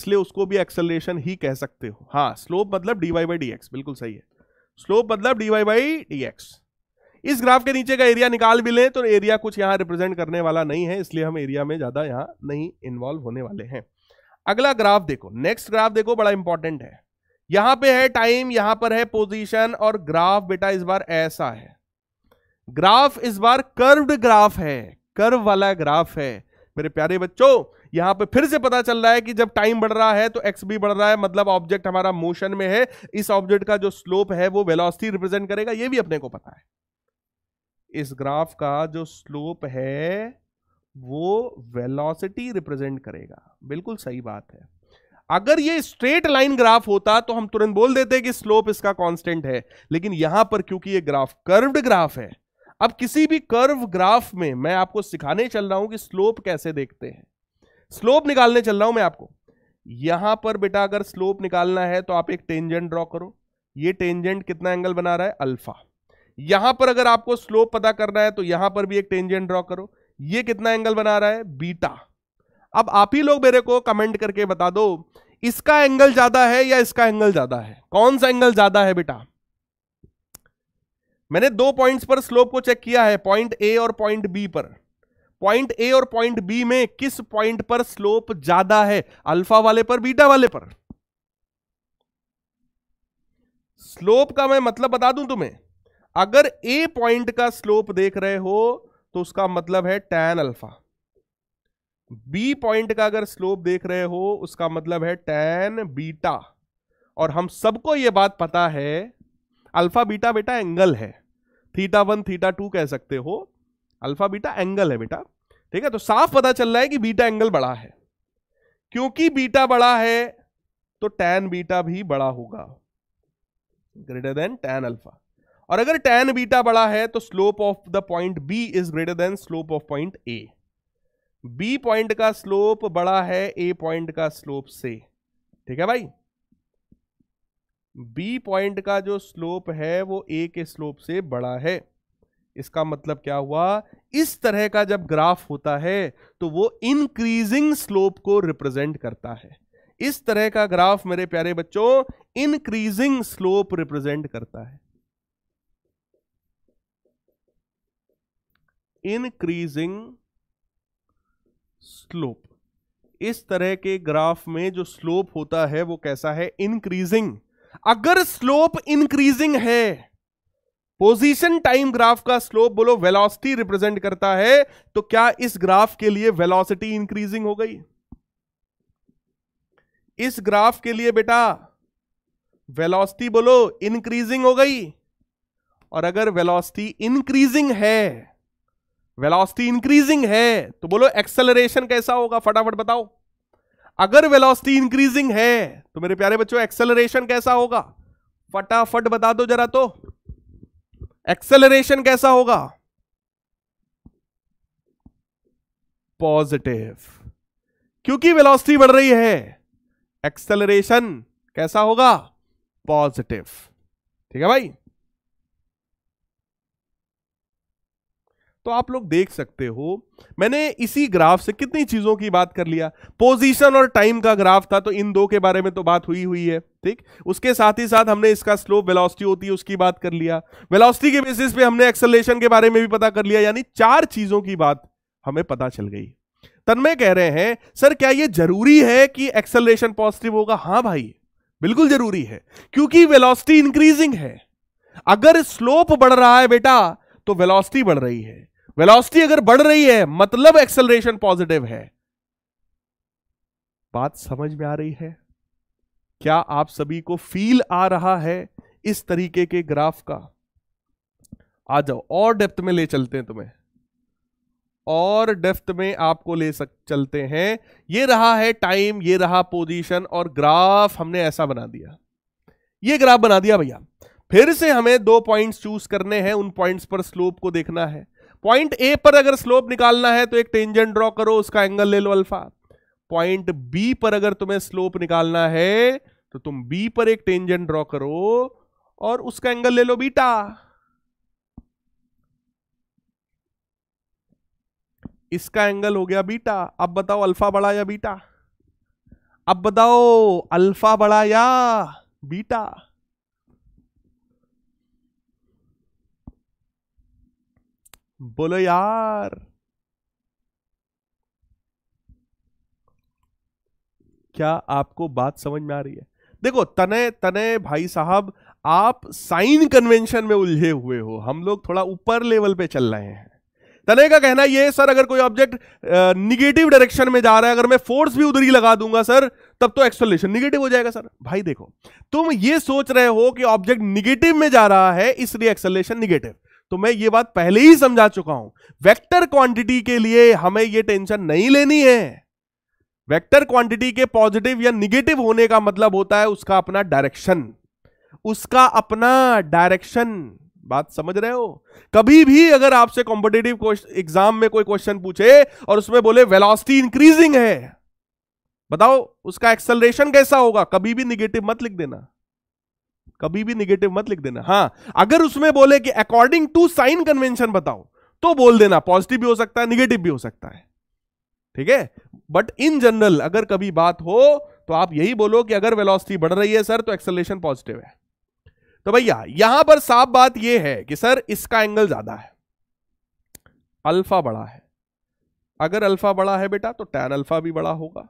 इसलिए उसको भी एक्सेलरेशन ही कह सकते हो हाँ स्लोप मतलब डीवाई बाई डी एक्स बिल्कुल सही है स्लोप मतलब डीवाई बाई डी एक्स इस ग्राफ के नीचे का एरिया निकाल भी लें तो एरिया कुछ यहाँ रिप्रेजेंट करने वाला नहीं है इसलिए हम एरिया में ज़्यादा यहाँ नहीं इन्वॉल्व होने वाले हैं अगला ग्राफ देखो नेक्स्ट ग्राफ देखो बड़ा इंपॉर्टेंट है यहां पे है टाइम यहां पर है पोजीशन और ग्राफ बेटा इस बार ऐसा है ग्राफ इस बार कर्व्ड ग्राफ है कर्व वाला ग्राफ है मेरे प्यारे बच्चों यहां पे फिर से पता चल रहा है कि जब टाइम बढ़ रहा है तो एक्स भी बढ़ रहा है मतलब ऑब्जेक्ट हमारा मोशन में है इस ऑब्जेक्ट का जो स्लोप है वो वेलोसिटी रिप्रेजेंट करेगा यह भी अपने को पता है इस ग्राफ का जो स्लोप है वो वेलोसिटी रिप्रेजेंट करेगा बिल्कुल सही बात है अगर ये स्ट्रेट लाइन ग्राफ होता तो हम तुरंत बोल देते कि स्लोप इसका कांस्टेंट है लेकिन यहां पर क्योंकि ये ग्राफ कर्व्ड ग्राफ है अब किसी भी कर्व ग्राफ में मैं आपको सिखाने चल रहा हूं कि स्लोप कैसे देखते हैं स्लोप निकालने चल रहा हूं मैं आपको यहां पर बेटा अगर स्लोप निकालना है तो आप एक टेंजेंट ड्रॉ करो ये टेंजेंट कितना एंगल बना रहा है अल्फा यहां पर अगर आपको स्लोप पता करना है तो यहां पर भी एक टेंजेंट ड्रॉ करो ये कितना एंगल बना रहा है बीटा अब आप ही लोग मेरे को कमेंट करके बता दो इसका एंगल ज्यादा है या इसका एंगल ज्यादा है कौन सा एंगल ज्यादा है बेटा मैंने दो पॉइंट्स पर स्लोप को चेक किया है पॉइंट ए और पॉइंट बी पर पॉइंट ए और पॉइंट बी में किस पॉइंट पर स्लोप ज्यादा है अल्फा वाले पर बीटा वाले पर स्लोप का मैं मतलब बता दूं तुम्हें अगर ए पॉइंट का स्लोप देख रहे हो तो उसका मतलब है टैन अल्फा बी पॉइंट का अगर स्लोप देख रहे हो उसका मतलब है टैन बीटा और हम सबको यह बात पता है अल्फा बीटा बेटा एंगल है थीटा वन थीटा टू कह सकते हो अल्फा बीटा एंगल है बेटा ठीक है तो साफ पता चल रहा है कि बीटा एंगल बड़ा है क्योंकि बीटा बड़ा है तो टैन बीटा भी बड़ा होगा ग्रेटर देन टैन अल्फा और अगर टेन बीटा बड़ा है तो slope of the point B is greater than slope of point A B point का स्लोप बड़ा है ए पॉइंट का स्लोप से ठीक है भाई बी पॉइंट का जो स्लोप है वो ए के स्लोप से बड़ा है इसका मतलब क्या हुआ इस तरह का जब ग्राफ होता है तो वो इंक्रीजिंग स्लोप को रिप्रेजेंट करता है इस तरह का ग्राफ मेरे प्यारे बच्चों इंक्रीजिंग स्लोप रिप्रेजेंट करता है इनक्रीजिंग स्लोप इस तरह के ग्राफ में जो स्लोप होता है वो कैसा है इंक्रीजिंग अगर स्लोप इंक्रीजिंग है पोजीशन टाइम ग्राफ का स्लोप बोलो वेलोसिटी रिप्रेजेंट करता है तो क्या इस ग्राफ के लिए वेलोसिटी इंक्रीजिंग हो गई इस ग्राफ के लिए बेटा वेलोसिटी बोलो इंक्रीजिंग हो गई और अगर वेलोसिटी इंक्रीजिंग है वेलोसिटी इंक्रीजिंग है तो बोलो एक्सेलरेशन कैसा होगा फटाफट बताओ अगर वेलोसिटी इंक्रीजिंग है तो मेरे प्यारे बच्चों एक्सेलरेशन कैसा होगा फटाफट बता दो जरा तो एक्सेलरेशन कैसा होगा पॉजिटिव क्योंकि वेलोसिटी बढ़ रही है एक्सेलरेशन कैसा होगा पॉजिटिव ठीक है भाई तो आप लोग देख सकते हो मैंने इसी ग्राफ से कितनी चीजों की बात कर लिया पोजीशन और टाइम का ग्राफ था तो इन दो के बारे में तो बात हुई हुई है ठीक उसके साथ ही साथ हमने इसका स्लोप वेलोसिटी होती है उसकी बात कर लिया वेलोसिटी के बेसिस पे हमने एक्सेलेशन के बारे में भी पता कर लिया यानी चार चीजों की बात हमें पता चल गई तन्मय कह रहे हैं सर क्या यह जरूरी है कि एक्सेलेशन पॉजिटिव होगा हाँ भाई बिल्कुल जरूरी है क्योंकि वेलॉसिटी इंक्रीजिंग है अगर स्लोप बढ़ रहा है बेटा तो वेलोसिटी बढ़ रही है वेलोसिटी अगर बढ़ रही है मतलब एक्सेलरेशन पॉजिटिव है बात समझ में आ रही है क्या आप सभी को फील आ रहा है इस तरीके के ग्राफ का आ जाओ और डेप्थ में ले चलते हैं तुम्हें और डेफ्थ में आपको ले सक चलते हैं ये रहा है टाइम ये रहा पोजीशन और ग्राफ हमने ऐसा बना दिया ये ग्राफ बना दिया भैया फिर से हमें दो पॉइंट्स चूज करने हैं उन पॉइंट्स पर स्लोप को देखना है पॉइंट ए पर अगर स्लोप निकालना है तो एक टेंजेंट ड्रॉ करो उसका एंगल ले लो अल्फा पॉइंट बी पर अगर तुम्हें स्लोप निकालना है तो तुम बी पर एक टेंजेंट ड्रॉ करो और उसका एंगल ले लो बीटा इसका एंगल हो गया बीटा अब बताओ अल्फा बड़ा या बीटा अब बताओ अल्फा बड़ा या बीटा बोलो यार क्या आपको बात समझ में आ रही है देखो तने तने भाई साहब आप साइन कन्वेंशन में उलझे हुए हो हम लोग थोड़ा ऊपर लेवल पे चल रहे हैं तने का कहना यह सर अगर कोई ऑब्जेक्ट निगेटिव डायरेक्शन में जा रहा है अगर मैं फोर्स भी उधर ही लगा दूंगा सर तब तो एक्सोलेशन निगेटिव हो जाएगा सर भाई देखो तुम ये सोच रहे हो कि ऑब्जेक्ट निगेटिव में जा रहा है इसलिए एक्सलेशन निगेटिव तो मैं ये बात पहले ही समझा चुका हूं वेक्टर क्वांटिटी के लिए हमें ये टेंशन नहीं लेनी है वेक्टर क्वांटिटी के पॉजिटिव या निगेटिव होने का मतलब होता है उसका अपना डायरेक्शन उसका अपना डायरेक्शन बात समझ रहे हो कभी भी अगर आपसे कॉम्पिटेटिव एग्जाम में कोई क्वेश्चन पूछे और उसमें बोले वेलोसिटी इंक्रीजिंग है बताओ उसका एक्सेलरेशन कैसा होगा कभी भी निगेटिव मत लिख देना कभी भी निगेटिव मत लिख देना हाँ अगर उसमें बोले कि अकॉर्डिंग टू साइन कन्वेंशन बताओ तो बोल देना पॉजिटिव भी हो सकता है निगेटिव भी हो सकता है ठीक है बट इन जनरल अगर कभी बात हो तो आप यही बोलो कि अगर वेलोसिटी बढ़ रही है सर तो एक्सलेशन पॉजिटिव है तो भैया यहां पर साफ बात यह है कि सर इसका एंगल ज्यादा है अल्फा बड़ा है अगर अल्फा बड़ा है बेटा तो टैन अल्फा भी बड़ा होगा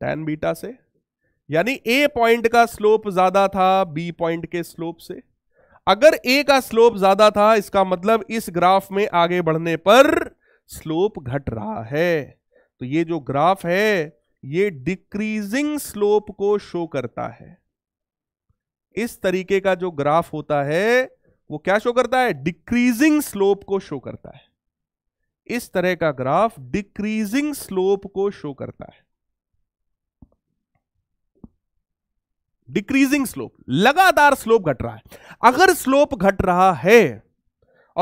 टैन बीटा से यानी ए पॉइंट का स्लोप ज्यादा था बी पॉइंट के स्लोप से अगर ए का स्लोप ज्यादा था इसका मतलब इस ग्राफ में आगे बढ़ने पर स्लोप घट रहा है तो ये जो ग्राफ है ये डिक्रीजिंग स्लोप को शो करता है इस तरीके का जो ग्राफ होता है वो क्या शो करता है डिक्रीजिंग स्लोप को शो करता है इस तरह का ग्राफ डिक्रीजिंग स्लोप को शो करता है डिक्रीजिंग स्लोप लगातार स्लोप घट रहा है अगर स्लोप घट रहा है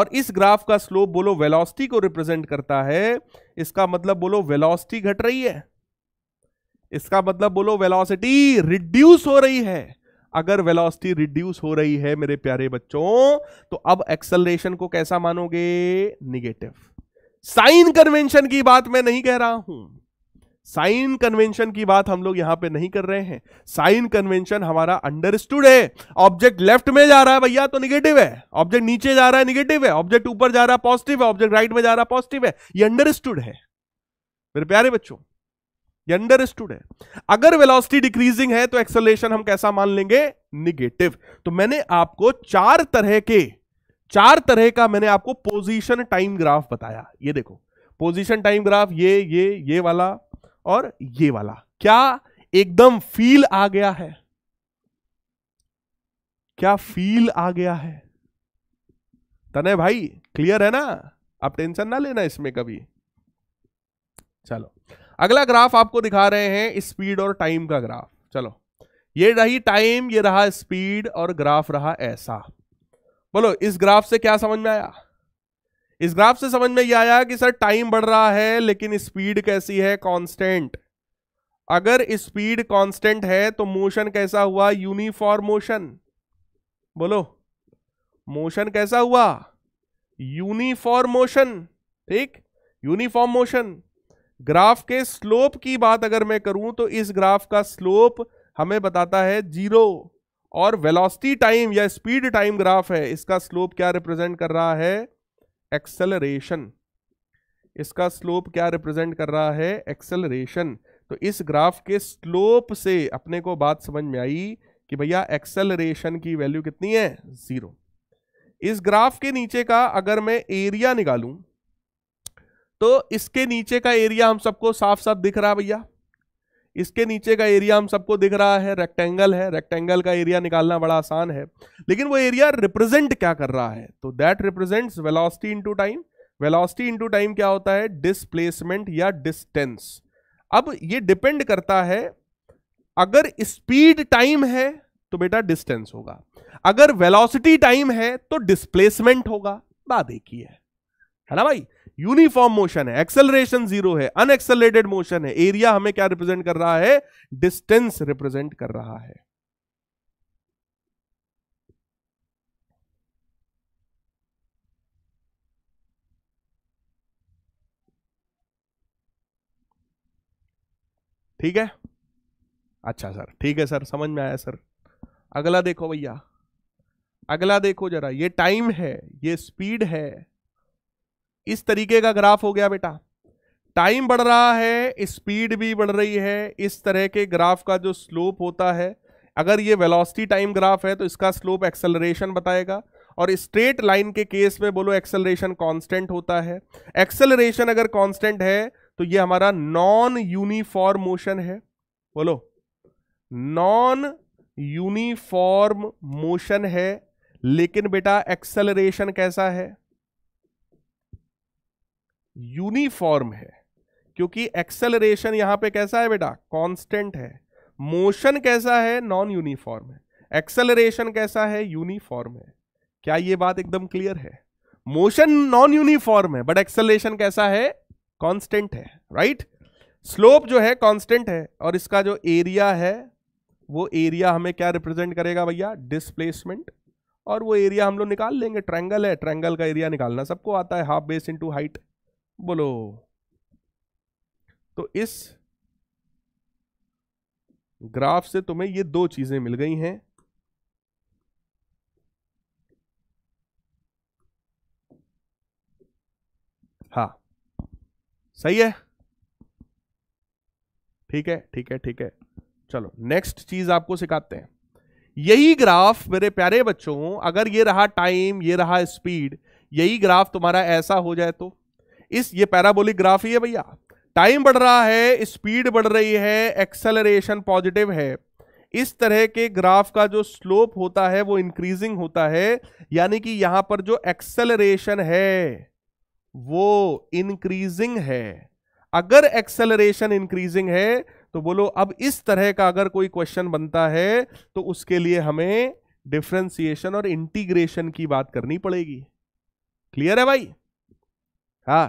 और इस ग्राफ का स्लोप बोलो वेलोसिटी को रिप्रेजेंट करता है इसका मतलब बोलो वेलोसिटी घट रही है इसका मतलब बोलो वेलोसिटी रिड्यूस हो रही है अगर वेलोसिटी रिड्यूस हो रही है मेरे प्यारे बच्चों तो अब एक्सेलरेशन को कैसा मानोगे निगेटिव साइन कन्वेंशन की बात मैं नहीं कह रहा हूं साइन कन्वेंशन की बात हम लोग यहां पे नहीं कर रहे हैं साइन कन्वेंशन हमारा अंडरस्टूड है ऑब्जेक्ट लेफ्ट में जा रहा है भैया तो निगेटिव है ऑब्जेक्ट नीचे जा रहा है निगेटिव है ऑब्जेक्ट ऊपर जा रहा है पॉजिटिव है ऑब्जेक्ट राइट में जा रहा है पॉजिटिव है ये अंडरस्टूड है मेरे प्यारे बच्चों अंडरस्टूड है अगर वेलोसिटी डिक्रीजिंग है तो एक्सलेशन हम कैसा मान लेंगे निगेटिव तो मैंने आपको चार तरह के चार तरह का मैंने आपको पोजीशन टाइम ग्राफ बताया ये देखो पोजीशन टाइम ग्राफ ये ये ये वाला और ये वाला क्या एकदम फील आ गया है क्या फील आ गया है तने भाई क्लियर है ना आप टेंशन ना लेना इसमें कभी चलो अगला ग्राफ आपको दिखा रहे हैं स्पीड और टाइम का ग्राफ चलो ये रही टाइम ये रहा स्पीड और ग्राफ रहा ऐसा बोलो इस ग्राफ से क्या समझ में आया इस ग्राफ से समझ में यह आया कि सर टाइम बढ़ रहा है लेकिन स्पीड कैसी है कांस्टेंट अगर स्पीड कांस्टेंट है तो मोशन कैसा हुआ यूनिफॉर्म मोशन बोलो मोशन कैसा हुआ यूनिफॉर्म मोशन ठीक यूनिफॉर्म मोशन ग्राफ के स्लोप की बात अगर मैं करूं तो इस ग्राफ का स्लोप हमें बताता है जीरो और वेलोसिटी टाइम या स्पीड टाइम ग्राफ है इसका स्लोप क्या रिप्रेजेंट कर रहा है एक्सेलरेशन इसका स्लोप क्या रिप्रेजेंट कर रहा है एक्सेलरेशन तो इस ग्राफ के स्लोप से अपने को बात समझ में आई कि भैया एक्सेलरेशन की वैल्यू कितनी है जीरो इस ग्राफ के नीचे का अगर मैं एरिया निकालूं तो इसके नीचे का एरिया हम सबको साफ साफ दिख रहा है भैया इसके नीचे का एरिया हम सबको दिख रहा है रेक्टेंगल है रेक्टेंगल का एरिया निकालना बड़ा आसान है लेकिन वो एरिया रिप्रेजेंट क्या कर रहा है तो that represents velocity into time velocity into time क्या होता है डिसप्लेसमेंट या डिस्टेंस अब ये डिपेंड करता है अगर स्पीड टाइम है तो बेटा डिस्टेंस होगा अगर वेलोसिटी टाइम है तो डिस्प्लेसमेंट होगा बात एक ही है है ना भाई यूनिफॉर्म मोशन है एक्सेलरेशन जीरो है अनएक्सेलरेटेड मोशन है एरिया हमें क्या रिप्रेजेंट कर रहा है डिस्टेंस रिप्रेजेंट कर रहा है ठीक है अच्छा सर ठीक है सर समझ में आया सर अगला देखो भैया अगला देखो जरा ये टाइम है ये स्पीड है इस तरीके का ग्राफ हो गया बेटा टाइम बढ़ रहा है स्पीड भी बढ़ रही है इस तरह के ग्राफ का जो स्लोप होता है अगर ये वेलोसिटी टाइम ग्राफ है तो इसका स्लोप एक्सेलरेशन बताएगा और स्ट्रेट लाइन के केस में बोलो एक्सेलरेशन कांस्टेंट होता है एक्सेलरेशन अगर कांस्टेंट है तो ये हमारा नॉन यूनिफॉर्म मोशन है बोलो नॉन यूनिफॉर्म मोशन है लेकिन बेटा एक्सेलरेशन कैसा है यूनिफॉर्म है क्योंकि एक्सेलरेशन यहां पे कैसा है बेटा कांस्टेंट है मोशन कैसा है नॉन यूनिफॉर्म है एक्सेलरेशन कैसा है यूनिफॉर्म है क्या ये बात एकदम क्लियर है मोशन नॉन यूनिफॉर्म है बट एक्सेलरेशन कैसा है कांस्टेंट है राइट right? स्लोप जो है कांस्टेंट है और इसका जो एरिया है वो एरिया हमें क्या रिप्रेजेंट करेगा भैया डिस्प्लेसमेंट और वो एरिया हम लोग निकाल लेंगे ट्रैंगल है ट्रैंगल का एरिया निकालना सबको आता है हाफ बेस इंटू हाइट बोलो तो इस ग्राफ से तुम्हें ये दो चीजें मिल गई हैं हा सही है ठीक है ठीक है ठीक है चलो नेक्स्ट चीज आपको सिखाते हैं यही ग्राफ मेरे प्यारे बच्चों अगर ये रहा टाइम ये रहा स्पीड यही ग्राफ तुम्हारा ऐसा हो जाए तो इस ये पैराबोलिक ग्राफ ही है भैया टाइम बढ़ रहा है स्पीड बढ़ रही है एक्सेलरेशन पॉजिटिव है इस तरह के ग्राफ का जो स्लोप होता है वो इंक्रीजिंग होता है यानी कि यहां पर जो एक्सेलरेशन है वो इंक्रीजिंग है अगर एक्सेलरेशन इंक्रीजिंग है तो बोलो अब इस तरह का अगर कोई क्वेश्चन बनता है तो उसके लिए हमें डिफ्रेंसिएशन और इंटीग्रेशन की बात करनी पड़ेगी क्लियर है भाई हा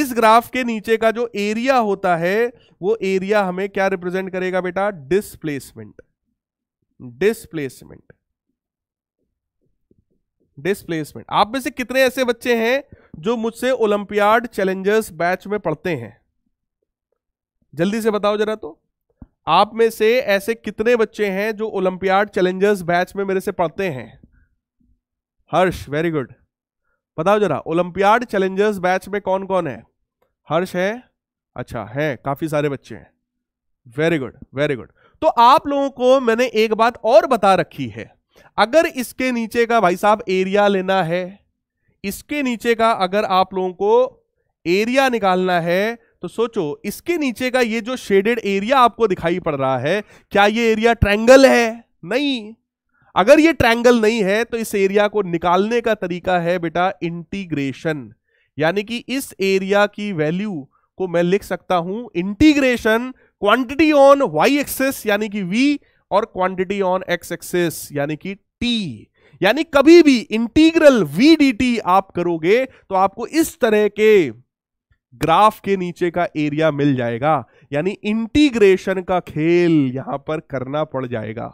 इस ग्राफ के नीचे का जो एरिया होता है वो एरिया हमें क्या रिप्रेजेंट करेगा बेटा डिस्प्लेसमेंट डिस्प्लेसमेंट डिस्प्लेसमेंट आप में से कितने ऐसे बच्चे हैं जो मुझसे ओलंपियाड चैलेंजर्स बैच में पढ़ते हैं जल्दी से बताओ जरा तो आप में से ऐसे कितने बच्चे हैं जो ओलंपियाड चैलेंजर्स बैच में मेरे से पढ़ते हैं हर्ष वेरी गुड बताओ जरा ओलंपियाड चैलेंजर्स बैच में कौन कौन है हर्ष है अच्छा है काफी सारे बच्चे हैं वेरी गुड वेरी गुड तो आप लोगों को मैंने एक बात और बता रखी है अगर इसके नीचे का भाई साहब एरिया लेना है इसके नीचे का अगर आप लोगों को एरिया निकालना है तो सोचो इसके नीचे का ये जो शेडेड एरिया आपको दिखाई पड़ रहा है क्या ये एरिया ट्रैंगल है नहीं अगर ये ट्रैंगल नहीं है तो इस एरिया को निकालने का तरीका है बेटा इंटीग्रेशन यानी कि इस एरिया की वैल्यू को मैं लिख सकता हूं integration quantity on Y axis यानी कि वी और क्वांटिटी ऑन एक्स एक्सेस यानी कि टी यानी कभी भी इंटीग्रल वी डी आप करोगे तो आपको इस तरह के ग्राफ के नीचे का एरिया मिल जाएगा यानी इंटीग्रेशन का खेल यहां पर करना पड़ जाएगा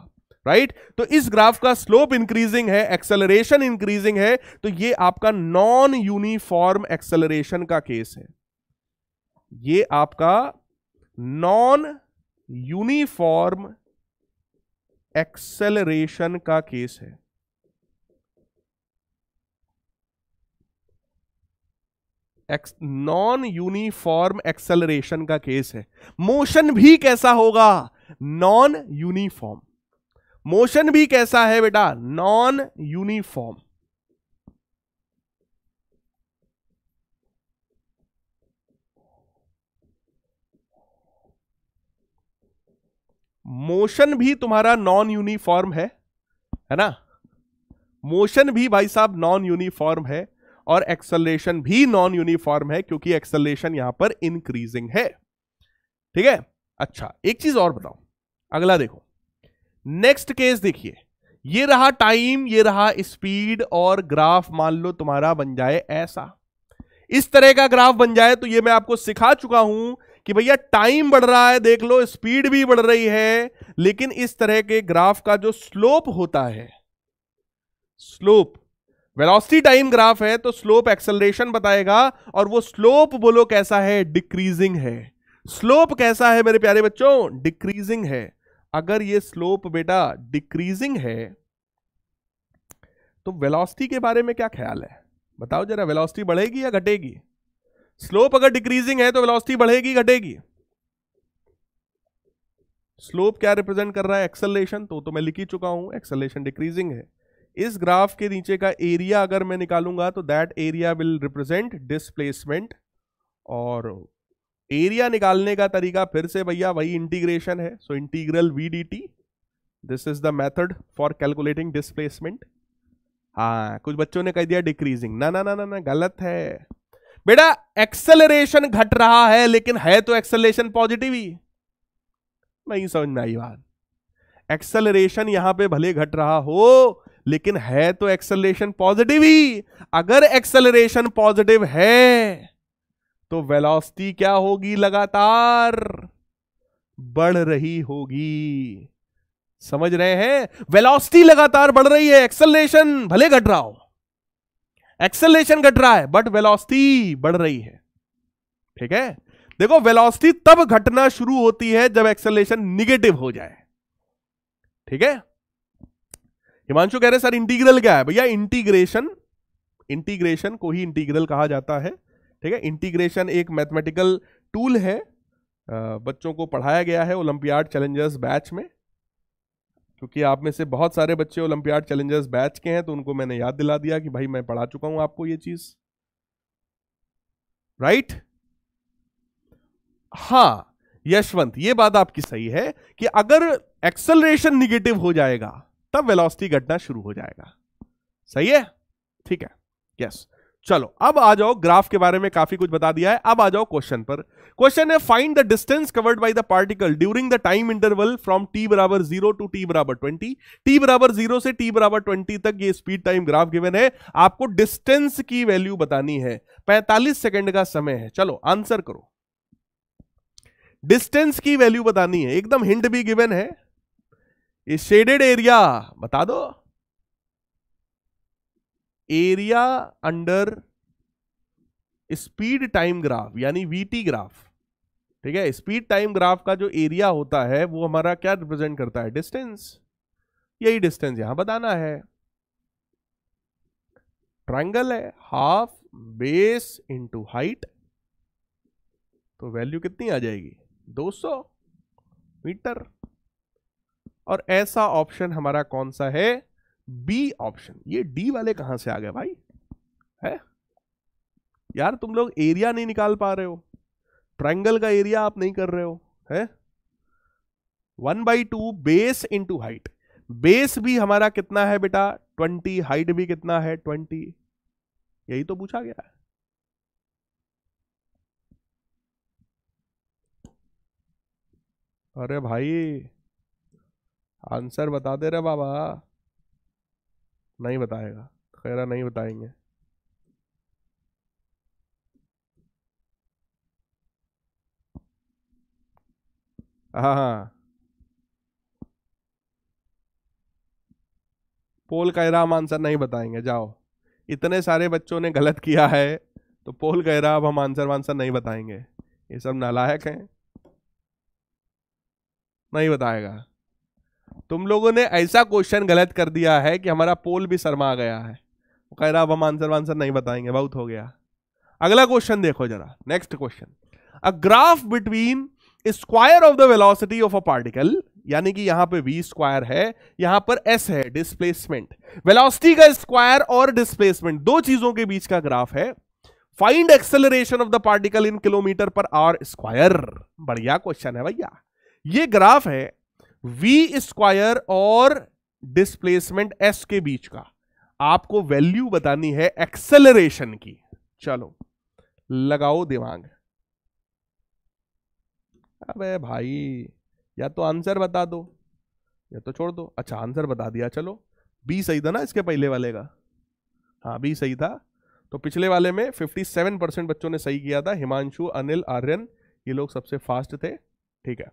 राइट right? तो इस ग्राफ का स्लोप इंक्रीजिंग है एक्सेलरेशन इंक्रीजिंग है तो ये आपका नॉन यूनिफॉर्म एक्सेलरेशन का केस है ये आपका नॉन यूनिफॉर्म एक्सेलरेशन का केस है नॉन यूनिफॉर्म एक्सेलरेशन का केस है मोशन भी कैसा होगा नॉन यूनिफॉर्म मोशन भी कैसा है बेटा नॉन यूनिफॉर्म मोशन भी तुम्हारा नॉन यूनिफॉर्म है है ना मोशन भी भाई साहब नॉन यूनिफॉर्म है और एक्सलेशन भी नॉन यूनिफॉर्म है क्योंकि एक्सलेशन यहां पर इंक्रीजिंग है ठीक है अच्छा एक चीज और बताओ अगला देखो नेक्स्ट केस देखिए ये रहा टाइम ये रहा स्पीड और ग्राफ मान लो तुम्हारा बन जाए ऐसा इस तरह का ग्राफ बन जाए तो ये मैं आपको सिखा चुका हूं कि भैया टाइम बढ़ रहा है देख लो स्पीड भी बढ़ रही है लेकिन इस तरह के ग्राफ का जो स्लोप होता है स्लोप वेलोसिटी टाइम ग्राफ है तो स्लोप एक्सेलरेशन बताएगा और वो स्लोप बोलो कैसा है डिक्रीजिंग है स्लोप कैसा है मेरे प्यारे बच्चों डिक्रीजिंग है अगर ये स्लोप बेटा डिक्रीजिंग है तो वेलोसिटी के बारे में क्या ख्याल है बताओ जरा वेलोसिटी बढ़ेगी या घटेगी स्लोप अगर डिक्रीजिंग है तो वेलोसिटी बढ़ेगी घटेगी स्लोप क्या रिप्रेजेंट कर रहा है एक्सेलेशन तो तो मैं लिख ही चुका हूं एक्सेलेशन डिक्रीजिंग है इस ग्राफ के नीचे का एरिया अगर मैं निकालूंगा तो that area will represent displacement और एरिया निकालने का तरीका फिर से भैया वही इंटीग्रेशन है so integral V D T this is the method for calculating displacement हाँ कुछ बच्चों ने कह दिया डिक्रीजिंग ना ना ना ना ना गलत है बेटा एक्सेलरेशन घट रहा है लेकिन है तो एक्सेलरेशन पॉजिटिव ही नहीं समझ में आई बात एक्सेलरेशन यहां पे भले घट रहा हो लेकिन है तो एक्सेलरेशन पॉजिटिव ही अगर एक्सेलरेशन पॉजिटिव है तो वेलोसिटी क्या होगी लगातार बढ़ रही होगी समझ रहे हैं वेलोसिटी लगातार बढ़ रही है एक्सेलरेशन भले घट रहा हो एक्सेलरेशन घट रहा है बट वेलोसिटी बढ़ रही है ठीक है देखो वेलोसिटी तब घटना शुरू होती है जब एक्सेलरेशन निगेटिव हो जाए ठीक है हिमांशु कह रहे सर इंटीग्रल क्या है भैया इंटीग्रेशन इंटीग्रेशन को ही इंटीग्रल कहा जाता है ठीक है इंटीग्रेशन एक मैथमेटिकल टूल है बच्चों को पढ़ाया गया है ओलंपियाड चैलेंजर्स बैच में क्योंकि आप में से बहुत सारे बच्चे ओलंपियाड चैलेंजर्स बैच के हैं तो उनको मैंने याद दिला दिया कि भाई मैं पढ़ा चुका हूं आपको ये चीज राइट right? हाँ यशवंत ये बात आपकी सही है कि अगर एक्सलरेशन निगेटिव हो जाएगा तब वेलोसिटी घटना शुरू हो जाएगा सही है ठीक है यस yes. चलो अब आ जाओ ग्राफ के बारे में काफी कुछ बता दिया है अब आ जाओ क्वेश्चन पर क्वेश्चन है find the distance covered by the particle during the time interval from T बराबर जीरो टू टी बराबर ट्वेंटी टी बराबर जीरो से टी बराबर ट्वेंटी तक ये स्पीड टाइम ग्राफ गिवन है आपको डिस्टेंस की वैल्यू बतानी है पैंतालीस सेकेंड का समय है चलो आंसर करो डिस्टेंस की वैल्यू बतानी है एकदम हिंट भी गिवन है ये शेडेड एरिया बता दो area under speed time graph यानी वीटी ग्राफ ठीक है स्पीड टाइम ग्राफ का जो एरिया होता है वो हमारा क्या रिप्रेजेंट करता है डिस्टेंस यही डिस्टेंस यहां बताना है ट्रायंगल है हाफ बेस इंटू हाइट तो वैल्यू कितनी आ जाएगी 200 मीटर और ऐसा ऑप्शन हमारा कौन सा है बी ऑप्शन ये डी वाले कहां से आ गए भाई है यार तुम लोग एरिया नहीं निकाल पा रहे हो ट्रायंगल का एरिया आप नहीं कर रहे हो है one by two base into height base भी हमारा कितना है बेटा ट्वेंटी हाइट भी कितना है ट्वेंटी यही तो पूछा गया है अरे भाई आंसर बता दे रहे बाबा नहीं बताएगा खैरा नहीं बताएंगे हाँ हाँ पोल का इराम आंसर नहीं बताएंगे जाओ इतने सारे बच्चों ने गलत किया है तो पोल का अब हम आंसर वांसर नहीं बताएंगे ये सब नालायक हैं नहीं बताएगा तुम लोगों ने ऐसा क्वेश्चन गलत कर दिया है कि हमारा पोल भी शर्मा गया है वो कह रहा अब हम आंसर वांसर नहीं बताएंगे बहुत हो गया अगला क्वेश्चन देखो जरा next question a graph between square of the velocity of a particle यानी कि यहां पे v स्क्वायर है यहां पर s है डिस्प्लेसमेंट वेलोसिटी का स्क्वायर और डिस्प्लेसमेंट दो चीजों के बीच का ग्राफ है find acceleration of the particle in kilometre per hour square बढ़िया क्वेश्चन है भैया ये ग्राफ है वी स्क्वायर और डिस्प्लेसमेंट एस के बीच का आपको वैल्यू बतानी है एक्सेलरेशन की चलो लगाओ दिमाग अबे भाई या तो आंसर बता दो या तो छोड़ दो अच्छा आंसर बता दिया चलो बी सही था ना इसके पहले वाले का हाँ बी सही था तो पिछले वाले में 57 परसेंट बच्चों ने सही किया था हिमांशु अनिल आर्यन ये लोग सबसे फास्ट थे ठीक है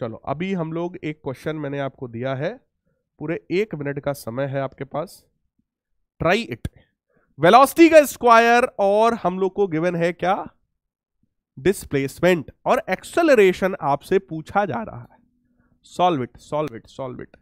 चलो अभी हम लोग एक क्वेश्चन मैंने आपको दिया है पूरे एक मिनट का समय है आपके पास ट्राई इट वेलोसिटी का स्क्वायर और हम लोग को गिवन है क्या डिस्प्लेसमेंट और एक्सेलरेशन आपसे पूछा जा रहा है solve it solve it solve it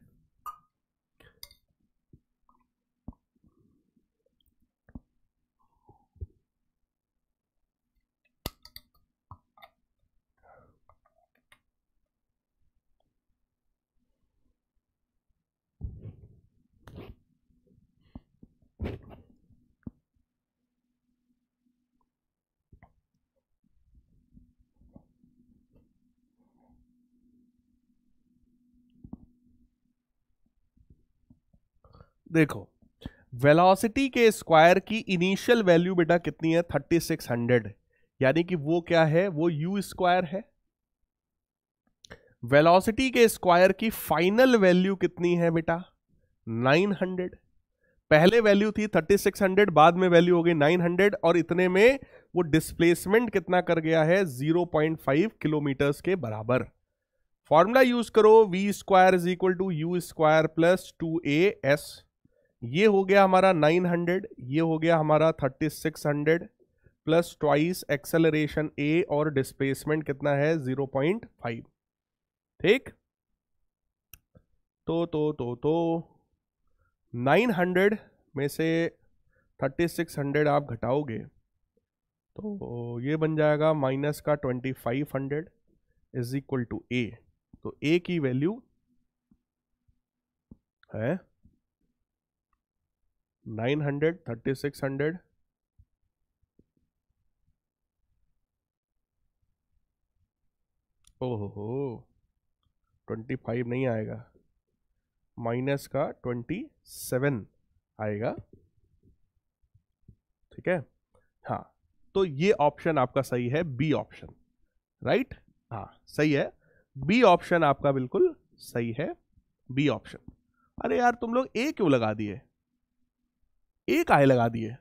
देखो वेलोसिटी के स्क्वायर की इनिशियल वैल्यू बेटा कितनी है थर्टी सिक्स हंड्रेड यानी कि वो क्या है वो यू स्क्वायर है वेलोसिटी के स्क्वायर की फाइनल वैल्यू कितनी है बेटा 900 पहले वैल्यू थी 3600 बाद में वैल्यू हो गई 900 और इतने में वो डिस्प्लेसमेंट कितना कर गया है 0.5 किलोमीटर के बराबर फॉर्मूला यूज करो V square is equal to you square plus two A S ये हो गया हमारा 900 ये हो गया हमारा 3600 प्लस ट्वाइस एक्सेलरेशन ए और डिस्प्लेसमेंट कितना है 0.5 ठीक तो तो तो तो 900 में से 3600 आप घटाओगे तो ये बन जाएगा माइनस का 2500 इज इक्वल टू ए तो ए की वैल्यू है nine hundred thirty six hundred ओहो ट्वेंटी फाइव नहीं आएगा माइनस का ट्वेंटी सेवन आएगा ठीक है हाँ तो ये ऑप्शन आपका सही है बी ऑप्शन राइट हाँ सही है बी ऑप्शन आपका बिल्कुल सही है बी ऑप्शन अरे यार तुम लोग ए क्यों लगा दिए एक आए लगा दिए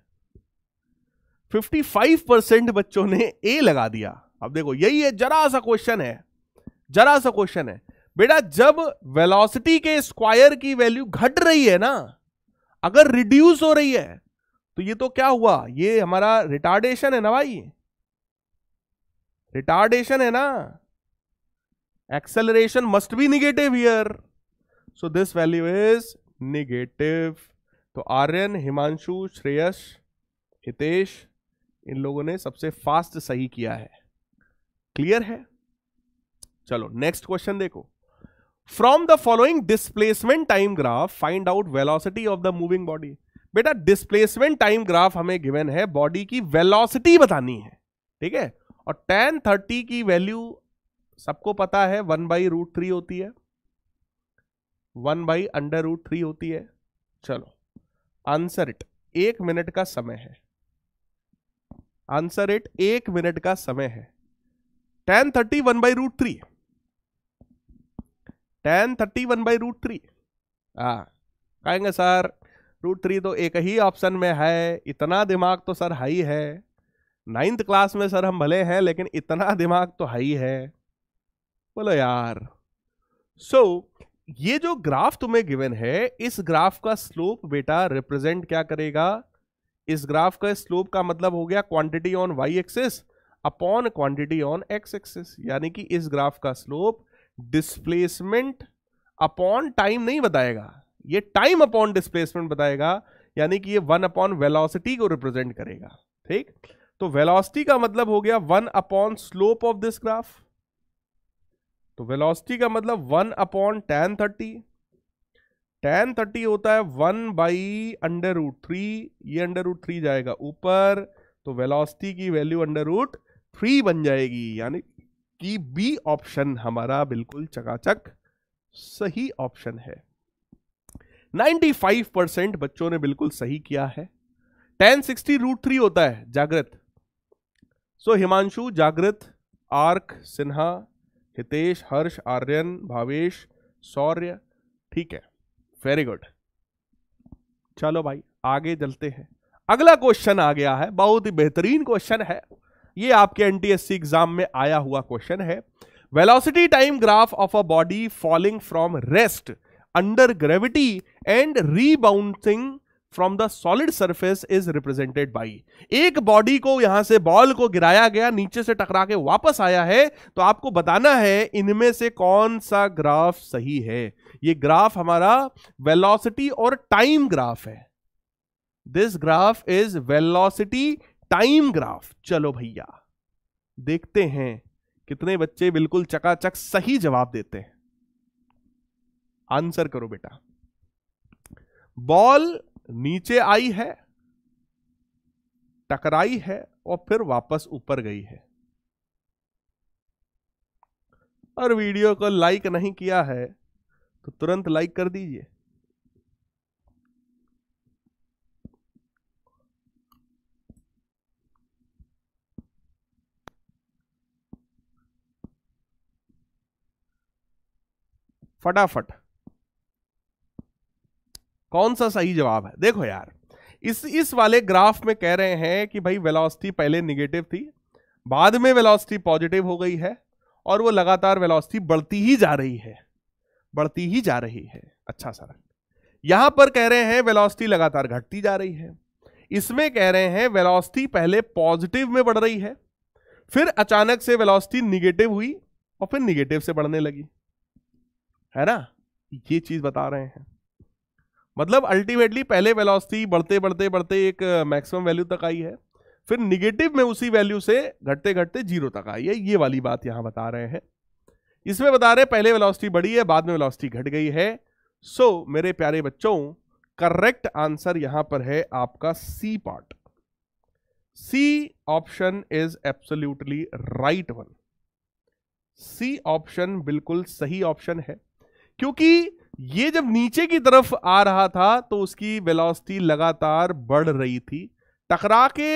55 परसेंट बच्चों ने ए लगा दिया अब देखो यही है जरा सा क्वेश्चन है जरा सा क्वेश्चन है बेटा जब वेलोसिटी के स्क्वायर की वैल्यू घट रही है ना अगर रिड्यूस हो रही है तो ये तो क्या हुआ ये हमारा रिटार्डेशन है ना भाई रिटार्डेशन है ना acceleration must be negative here so this value is negative तो आर्यन हिमांशु श्रेयस हितेश इन लोगों ने सबसे फास्ट सही किया है क्लियर है चलो नेक्स्ट क्वेश्चन देखो from the following displacement time graph find out velocity of the moving body बेटा डिस्प्लेसमेंट टाइम ग्राफ हमें गिवन है बॉडी की वेलोसिटी बतानी है ठीक है और टेन थर्टी की वैल्यू सबको पता है वन बाई रूट थ्री होती है one by under root three होती है चलो आंसर इट एक मिनट का समय है आंसर इट एक मिनट का समय है tan thirty one by root three tan thirty one by root three हाँ कहेंगे सर रूट थ्री तो एक ही ऑप्शन में है इतना दिमाग तो सर हाई है नाइन्थ क्लास में सर हम भले हैं लेकिन इतना दिमाग तो हाई है बोलो यार सो so, ये जो ग्राफ तुम्हें गिवन है इस ग्राफ का स्लोप बेटा रिप्रेजेंट क्या करेगा इस ग्राफ का स्लोप का मतलब हो गया quantity on Y axis upon quantity on X axis यानी कि इस ग्राफ का स्लोप डिस्प्लेसमेंट अपॉन टाइम नहीं बताएगा ये टाइम अपॉन डिस्प्लेसमेंट बताएगा यानी कि ये वन अपॉन वेलोसिटी को रिप्रेजेंट करेगा ठीक तो वेलोसिटी का मतलब हो गया one upon slope of this graph तो वेलोसिटी का मतलब one upon tan thirty tan thirty होता है one by under root three ये अंडर रूट थ्री जाएगा ऊपर तो वेलोसिटी की वैल्यू अंडर रूट थ्री बन जाएगी यानी कि बी ऑप्शन हमारा बिल्कुल चकाचक सही ऑप्शन है 95 परसेंट बच्चों ने बिल्कुल सही किया है टेन सिक्सटी रूट थ्री होता है जागृत सो so, हिमांशु जागृत आर्क सिन्हा हितेश हर्ष आर्यन भावेश सौर्य ठीक है वेरी गुड चलो भाई आगे चलते हैं अगला क्वेश्चन आ गया है बहुत ही बेहतरीन क्वेश्चन है ये आपके एनटीएससी एग्जाम में आया हुआ क्वेश्चन है velocity time graph of a body falling from rest under gravity and rebouncing from the solid surface is represented by एक बॉडी को यहां से बॉल को गिराया गया नीचे से टकरा के वापस आया है तो आपको बताना है इनमें से कौन सा ग्राफ सही है ये ग्राफ हमारा वेलोसिटी और टाइम ग्राफ है this graph is velocity time graph चलो भैया देखते हैं कितने बच्चे बिल्कुल चकाचक सही जवाब देते हैं आंसर करो बेटा बॉल नीचे आई है टकराई है और फिर वापस ऊपर गई है और वीडियो को लाइक नहीं किया है तो तुरंत लाइक कर दीजिए फटाफट कौन सा सही जवाब है देखो यार इस इस वाले ग्राफ में कह रहे हैं कि भाई वेलोसिटी पहले निगेटिव थी बाद में वेलोसिटी पॉजिटिव हो गई है और वो लगातार वेलोसिटी बढ़ती ही जा रही है बढ़ती ही जा रही है अच्छा सर यहां पर कह रहे हैं वेलोसिटी लगातार घटती जा रही है इसमें कह रहे हैं वेलोसिटी पहले पॉजिटिव में बढ़ रही है फिर अचानक से वेलोसिटी निगेटिव हुई और फिर निगेटिव से बढ़ने लगी है ना ये चीज बता रहे हैं मतलब अल्टीमेटली पहले वेलोसिटी बढ़ते बढ़ते बढ़ते एक मैक्सिमम वैल्यू तक आई है फिर निगेटिव में उसी वैल्यू से घटते घटते जीरो तक आई है ये वाली बात यहाँ बता रहे हैं इसमें बता रहे पहले वेलोसिटी बढ़ी है बाद में वेलोसिटी घट गई है सो so, मेरे प्यारे बच्चों करेक्ट आंसर यहां पर है आपका C part C option is absolutely right one C option बिल्कुल सही ऑप्शन है क्योंकि ये जब नीचे की तरफ आ रहा था तो उसकी वेलोसिटी लगातार बढ़ रही थी टकरा के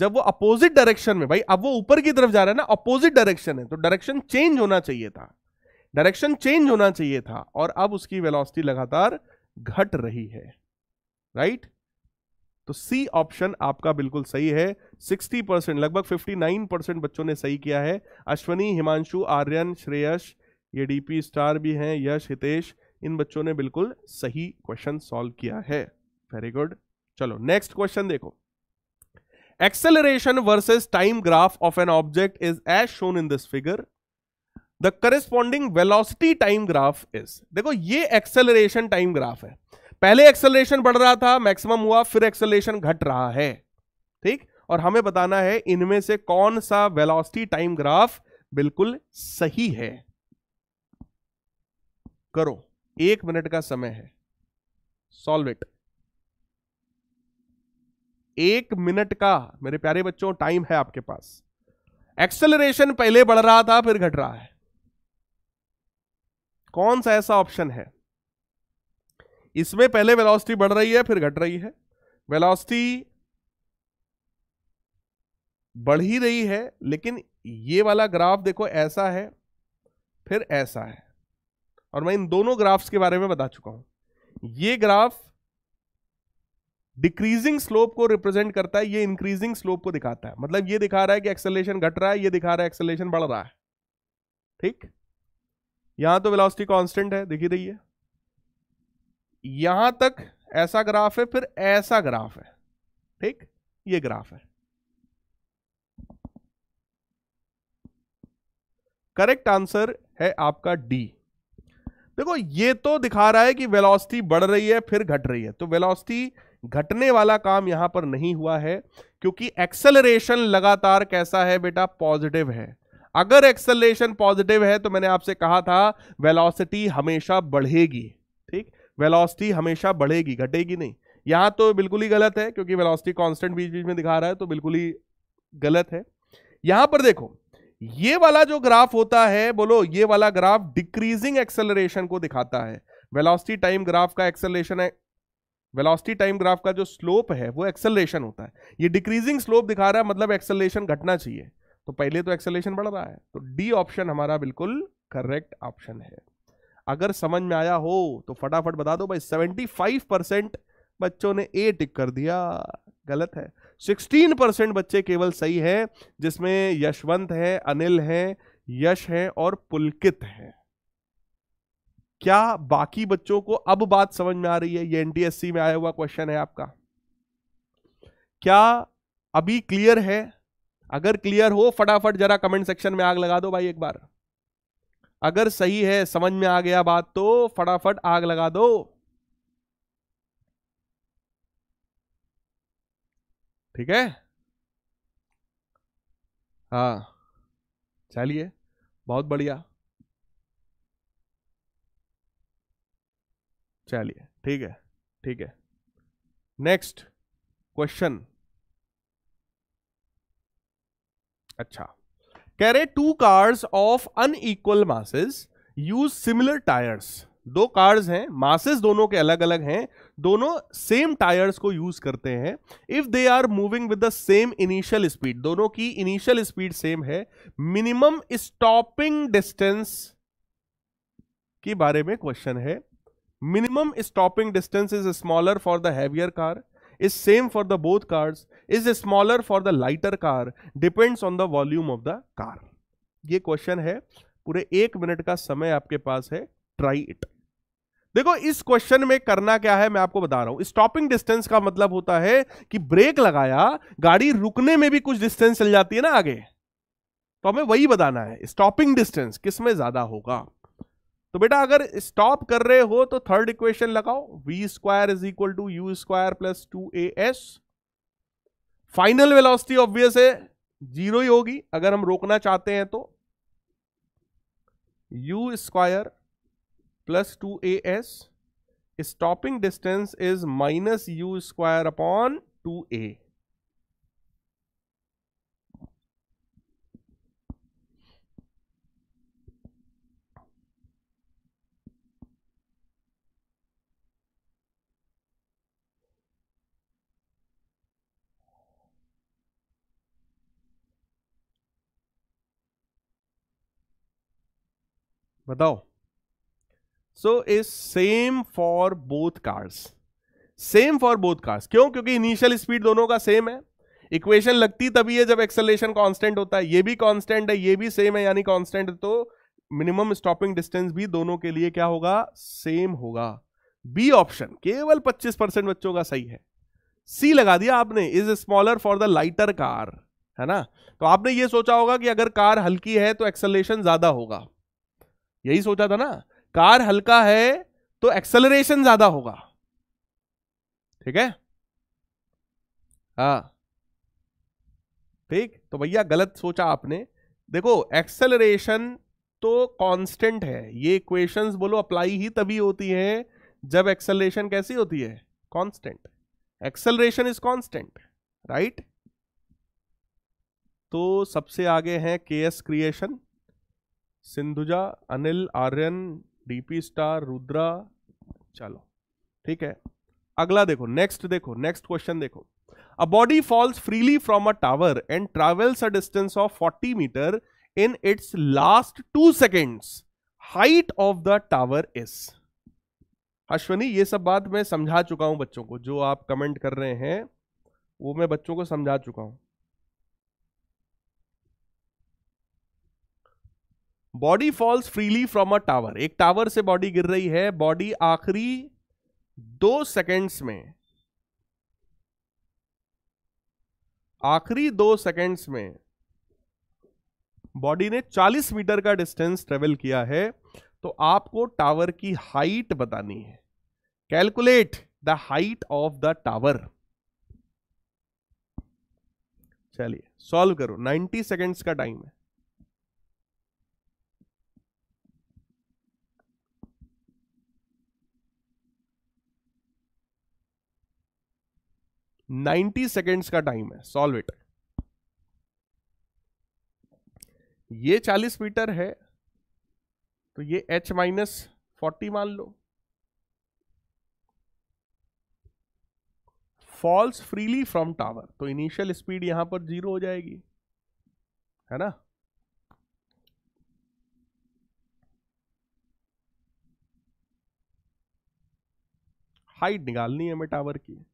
जब वो अपोजिट डायरेक्शन में भाई अब वो ऊपर की तरफ जा रहा है ना अपोजिट डायरेक्शन है तो डायरेक्शन चेंज होना चाहिए था डायरेक्शन चेंज होना चाहिए था और अब उसकी वेलोसिटी लगातार घट रही है राइट तो सी ऑप्शन आपका बिल्कुल सही है 60 परसेंट लगभग 59 परसेंट बच्चों ने सही किया है अश्वनी हिमांशु आर्यन श्रेयस ये डीपी स्टार भी हैं यश हितेश इन बच्चों ने बिल्कुल सही क्वेश्चन सॉल्व किया है वेरी गुड चलो नेक्स्ट क्वेश्चन देखो acceleration versus time graph of an object is as shown in this figure the corresponding velocity time graph is देखो ये एक्सेलरेशन टाइम ग्राफ है पहले एक्सेलरेशन बढ़ रहा था मैक्सिमम हुआ फिर एक्सेलरेशन घट रहा है ठीक और हमें बताना है इनमें से कौन सा वेलोसिटी टाइम ग्राफ बिल्कुल सही है करो एक मिनट का समय है सॉल्व इट एक मिनट का मेरे प्यारे बच्चों टाइम है आपके पास एक्सेलरेशन पहले बढ़ रहा था फिर घट रहा है कौन सा ऐसा ऑप्शन है इसमें पहले वेलोसिटी बढ़ रही है फिर घट रही है वेलोसिटी बढ़ ही रही है लेकिन ये वाला ग्राफ देखो ऐसा है फिर ऐसा है और मैं इन दोनों ग्राफ्स के बारे में बता चुका हूं ये ग्राफ डिक्रीजिंग स्लोप को रिप्रेजेंट करता है ये इंक्रीजिंग स्लोप को दिखाता है मतलब ये दिखा रहा है कि एक्सेलेशन घट रहा है ये दिखा रहा है एक्सेलेशन बढ़ रहा है ठीक यहां तो वेलोसिटी कांस्टेंट है दिखी रही है यहां तक ऐसा ग्राफ है फिर ऐसा ग्राफ है ठीक ये ग्राफ है करेक्ट आंसर है आपका डी देखो ये तो दिखा रहा है कि वेलोसिटी बढ़ रही है फिर घट रही है तो वेलोसिटी घटने वाला काम यहां पर नहीं हुआ है क्योंकि एक्सेलरेशन लगातार कैसा है बेटा पॉजिटिव है अगर एक्सेलरेशन पॉजिटिव है तो मैंने आपसे कहा था वेलोसिटी हमेशा बढ़ेगी ठीक वेलोसिटी हमेशा बढ़ेगी घटेगी नहीं यहां तो बिल्कुल ही गलत है क्योंकि वेलोसिटी कांस्टेंट बीच बीच में दिखा रहा है तो बिल्कुल ही गलत है यहां पर देखो ये वाला जो ग्राफ होता है बोलो ये वाला ग्राफ डिक्रीजिंग एक्सेलरेशन को दिखाता है वेलोसिटी टाइम ग्राफ का एक्सेलरेशन है वेलोसिटी टाइम ग्राफ का जो स्लोप है वो एक्सेलरेशन होता है ये डिक्रीजिंग स्लोप दिखा रहा है मतलब एक्सेलरेशन घटना चाहिए तो पहले तो एक्सेलरेशन बढ़ रहा है तो डी ऑप्शन हमारा बिल्कुल करेक्ट ऑप्शन है अगर समझ में आया हो तो फटाफट बता दो भाई सेवेंटी परसेंट बच्चों ने ए टिक कर दिया गलत है सिक्सटीन परसेंट बच्चे केवल सही है जिसमें यशवंत है अनिल है यश है और पुलकित है क्या बाकी बच्चों को अब बात समझ में आ रही है ये एनटीएससी में आया हुआ क्वेश्चन है आपका क्या अभी क्लियर है अगर क्लियर हो फटाफट जरा कमेंट सेक्शन में आग लगा दो भाई एक बार अगर सही है समझ में आ गया बात तो फटाफट आग लगा दो ठीक है हाँ चलिए बहुत बढ़िया चलिए ठीक है ठीक है नेक्स्ट क्वेश्चन अच्छा कह रहे two cars of unequal masses use similar tyres दो कार्स हैं मासेस दोनों के अलग अलग हैं दोनों सेम टायर्स को यूज करते हैं if they are moving with the same initial speed दोनों की इनिशियल स्पीड सेम है मिनिमम स्टॉपिंग डिस्टेंस के बारे में क्वेश्चन है minimum stopping distance is smaller for the heavier car is same for the both cars is smaller for the lighter car depends on the volume of the car ये question है पूरे एक minute का समय आपके पास है try it देखो इस क्वेश्चन में करना क्या है मैं आपको बता रहा हूं स्टॉपिंग डिस्टेंस का मतलब होता है कि ब्रेक लगाया गाड़ी रुकने में भी कुछ डिस्टेंस चल जाती है ना आगे तो हमें वही बताना है स्टॉपिंग डिस्टेंस किस में ज्यादा होगा तो बेटा अगर स्टॉप कर रहे हो तो थर्ड इक्वेशन लगाओ v square is equal to you square plus two A s final velocity obvious है जीरो ही होगी अगर हम रोकना चाहते हैं तो u square plus 2as stopping distance is minus u square upon 2a बताओ so is same for both cars same for both cars क्यों क्योंकि इनिशियल स्पीड दोनों का सेम है इक्वेशन लगती तभी है जब एक्सेलेशन कांस्टेंट होता है ये भी कांस्टेंट है ये भी सेम है यानी कांस्टेंट तो मिनिमम स्टॉपिंग डिस्टेंस भी दोनों के लिए क्या होगा सेम होगा बी ऑप्शन केवल 25 परसेंट बच्चों का सही है सी लगा दिया आपने is smaller for the lighter car है ना तो आपने ये सोचा होगा कि अगर कार हल्की है तो एक्सलेशन ज्यादा होगा यही सोचा था ना कार हल्का है तो एक्सेलरेशन ज्यादा होगा ठीक है हा ठीक तो भैया गलत सोचा आपने देखो एक्सेलरेशन तो कांस्टेंट है ये इक्वेशंस बोलो अप्लाई ही तभी होती है जब एक्सेलरेशन कैसी होती है constant acceleration is constant right तो सबसे आगे हैं K S creation Sindhuja Anil Aryan DP star Rudra चलो ठीक है अगला देखो नेक्स्ट देखो नेक्स्ट क्वेश्चन देखो a body falls freely from a tower and travels a distance of 40 metre in its last two seconds height of the tower is Ashwani ये सब बात मैं समझा चुका हूं बच्चों को जो आप कमेंट कर रहे हैं वो मैं बच्चों को समझा चुका हूं body falls freely from a tower एक टावर से बॉडी गिर रही है बॉडी आखिरी दो सेकेंड्स में आखिरी दो सेकेंड्स में बॉडी ने 40 मीटर का डिस्टेंस ट्रेवल किया है तो आपको टावर की हाइट बतानी है calculate the height of the tower चलिए सॉल्व करो 90 सेकेंड्स का टाइम है 90 सेकेंड्स का टाइम है सॉल्व इट ये 40 मीटर है तो ये h माइनस फोर्टी मान लो फॉल्स फ्रीली फ्रॉम टावर तो इनिशियल स्पीड यहां पर जीरो हो जाएगी है ना हाइट निकालनी है हमें टावर की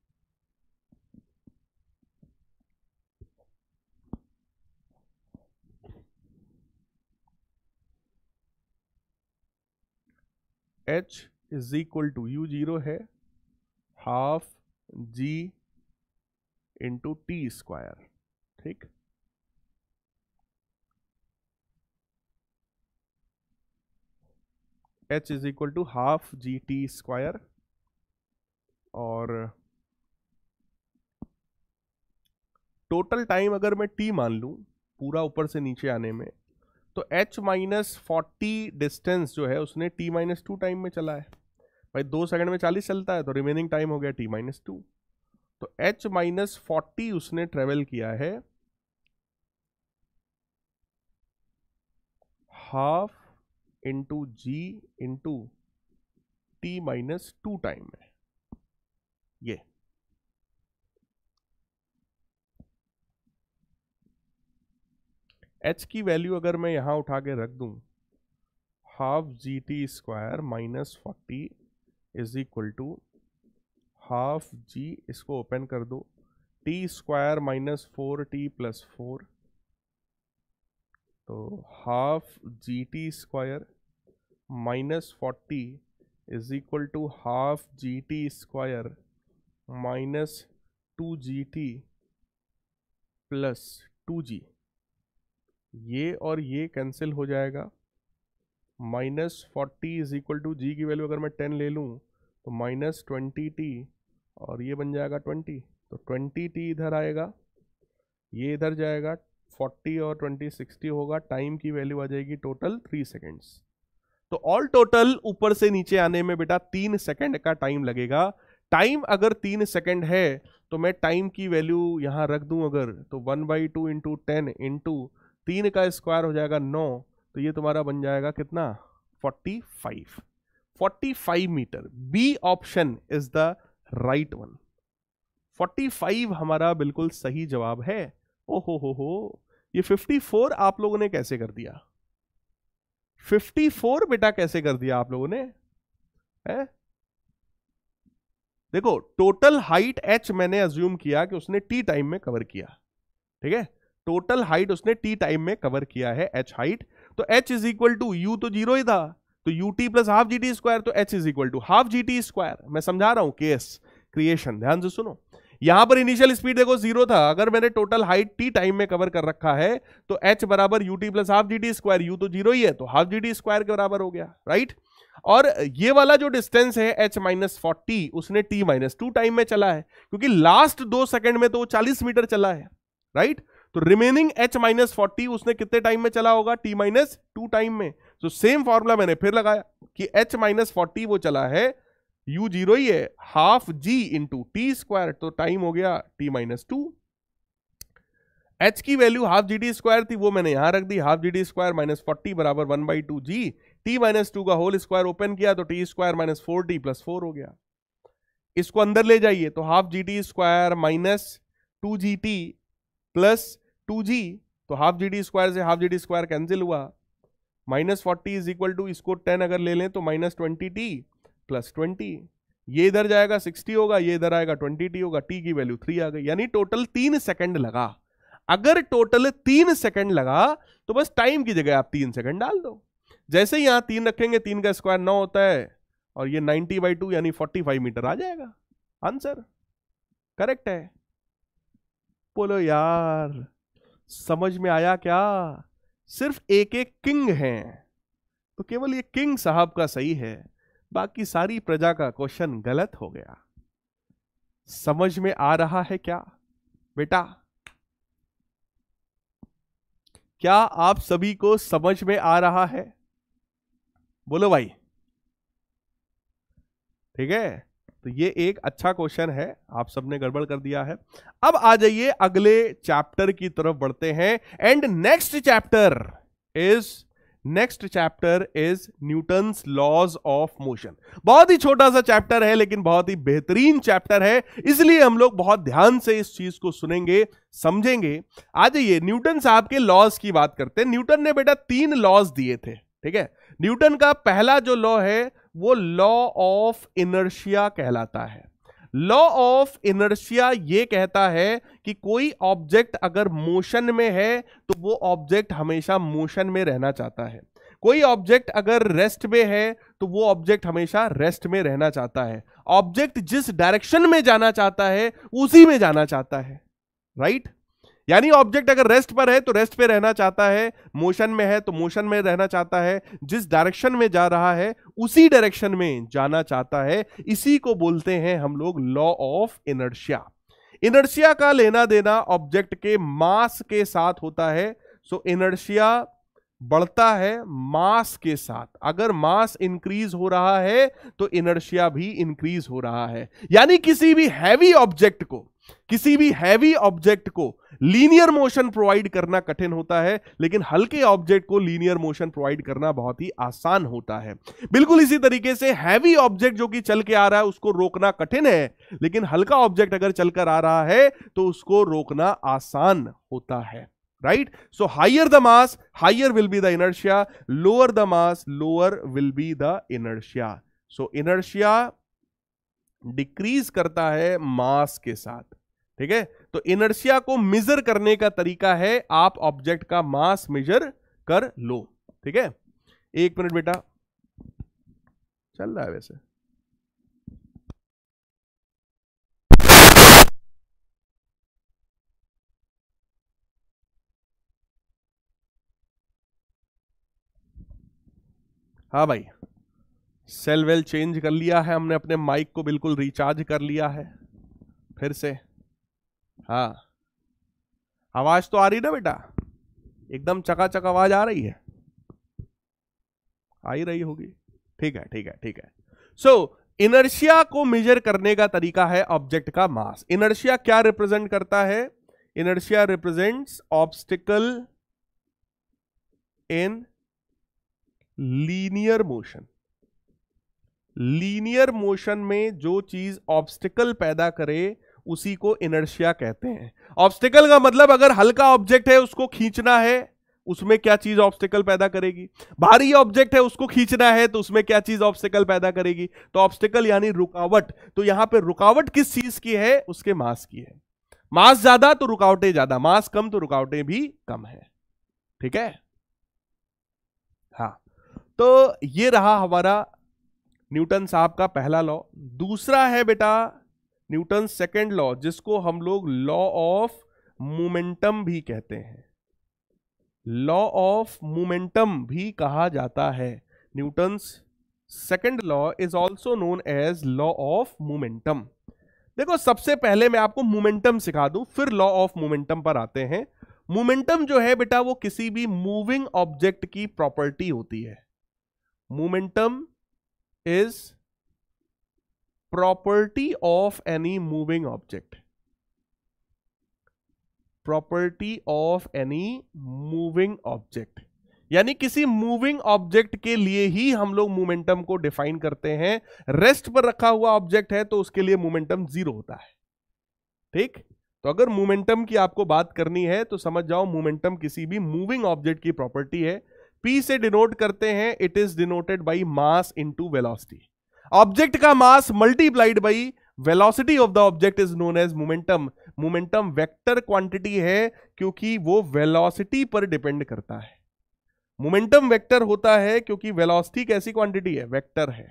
h is equal to u zero है half g into t square ठीक h is equal to half G T square और टोटल टाइम अगर मैं टी मान लू पूरा ऊपर से नीचे आने में तो h माइनस फोर्टी डिस्टेंस जो है उसने t माइनस टू टाइम में चला है भाई दो सेकंड में चालीस चलता है तो रिमेनिंग टाइम हो गया t माइनस टू तो h माइनस फोर्टी उसने ट्रेवल किया है half into g into t minus two time में ये एच की वैल्यू अगर मैं यहाँ उठा के रख दूँ half G T square minus forty is equal to half g इसको ओपन कर दो t square minus four t plus four तो half G T square minus forty is equal to half G T square minus two g t plus two g ये और ये cancel हो जाएगा minus forty is equal to g की value अगर मैं ten ले लूँ तो माइनस ट्वेंटी टी और ये बन जाएगा ट्वेंटी तो ट्वेंटी टी इधर आएगा ये इधर जाएगा फोर्टी और ट्वेंटी सिक्सटी होगा टाइम की वैल्यू आ जाएगी टोटल थ्री सेकेंड्स तो ऑल टोटल ऊपर से नीचे आने में बेटा तीन सेकेंड का टाइम लगेगा टाइम अगर तीन सेकेंड है तो मैं टाइम की वैल्यू यहाँ रख दूँ अगर तो one by two into ten into तीन का स्क्वायर हो जाएगा नौ तो ये तुम्हारा बन जाएगा कितना forty five forty five metre b option is the right one forty five हमारा बिल्कुल सही जवाब है ओहो हो हो ये फिफ्टी फोर आप लोगों ने कैसे कर दिया फिफ्टी फोर बेटा कैसे कर दिया आप लोगों ने है? देखो टोटल हाइट एच मैंने अज्यूम किया कि उसने टी टाइम में कवर किया ठीक है टोटल हाइट उसने टी टाइम में कवर किया है एच हाइट तो h is equal to u तो जीरो ही था तो u T plus half G T square तो h is equal to half G T square मैं समझा रहा हूं केस क्रिएशन ध्यान से सुनो यहां पर इनिशियल स्पीड देखो जीरो था अगर मैंने टोटल हाइट टी टाइम में कवर कर रखा है तो एच बराबर u T plus half G T square u तो जीरो ही है तो हाफ जी टी स्क्वायर के बराबर हो गया राइट और ये वाला जो डिस्टेंस है h माइनस फोर्टी उसने t माइनस टू टाइम में चला है क्योंकि लास्ट दो सेकंड में तो वो 40 मीटर चला है राइट right? तो रिमेनिंग एच माइनस फोर्टी उसने कितने टाइम में चला होगा टी माइनस टू टाइम में तो सेम फॉर्मूला मैंने फिर लगाया कि एच माइनस फोर्टी वो चला है यू जीरो ही है half g into t square तो टाइम हो गया टी माइनस टू एच की value half G T square थी वो मैंने यहां रख दी half G T square minus forty बराबर one by two g t minus two का होल स्क्वायर ओपन किया तो t square minus four t plus four हो गया इसको अंदर ले जाइए तो half G T square minus two g t plus two g तो हाफ जी डी स्क्वायर से half g d square cancel हुआ minus forty is equal to इसको टेन अगर ले लें तो minus twenty t plus twenty ये इधर जाएगा सिक्सटी होगा ये इधर आएगा ट्वेंटी टी होगा टी की वैल्यू थ्री आ गई यानी टोटल तीन सेकेंड लगा अगर टोटल तीन सेकेंड लगा तो बस टाइम की जगह आप तीन सेकेंड डाल दो जैसे ही यहां तीन रखेंगे तीन का स्क्वायर नौ होता है और ये नाइनटी बाई टू यानी फोर्टी फाइव मीटर आ जाएगा आंसर करेक्ट है बोलो यार समझ में आया क्या सिर्फ एक एक किंग हैं तो केवल ये किंग साहब का सही है बाकी सारी प्रजा का क्वेश्चन गलत हो गया समझ में आ रहा है क्या बेटा क्या आप सभी को समझ में आ रहा है बोलो भाई ठीक है तो ये एक अच्छा क्वेश्चन है आप सबने गड़बड़ कर दिया है अब आ जाइए अगले चैप्टर की तरफ बढ़ते हैं and next chapter is next chapter is Newton's laws of motion बहुत ही छोटा सा चैप्टर है लेकिन बहुत ही बेहतरीन चैप्टर है इसलिए हम लोग बहुत ध्यान से इस चीज को सुनेंगे समझेंगे आ जाइए न्यूटन साहब के लॉज की बात करते हैं न्यूटन ने बेटा तीन लॉज दिए थे ठीक है न्यूटन का पहला जो लॉ है वो लॉ ऑफ इनर्शिया कहलाता है लॉ ऑफ इनर्शिया ये कहता है कि कोई ऑब्जेक्ट अगर मोशन में है तो वो ऑब्जेक्ट हमेशा मोशन में रहना चाहता है कोई ऑब्जेक्ट अगर रेस्ट में है तो वो ऑब्जेक्ट हमेशा रेस्ट में रहना चाहता है ऑब्जेक्ट जिस डायरेक्शन में जाना चाहता है उसी में जाना चाहता है राइट right? यानी ऑब्जेक्ट अगर रेस्ट पर है तो रेस्ट पे रहना चाहता है मोशन में है तो मोशन में रहना चाहता है जिस डायरेक्शन में जा रहा है उसी डायरेक्शन में जाना चाहता है इसी को बोलते हैं हम लोग लॉ ऑफ इनर्शिया इनर्शिया का लेना देना ऑब्जेक्ट के मास के साथ होता है सो इनर्शिया बढ़ता है मास के साथ अगर मास इंक्रीज हो रहा है तो इनर्शिया भी इंक्रीज हो रहा है यानी किसी भी हैवी ऑब्जेक्ट को किसी भी हैवी ऑब्जेक्ट को लीनियर मोशन प्रोवाइड करना कठिन होता है लेकिन हल्के ऑब्जेक्ट को लीनियर मोशन प्रोवाइड करना बहुत ही आसान होता है बिल्कुल इसी तरीके से हैवी ऑब्जेक्ट जो कि चल के आ रहा है उसको रोकना कठिन है लेकिन हल्का ऑब्जेक्ट अगर चलकर आ रहा है तो उसको रोकना आसान होता है right so higher the mass higher will be the inertia lower the mass lower will be the inertia so inertia decrease करता है मास के साथ ठीक है तो इनर्शिया को मेजर करने का तरीका है आप ऑब्जेक्ट का मास मेजर कर लो ठीक है एक मिनट बेटा चल रहा है वैसे हाँ भाई सेल वेल चेंज कर लिया है हमने अपने माइक को बिल्कुल रिचार्ज कर लिया है फिर से हाँ आवाज तो आ रही ना बेटा एकदम चकाचक आवाज आ रही है आ ही रही होगी ठीक है ठीक है ठीक है सो so, इनर्शिया को मेजर करने का तरीका है ऑब्जेक्ट का मास इनर्शिया क्या रिप्रेजेंट करता है inertia represents obstacle in linear motion linear motion में जो चीज ऑब्स्टिकल पैदा करे उसी को इनर्शिया कहते हैं ऑब्स्टिकल का मतलब अगर हल्का ऑब्जेक्ट है उसको खींचना है उसमें क्या चीज ऑब्स्टिकल पैदा करेगी भारी ऑब्जेक्ट है उसको खींचना है तो उसमें क्या चीज ऑब्स्टिकल पैदा करेगी तो ऑब्स्टिकल यानी रुकावट तो यहां पर रुकावट किस चीज की है उसके मास की है मास ज्यादा तो रुकावटें ज्यादा मास कम तो रुकावटें भी कम है ठीक है हाँ तो ये रहा हमारा न्यूटन साहब का पहला लॉ दूसरा है बेटा न्यूटन सेकेंड लॉ जिसको हम लोग लॉ ऑफ मोमेंटम भी कहते हैं लॉ ऑफ मोमेंटम भी कहा जाता है Newton second law is also known as law of momentum देखो सबसे पहले मैं आपको मोमेंटम सिखा दूं फिर लॉ ऑफ मोमेंटम पर आते हैं मोमेंटम जो है बेटा वो किसी भी मूविंग ऑब्जेक्ट की प्रॉपर्टी होती है momentum is property of any moving object property of any moving object यानी किसी मूविंग ऑब्जेक्ट के लिए ही हम लोग मोमेंटम को डिफाइन करते हैं रेस्ट पर रखा हुआ ऑब्जेक्ट है तो उसके लिए मोमेंटम जीरो होता है ठीक तो अगर मोमेंटम की आपको बात करनी है तो समझ जाओ मोमेंटम किसी भी मूविंग ऑब्जेक्ट की प्रॉपर्टी है पी से डिनोट करते हैं it is denoted by mass into velocity object का mass multiplied by velocity of the object is known as momentum momentum vector quantity है क्योंकि वो वेलॉसिटी पर डिपेंड करता है मोमेंटम वेक्टर होता है क्योंकि वेलॉसिटी कैसी क्वांटिटी है वेक्टर है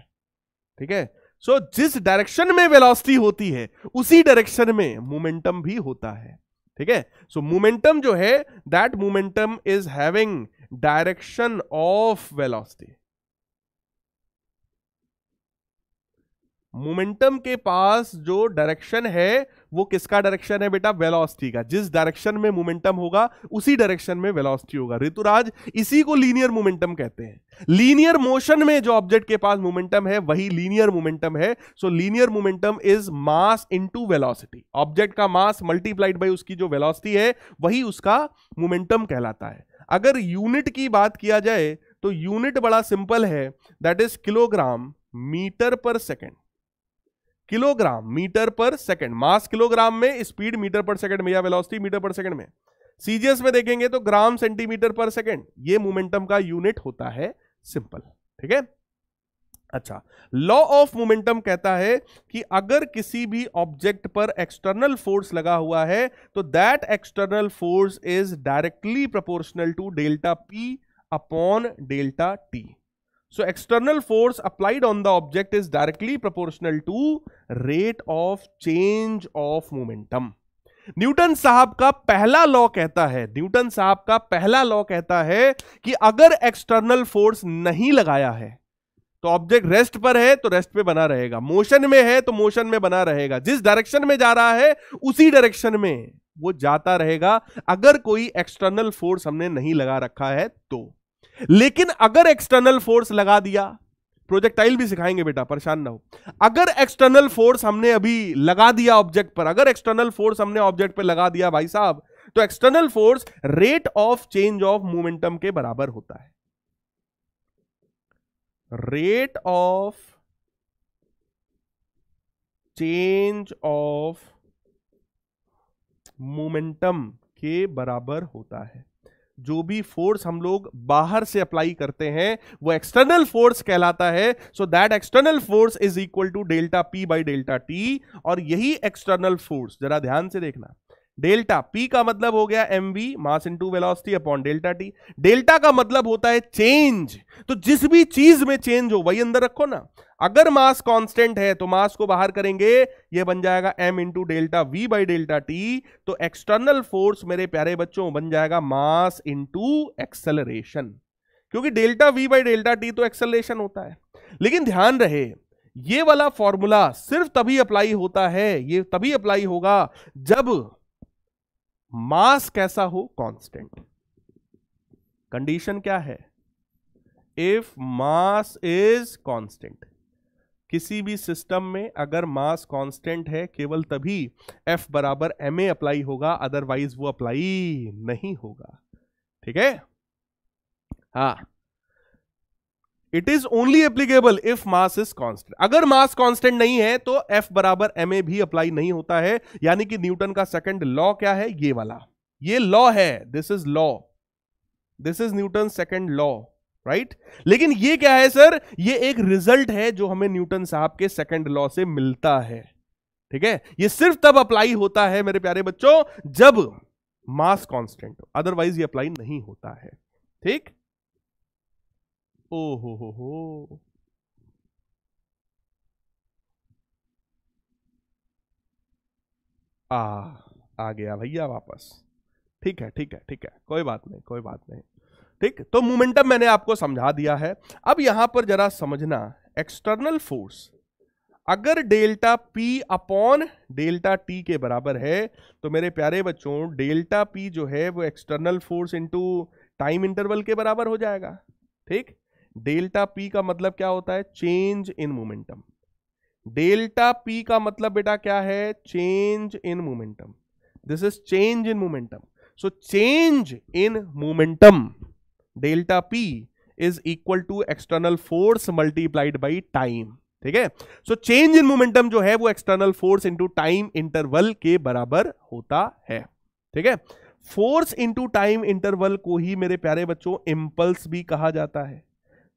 ठीक है सो so, जिस डायरेक्शन में वेलॉसिटी होती है उसी डायरेक्शन में मोमेंटम भी होता है ठीक है सो मोमेंटम जो है that momentum is having direction of velocity momentum के पास जो डायरेक्शन है वो किसका डायरेक्शन है बेटा वेलोसिटी का जिस डायरेक्शन में मोमेंटम होगा उसी डायरेक्शन में वेलोसिटी होगा ऋतुराज इसी को लीनियर मोमेंटम कहते हैं लीनियर मोशन में जो ऑब्जेक्ट के पास मोमेंटम है वही लीनियर मोमेंटम है so linear momentum is mass into velocity object का मास मल्टीप्लाइड बाई उसकी जो वेलॉसिटी है वही उसका मोमेंटम कहलाता है अगर यूनिट की बात किया जाए तो यूनिट बड़ा सिंपल है that is kilogram metre per second kilogram metre per second mass kilogram में स्पीड मीटर पर सेकेंड में या वेलोसिटी मीटर पर सेकेंड में सीजीएस में देखेंगे तो ग्राम सेंटीमीटर पर सेकेंड ये मोमेंटम का यूनिट होता है सिंपल ठीक है अच्छा लॉ ऑफ मोमेंटम कहता है कि अगर किसी भी ऑब्जेक्ट पर एक्सटर्नल फोर्स लगा हुआ है तो that external force is directly proportional to delta p upon delta T so external force applied on the object is directly proportional to rate of change of momentum Newton साहब का पहला law कहता है Newton साहब का पहला law कहता है कि अगर एक्सटर्नल फोर्स नहीं लगाया है तो ऑब्जेक्ट रेस्ट पर है तो रेस्ट पे बना रहेगा मोशन में है तो मोशन में बना रहेगा जिस डायरेक्शन में जा रहा है उसी डायरेक्शन में वो जाता रहेगा अगर कोई एक्सटर्नल फोर्स हमने नहीं लगा रखा है तो लेकिन अगर एक्सटर्नल फोर्स लगा दिया प्रोजेक्टाइल भी सिखाएंगे बेटा परेशान ना हो अगर एक्सटर्नल फोर्स हमने अभी लगा दिया ऑब्जेक्ट पर अगर एक्सटर्नल फोर्स हमने ऑब्जेक्ट पर लगा दिया भाई साहब तो external force rate of change of momentum के बराबर होता है rate of change of momentum के बराबर होता है जो भी फोर्स हम लोग बाहर से अप्लाई करते हैं वो एक्सटर्नल फोर्स कहलाता है so that external force is equal to delta P by delta T और यही एक्सटर्नल फोर्स जरा ध्यान से देखना डेल्टा पी का मतलब हो गया m v mass into velocity upon delta t delta का मतलब होता है चेंज तो जिस भी चीज में चेंज हो वही अंदर रखो ना अगर मास कांस्टेंट है तो मास को बाहर करेंगे ये बन जाएगा m into delta v by delta t तो एक्सटर्नल फोर्स मेरे प्यारे बच्चों बन जाएगा मास इंटू एक्सेलरेशन क्योंकि delta v by delta t तो एक्सेलरेशन होता है लेकिन ध्यान रहे ये वाला फॉर्मूला सिर्फ तभी अप्लाई होता है ये तभी अप्लाई होगा जब मास कैसा हो कांस्टेंट कंडीशन क्या है इफ मास इज कांस्टेंट किसी भी सिस्टम में अगर मास कांस्टेंट है केवल तभी एफ बराबर एम ए अप्लाई होगा अदरवाइज वो अप्लाई नहीं होगा ठीक है हाँ it is only applicable if mass is constant अगर मास कॉन्स्टेंट नहीं है तो एफ बराबर एम ए भी अप्लाई नहीं होता है यानी कि न्यूटन का सेकेंड लॉ क्या है ये वाला ये लॉ है this is law this is Newton second law right लेकिन ये क्या है सर ये एक रिजल्ट है जो हमें न्यूटन साहब के सेकंड लॉ से मिलता है ठीक है ये सिर्फ तब अप्लाई होता है मेरे प्यारे बच्चों जब मास कांस्टेंट अदरवाइज ये अप्लाई नहीं होता है ठीक ओ हो हो हो आ आ गया भैया वापस ठीक है ठीक है ठीक है कोई बात नहीं कोई बात नहीं ठीक तो मोमेंटम मैंने आपको समझा दिया है अब यहां पर जरा समझना एक्सटर्नल फोर्स अगर delta p upon delta t के बराबर है तो मेरे प्यारे बच्चों डेल्टा पी जो है वो external force into time interval के बराबर हो जाएगा ठीक डेल्टा पी का मतलब क्या होता है change in momentum delta P का मतलब बेटा क्या है change in momentum this is change in momentum so change in momentum delta p is equal to external force multiplied by time ठीक है सो चेंज इन मोमेंटम जो है वो external force into time interval के बराबर होता है ठीक है फोर्स इंटू टाइम इंटरवल को ही मेरे प्यारे बच्चों इंपल्स भी कहा जाता है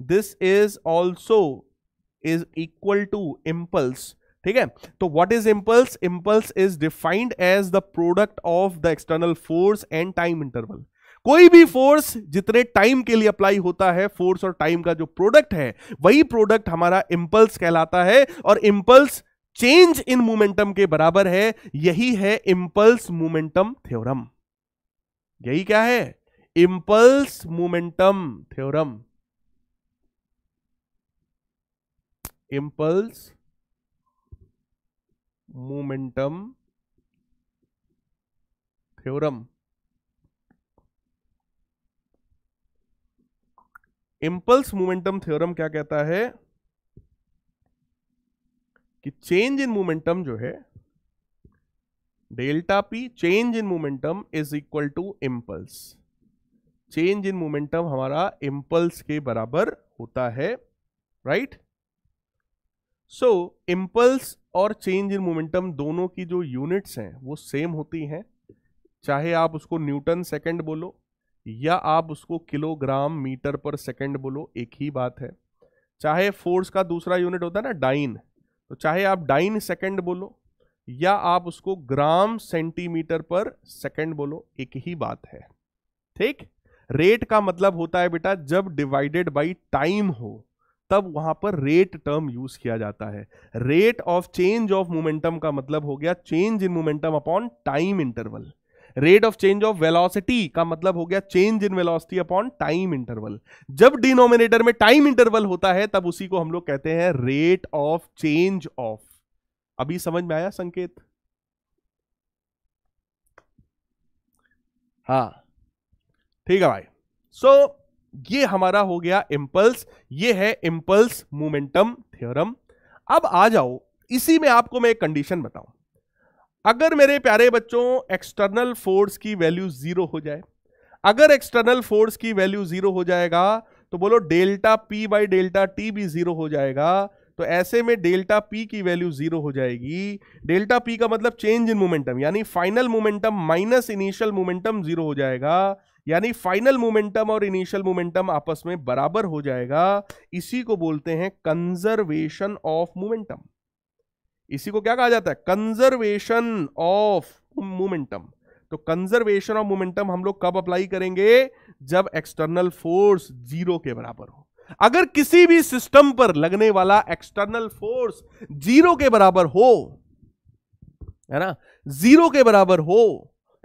this is also is equal to impulse ठीक है तो what is impulse impulse is defined as the product of the external force and time interval कोई भी फोर्स जितने टाइम के लिए अप्लाई होता है फोर्स और टाइम का जो प्रोडक्ट है वही प्रोडक्ट हमारा इम्पल्स कहलाता है और इम्पल्स चेंज इन मोमेंटम के बराबर है यही है इम्पल्स मोमेंटम थ्योरम यही क्या है impulse momentum theorem impulse momentum theorem impulse momentum theorem क्या कहता है कि चेंज इन मोमेंटम जो है delta p change in momentum is equal to impulse change in momentum हमारा इंपल्स के बराबर होता है राइट right? सो इम्पल्स और चेंज इन मोमेंटम दोनों की जो यूनिट्स हैं वो सेम होती हैं चाहे आप उसको न्यूटन सेकंड बोलो या आप उसको किलोग्राम मीटर पर सेकंड बोलो एक ही बात है चाहे फोर्स का दूसरा यूनिट होता है ना डाइन तो चाहे आप डाइन सेकंड बोलो या आप उसको ग्राम सेंटीमीटर पर सेकंड बोलो एक ही बात है ठीक रेट का मतलब होता है बेटा जब डिवाइडेड बाई टाइम हो तब वहां पर रेट टर्म यूज किया जाता है rate of change of momentum का मतलब हो गया change in momentum upon time interval rate of change of velocity का मतलब हो गया change in velocity upon time interval जब डिनोमिनेटर में टाइम इंटरवल होता है तब उसी को हम लोग कहते हैं रेट ऑफ चेंज ऑफ अभी समझ में आया संकेत हाँ ठीक है भाई सो so, ये हमारा हो गया इम्पल्स ये है इम्पल्स मोमेंटम थ्योरम अब आ जाओ इसी में आपको मैं एक कंडीशन बताऊं अगर मेरे प्यारे बच्चों एक्सटर्नल फोर्स की वैल्यू जीरो हो जाए अगर एक्सटर्नल फोर्स की वैल्यू जीरो हो जाएगा तो बोलो delta P by delta T भी जीरो हो जाएगा तो ऐसे में डेल्टा पी की वैल्यू जीरो हो जाएगी डेल्टा पी का मतलब चेंज इन मोमेंटम यानी final momentum minus initial momentum zero हो जाएगा यानी फाइनल मोमेंटम और इनिशियल मोमेंटम आपस में बराबर हो जाएगा इसी को बोलते हैं कंजर्वेशन ऑफ मोमेंटम इसी को क्या कहा जाता है कंजर्वेशन ऑफ मोमेंटम तो कंजर्वेशन ऑफ मोमेंटम हम लोग कब अप्लाई करेंगे जब एक्सटर्नल फोर्स जीरो के बराबर हो अगर किसी भी सिस्टम पर लगने वाला एक्सटर्नल फोर्स जीरो के बराबर हो है ना जीरो के बराबर हो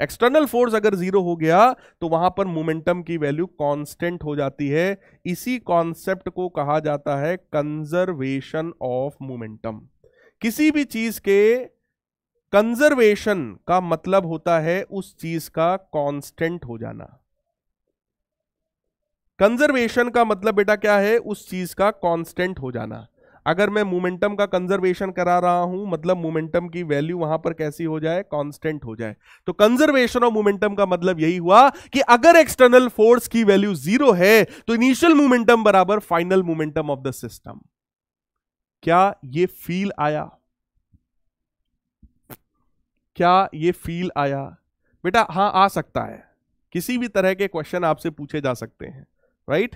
एक्सटर्नल फोर्स अगर जीरो हो गया तो वहां पर मोमेंटम की वैल्यू कांस्टेंट हो जाती है इसी कॉन्सेप्ट को कहा जाता है कंजर्वेशन ऑफ मोमेंटम किसी भी चीज के कंजर्वेशन का मतलब होता है उस चीज का कांस्टेंट हो जाना कंजर्वेशन का मतलब बेटा क्या है उस चीज का कांस्टेंट हो जाना अगर मैं मोमेंटम का कंजर्वेशन करा रहा हूं मतलब मोमेंटम की वैल्यू वहां पर कैसी हो जाए कांस्टेंट हो जाए तो कंजर्वेशन ऑफ मोमेंटम का मतलब यही हुआ कि अगर एक्सटर्नल फोर्स की वैल्यू जीरो है तो इनिशियल मोमेंटम बराबर final momentum of the system क्या ये फील आया क्या ये फील आया बेटा हां आ सकता है किसी भी तरह के क्वेश्चन आपसे पूछे जा सकते हैं राइट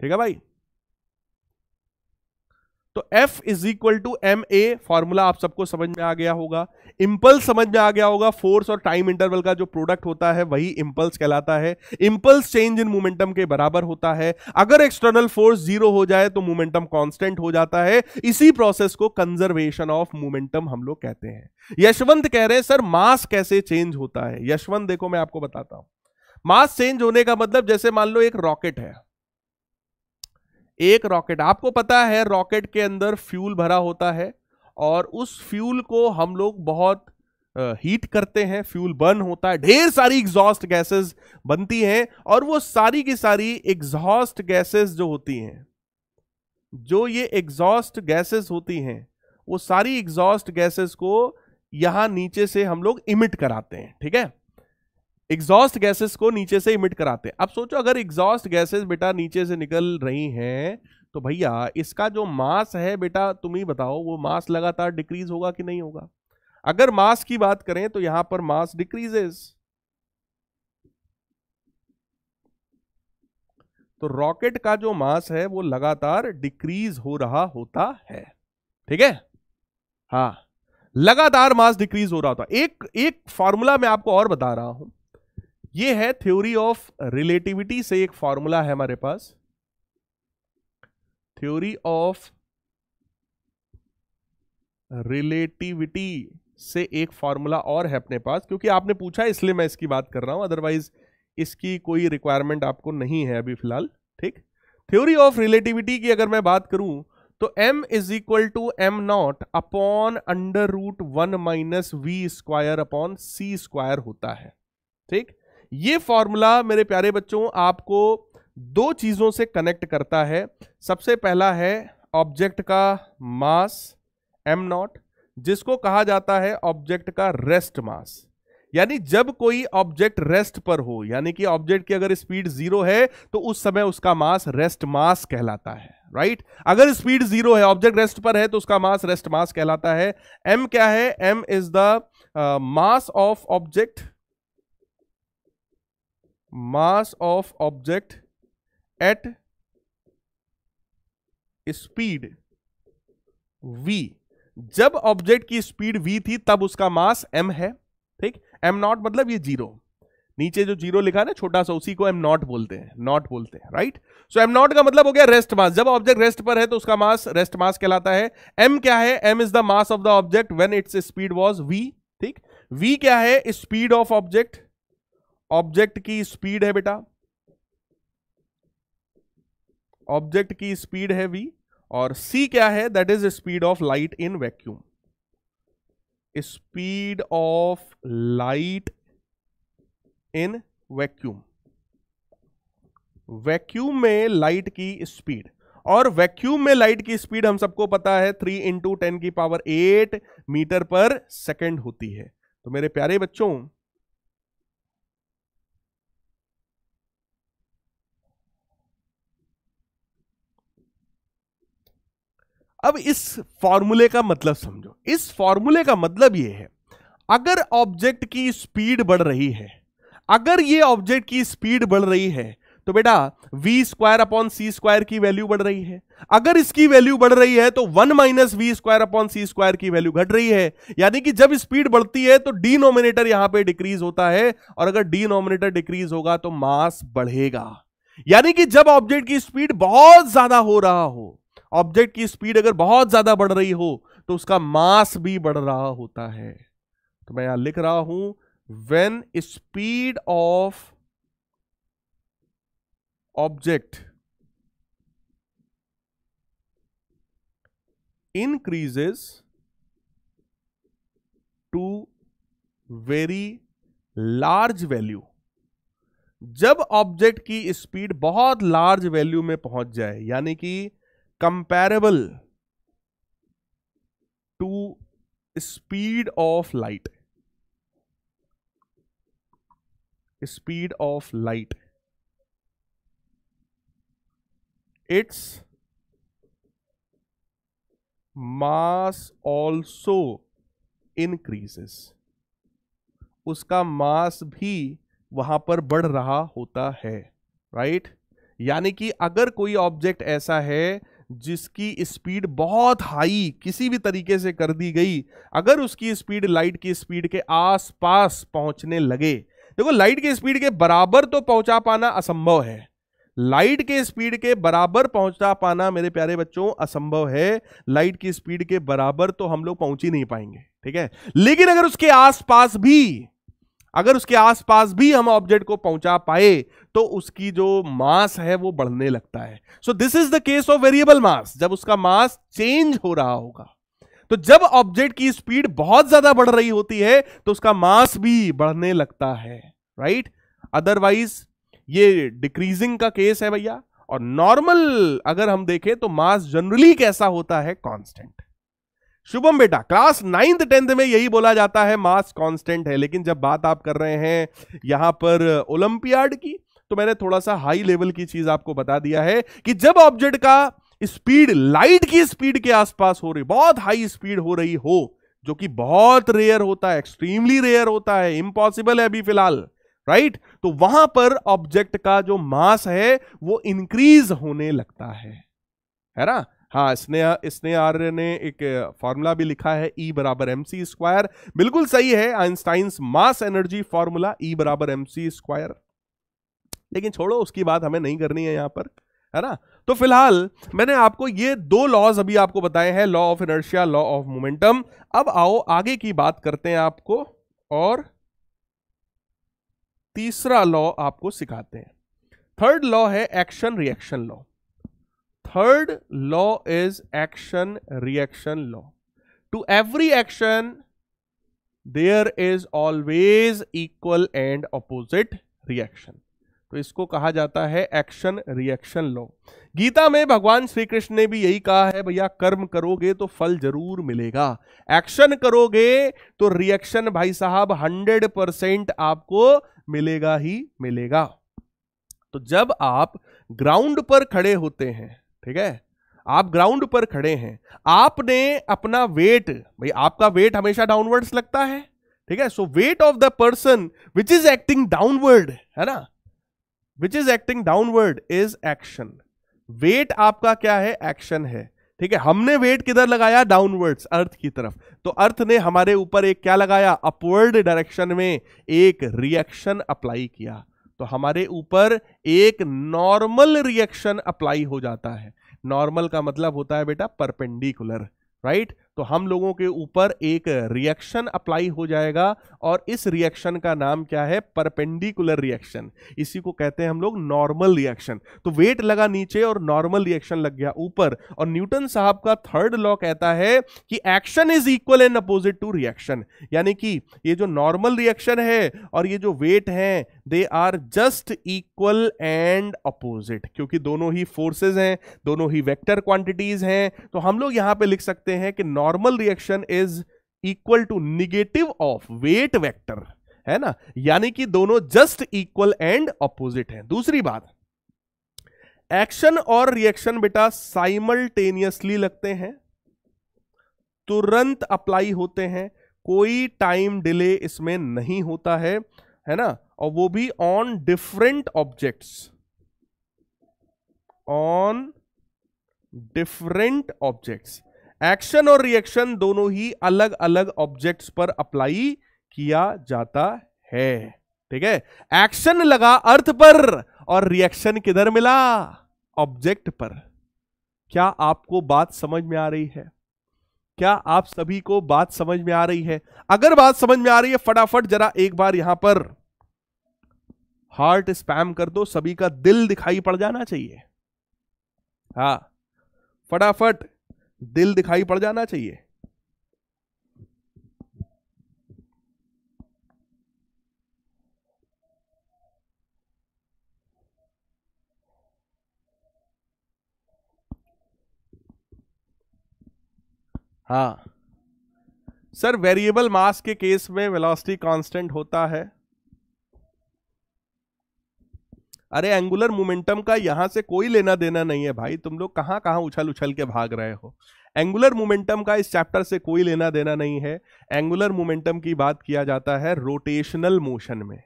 ठीक है भाई तो F is equal to M A formula आप सबको समझ में आ गया होगा इंपल्स समझ में आ गया होगा फोर्स और टाइम इंटरवल का जो प्रोडक्ट होता है वही इंपल्स कहलाता है इंपल्स चेंज इन मोमेंटम के बराबर होता है अगर एक्सटर्नल फोर्स जीरो हो जाए तो मोमेंटम कांस्टेंट हो जाता है इसी प्रोसेस को कंजर्वेशन ऑफ मोमेंटम हम लोग कहते हैं यशवंत कह रहे हैं सर मास कैसे चेंज होता है यशवंत देखो मैं आपको बताता हूं मास चेंज होने का मतलब जैसे मान लो एक रॉकेट है एक रॉकेट आपको पता है रॉकेट के अंदर फ्यूल भरा होता है और उस फ्यूल को हम लोग बहुत हीट करते हैं फ्यूल बर्न होता है ढेर सारी एग्जॉस्ट गैसेस बनती हैं और वो सारी की सारी एग्जॉस्ट गैसेस जो होती हैं जो ये एग्जॉस्ट गैसेस होती हैं वो सारी एग्जॉस्ट गैसेस को यहां नीचे से हम लोग इमिट कराते हैं ठीक है एग्जॉस्ट गैसेस को नीचे से इमिट कराते हैं अब सोचो अगर एग्जॉस्ट गैसेस बेटा नीचे से निकल रही हैं तो भैया इसका जो मास है बेटा तुम ही बताओ वो मास लगातार डिक्रीज होगा कि नहीं होगा अगर मास की बात करें तो यहां पर मास डिक्रीजेस तो रॉकेट का जो मास है वो लगातार डिक्रीज हो रहा होता है ठीक है हा लगातार मास डिक्रीज हो रहा होता एक एक फॉर्मूला मैं आपको और बता रहा हूं ये है थ्योरी ऑफ रिलेटिविटी से एक फॉर्मूला है हमारे पास थ्योरी ऑफ रिलेटिविटी से एक फॉर्मूला और है अपने पास क्योंकि आपने पूछा इसलिए मैं इसकी बात कर रहा हूं अदरवाइज इसकी कोई रिक्वायरमेंट आपको नहीं है अभी फिलहाल ठीक थ्योरी ऑफ रिलेटिविटी की अगर मैं बात करूं तो m is equal to M naught upon under root one minus V square upon C square होता है ठीक ये फॉर्मूला मेरे प्यारे बच्चों आपको दो चीज़ों से कनेक्ट करता है सबसे पहला है ऑब्जेक्ट का मास एम नॉट जिसको कहा जाता है ऑब्जेक्ट का रेस्ट मास यानी जब कोई ऑब्जेक्ट रेस्ट पर हो यानी कि ऑब्जेक्ट की अगर स्पीड जीरो है तो उस समय उसका मास रेस्ट मास कहलाता है राइट अगर स्पीड जीरो है ऑब्जेक्ट रेस्ट पर है तो उसका मास रेस्ट मास कहलाता है एम क्या है M is the mass of object mass of object at speed v जब ऑब्जेक्ट की स्पीड v थी तब उसका मास m है ठीक m नॉट मतलब ये जीरो नीचे जो जीरो लिखा है ना छोटा सा उसी को एम नॉट बोलते हैं नॉट बोलते हैं राइट सो एम नॉट का मतलब हो गया रेस्ट मास जब ऑब्जेक्ट रेस्ट पर है तो उसका मास रेस्ट मास कहलाता है एम क्या है M is the mass of the object when its speed was V ठीक वी क्या है स्पीड ऑफ ऑब्जेक्ट ऑब्जेक्ट की स्पीड है बेटा ऑब्जेक्ट की स्पीड है वी और सी क्या है that is speed of light in vacuum speed of light in vacuum vacuum में लाइट की स्पीड और वैक्यूम में लाइट की स्पीड हम सबको पता है थ्री इंटू टेन की power eight metre per second होती है तो मेरे प्यारे बच्चों अब इस फॉर्मूले का मतलब समझो इस फॉर्मूले का मतलब यह है अगर ऑब्जेक्ट की स्पीड बढ़ रही है अगर ये ऑब्जेक्ट की स्पीड बढ़ रही है तो बेटा V square upon C square की वैल्यू बढ़ रही है अगर इसकी वैल्यू बढ़ रही है तो one minus V square upon C square की वैल्यू घट रही है यानी कि जब स्पीड बढ़ती है तो डी नोमिनेटर यहां पे डिक्रीज होता है और अगर डी नोमिनेटर डिक्रीज होगा तो मास बढ़ेगा यानी कि जब ऑब्जेक्ट की स्पीड बहुत ज्यादा हो रहा हो ऑब्जेक्ट की स्पीड अगर बहुत ज्यादा बढ़ रही हो तो उसका मास भी बढ़ रहा होता है तो मैं यहां लिख रहा हूं when speed of object increases to very large value जब ऑब्जेक्ट की स्पीड बहुत लार्ज वैल्यू में पहुंच जाए यानी कि comparable to speed of light speed of light its mass also increases उसका मास भी वहां पर बढ़ रहा होता है राइट यानी कि अगर कोई ऑब्जेक्ट ऐसा है जिसकी स्पीड बहुत हाई किसी भी तरीके से कर दी गई अगर उसकी स्पीड लाइट की स्पीड के आसपास पहुंचने लगे देखो लाइट की स्पीड के बराबर तो पहुंचा पाना असंभव है लाइट के स्पीड के बराबर पहुंचा पाना मेरे प्यारे बच्चों असंभव है लाइट की स्पीड के बराबर तो हम लोग पहुंच ही नहीं पाएंगे ठीक है लेकिन अगर उसके आसपास भी अगर उसके आसपास भी हम ऑब्जेक्ट को पहुंचा पाए तो उसकी जो मास है वो बढ़ने लगता है so this is the case of variable mass जब उसका मास चेंज हो रहा होगा तो जब ऑब्जेक्ट की स्पीड बहुत ज्यादा बढ़ रही होती है तो उसका मास भी बढ़ने लगता है राइट अदरवाइज ये डिक्रीजिंग का केस है भैया और नॉर्मल अगर हम देखें तो मास जनरली कैसा होता है कॉन्स्टेंट शुभम बेटा क्लास नाइन्थ टेंथ में यही बोला जाता है मास कांस्टेंट है लेकिन जब बात आप कर रहे हैं यहां पर ओलंपियाड की तो मैंने थोड़ा सा हाई लेवल की चीज आपको बता दिया है कि जब ऑब्जेक्ट का स्पीड लाइट की स्पीड के आसपास हो रही बहुत हाई स्पीड हो रही हो जो कि बहुत रेयर होता है एक्सट्रीमली रेयर होता है इम्पॉसिबल है अभी फिलहाल राइट तो वहां पर ऑब्जेक्ट का जो मास है वो इंक्रीज होने लगता है है ना हाँ स्नेहा स्नेह आर्य ने एक फॉर्मूला भी लिखा है ई e बराबर एम सी स्क्वायर बिल्कुल सही है Einstein's mass energy formula E बराबर एम सी स्क्वायर लेकिन छोड़ो उसकी बात हमें नहीं करनी है यहाँ पर है ना तो फिलहाल मैंने आपको ये दो लॉज अभी आपको बताए हैं law of inertia law of momentum अब आओ आगे की बात करते हैं आपको और तीसरा लॉ आपको सिखाते हैं थर्ड लॉ है action reaction law third law is action reaction law to every action there is always equal and opposite reaction तो इसको कहा जाता है एक्शन रिएक्शन लॉ गीता में भगवान श्री कृष्ण ने भी यही कहा है भैया कर्म करोगे तो फल जरूर मिलेगा एक्शन करोगे तो रिएक्शन भाई साहब हंड्रेड परसेंट आपको मिलेगा ही मिलेगा तो जब आप ग्राउंड पर खड़े होते हैं ठीक है आप ग्राउंड पर खड़े हैं आपने अपना वेट भाई आपका वेट हमेशा डाउनवर्ड्स लगता है ठीक है so weight of the person which is acting downward है ना which is acting downward is action weight आपका क्या है एक्शन है ठीक है हमने वेट किधर लगाया डाउनवर्ड्स अर्थ की तरफ तो अर्थ ने हमारे ऊपर एक क्या लगाया अपवर्ड डायरेक्शन में एक रिएक्शन अप्लाई किया तो हमारे ऊपर एक नॉर्मल रिएक्शन अप्लाई हो जाता है नॉर्मल का मतलब होता है बेटा परपेंडिकुलर राइट तो हम लोगों के ऊपर एक रिएक्शन अप्लाई हो जाएगा और इस रिएक्शन का नाम क्या है परपेंडिकुलर रिएक्शन इसी को कहते हैं हम लोग नॉर्मल रिएक्शन तो वेट लगा नीचे और नॉर्मल रिएक्शन लग गया ऊपर और न्यूटन साहब का थर्ड लॉ कहता है कि action is equal and opposite to reaction यानी कि ये जो नॉर्मल रिएक्शन है और ये जो वेट है they are just equal and opposite क्योंकि दोनों ही फोर्सेज हैं दोनों ही वेक्टर क्वांटिटीज हैं तो हम लोग यहां पे लिख सकते हैं कि normal reaction is equal to negative of weight vector है ना यानी कि दोनों जस्ट इक्वल एंड ऑपोजिट हैं दूसरी बात एक्शन और रिएक्शन बेटा साइमल्टेनियसली लगते हैं तुरंत अप्लाई होते हैं कोई टाइम डिले इसमें नहीं होता है है ना और वो भी on different objects on different objects action और रिएक्शन दोनों ही अलग अलग ऑब्जेक्ट्स पर अप्लाई किया जाता है ठीक है एक्शन लगा अर्थ पर और रिएक्शन किधर मिला ऑब्जेक्ट पर क्या आपको बात समझ में आ रही है क्या आप सभी को बात समझ में आ रही है अगर बात समझ में आ रही है फटाफट जरा एक बार यहां पर हार्ट स्पैम कर दो सभी का दिल दिखाई पड़ जाना चाहिए हा फटाफट दिल दिखाई पड़ जाना चाहिए हाँ सर वेरिएबल मास के केस में वेलोसिटी कांस्टेंट होता है अरे एंगुलर मोमेंटम का यहाँ से कोई लेना देना नहीं है भाई तुम लोग कहाँ कहाँ उछल उछल के भाग रहे हो एंगुलर मोमेंटम का इस चैप्टर से कोई लेना देना नहीं है एंगुलर मोमेंटम की बात किया जाता है रोटेशनल मोशन में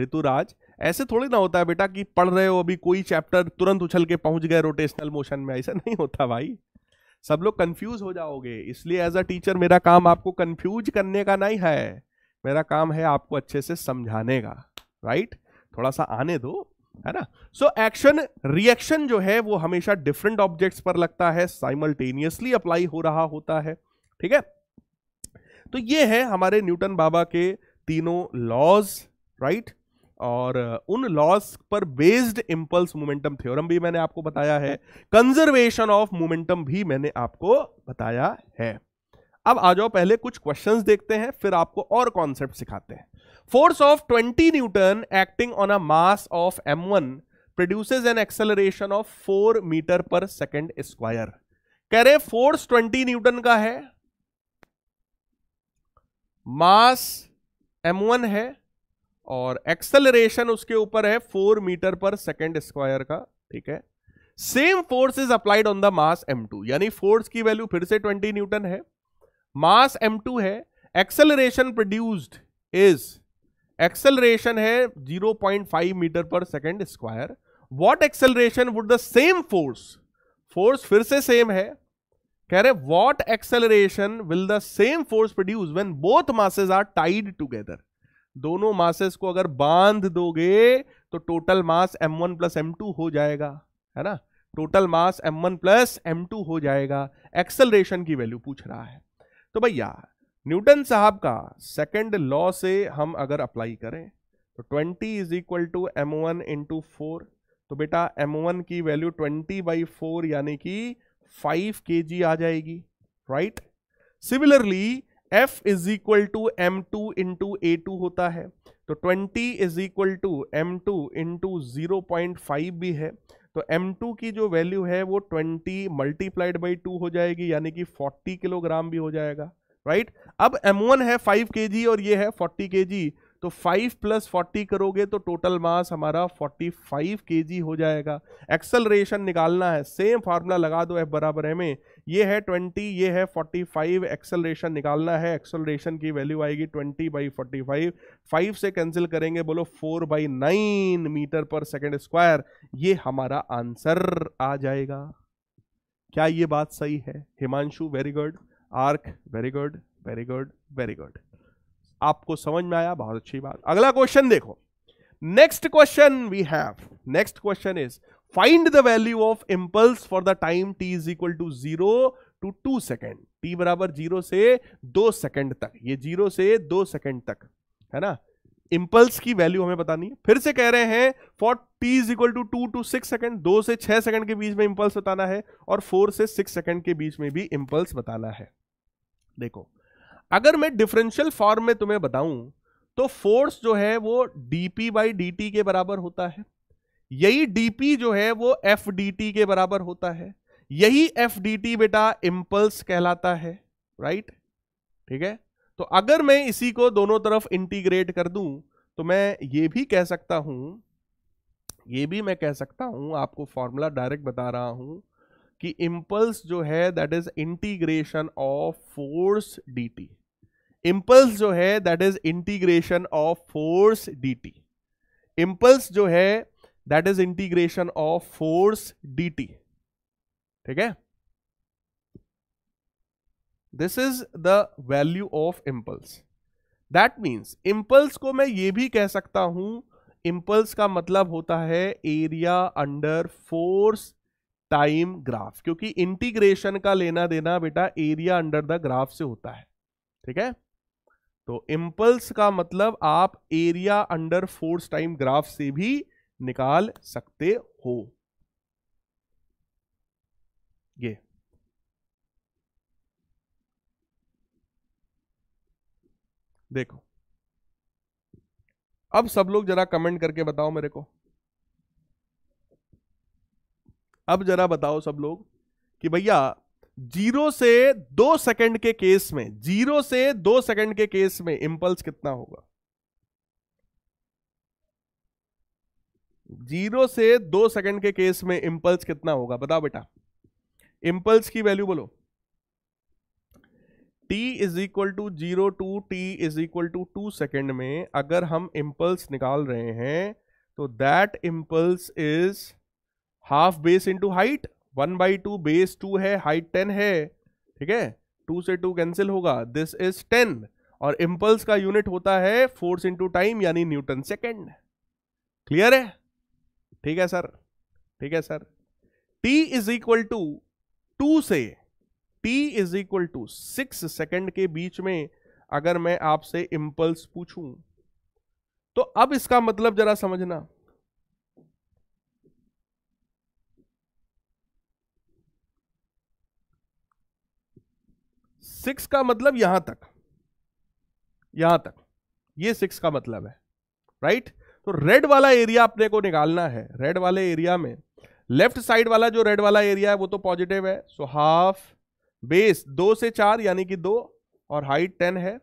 ऋतुराज ऐसे थोड़ी ना होता है बेटा कि पढ़ रहे हो अभी कोई चैप्टर तुरंत उछल के पहुंच गए रोटेशनल मोशन में ऐसा नहीं होता भाई सब लोग कंफ्यूज हो जाओगे इसलिए एज अ टीचर मेरा काम आपको कंफ्यूज करने का नहीं है मेरा काम है आपको अच्छे से समझाने का राइट थोड़ा सा आने दो है ना सो एक्शन रिएक्शन जो है वो हमेशा डिफरेंट ऑब्जेक्ट्स पर लगता है साइमल्टेनियसली अप्लाई हो रहा होता है ठीक है तो ये है हमारे न्यूटन बाबा के तीनों लॉज राइट और उन लॉज पर बेस्ड इंपल्स मोमेंटम थ्योरम भी मैंने आपको बताया है कंजर्वेशन ऑफ मोमेंटम भी मैंने आपको बताया है अब आ जाओ पहले कुछ क्वेश्चंस देखते हैं फिर आपको और कॉन्सेप्ट सिखाते हैं force of 20 newton acting on a mass of m1 produces an acceleration of 4 meter per second square कह रहे फोर्स 20 न्यूटन का है मास m1 है और एक्सेलरेशन उसके ऊपर है 4 मीटर पर सेकेंड स्क्वायर का ठीक है same force is applied on the mass m2 यानी फोर्स की वैल्यू फिर से 20 न्यूटन है मास m2 है एक्सेलरेशन प्रोड्यूस्ड इज एक्सेलरेशन है 0.5 metre per second square what acceleration would the same force force फिर से सेम है कह रहे what acceleration will the same force produce when both masses are tied together दोनों masses को अगर बांध दोगे तो total mass m1 one plus M हो जाएगा है ना total mass m1 one plus M हो जाएगा एक्सेलरेशन की वैल्यू पूछ रहा है तो भैया न्यूटन साहब का सेकंड लॉ से हम अगर अप्लाई करें तो 20 is equal to M one into four तो बेटा एम वन की वैल्यू 20 बाई फोर यानी कि 5 के आ जाएगी right similarly F is equal to M two into A two होता है तो 20 is equal to M two into zero point five भी है तो M2 की जो वैल्यू है वो 20 मल्टीप्लाइड बाई टू हो जाएगी यानी कि 40 किलोग्राम भी हो जाएगा राइट अब M1 है 5 kg और ये है 40 kg तो 5 प्लस फोर्टी करोगे तो टोटल मास हमारा 45 kg हो जाएगा एक्सलरेशन निकालना है सेम फार्मूला लगा दो एफ बराबर में ये है 20 ये है 45 एक्सलरेशन निकालना है एक्सलरेशन की वैल्यू आएगी 20 बाई फोर्टी फाइव फाइव से कैंसिल करेंगे बोलो 4 by nine metre per second square ये हमारा आंसर आ जाएगा क्या ये बात सही है हिमांशु वेरी गुड आर्क very good very good very good आपको समझ में आया बहुत अच्छी बात अगला क्वेश्चन देखो next question we have next question is find the value of impulse for the time T is equal to zero to two second T बराबर जीरो से दो सेकेंड तक ये जीरो से दो सेकेंड तक है ना इंपल्स की वैल्यू हमें बतानी है फिर से कह रहे हैं for T is equal to two to six second दो से छह सेकंड के बीच में इंपल्स बताना है और फोर से सिक्स सेकंड के बीच में भी इंपल्स बताना है देखो अगर मैं डिफरेंशियल फॉर्म में तुम्हें बताऊं तो फोर्स जो है वो डीपी बाई डी के बराबर होता है यही डीपी जो है वो एफ के बराबर होता है यही एफ बेटा इंपल्स कहलाता है राइट ठीक है तो अगर मैं इसी को दोनों तरफ इंटीग्रेट कर दूं तो मैं ये भी कह सकता हूं ये भी मैं कह सकता हूं आपको फॉर्मूला डायरेक्ट बता रहा हूं कि इंपल्स जो है that is integration of force DT impulse जो है that is integration of force DT impulse जो है that is integration of force DT ठीक है this is the value of impulse that means impulse को मैं ये भी कह सकता हूं इम्पल्स का मतलब होता है area under force time graph क्योंकि इंटीग्रेशन का लेना देना बेटा एरिया अंडर द ग्राफ से होता है ठीक है तो इम्पल्स का मतलब आप area under force time graph से भी निकाल सकते हो ये देखो अब सब लोग जरा कमेंट करके बताओ मेरे को अब जरा बताओ सब लोग कि भैया जीरो से दो सेकंड के केस में जीरो से दो सेकंड के केस में इंपल्स कितना होगा जीरो से दो सेकंड के केस में इंपल्स कितना होगा बताओ बेटा इंपल्स की वैल्यू बोलो t is equal to zero to T is equal to two second में अगर हम इम्पल्स निकाल रहे हैं तो that impulse is half base into height one by two base two है हाइट टेन है ठीक है टू से टू कैंसिल होगा दिस इज टेन और इम्पल्स का यूनिट होता है फोर्स इंटू टाइम यानी न्यूटन सेकेंड क्लियर है ठीक है सर ठीक है sir T is equal to two से T is equal to six second के बीच में अगर मैं आपसे इंपल्स पूछूं तो अब इसका मतलब जरा समझना सिक्स का मतलब यहां तक यहां तक ये सिक्स का मतलब है राइट तो रेड वाला एरिया अपने को निकालना है रेड वाले एरिया में लेफ्ट साइड वाला जो रेड वाला एरिया है वो तो पॉजिटिव है सो हाफ बेस दो से चार यानी कि दो और हाइट टेन है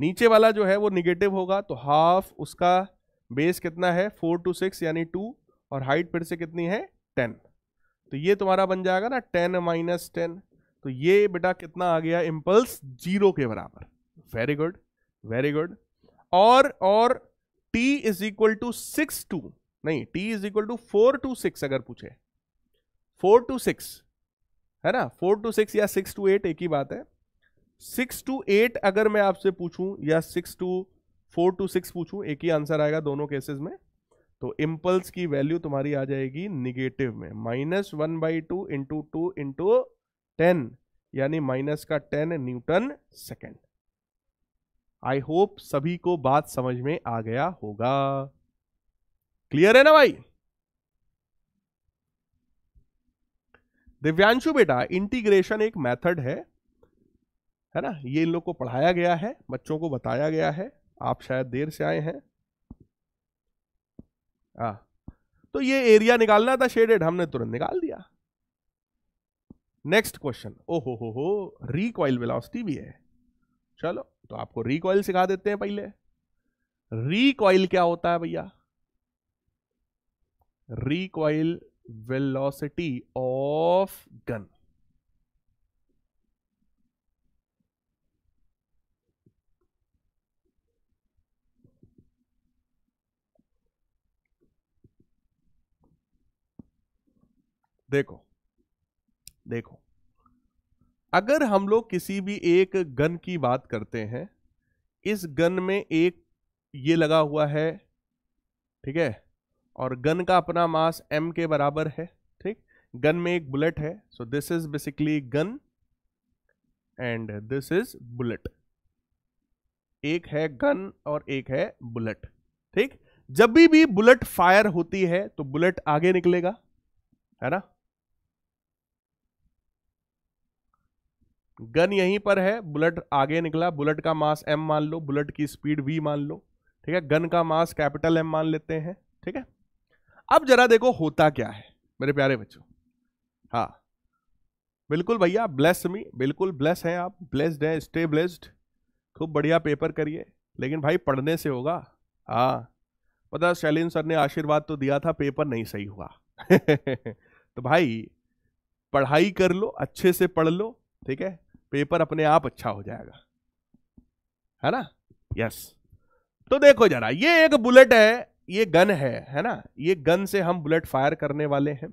नीचे वाला जो है वो निगेटिव होगा तो हाफ उसका बेस कितना है फोर टू सिक्स यानी टू और हाइट फिर से कितनी है टेन तो ये तुम्हारा बन जाएगा ना टेन माइनस टेन तो ये बेटा कितना आ गया इम्पल्स जीरो के बराबर वेरी गुड वेरी गुड और और t is equal to six to नहीं t is equal to four to six अगर पूछे फोर टू सिक्स है ना फोर टू सिक्स या सिक्स टू एट एक ही बात है सिक्स टू एट अगर मैं आपसे पूछूं या six to four to six पूछूं एक ही आंसर आएगा दोनों केसेस में तो इम्पल्स की वैल्यू तुम्हारी आ जाएगी निगेटिव में minus one by two into two into ten यानी माइनस का ten newton second I hope सभी को बात समझ में आ गया होगा क्लियर है ना भाई दिव्यांशु बेटा इंटीग्रेशन एक मेथड है है ना ये इन लोग को पढ़ाया गया है बच्चों को बताया गया है आप शायद देर से आए हैं आ, हाँ, तो ये एरिया निकालना था शेडेड हमने तुरंत निकाल दिया नेक्स्ट क्वेश्चन ओहो हो हो हो रिकॉइल वेलोसिटी भी है चलो तो आपको रिकॉइल सिखा देते हैं पहले रिकॉइल क्या होता है भैया रिकॉइल velocity of gun देखो देखो अगर हम लोग किसी भी एक गन की बात करते हैं इस गन में एक ये लगा हुआ है ठीक है और गन का अपना मास एम के बराबर है ठीक गन में एक बुलेट है so this is basically gun and this is bullet एक है गन और एक है बुलेट ठीक जब भी भी बुलेट फायर होती है तो बुलेट आगे निकलेगा है ना गन यहीं पर है बुलेट आगे निकला बुलेट का मास एम मान लो बुलेट की स्पीड वी मान लो ठीक है गन का मास कैपिटल एम मान लेते हैं ठीक है अब जरा देखो होता क्या है मेरे प्यारे बच्चों हाँ बिल्कुल भैया ब्लेस मी बिल्कुल ब्लेस हैं आप ब्लेस्ड हैं स्टे ब्लेस्ड खूब बढ़िया पेपर करिए लेकिन भाई पढ़ने से होगा हाँ पता शैलिन सर ने आशीर्वाद तो दिया था पेपर नहीं सही हुआ (laughs) तो भाई पढ़ाई कर लो अच्छे से पढ़ लो ठीक है पेपर अपने आप अच्छा हो जाएगा है ना यस तो देखो जरा ये एक बुलेट है ये गन है है ना ये गन से हम बुलेट फायर करने वाले हैं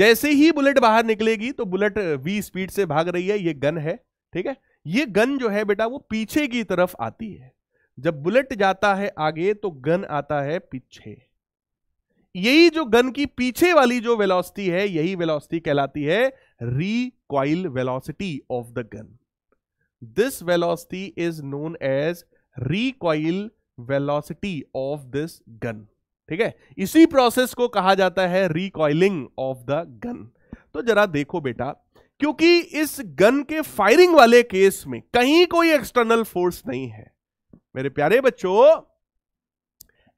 जैसे ही बुलेट बाहर निकलेगी तो बुलेट वी स्पीड से भाग रही है ये गन है ठीक है ये गन जो है बेटा वो पीछे की तरफ आती है जब बुलेट जाता है आगे तो गन आता है पीछे यही जो गन की पीछे वाली जो वेलोसिटी है यही वेलोसिटी कहलाती है recoil velocity of the gun this velocity is known as recoil velocity of this gun ठीक है इसी प्रोसेस को कहा जाता है रिकॉइलिंग ऑफ द गन तो जरा देखो बेटा क्योंकि इस गन के फायरिंग वाले केस में कहीं कोई एक्सटर्नल फोर्स नहीं है मेरे प्यारे बच्चों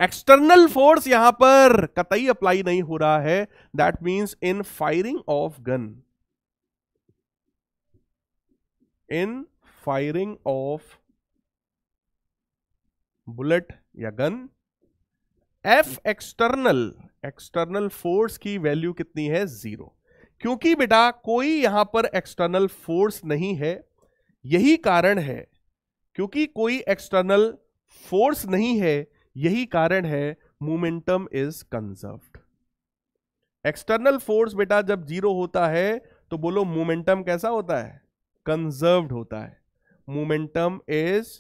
एक्सटर्नल फोर्स यहां पर कतई अप्लाई नहीं हो रहा है that means in firing of gun in firing of bullet या gun F external external force की वैल्यू कितनी है जीरो क्योंकि बेटा कोई यहां पर एक्सटर्नल फोर्स नहीं है यही कारण है क्योंकि कोई एक्सटर्नल फोर्स नहीं है यही कारण है momentum is conserved external force बेटा जब जीरो होता है तो बोलो मोमेंटम कैसा होता है कंजर्व्ड होता है मोमेंटम इज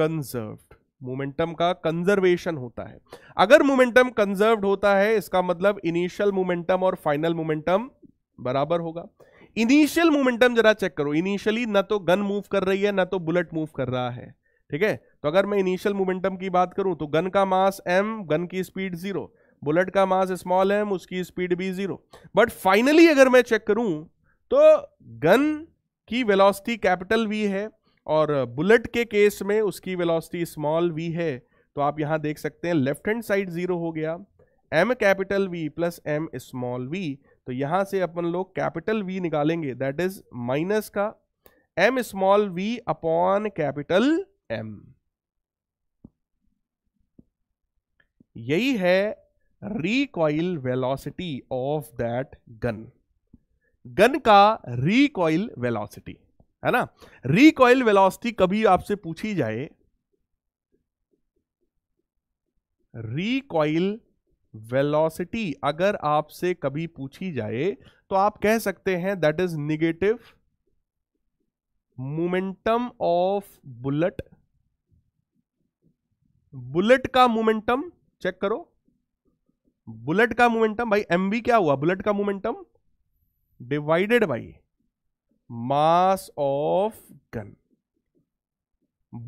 कंजर्व मोमेंटम का कंजर्वेशन होता है अगर मोमेंटम कंजर्व्ड होता है इसका मतलब इनिशियल मोमेंटम और फाइनल मोमेंटम बराबर होगा इनिशियल मोमेंटम जरा चेक करो इनिशियली ना तो गन मूव कर रही है ना तो बुलेट मूव कर रहा है ठीक है तो अगर मैं इनिशियल मोमेंटम की बात करूं तो गन का मास एम गन की स्पीड जीरो बुलेट का मास स्मॉल एम उसकी स्पीड भी जीरो बट फाइनली अगर मैं चेक करूं तो गन की वेलोसिटी कैपिटल वी है और बुलेट के केस में उसकी वेलोसिटी स्मॉल वी है तो आप यहां देख सकते हैं लेफ्ट हैंड साइड ज़ीरो हो गया M capital V plus M small V तो यहां से अपन लोग कैपिटल वी निकालेंगे दैट इज माइनस का M small we upon capital M यही है recoil velocity of that gun gun का रिकॉइल वेलोसिटी है ना रिकॉइल वेलोसिटी कभी आपसे पूछी जाए रिकॉइल वेलोसिटी अगर आपसे कभी पूछी जाए तो आप कह सकते हैं that is negative momentum of bullet bullet का मोमेंटम चेक करो बुलेट का मोमेंटम भाई एमबी क्या हुआ बुलेट का momentum divided by mass of gun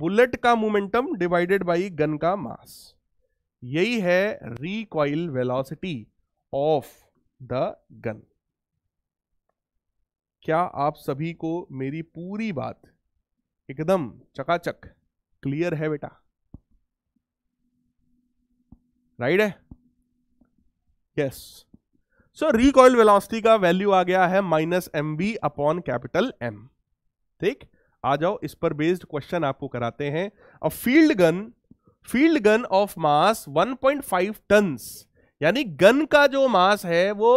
bullet का मोमेंटम डिवाइडेड बाय गन का मास यही है recoil velocity of the gun क्या आप सभी को मेरी पूरी बात एकदम चकाचक क्लियर है बेटा राइट है yes yes. So recoil velocity का वैल्यू आ गया है minus m b upon capital M ठीक आ जाओ इस पर बेस्ड क्वेश्चन आपको कराते हैं a field gun field gun of mass 1.5 tons यानी गन का जो मास है वो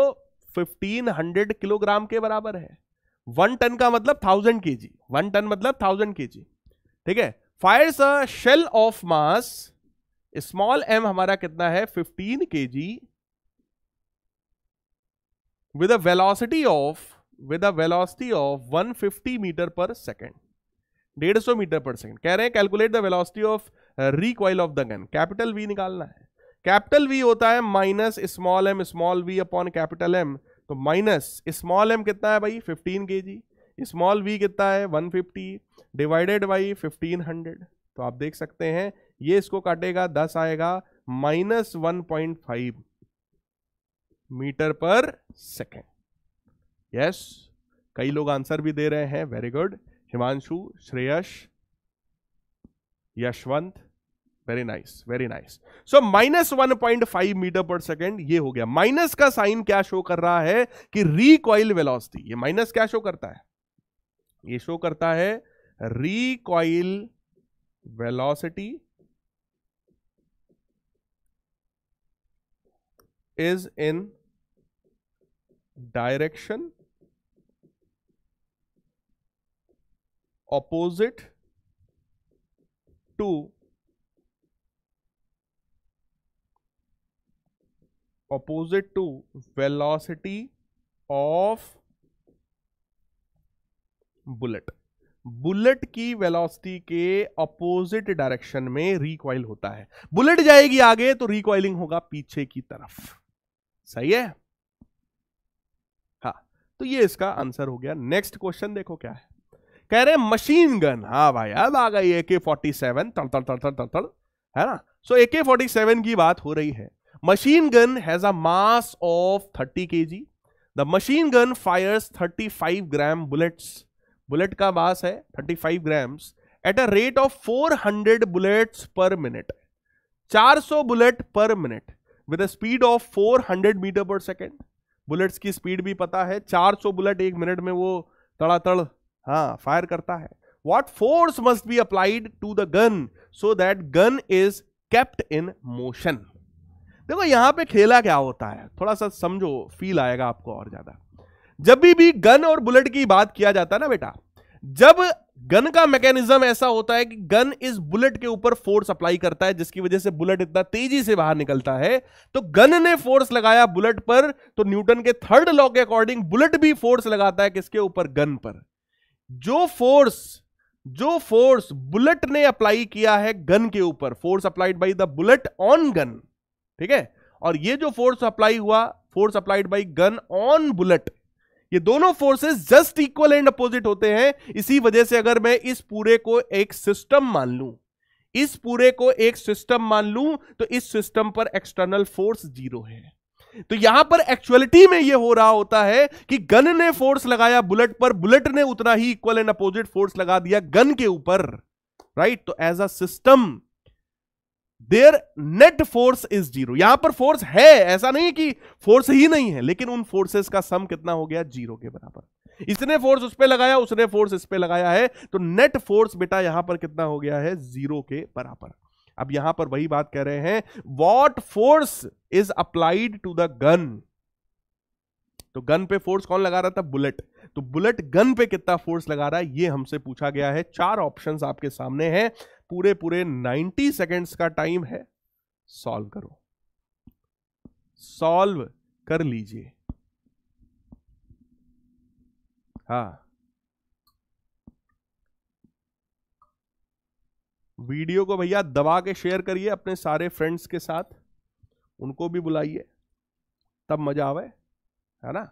1500 किलोग्राम के बराबर है वन टन का मतलब thousand k g one ton मतलब थाउजेंड के जी ठीक है fire a shell of mass small m हमारा कितना है 15 k g with a velocity of with a velocity of 150 meter per second 150 metre per second कह रहे हैं calculate the velocity of recoil of the gun capital V निकालना है capital V होता है minus small m small we upon capital M तो minus small m कितना है भाई 15 के जी स्मॉल वी कितना है 150 डिवाइडेड बाई 1500 तो आप देख सकते हैं ये इसको काटेगा 10 आएगा minus one point five metre per second yes कई लोग आंसर भी दे रहे हैं very good Himanshu Shreyas Yashwant very nice very nice so minus one point five metre per second ये हो गया माइनस का साइन क्या शो कर रहा है कि रिकॉइल वेलोसिटी ये माइनस क्या शो करता है ये शो करता है recoil velocity is in direction opposite to opposite to velocity of bullet bullet की वेलोसिटी के अपोजिट डायरेक्शन में रिकॉइल होता है बुलेट जाएगी आगे तो रिकॉइलिंग होगा पीछे की तरफ सही है तो ये इसका आंसर हो गया नेक्स्ट क्वेश्चन देखो क्या है कह रहे मशीन गन हाँ भाई अब आ गई ए के फोर्टी सेवन तड़ तड़ तड़ तड़ तड़ है ना सो ए के फोर्टी सेवन की बात हो रही है machine gun has a mass of thirty k g the machine gun fires thirty five gram bullets bullet का मास है thirty five grams at a rate of four hundred bullets per minute चार सौ bullet per minute with speed of four hundred metre per second bullets की speed भी पता है 400 bullet एक minute में वो तड़ातड़ हाँ फायर करता है what force must be applied to the gun so that gun is kept in motion देखो यहां पे खेला क्या होता है थोड़ा सा समझो फील आएगा आपको और ज्यादा जब भी भी गन और बुलेट की बात किया जाता है ना बेटा जब गन का मैकेनिज्म ऐसा होता है कि गन इस बुलेट के ऊपर फोर्स अप्लाई करता है जिसकी वजह से बुलेट इतना तेजी से बाहर निकलता है तो गन ने फोर्स लगाया बुलेट पर तो न्यूटन के थर्ड लॉ के अकॉर्डिंग बुलेट भी फोर्स लगाता है किसके ऊपर गन पर जो फोर्स जो फोर्स बुलेट ने अप्लाई किया है गन के ऊपर force applied by the bullet on gun ठीक है और ये जो फोर्स अप्लाई हुआ force applied by gun on bullet ये दोनों forces just equal and opposite होते हैं इसी वजह से अगर मैं इस पूरे को एक सिस्टम मान लू इस पूरे को एक सिस्टम मान लू तो इस सिस्टम पर एक्सटर्नल फोर्स जीरो है तो यहां पर एक्चुअलिटी में यह हो रहा होता है कि गन ने फोर्स लगाया बुलेट पर बुलेट ने उतना ही इक्वल एंड अपोजिट फोर्स लगा दिया गन के ऊपर राइट right? तो as a system there net force is zero यहां पर फोर्स है ऐसा नहीं कि फोर्स ही नहीं है लेकिन उन फोर्सेस का सम कितना हो गया जीरो के बराबर इसने फोर्स उस पर लगाया उसने फोर्स इस पर लगाया है तो नेट फोर्स बेटा यहां पर कितना हो गया है जीरो के बराबर अब यहां पर वही बात कह रहे हैं what force is applied to the gun तो गन पे फोर्स कौन लगा रहा था बुलेट तो बुलेट गन पे कितना फोर्स लगा रहा है ये हमसे पूछा गया है चार ऑप्शंस आपके सामने हैं पूरे पूरे 90 सेकेंड्स का टाइम है सॉल्व करो सॉल्व कर लीजिए हा वीडियो को भैया दबा के शेयर करिए अपने सारे फ्रेंड्स के साथ उनको भी बुलाइए तब मजा आवे है ना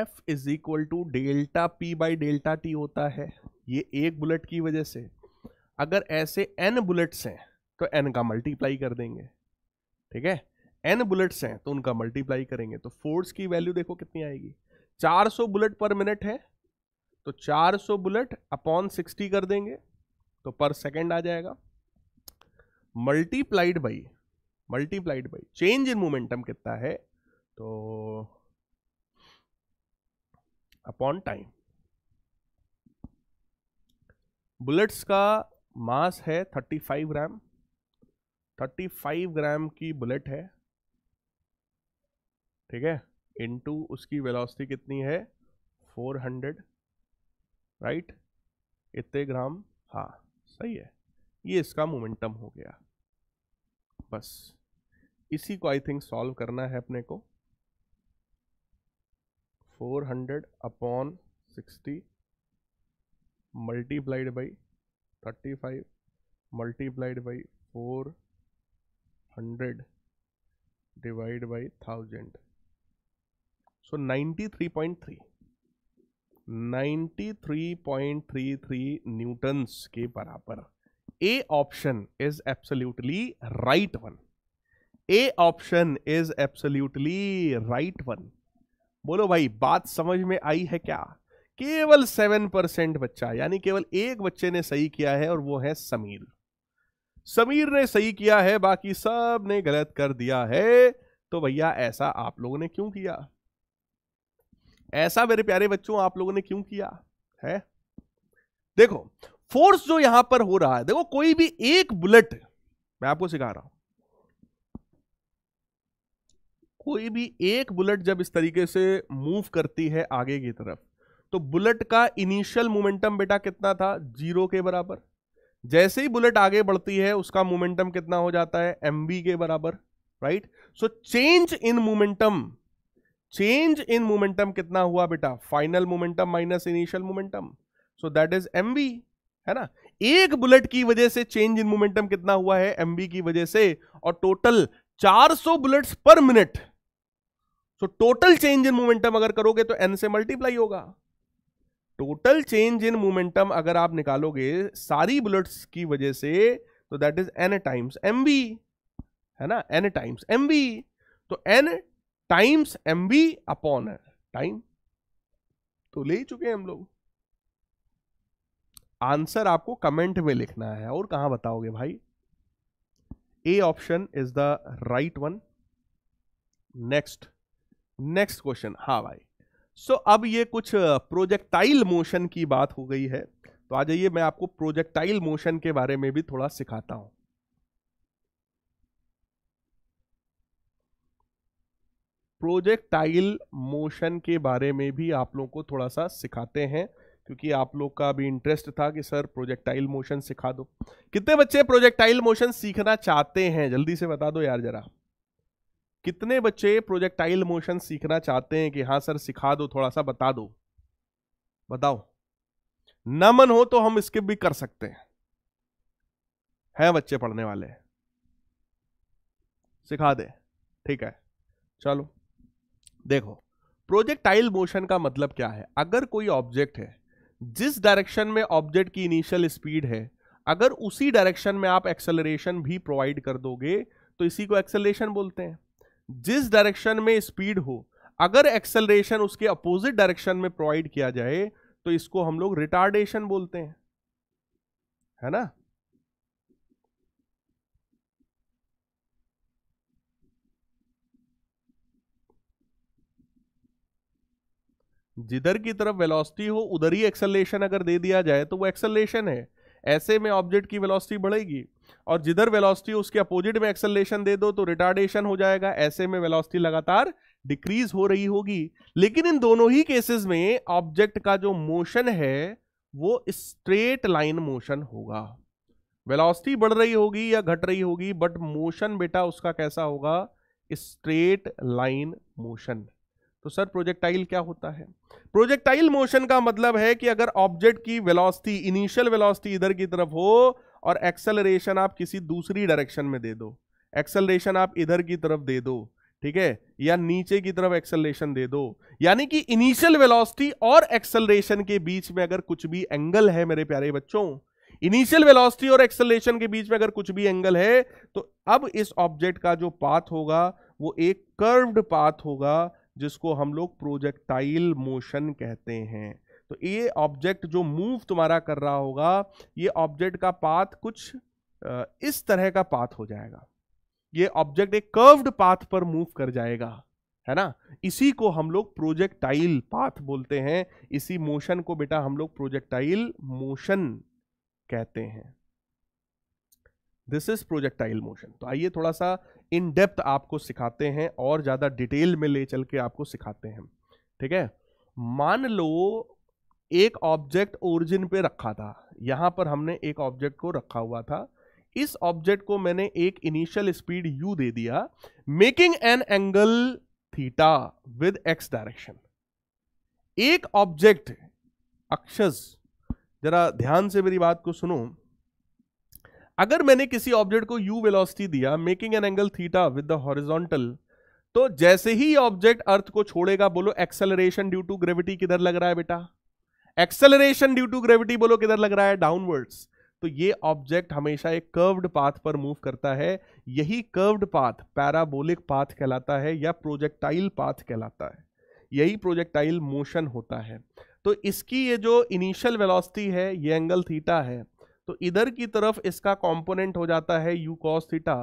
F is equal to delta P by delta t होता है ये एक बुलेट की वजह से अगर ऐसे एन बुलेट्स हैं तो एन का मल्टीप्लाई कर देंगे ठीक है एन बुलेट्स हैं तो उनका मल्टीप्लाई करेंगे तो फोर्स की वैल्यू देखो कितनी आएगी 400 बुलेट पर मिनट है तो 400 बुलेट अपॉन 60 कर देंगे तो पर सेकेंड आ जाएगा multiplied by multiplied by change in momentum कितना है तो अपॉन टाइम बुलेट्स का मास है 35 ग्राम 35 ग्राम की बुलेट है ठीक है इनटू उसकी वेलोसिटी कितनी है 400 राइट इतने ग्राम हाँ सही है ये इसका मोमेंटम हो गया बस इसी को आई थिंक सॉल्व करना है अपने को four hundred upon sixty multiplied by thirty five multiplied by four hundred divide by thousand so ninety three point three ninety three point three three newtons के बराबर A option is absolutely right one A option is absolutely right one बोलो भाई बात समझ में आई है क्या केवल सेवन परसेंट बच्चा यानी केवल एक बच्चे ने सही किया है और वो है समीर समीर ने सही किया है बाकी सब ने गलत कर दिया है तो भैया ऐसा आप लोगों ने क्यों किया ऐसा मेरे प्यारे बच्चों आप लोगों ने क्यों किया है देखो फोर्स जो यहां पर हो रहा है देखो कोई भी एक बुलेट मैं आपको सिखा रहा हूं कोई भी एक बुलेट जब इस तरीके से मूव करती है आगे की तरफ तो बुलेट का इनिशियल मोमेंटम बेटा कितना था जीरो के बराबर जैसे ही बुलेट आगे बढ़ती है उसका मोमेंटम कितना हो जाता है एम के बराबर right so change in momentum change in momentum कितना हुआ बेटा final momentum minus initial momentum so that is m है ना एक बुलेट की वजह से चेंज इन मोमेंटम कितना हुआ है एम की वजह से और total 400 bullets per minute so total change in momentum अगर करोगे तो एन से मल्टीप्लाई होगा टोटल चेंज इन मोमेंटम अगर आप निकालोगे सारी बुलेट्स की वजह से तो that is n times m b है ना एन टाइम्स एम बी तो n times m b upon time तो ले ही चुके हैं हम लोग आंसर आपको कमेंट में लिखना है और कहां बताओगे भाई A option is the right one next next question हाँ भाई सो अब ये कुछ प्रोजेक्टाइल मोशन की बात हो गई है तो आ जाइए मैं आपको प्रोजेक्टाइल मोशन के बारे में भी थोड़ा सिखाता हूं प्रोजेक्टाइल मोशन के बारे में भी आप लोगों को थोड़ा सा सिखाते हैं क्योंकि आप लोग का भी इंटरेस्ट था कि सर प्रोजेक्टाइल मोशन सिखा दो कितने बच्चे प्रोजेक्टाइल मोशन सीखना चाहते हैं जल्दी से बता दो यार जरा कितने बच्चे प्रोजेक्टाइल मोशन सीखना चाहते हैं कि हाँ सर सिखा दो थोड़ा सा बता दो बताओ न मन हो तो हम स्किप भी कर सकते हैं हैं बच्चे पढ़ने वाले सिखा दे ठीक है चलो देखो प्रोजेक्टाइल मोशन का मतलब क्या है अगर कोई ऑब्जेक्ट है जिस डायरेक्शन में ऑब्जेक्ट की इनिशियल स्पीड है अगर उसी डायरेक्शन में आप एक्सेलरेशन भी प्रोवाइड कर दोगे तो इसी को एक्सेलरेशन बोलते हैं जिस डायरेक्शन में स्पीड हो अगर एक्सेलरेशन उसके अपोजिट डायरेक्शन में प्रोवाइड किया जाए तो इसको हम लोग रिटार्डेशन बोलते हैं है ना जिधर की तरफ वेलोसिटी हो उधर ही एक्सेलरेशन अगर दे दिया जाए तो वो एक्सेलरेशन है ऐसे में ऑब्जेक्ट की वेलोसिटी बढ़ेगी और जिधर वेलोसिटी उसके अपोजिट में एक्सलेशन दे दो तो रिटार्डेशन हो जाएगा ऐसे में वेलोसिटी लगातार डिक्रीज हो रही होगी लेकिन इन दोनों ही केसेस में ऑब्जेक्ट का जो मोशन है वो स्ट्रेट लाइन मोशन होगा वेलोसिटी बढ़ रही होगी या घट रही होगी बट मोशन बेटा उसका कैसा होगा स्ट्रेट लाइन मोशन तो सर प्रोजेक्टाइल क्या होता है प्रोजेक्टाइल मोशन का मतलब है कि अगर ऑब्जेक्ट की वेलोसिटी इनिशियल वेलोसिटी इधर की तरफ हो और एक्सेलरेशन आप किसी दूसरी डायरेक्शन में दे दो एक्सेलरेशन आप इधर की तरफ दे दो ठीक है या नीचे की तरफ एक्सेलरेशन दे दो यानी कि इनिशियल वेलोसिटी और एक्सेलरेशन के बीच में अगर कुछ भी एंगल है मेरे प्यारे बच्चों इनिशियल वेलोसिटी और एक्सेलरेशन के बीच में अगर कुछ भी एंगल है तो अब इस ऑब्जेक्ट का जो पाथ होगा वो एक कर्व्ड पाथ होगा जिसको हम लोग प्रोजेक्टाइल मोशन कहते हैं तो ये ऑब्जेक्ट जो मूव तुम्हारा कर रहा होगा ये ऑब्जेक्ट का पाथ कुछ इस तरह का पाथ हो जाएगा ये ऑब्जेक्ट एक कर्व्ड पाथ पर मूव कर जाएगा है ना इसी को हम लोग प्रोजेक्टाइल पाथ बोलते हैं इसी मोशन को बेटा हम लोग प्रोजेक्टाइल मोशन कहते हैं दिस इज प्रोजेक्टाइल मोशन तो आइए थोड़ा सा इन डेप्थ आपको सिखाते हैं और ज़्यादा डिटेल में ले चल के आपको सिखाते हैं ठीक है मान लो एक ऑब्जेक्ट ओरिजिन पे रखा था यहां पर हमने एक ऑब्जेक्ट को रखा हुआ था इस ऑब्जेक्ट को मैंने एक इनिशियल स्पीड u दे दिया making an angle theta with x direction एक ऑब्जेक्ट अक्षस जरा ध्यान से मेरी बात को सुनो अगर मैंने किसी ऑब्जेक्ट को यू वेलोसिटी दिया making an angle theta with the horizontal तो जैसे ही ऑब्जेक्ट अर्थ को छोड़ेगा बोलो एक्सेलरेशन ड्यू टू ग्रेविटी किधर लग रहा है बेटा एक्सेलरेशन ड्यू टू ग्रेविटी बोलो किधर लग रहा है डाउनवर्ड्स तो ये ऑब्जेक्ट हमेशा एक कर्व्ड पाथ पर मूव करता है यही कर्व्ड पाथ पैराबोलिक पाथ कहलाता है या प्रोजेक्टाइल पाथ कहलाता है यही प्रोजेक्टाइल मोशन होता है तो इसकी ये जो इनिशियल वेलोसिटी है ये एंगल थीटा है तो इधर की तरफ इसका कॉम्पोनेंट हो जाता है यू कॉस थीटा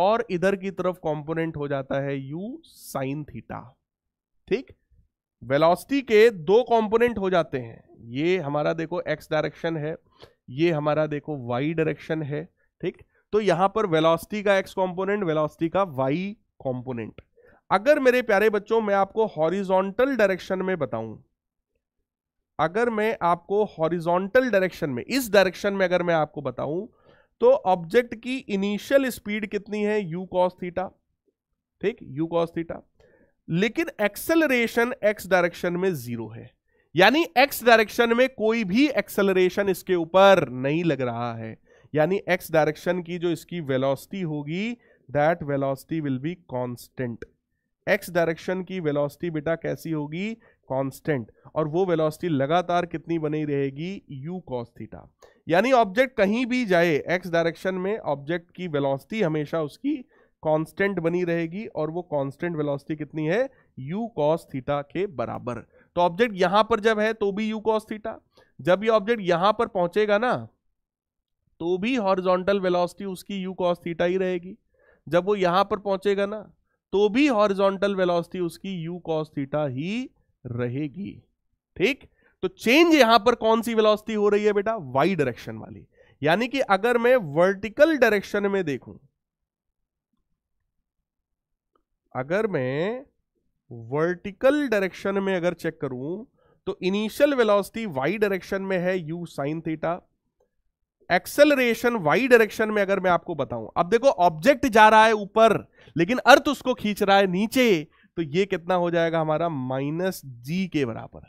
और इधर की तरफ कॉम्पोनेंट हो जाता है यू साइन थीटा ठीक वेलोसिटी के दो कंपोनेंट हो जाते हैं ये हमारा देखो एक्स डायरेक्शन है ये हमारा देखो वाई डायरेक्शन है ठीक तो यहां पर वेलोसिटी का एक्स कंपोनेंट वेलोसिटी का वाई कंपोनेंट अगर मेरे प्यारे बच्चों मैं आपको हॉरिजॉन्टल डायरेक्शन में बताऊं अगर मैं आपको हॉरिजॉन्टल डायरेक्शन में इस डायरेक्शन में अगर मैं आपको बताऊं तो ऑब्जेक्ट की इनिशियल स्पीड कितनी है यू कॉस थीटा ठीक यू कॉस थीटा लेकिन एक्सेलरेशन एक्स डायरेक्शन में जीरो है यानी एक्स डायरेक्शन में कोई भी एक्सेलरेशन इसके ऊपर नहीं लग रहा है यानी एक्स डायरेक्शन की जो इसकी वेलोसिटी होगी that velocity will be constant x direction की वेलोसिटी बेटा कैसी होगी कांस्टेंट और वो वेलोसिटी लगातार कितनी बनी रहेगी यू cos थीटा यानी ऑब्जेक्ट कहीं भी जाए एक्स डायरेक्शन में ऑब्जेक्ट की वेलोसिटी हमेशा उसकी कांस्टेंट बनी रहेगी और वो कांस्टेंट वेलोसिटी कितनी है यू cos थीटा के बराबर तो ऑब्जेक्ट यहां पर जब है तो भी यू cos थीटा जब ये यह ऑब्जेक्ट यहां पर पहुंचेगा ना तो भी हॉरिजॉन्टल वेलॉसिटी उसकी यू cos थीटा ही रहेगी जब वो यहां पर पहुंचेगा ना तो भी हॉरिजॉन्टल वेलोसिटी उसकी यू cos थीटा ही रहेगी ठीक तो चेंज यहां पर कौन सी वेलोसिटी हो रही है बेटा वाई डायरेक्शन वाली यानी कि अगर मैं वर्टिकल डायरेक्शन में देखूं अगर मैं वर्टिकल डायरेक्शन में अगर चेक करूं तो इनिशियल वेलोसिटी वाई डायरेक्शन में है u sine theta acceleration y direction में अगर मैं आपको बताऊं अब देखो ऑब्जेक्ट जा रहा है ऊपर लेकिन अर्थ उसको खींच रहा है नीचे तो ये कितना हो जाएगा हमारा माइनस जी के बराबर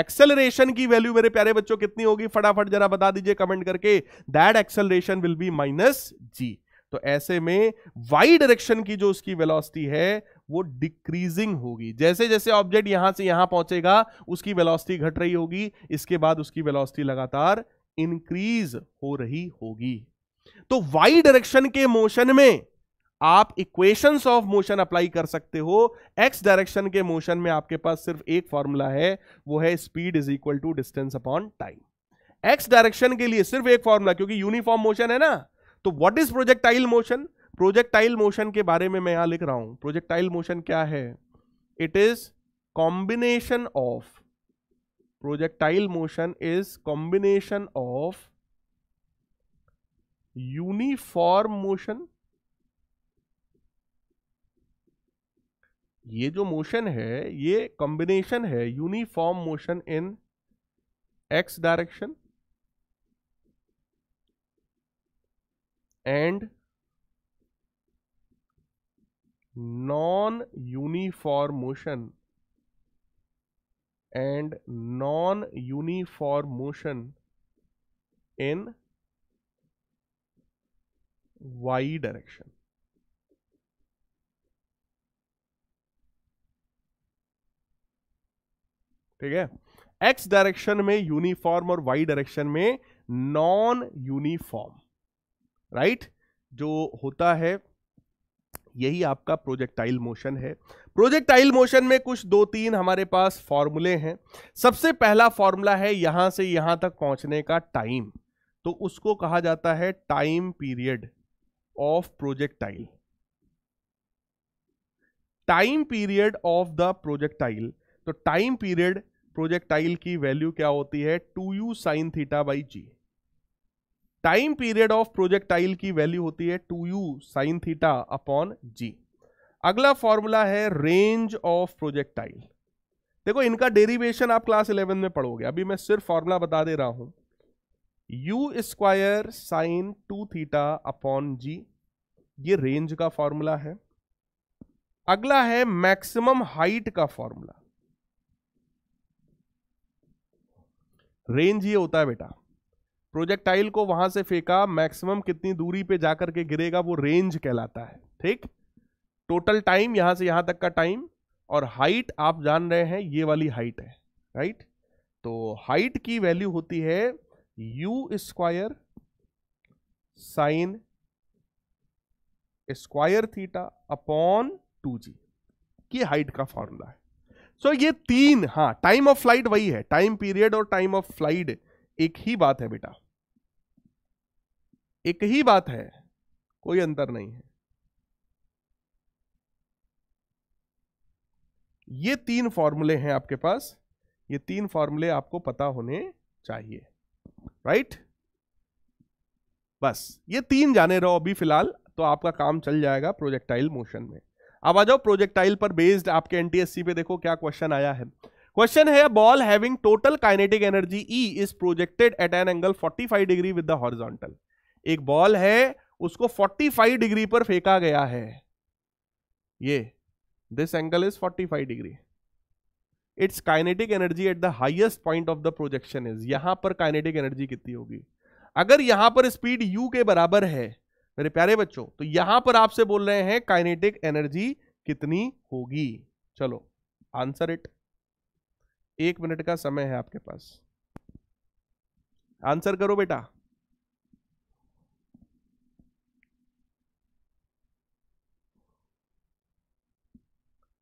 एक्सेलरेशन की वैल्यू मेरे प्यारे बच्चों कितनी होगी फटाफट जरा बता दीजिए कमेंट करके that acceleration will be minus g तो ऐसे में वाई डायरेक्शन की जो उसकी वेलोसिटी है वो डिक्रीजिंग होगी जैसे जैसे ऑब्जेक्ट यहां से यहां पहुंचेगा उसकी वेलोसिटी घट रही होगी इसके बाद उसकी वेलोसिटी लगातार इंक्रीज हो रही होगी तो वाई डायरेक्शन के मोशन में आप इक्वेशंस ऑफ मोशन अप्लाई कर सकते हो एक्स डायरेक्शन के मोशन में आपके पास सिर्फ एक फॉर्मूला है वो है speed is equal to distance upon time x direction के लिए सिर्फ एक फॉर्मूला क्योंकि यूनिफॉर्म मोशन है ना तो what is projectile motion projectile motion के बारे में मैं यहां लिख रहा हूं प्रोजेक्टाइल मोशन क्या है it is combination of projectile motion is combination of uniform motion ये जो मोशन है ये कॉम्बिनेशन है uniform motion in x direction and non uniform motion and non uniform motion in y direction ठीक है x direction में uniform और y direction में नॉन यूनिफॉर्म राइट जो होता है यही आपका प्रोजेक्टाइल मोशन है प्रोजेक्टाइल मोशन में कुछ दो तीन हमारे पास फॉर्मूले हैं सबसे पहला फॉर्मूला है यहां से यहां तक पहुंचने का टाइम तो उसको कहा जाता है time period of projectile time period of the projectile तो टाइम पीरियड प्रोजेक्टाइल की वैल्यू क्या होती है two u sine theta by g time period of projectile की वैल्यू होती है two u sine theta upon g अगला फॉर्मूला है रेंज ऑफ प्रोजेक्टाइल देखो इनका डेरिवेशन आप क्लास इलेवन में पढ़ोगे अभी मैं सिर्फ फॉर्मूला बता दे रहा हूं u square sine two theta upon g ये रेंज का फॉर्मूला है अगला है मैक्सिमम हाइट का फॉर्मूला रेंज ये होता है बेटा प्रोजेक्टाइल को वहां से फेंका मैक्सिमम कितनी दूरी पे जाकर के गिरेगा वो रेंज कहलाता है ठीक टोटल टाइम यहां से यहां तक का टाइम और हाइट आप जान रहे हैं ये वाली हाइट है राइट तो हाइट की वैल्यू होती है u square sine square theta upon two g की हाइट का फॉर्मूला है सो so, ये तीन हाँ टाइम ऑफ फ्लाइट वही है टाइम पीरियड और टाइम ऑफ फ्लाइट एक ही बात है बेटा एक ही बात है कोई अंतर नहीं है ये तीन फॉर्मूले हैं आपके पास ये तीन फॉर्मूले आपको पता होने चाहिए राइट बस ये तीन जाने रहो अभी फिलहाल तो आपका काम चल जाएगा प्रोजेक्टाइल मोशन में अब आ जाओ प्रोजेक्टाइल पर बेस्ड आपके एनटीएससी पे देखो क्या क्वेश्चन आया है क्वेश्चन है ball having total kinetic energy E is projected at an angle 45 degree with the horizontal एक बॉल है उसको 45 डिग्री पर फेंका गया है ये this angle is 45 degree its kinetic energy at the highest point of the projection is यहां पर काइनेटिक एनर्जी कितनी होगी अगर यहां पर स्पीड यू के बराबर है मेरे प्यारे बच्चों तो यहां पर आपसे बोल रहे हैं काइनेटिक एनर्जी कितनी होगी चलो आंसर इट एक मिनट का समय है आपके पास आंसर करो बेटा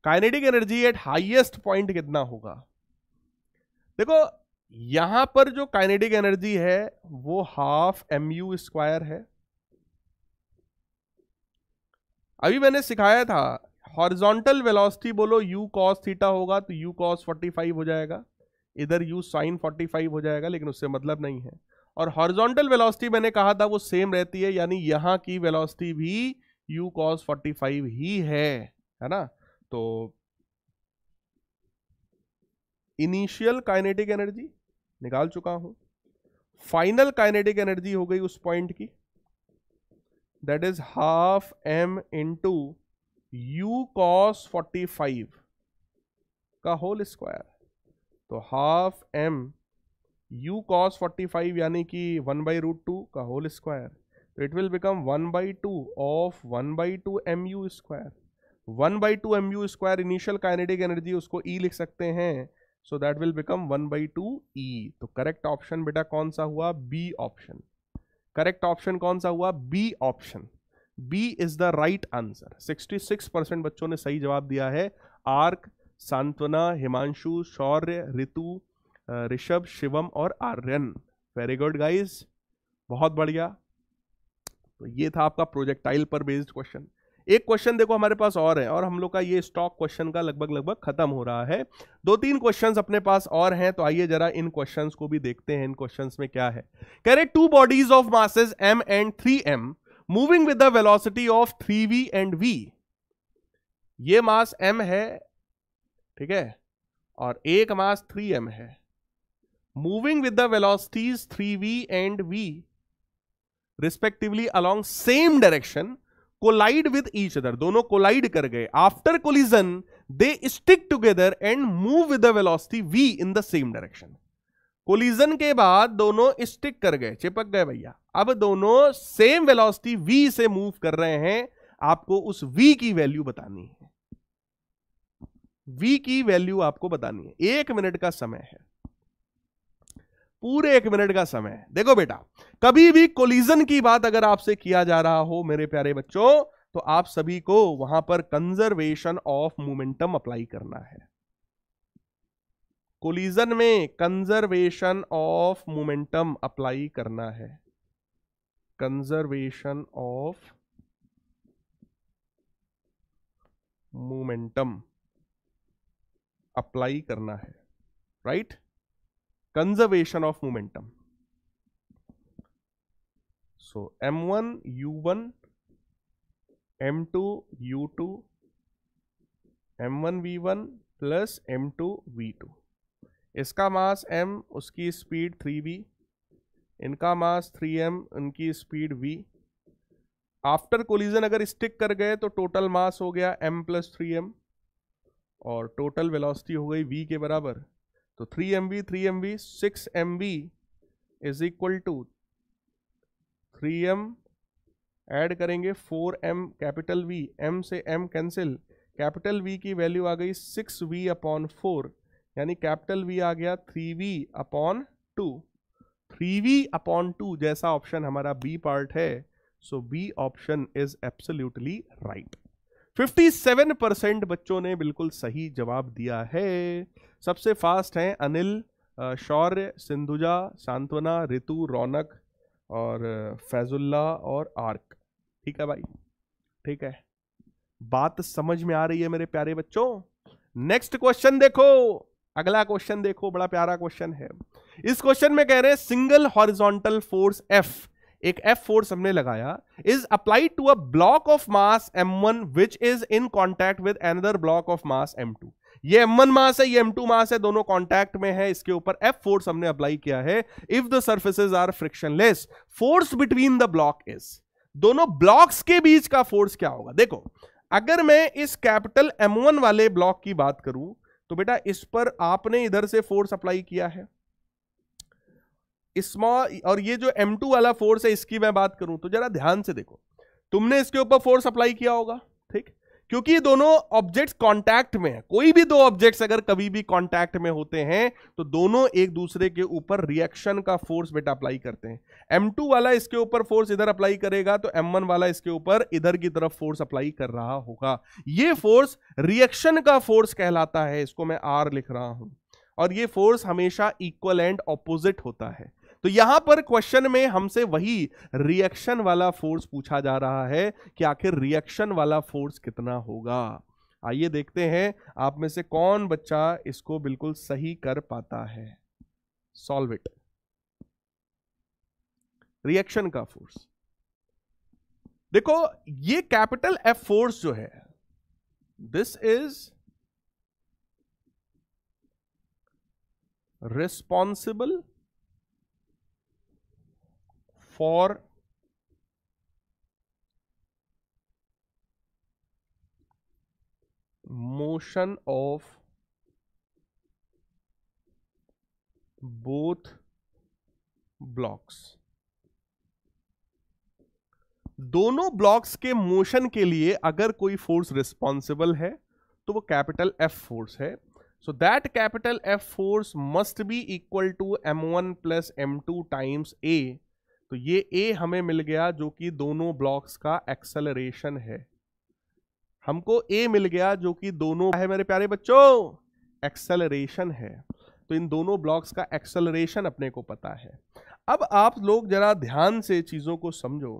kinetic energy at highest point कितना होगा देखो यहां पर जो काइनेटिक एनर्जी है वो हाफ एम यू स्क्वायर है अभी मैंने सिखाया था हॉरिजॉन्टल वेलोसिटी बोलो यू कॉस थीटा होगा तो यू कॉस 45 हो जाएगा इधर यू साइन 45 हो जाएगा लेकिन उससे मतलब नहीं है और हॉरिजॉन्टल वेलोसिटी मैंने कहा था वो सेम रहती है यानी यहाँ की वेलोसिटी भी यू कॉस 45 ही है है ना तो इनिशियल काइनेटिक एनर्जी निकाल चुका हूँ फाइनल काइनेटिक एनर्जी हो गई उस पॉइंट की that is half m into u cos forty five का होल स्क्वायर तो half m u cos forty five यानी कि वन बाई रूट टू का होल स्क्वायर तो it will become one by two of one by two m u square one by two m u square initial kinetic energy उसको E e लिख सकते हैं so that will become one by two E तो correct option बेटा कौन सा हुआ B option correct option कौन सा हुआ B option B is the right answer 66 percent बच्चों ने सही जवाब दिया है आर्क सांत्वना हिमांशु शौर्य ऋतु ऋषभ शिवम और आर्यन वेरी गुड गाइज बहुत बढ़िया तो ये था आपका प्रोजेक्टाइल पर बेस्ड क्वेश्चन एक क्वेश्चन देखो हमारे पास और है और हम लोग का ये स्टॉक क्वेश्चन का लगभग लगभग खत्म हो रहा है दो तीन क्वेश्चंस अपने पास और हैं तो आइए जरा इन क्वेश्चंस को भी देखते हैं इन क्वेश्चंस में क्या है कह रहे two bodies of masses M and three M moving with the velocity of three V and V ये मास एम है ठीक है और एक मास थ्री एम है moving with the velocities three V and V respectively along same direction collide with each other दोनों collide कर गए after collision they stick together and move with velocity V in the same direction collision के बाद दोनों stick कर गए चिपक गए भैया अब दोनों सेम वेलोसिटी वी से मूव कर रहे हैं आपको उस वी की वैल्यू बतानी है वी की वैल्यू आपको बतानी है एक मिनट का समय है पूरे एक मिनट का समय है देखो बेटा कभी भी कोलिजन की बात अगर आपसे किया जा रहा हो मेरे प्यारे बच्चों तो आप सभी को वहां पर कंजर्वेशन ऑफ मोमेंटम अप्लाई करना है कोलिजन में कंजर्वेशन ऑफ मोमेंटम अप्लाई करना है कंजर्वेशन ऑफ मोमेंटम अप्लाई करना है right right? Conservation of momentum so M one you one M two you two M one V one plus M two V two इसका mass m उसकी speed 3v इनका mass 3m उनकी speed v after collision अगर stick कर गए तो total mass हो गया m प्लस थ्री और टोटल वेलोसिटी हो गई v के बराबर तो three M V three M V six M V is equal to three M add करेंगे four M capital V M से एम कैंसिल कैपिटल वी की वैल्यू आ गई सिक्स वी अपॉन फोर यानी कैपिटल वी आ गया three V upon two three V upon two जैसा option हमारा बी पार्ट है so B option is absolutely right 57 percent बच्चों ने बिल्कुल सही जवाब दिया है सबसे फास्ट हैं अनिल शौर्य सिंधुजा सांत्वना ऋतु रौनक और फैजुल्ला और आर्क ठीक है भाई ठीक है बात समझ में आ रही है मेरे प्यारे बच्चों नेक्स्ट क्वेश्चन देखो अगला क्वेश्चन देखो बड़ा प्यारा क्वेश्चन है इस क्वेश्चन में कह रहे हैं सिंगल हॉरिजॉन्टल फोर्स एफ एक एफ फोर्स हमने लगाया is applied to a block of mass M one which is in contact with another block of mass M two ये M1 वन मास है ये M2 टू मास है दोनों contact में है इसके ऊपर F फोर्स हमने अप्लाई किया है if the surfaces are frictionless force between the block is दोनों ब्लॉक्स के बीच का फोर्स क्या होगा देखो अगर मैं इस कैपिटल M1 वाले ब्लॉक की बात करूं तो बेटा इस पर आपने इधर से फोर्स अप्लाई किया है स्मॉल और ये जो एम टू वाला फोर्स है इसकी मैं बात करूं तो जरा ध्यान से देखो तुमने इसके ऊपर फोर्स अप्लाई किया होगा ठीक क्योंकि ये दोनों ऑब्जेक्ट्स कांटेक्ट में है कोई भी दो ऑब्जेक्ट्स अगर कभी भी कांटेक्ट में होते हैं तो दोनों एक दूसरे के ऊपर रिएक्शन का फोर्स बेटा अप्लाई करते हैं M2 वाला इसके ऊपर फोर्स इधर अप्लाई करेगा तो M1 वाला इसके ऊपर इधर की तरफ फोर्स अप्लाई कर रहा होगा ये फोर्स रिएक्शन का फोर्स कहलाता है इसको मैं आर लिख रहा हूं और ये फोर्स हमेशा इक्वल एंड ऑपोजिट होता है तो यहां पर क्वेश्चन में हमसे वही रिएक्शन वाला फोर्स पूछा जा रहा है कि आखिर रिएक्शन वाला फोर्स कितना होगा आइए देखते हैं आप में से कौन बच्चा इसको बिल्कुल सही कर पाता है सॉल्व इट रिएक्शन का फोर्स देखो ये कैपिटल एफ फोर्स जो है this is responsible for motion of both blocks दोनों ब्लॉक्स के मोशन के लिए अगर कोई फोर्स रिस्पॉन्सिबल है तो वो कैपिटल एफ फोर्स है so that capital F force must be equal to M one plus M two times A तो ये ए हमें मिल गया जो कि दोनों ब्लॉक्स का एक्सेलरेशन है हमको ए मिल गया जो कि दोनों है मेरे प्यारे बच्चों एक्सेलरेशन है तो इन दोनों ब्लॉक्स का एक्सेलरेशन अपने को पता है अब आप लोग जरा ध्यान से चीजों को समझो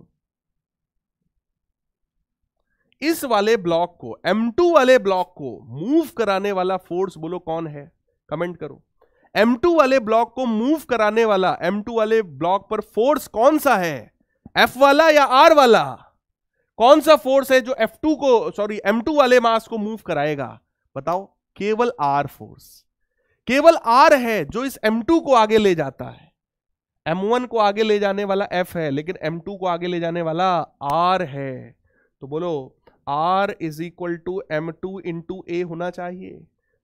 इस वाले ब्लॉक को M2 वाले ब्लॉक को मूव कराने वाला फोर्स बोलो कौन है कमेंट करो M2 वाले ब्लॉक को मूव कराने वाला M2 वाले ब्लॉक पर फोर्स कौन सा है F वाला या R वाला कौन सा फोर्स है जो F2 को सॉरी M2 वाले मास को मूव कराएगा बताओ केवल R फोर्स केवल R है जो इस M2 को आगे ले जाता है M1 को आगे ले जाने वाला F है लेकिन M2 को आगे ले जाने वाला R है तो बोलो R is equal to M two into A होना चाहिए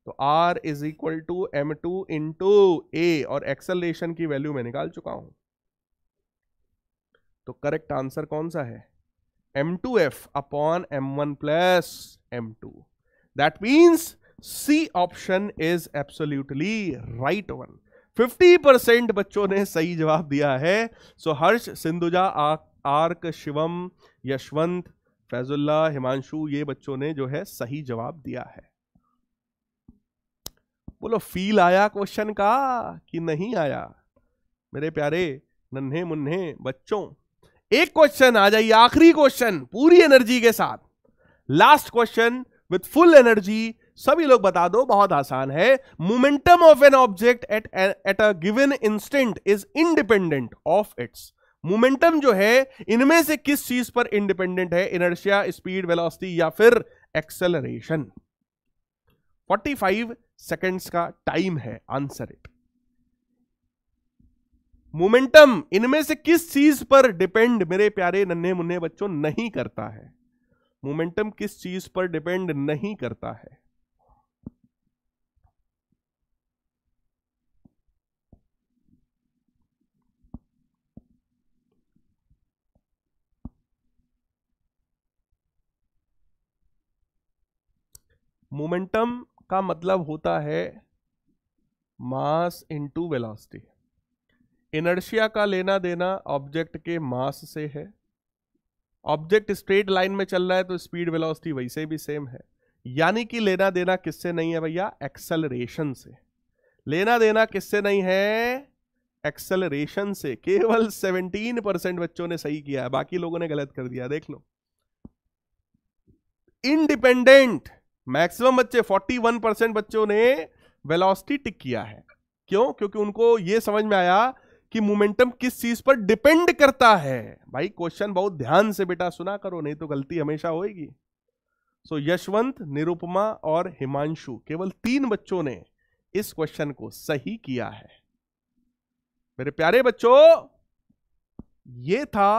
तो R is equal to M two into A और एक्सलेशन की वैल्यू मैं निकाल चुका हूं तो करेक्ट आंसर कौन सा है M two F upon M one plus M two that means C option is absolutely right one 50% बच्चों ने सही जवाब दिया है सो so, हर्ष सिंधुजा आर्क शिवम यशवंत फैजुल्ला हिमांशु ये बच्चों ने जो है सही जवाब दिया है बोलो फील आया क्वेश्चन का कि नहीं आया मेरे प्यारे नन्हे मुन्ने बच्चों एक क्वेश्चन आ जाइए आखिरी क्वेश्चन पूरी एनर्जी के साथ last question with full energy सभी लोग बता दो बहुत आसान है momentum of an object at at a given instant is independent of its momentum जो है इनमें से किस चीज पर इंडिपेंडेंट है इनर्शिया स्पीड वेलोसिटी या फिर एक्सेलरेशन 45 सेकेंड्स का टाइम है आंसर इट मोमेंटम इनमें से किस चीज पर डिपेंड मेरे प्यारे नन्हे मुन्ने बच्चों नहीं करता है मोमेंटम किस चीज पर डिपेंड नहीं करता है मोमेंटम का मतलब होता है मास इनटू वेलोसिटी इनर्शिया का लेना देना ऑब्जेक्ट के मास से है ऑब्जेक्ट स्ट्रेट लाइन में चल रहा है तो स्पीड वेलोसिटी वैसे भी सेम है यानी कि लेना देना किससे नहीं है भैया एक्सेलरेशन से लेना देना किससे नहीं है एक्सेलरेशन से केवल 17 परसेंट बच्चों ने सही किया है बाकी लोगों ने गलत कर दिया देख लो इंडिपेंडेंट मैक्सिमम बच्चे 41 परसेंट बच्चों ने वेलोसिटी टिक किया है क्यों क्योंकि उनको ये समझ में आया कि मोमेंटम किस चीज पर डिपेंड करता है भाई क्वेश्चन बहुत ध्यान से बेटा सुना करो नहीं तो गलती हमेशा होगी सो so, यशवंत निरुपमा और हिमांशु केवल तीन बच्चों ने इस क्वेश्चन को सही किया है मेरे प्यारे बच्चों ये था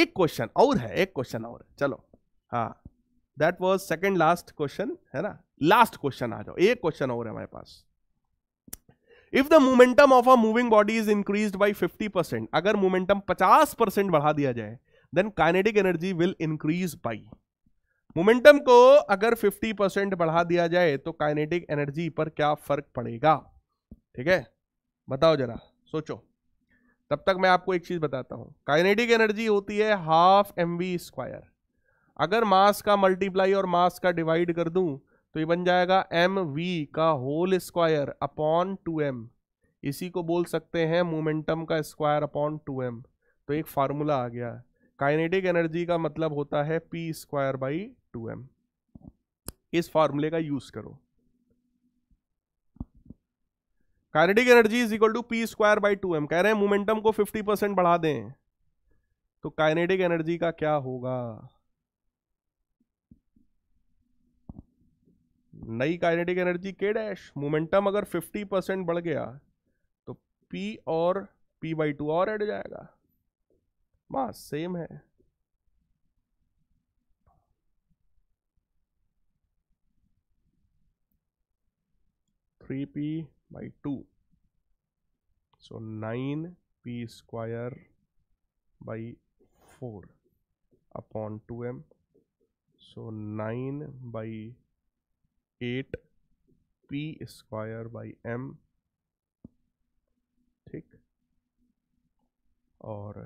एक क्वेश्चन और है एक क्वेश्चन और है चलो हाँ that was second last question है ना लास्ट क्वेश्चन आ जाओ एक क्वेश्चन और है हमारे पास if the momentum of a moving body is increase by fifty percent अगर मोमेंटम पचास परसेंट बढ़ा दिया जाए then kinetic energy will increase by momentum को अगर 50 परसेंट बढ़ा दिया जाए तो काइनेटिक एनर्जी पर क्या फर्क पड़ेगा ठीक है बताओ जरा सोचो तब तक मैं आपको एक चीज बताता हूं काइनेटिक एनर्जी होती है हाफ एम वी स्क्वायर अगर मास का मल्टीप्लाई और मास का डिवाइड कर दूं तो ये बन जाएगा एम वी का whole square upon two M इसी को बोल सकते हैं मोमेंटम का स्क्वायर अपॉन टू एम तो एक फार्मूला आ गया काइनेटिक एनर्जी का मतलब होता है P square by two M इस फार्मूले का यूज करो kinetic energy is equal to P square by two M कह रहे हैं मोमेंटम को फिफ्टी परसेंट बढ़ा दें तो काइनेटिक एनर्जी का क्या होगा नई काइनेटिक एनर्जी के डैश मोमेंटम अगर 50 परसेंट बढ़ गया तो पी और पी बाई टू और एड जाएगा मास सेम है three P by two so nine P square by four upon two M so nine by eight P square by M ठीक और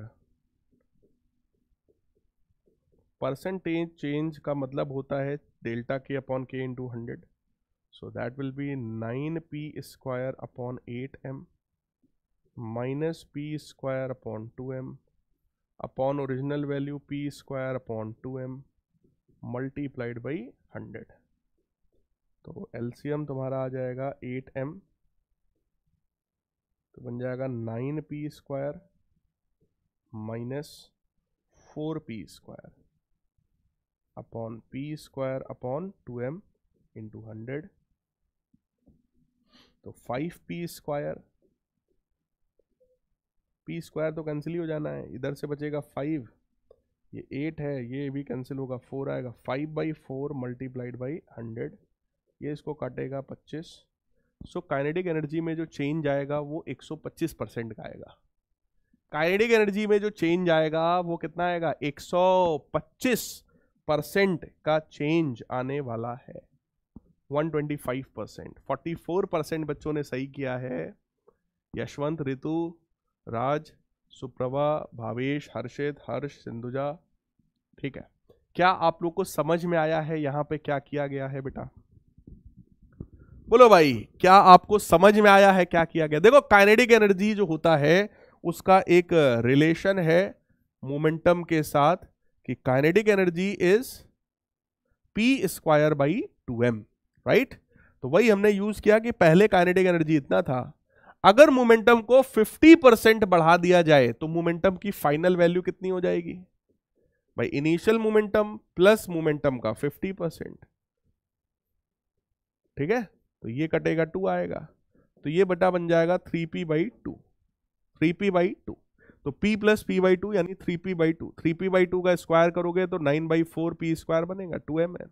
परसेंटेज चेंज का मतलब होता है delta K upon K into hundred so that will be nine P square upon eight M minus P square upon two M upon original value P square upon two M multiplied by hundred तो LCM तुम्हारा आ जाएगा eight M तो बन जाएगा nine P square minus four P square upon P square upon two M into hundred तो five P square P square तो cancel ही हो जाना है इधर से बचेगा फाइव ये एट है ये भी कैंसिल होगा फोर आएगा five by four multiplied by hundred ये इसको काटेगा 25 सो काइनेटिक एनर्जी में जो चेंज आएगा वो 125 परसेंट का आएगा काइनेटिक एनर्जी में जो चेंज आएगा वो कितना आएगा 125 परसेंट का चेंज आने वाला है 125 परसेंट फोर्टी परसेंट बच्चों ने सही किया है यशवंत ऋतु राज सुप्रभा भावेश हर्षित हर्ष सिंधुजा ठीक है क्या आप लोग को समझ में आया है यहाँ पे क्या किया गया है बेटा बोलो भाई क्या आपको समझ में आया है क्या किया गया देखो काइनेटिक एनर्जी जो होता है उसका एक रिलेशन है मोमेंटम के साथ कि kinetic energy is P square by two M right तो वही हमने यूज किया कि पहले काइनेटिक एनर्जी इतना था अगर मोमेंटम को 50 परसेंट बढ़ा दिया जाए तो मोमेंटम की फाइनल वैल्यू कितनी हो जाएगी भाई इनिशियल मोमेंटम प्लस मोमेंटम का 50 परसेंट ठीक है तो ये कटेगा टू आएगा तो ये बटा बन जाएगा three P by two three P by two तो P plus P by two यानी three P by two three P by two का स्क्वायर करोगे तो nine by four P square बनेगा टू एम एम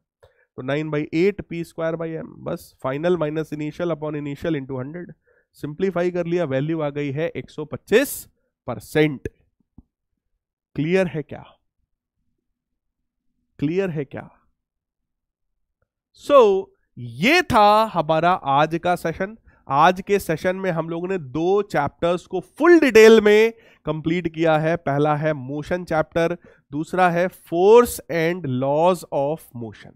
तो nine by eight P square by M बस final minus initial upon initial into hundred simplify कर लिया value आ गई है एक सौ पच्चीस परसेंट क्लियर है क्या क्लियर है क्या सो so, ये था हमारा आज का सेशन आज के सेशन में हम लोगों ने दो चैप्टर्स को फुल डिटेल में कंप्लीट किया है पहला है मोशन चैप्टर दूसरा है force and laws of motion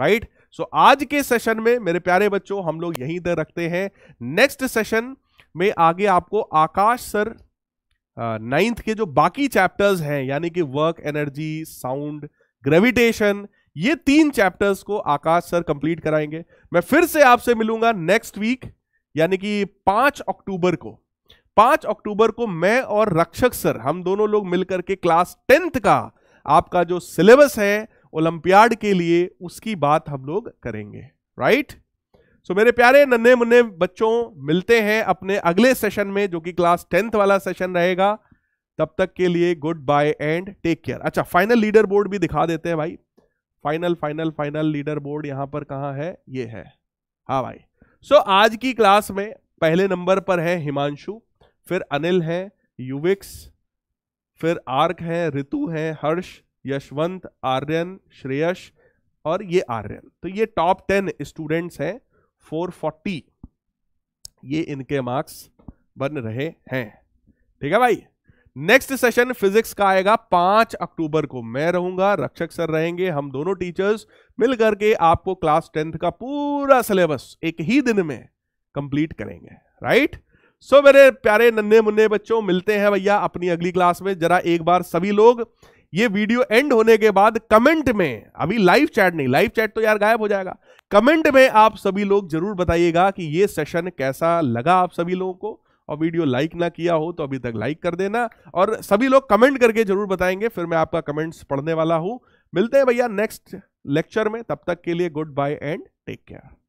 right so आज के सेशन में मेरे प्यारे बच्चों हम लोग यहीं तक रखते हैं नेक्स्ट सेशन में आगे आपको आकाश सर नाइन्थ के जो बाकी चैप्टर्स हैं यानी कि वर्क एनर्जी साउंड ग्रेविटेशन ये तीन चैप्टर्स को आकाश सर कंप्लीट कराएंगे मैं फिर से आपसे मिलूंगा नेक्स्ट वीक यानी कि पांच अक्टूबर को पांच अक्टूबर को मैं और रक्षक सर हम दोनों लोग मिलकर के क्लास टेंथ का आपका जो सिलेबस है ओलंपियाड के लिए उसकी बात हम लोग करेंगे राइट सो so, मेरे प्यारे नन्हे मुन्ने बच्चों मिलते हैं अपने अगले सेशन में जो कि क्लास टेंथ वाला सेशन रहेगा तब तक के लिए goodbye and take care अच्छा फाइनल लीडर बोर्ड भी दिखा देते हैं भाई final final final leader board यहाँ पर कहाँ है ये है हाँ भाई सो so, आज की क्लास में पहले नंबर पर है हिमांशु फिर अनिल है युविक्स फिर आर्क है ऋतु है हर्ष यशवंत आर्यन श्रेयस और ये आर्यन तो ये टॉप टेन स्टूडेंट्स हैं 440 ये इनके मार्क्स बन रहे हैं ठीक है भाई नेक्स्ट सेशन फिजिक्स का आएगा पांच अक्टूबर को मैं रहूंगा रक्षक सर रहेंगे हम दोनों टीचर्स मिल करके आपको क्लास टेंथ का पूरा सिलेबस एक ही दिन में कंप्लीट करेंगे राइट सो मेरे प्यारे नन्हे मुन्ने बच्चों मिलते हैं भैया अपनी अगली क्लास में जरा एक बार सभी लोग ये वीडियो एंड होने के बाद कमेंट में अभी लाइव चैट नहीं लाइव चैट तो यार गायब हो जाएगा कमेंट में आप सभी लोग जरूर बताइएगा कि ये सेशन कैसा लगा आप सभी लोगों को और वीडियो लाइक ना किया हो तो अभी तक लाइक कर देना और सभी लोग कमेंट करके जरूर बताएंगे फिर मैं आपका कमेंट्स पढ़ने वाला हूँ मिलते हैं भैया नेक्स्ट लेक्चर में तब तक के लिए goodbye and take care